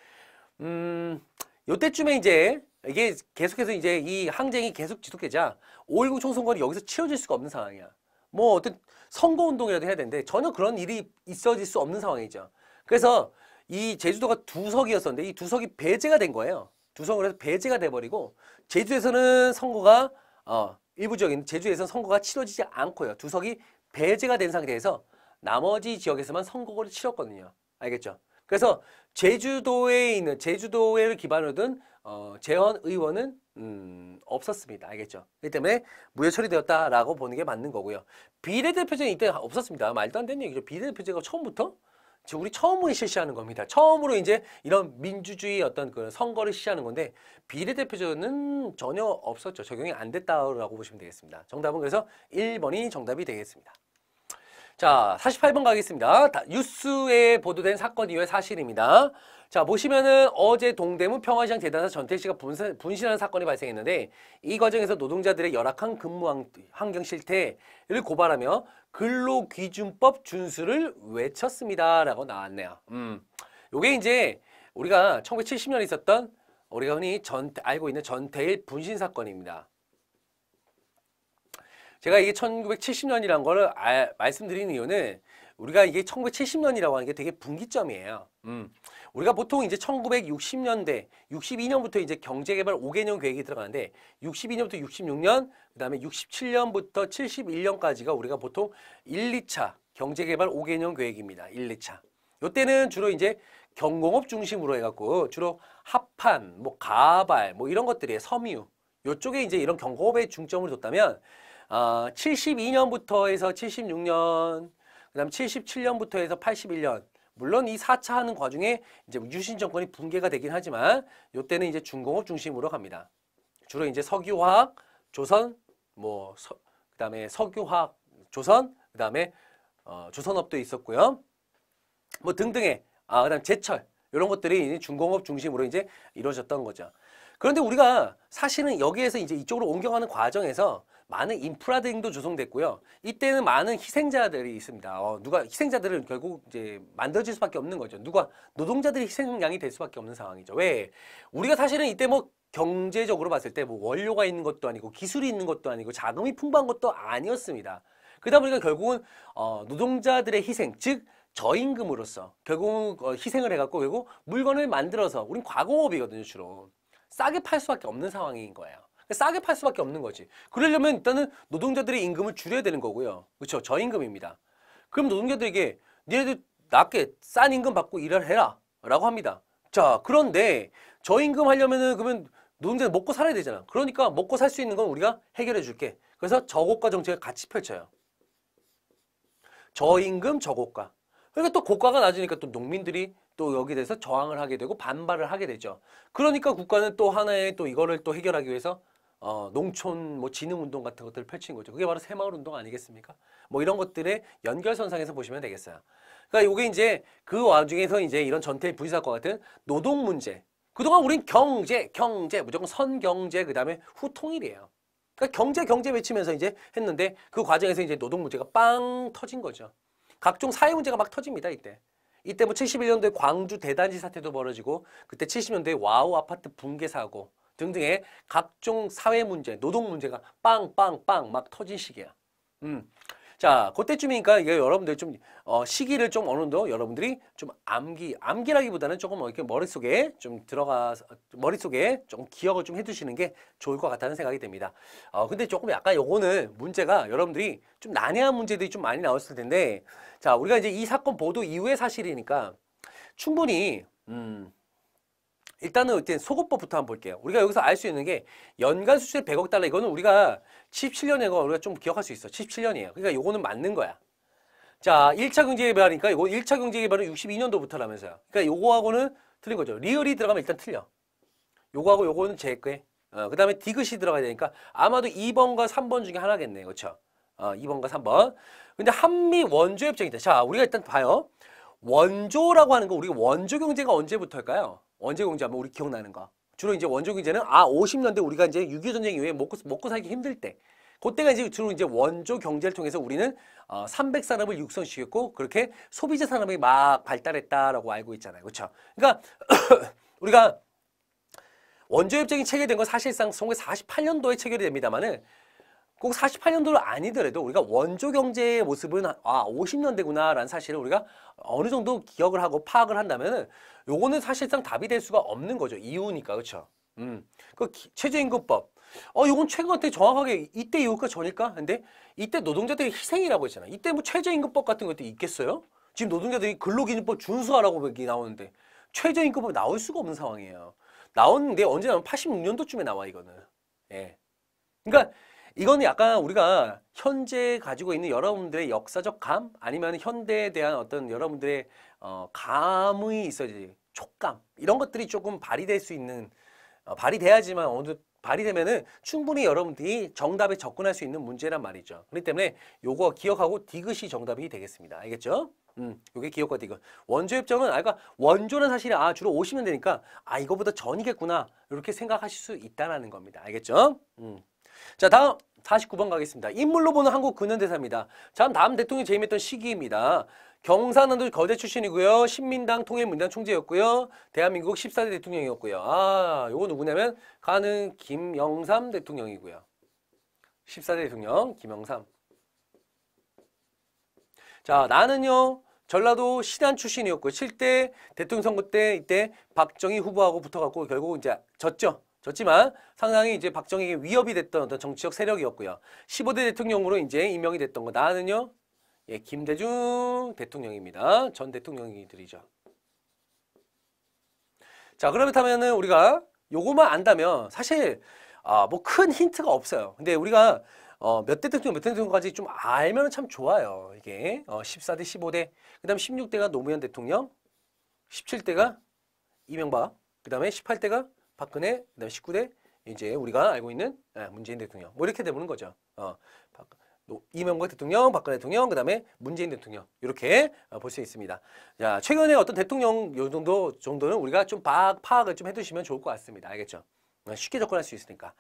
음, 요때쯤에 이제 이게 계속해서 이제 이 항쟁이 계속 지속되자 5.19 총선거는 여기서 치러질 수가 없는 상황이야. 뭐 어떤 선거운동이라도 해야 되는데 전혀 그런 일이 있어질 수 없는 상황이죠. 그래서 이 제주도가 두 석이었었는데 이 두 석이 배제가 된 거예요. 두성으로 해서 배제가 돼버리고 제주에서는 선거가 어, 일부 지역인 제주에서는 선거가 치러지지 않고요. 두석이 배제가 된 상태에서 나머지 지역에서만 선거를 치렀거든요. 알겠죠? 그래서 제주도에 있는 제주도를 기반으로 둔 어, 재원 의원은 음, 없었습니다. 알겠죠? 이 때문에 무효 처리되었다라고 보는 게 맞는 거고요. 비례대표제는 이때 없었습니다. 말도 안 되는 얘기죠. 비례대표제가 처음부터 지금 우리 처음으로 실시하는 겁니다. 처음으로 이제 이런 민주주의 어떤 그 선거를 실 시하는 건데 비례대표제는 전혀 없었죠. 적용이 안됐다고 보시면 되겠습니다. 정답은 그래서 1번이 정답이 되겠습니다. 자, 48번 가겠습니다. 다, 뉴스에 보도된 사건 이외 사실입니다. 자, 보시면은 어제 동대문 평화시장 재단사 전태씨가 분신, 분 하는 사건이 발생했는데 이 과정에서 노동자들의 열악한 근무 환경 실태를 고발하며 근로기준법 준수를 외쳤습니다. 라고 나왔네요. 음. 요게 이제 우리가 1970년에 있었던 우리가 흔히 전, 알고 있는 전태일 분신 사건입니다. 제가 이게 1970년이란 걸 아, 말씀드린 이유는 우리가 이게 1970년이라고 하는 게 되게 분기점이에요. 음. 우리가 보통 이제 1960년대, 62년부터 이제 경제개발 5개년 계획이 들어가는데 62년부터 66년, 그 다음에 67년부터 71년까지가 우리가 보통 1, 2차 경제개발 5개년 계획입니다. 1, 2차. 요때는 주로 이제 경공업 중심으로 해갖고 주로 합판, 뭐 가발, 뭐 이런 것들이에요. 섬유. 요쪽에 이제 이런 경공업에 중점을 뒀다면 72년부터 어, 해서 76년, 그 다음 77년부터 해서 81년 물론 이 4차 하는 과정에 이제 유신 정권이 붕괴가 되긴 하지만 요때는 이제 중공업 중심으로 갑니다. 주로 이제 석유화학, 조선, 뭐 그다음에 석유화학, 조선, 그다음에 어, 조선업도 있었고요. 뭐 등등의 아 그다음 제철 이런 것들이 중공업 중심으로 이제 이루어졌던 거죠. 그런데 우리가 사실은 여기에서 이제 이쪽으로 옮겨가는 과정에서 많은 인프라 등도 조성됐고요. 이때는 많은 희생자들이 있습니다. 어, 누가 희생자들은 결국 이제 만들어질 수밖에 없는 거죠. 누가 노동자들이 희생양이 될 수밖에 없는 상황이죠. 왜 우리가 사실은 이때 뭐 경제적으로 봤을 때 뭐 원료가 있는 것도 아니고 기술이 있는 것도 아니고 자금이 풍부한 것도 아니었습니다. 그러다 보니까 결국은 어, 노동자들의 희생, 즉 저임금으로서 결국 어, 희생을 해갖고 결국 물건을 만들어서 우린 과공업이거든요 주로 싸게 팔 수밖에 없는 상황인 거예요. 그러니까 싸게 팔 수밖에 없는 거지. 그러려면 일단은 노동자들의 임금을 줄여야 되는 거고요. 그렇죠? 저임금입니다. 그럼 노동자들에게 니네들 낮게 싼 임금 받고 일을 해라 라고 합니다. 자 그런데 저임금 하려면은 그러면 노동자 먹고 살아야 되잖아. 그러니까 먹고 살 수 있는 건 우리가 해결해 줄게. 그래서 저고가 정책을 같이 펼쳐요. 저임금 저고가. 그러니까 또 고가가 낮으니까 또 농민들이 또 여기 에 대해서 저항을 하게 되고 반발을 하게 되죠. 그러니까 국가는 또 하나의 또 이거를 또 해결하기 위해서 어, 농촌 뭐 진흥 운동 같은 것들을 펼친 거죠. 그게 바로 새마을 운동 아니겠습니까? 뭐 이런 것들의 연결선상에서 보시면 되겠어요. 그러니까 이게 이제 그 와중에서 이제 이런 전태일 부지사과 같은 노동 문제. 그동안 우린 경제, 경제, 무조건 선경제, 그 다음에 후통일이에요. 그러니까 경제, 경제 외치면서 이제 했는데 그 과정에서 이제 노동 문제가 빵 터진 거죠. 각종 사회 문제가 막 터집니다, 이때. 이때 뭐 71년도에 광주 대단지 사태도 벌어지고 그때 70년도에 와우 아파트 붕괴 사고 등등의 각종 사회 문제, 노동 문제가 빵빵빵 막 터진 시기야. 음. 자, 그때쯤이니까 이게 여러분들 좀 어, 시기를 좀 어느 정도 여러분들이 좀 암기, 암기라기보다는 조금 뭐 이렇게 머릿속에 좀 들어가 머릿속에 좀 기억을 좀 해두시는 게 좋을 것 같다는 생각이 듭니다. 어, 근데 조금 약간 요거는 문제가 여러분들이 좀 난해한 문제들이 좀 많이 나왔을 텐데, 자, 우리가 이제 이 사건 보도 이후의 사실이니까 충분히 음. 일단은 일단 소급법부터 한번 볼게요. 우리가 여기서 알 수 있는 게 연간 수출 100억 달러 이거는 우리가 17년에 거 우리가 좀 기억할 수 있어. 17년이에요. 그러니까 요거는 맞는 거야. 자, 1차 경제 개발이니까 이거 1차 경제 개발은 62년도부터라면서요. 그러니까 요거하고는 틀린 거죠. 리얼이 들어가면 일단 틀려. 요거하고 요거는 제거해. 어, 그 다음에 디귿이 들어가야 되니까 아마도 2번과 3번 중에 하나겠네. 요그쵸 그렇죠? 어, 2번과 3번. 근데 한미 원조 협정이다. 자, 우리가 일단 봐요. 원조라고 하는 거 우리 원조 경제가 언제부터일까요? 원조 경제하면 우리 기억나는 거. 주로 이제 원조 경제는 아 50년대 우리가 이제 6.25 전쟁 이후에 먹고 먹고 살기 힘들 때 그때가 이제 주로 이제 원조 경제를 통해서 우리는 어, 300 산업을 육성시켰고 그렇게 소비자 산업이 막 발달했다라고 알고 있잖아요. 그렇죠? 그러니까 우리가 원조협정이 체결된 건 사실상 1948년도에 체결이 됩니다만은 꼭 48년도는 아니더라도 우리가 원조 경제의 모습은 아 50년대구나라는 사실을 우리가 어느 정도 기억을 하고 파악을 한다면은 요거는 사실상 답이 될 수가 없는 거죠 이유니까 그렇죠. 음, 그 최저임금법. 어, 요건 최근한 테 정확하게 이때 이후까 전일까? 근데 이때 노동자들의 희생이라고 했잖아. 이때 뭐 최저임금법 같은 것도 있겠어요? 지금 노동자들이 근로기준법 준수하라고 얘기 나오는데 최저임금법 나올 수가 없는 상황이에요. 나오는데 언제 나면 86년도쯤에 나와 이거는. 예. 그러니까. 이거는 약간 우리가 현재 가지고 있는 여러분들의 역사적 감 아니면 현대에 대한 어떤 여러분들의 어, 감이 있어야지 촉감 이런 것들이 조금 발휘될 수 있는 어, 발휘돼야지만 어느 발휘되면은 충분히 여러분들이 정답에 접근할 수 있는 문제란 말이죠. 그렇기 때문에 요거 기억하고 디귿이 정답이 되겠습니다. 알겠죠? 음, 요게 기억과 디귿. 원조 협정은 아 그러니까 원조는 사실 아 주로 오시면 되니까 아 이거보다 전이겠구나 이렇게 생각하실 수 있다라는 겁니다. 알겠죠? 음. 자 다음 49번 가겠습니다. 인물로 보는 한국 근현대사입니다. 자 다음 대통령이 재임했던 시기입니다. 경상남도 거제 출신이고요. 신민당 통일문당 총재였고요. 대한민국 14대 대통령이었고요. 아 요거 누구냐면 가는 김영삼 대통령이고요. 14대 대통령 김영삼 자 나는요 전라도 신안 출신이었고요. 7대 대통령 선거 때 이때 박정희 후보하고 붙어갖고 결국 이제 졌죠. 졌지만 상당히 이제 박정희에게 위협이 됐던 어떤 정치적 세력이었고요. 15대 대통령으로 이제 임명이 됐던 거 나는요. 예, 김대중 대통령입니다. 전 대통령이들이죠. 자, 그렇다면은 우리가 요거만 안다면 사실 아, 뭐 큰 힌트가 없어요. 근데 우리가 어, 몇대 대통령, 몇 대 대통령까지 좀 알면 참 좋아요. 이게 어, 14대, 15대, 그 다음 16대가 노무현 대통령, 17대가 이명박, 그 다음에 18대가 박근혜, 그다음 19대 이제 우리가 알고 있는 예, 문재인 대통령 뭐 이렇게 되는 거죠. 어, 박, 이명박 대통령, 박근혜 대통령, 그 다음에 문재인 대통령 이렇게 어, 볼수 있습니다. 자, 최근에 어떤 대통령 요 정도 정도는 우리가 좀 파악을 좀 해두시면 좋을 것 같습니다. 알겠죠? 어, 쉽게 접근할 수 있으니까.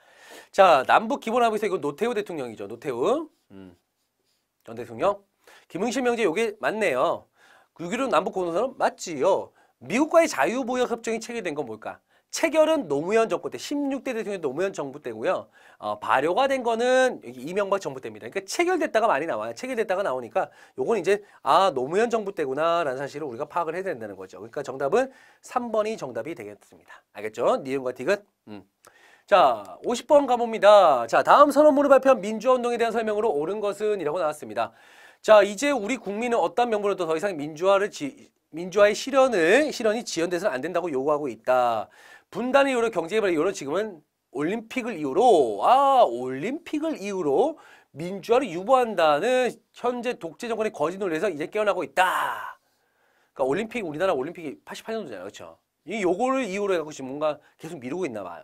자, 남북 기본합의에서 이건 노태우 대통령이죠. 노태우 음, 전 대통령. 김흥실 명제 요게 맞네요. 6.15 그 남북 공동선언 맞지요. 미국과의 자유무역 협정이 체결된 건 뭘까? 체결은 노무현 정부 때 16대 대통령 노무현 정부 때고요. 어, 발효가 된 거는 이명박 정부 때입니다. 그러니까 체결됐다가 많이 나와요. 체결됐다가 나오니까 요건 이제 아 노무현 정부 때구나라는 사실을 우리가 파악을 해야 된다는 거죠. 그러니까 정답은 3번이 정답이 되겠습니다. 알겠죠? 니은과 틱은 음. 자, 50번 가봅니다. 자, 다음 선언문을 발표한 민주화운동에 대한 설명으로 옳은 것은 이라고 나왔습니다. 자, 이제 우리 국민은 어떤 명분으로도 더 이상 민주화를 지, 민주화의 실현을 실현이 지연돼서는 안 된다고 요구하고 있다. 분단 이후로 경제개발 이후로 지금은 올림픽을 이후로 아 올림픽을 이후로 민주화를 유보한다는 현재 독재 정권의 거짓 논리에서 이제 깨어나고 있다. 그러니까 올림픽 우리나라 올림픽이 88년도잖아요. 그렇죠? 이 요거를 이후로 해 갖고 지금 뭔가 계속 미루고 있나 봐요.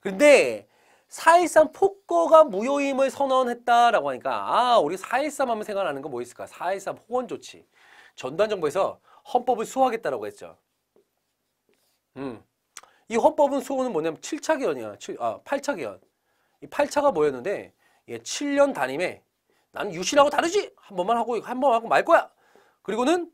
근데 사1상 폭거가 무효임을 선언했다라고 하니까 아 우리 사1 3 하면 생각나는 거뭐 있을까? 사1 3 호원 조치. 전두환 정부에서 헌법을 수호하겠다라고 했죠. 음. 이 헌법은 소원은 뭐냐면 7차 개헌이야. 7, 아, 8차 개헌. 이 8차가 뭐였는데 예, 7년 단임에 나는 유신하고 다르지. 한 번만 하고 한번 하고 말 거야. 그리고는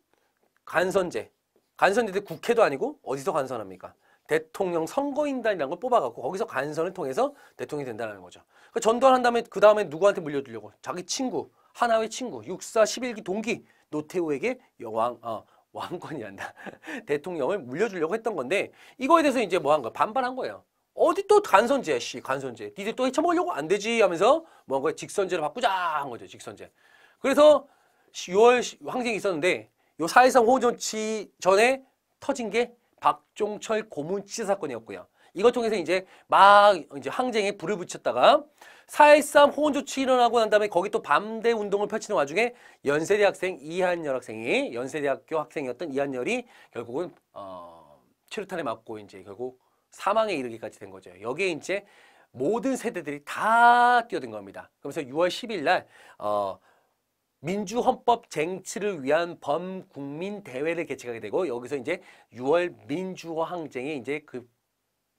간선제. 간선제인 국회도 아니고 어디서 간선합니까? 대통령 선거인단이라는 걸 뽑아갖고 거기서 간선을 통해서 대통령이 된다는 거죠. 그 전두환 한 다음에 그 다음에 누구한테 물려주려고 자기 친구 하나의 친구 6사1 1기 동기 노태우에게 여왕 어, 왕권이 한다. 대통령을 물려주려고 했던 건데 이거에 대해서 이제 뭐 한 거야? 반발한 거예요. 어디 또 간선제야, 씨. 간선제. 니들 또 헤쳐먹으려고 안 되지 하면서 뭐 한 거야? 직선제로 바꾸자 한 거죠. 직선제. 그래서 6월 항쟁이 있었는데 요4.13 호전치 전에 터진 게 박종철 고문치사 사건이었고요. 이것 통해서 이제 막 이제 항쟁에 불을 붙였다가 4.13 호원조치 일어나고 난 다음에 거기 또 밤대 운동을 펼치는 와중에 연세대 학생 이한열 학생이 연세대학교 학생이었던 이한열이 결국은 어, 최루탄에 맞고 이제 결국 사망에 이르기까지 된 거죠. 여기에 이제 모든 세대들이 다 뛰어든 겁니다. 그러면서 6월 10일 날 어, 민주헌법 쟁취를 위한 범국민 대회를 개최하게 되고 여기서 이제 6월 민주화 항쟁이 이제 그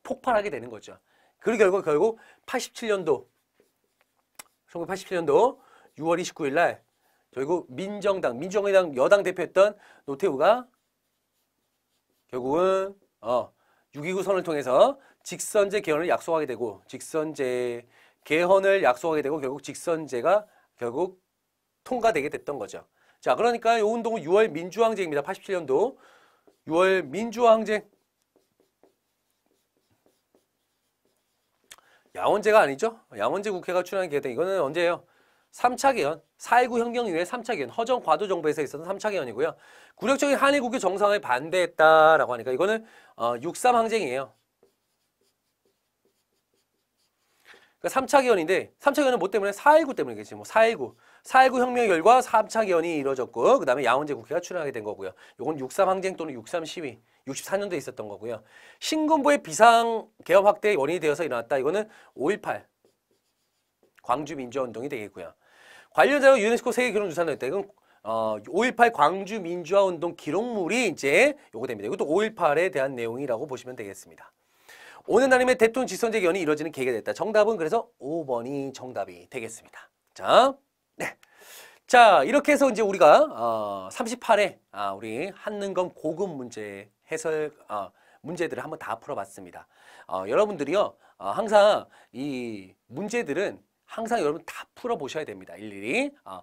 폭발하게 되는 거죠. 그 결과 결국 87년도 1987년도 6월 29일 날 결국 민정당 민정의당 여당 대표였던 노태우가 결국은 어, 6.29 선을 통해서 직선제 개헌을 약속하게 되고 직선제 개헌을 약속하게 되고 결국 직선제가 결국 통과되게 됐던 거죠. 자, 그러니까 이 운동은 6월 민주항쟁입니다. 87년도 6월 민주항쟁 야원제가 아니죠. 야원제 국회가 출연한 개헌 이거는 언제예요? 3차 개헌, 4.19 혁명 이후에 3차 개헌, 허정 과도 정부에서 있었던 3차 개헌이고요. 굴욕적인 한일 국교 정상을 반대했다라고 하니까 이거는 어, 6.3 항쟁이에요. 그러니까 3차 개헌인데 3차 개헌은 뭐 때문에 4.19 때문이겠지. 뭐 4.19. 4.19 혁명의 결과 3차 개헌이 이루어졌고 그다음에 양원제 국회가 출범하게 된 거고요. 요건 6.3 항쟁 또는 6.3 시위 64년도에 있었던 거고요. 신군부의 비상 계엄 확대의 원인이 되어서 일어났다. 이거는 5.18 광주 민주화운동이 되겠고요. 관련자로 유네스코 세계교론유산이었다. 이건 어, 5.18 광주 민주화운동 기록물이 이제 요거 됩니다. 이것도 5.18에 대한 내용이라고 보시면 되겠습니다. 오늘 날임에 대통령 직선제 견이 이루어지는 계기가 됐다. 정답은 그래서 5번이 정답이 되겠습니다. 자, 네. 자, 이렇게 해서 이제 우리가 어, 38회 아, 우리 한능검 고급 문제 해설 아, 문제들을 한번 다 풀어봤습니다. 어, 여러분들이요, 어, 항상 이 문제들은 항상 여러분 다 풀어보셔야 됩니다. 일일이. 어,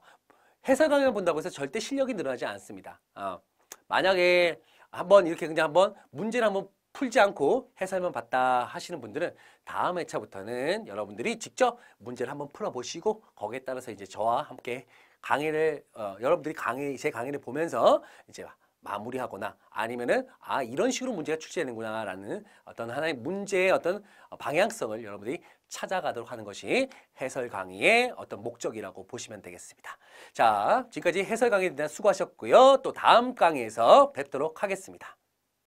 해설 강의를 본다고 해서 절대 실력이 늘어나지 않습니다. 어, 만약에 한번 이렇게 그냥 한번 문제를 한번 풀지 않고 해설만 봤다 하시는 분들은 다음 회차부터는 여러분들이 직접 문제를 한번 풀어보시고 거기에 따라서 이제 저와 함께 강의를 어, 여러분들이 강의 제 강의를 보면서 이제 마무리하거나 아니면은 아 이런 식으로 문제가 출제되는구나라는 어떤 하나의 문제의 어떤 방향성을 여러분들이 찾아가도록 하는 것이 해설 강의의 어떤 목적이라고 보시면 되겠습니다. 자 지금까지 해설 강의에 대한 수고하셨고요. 또 다음 강의에서 뵙도록 하겠습니다.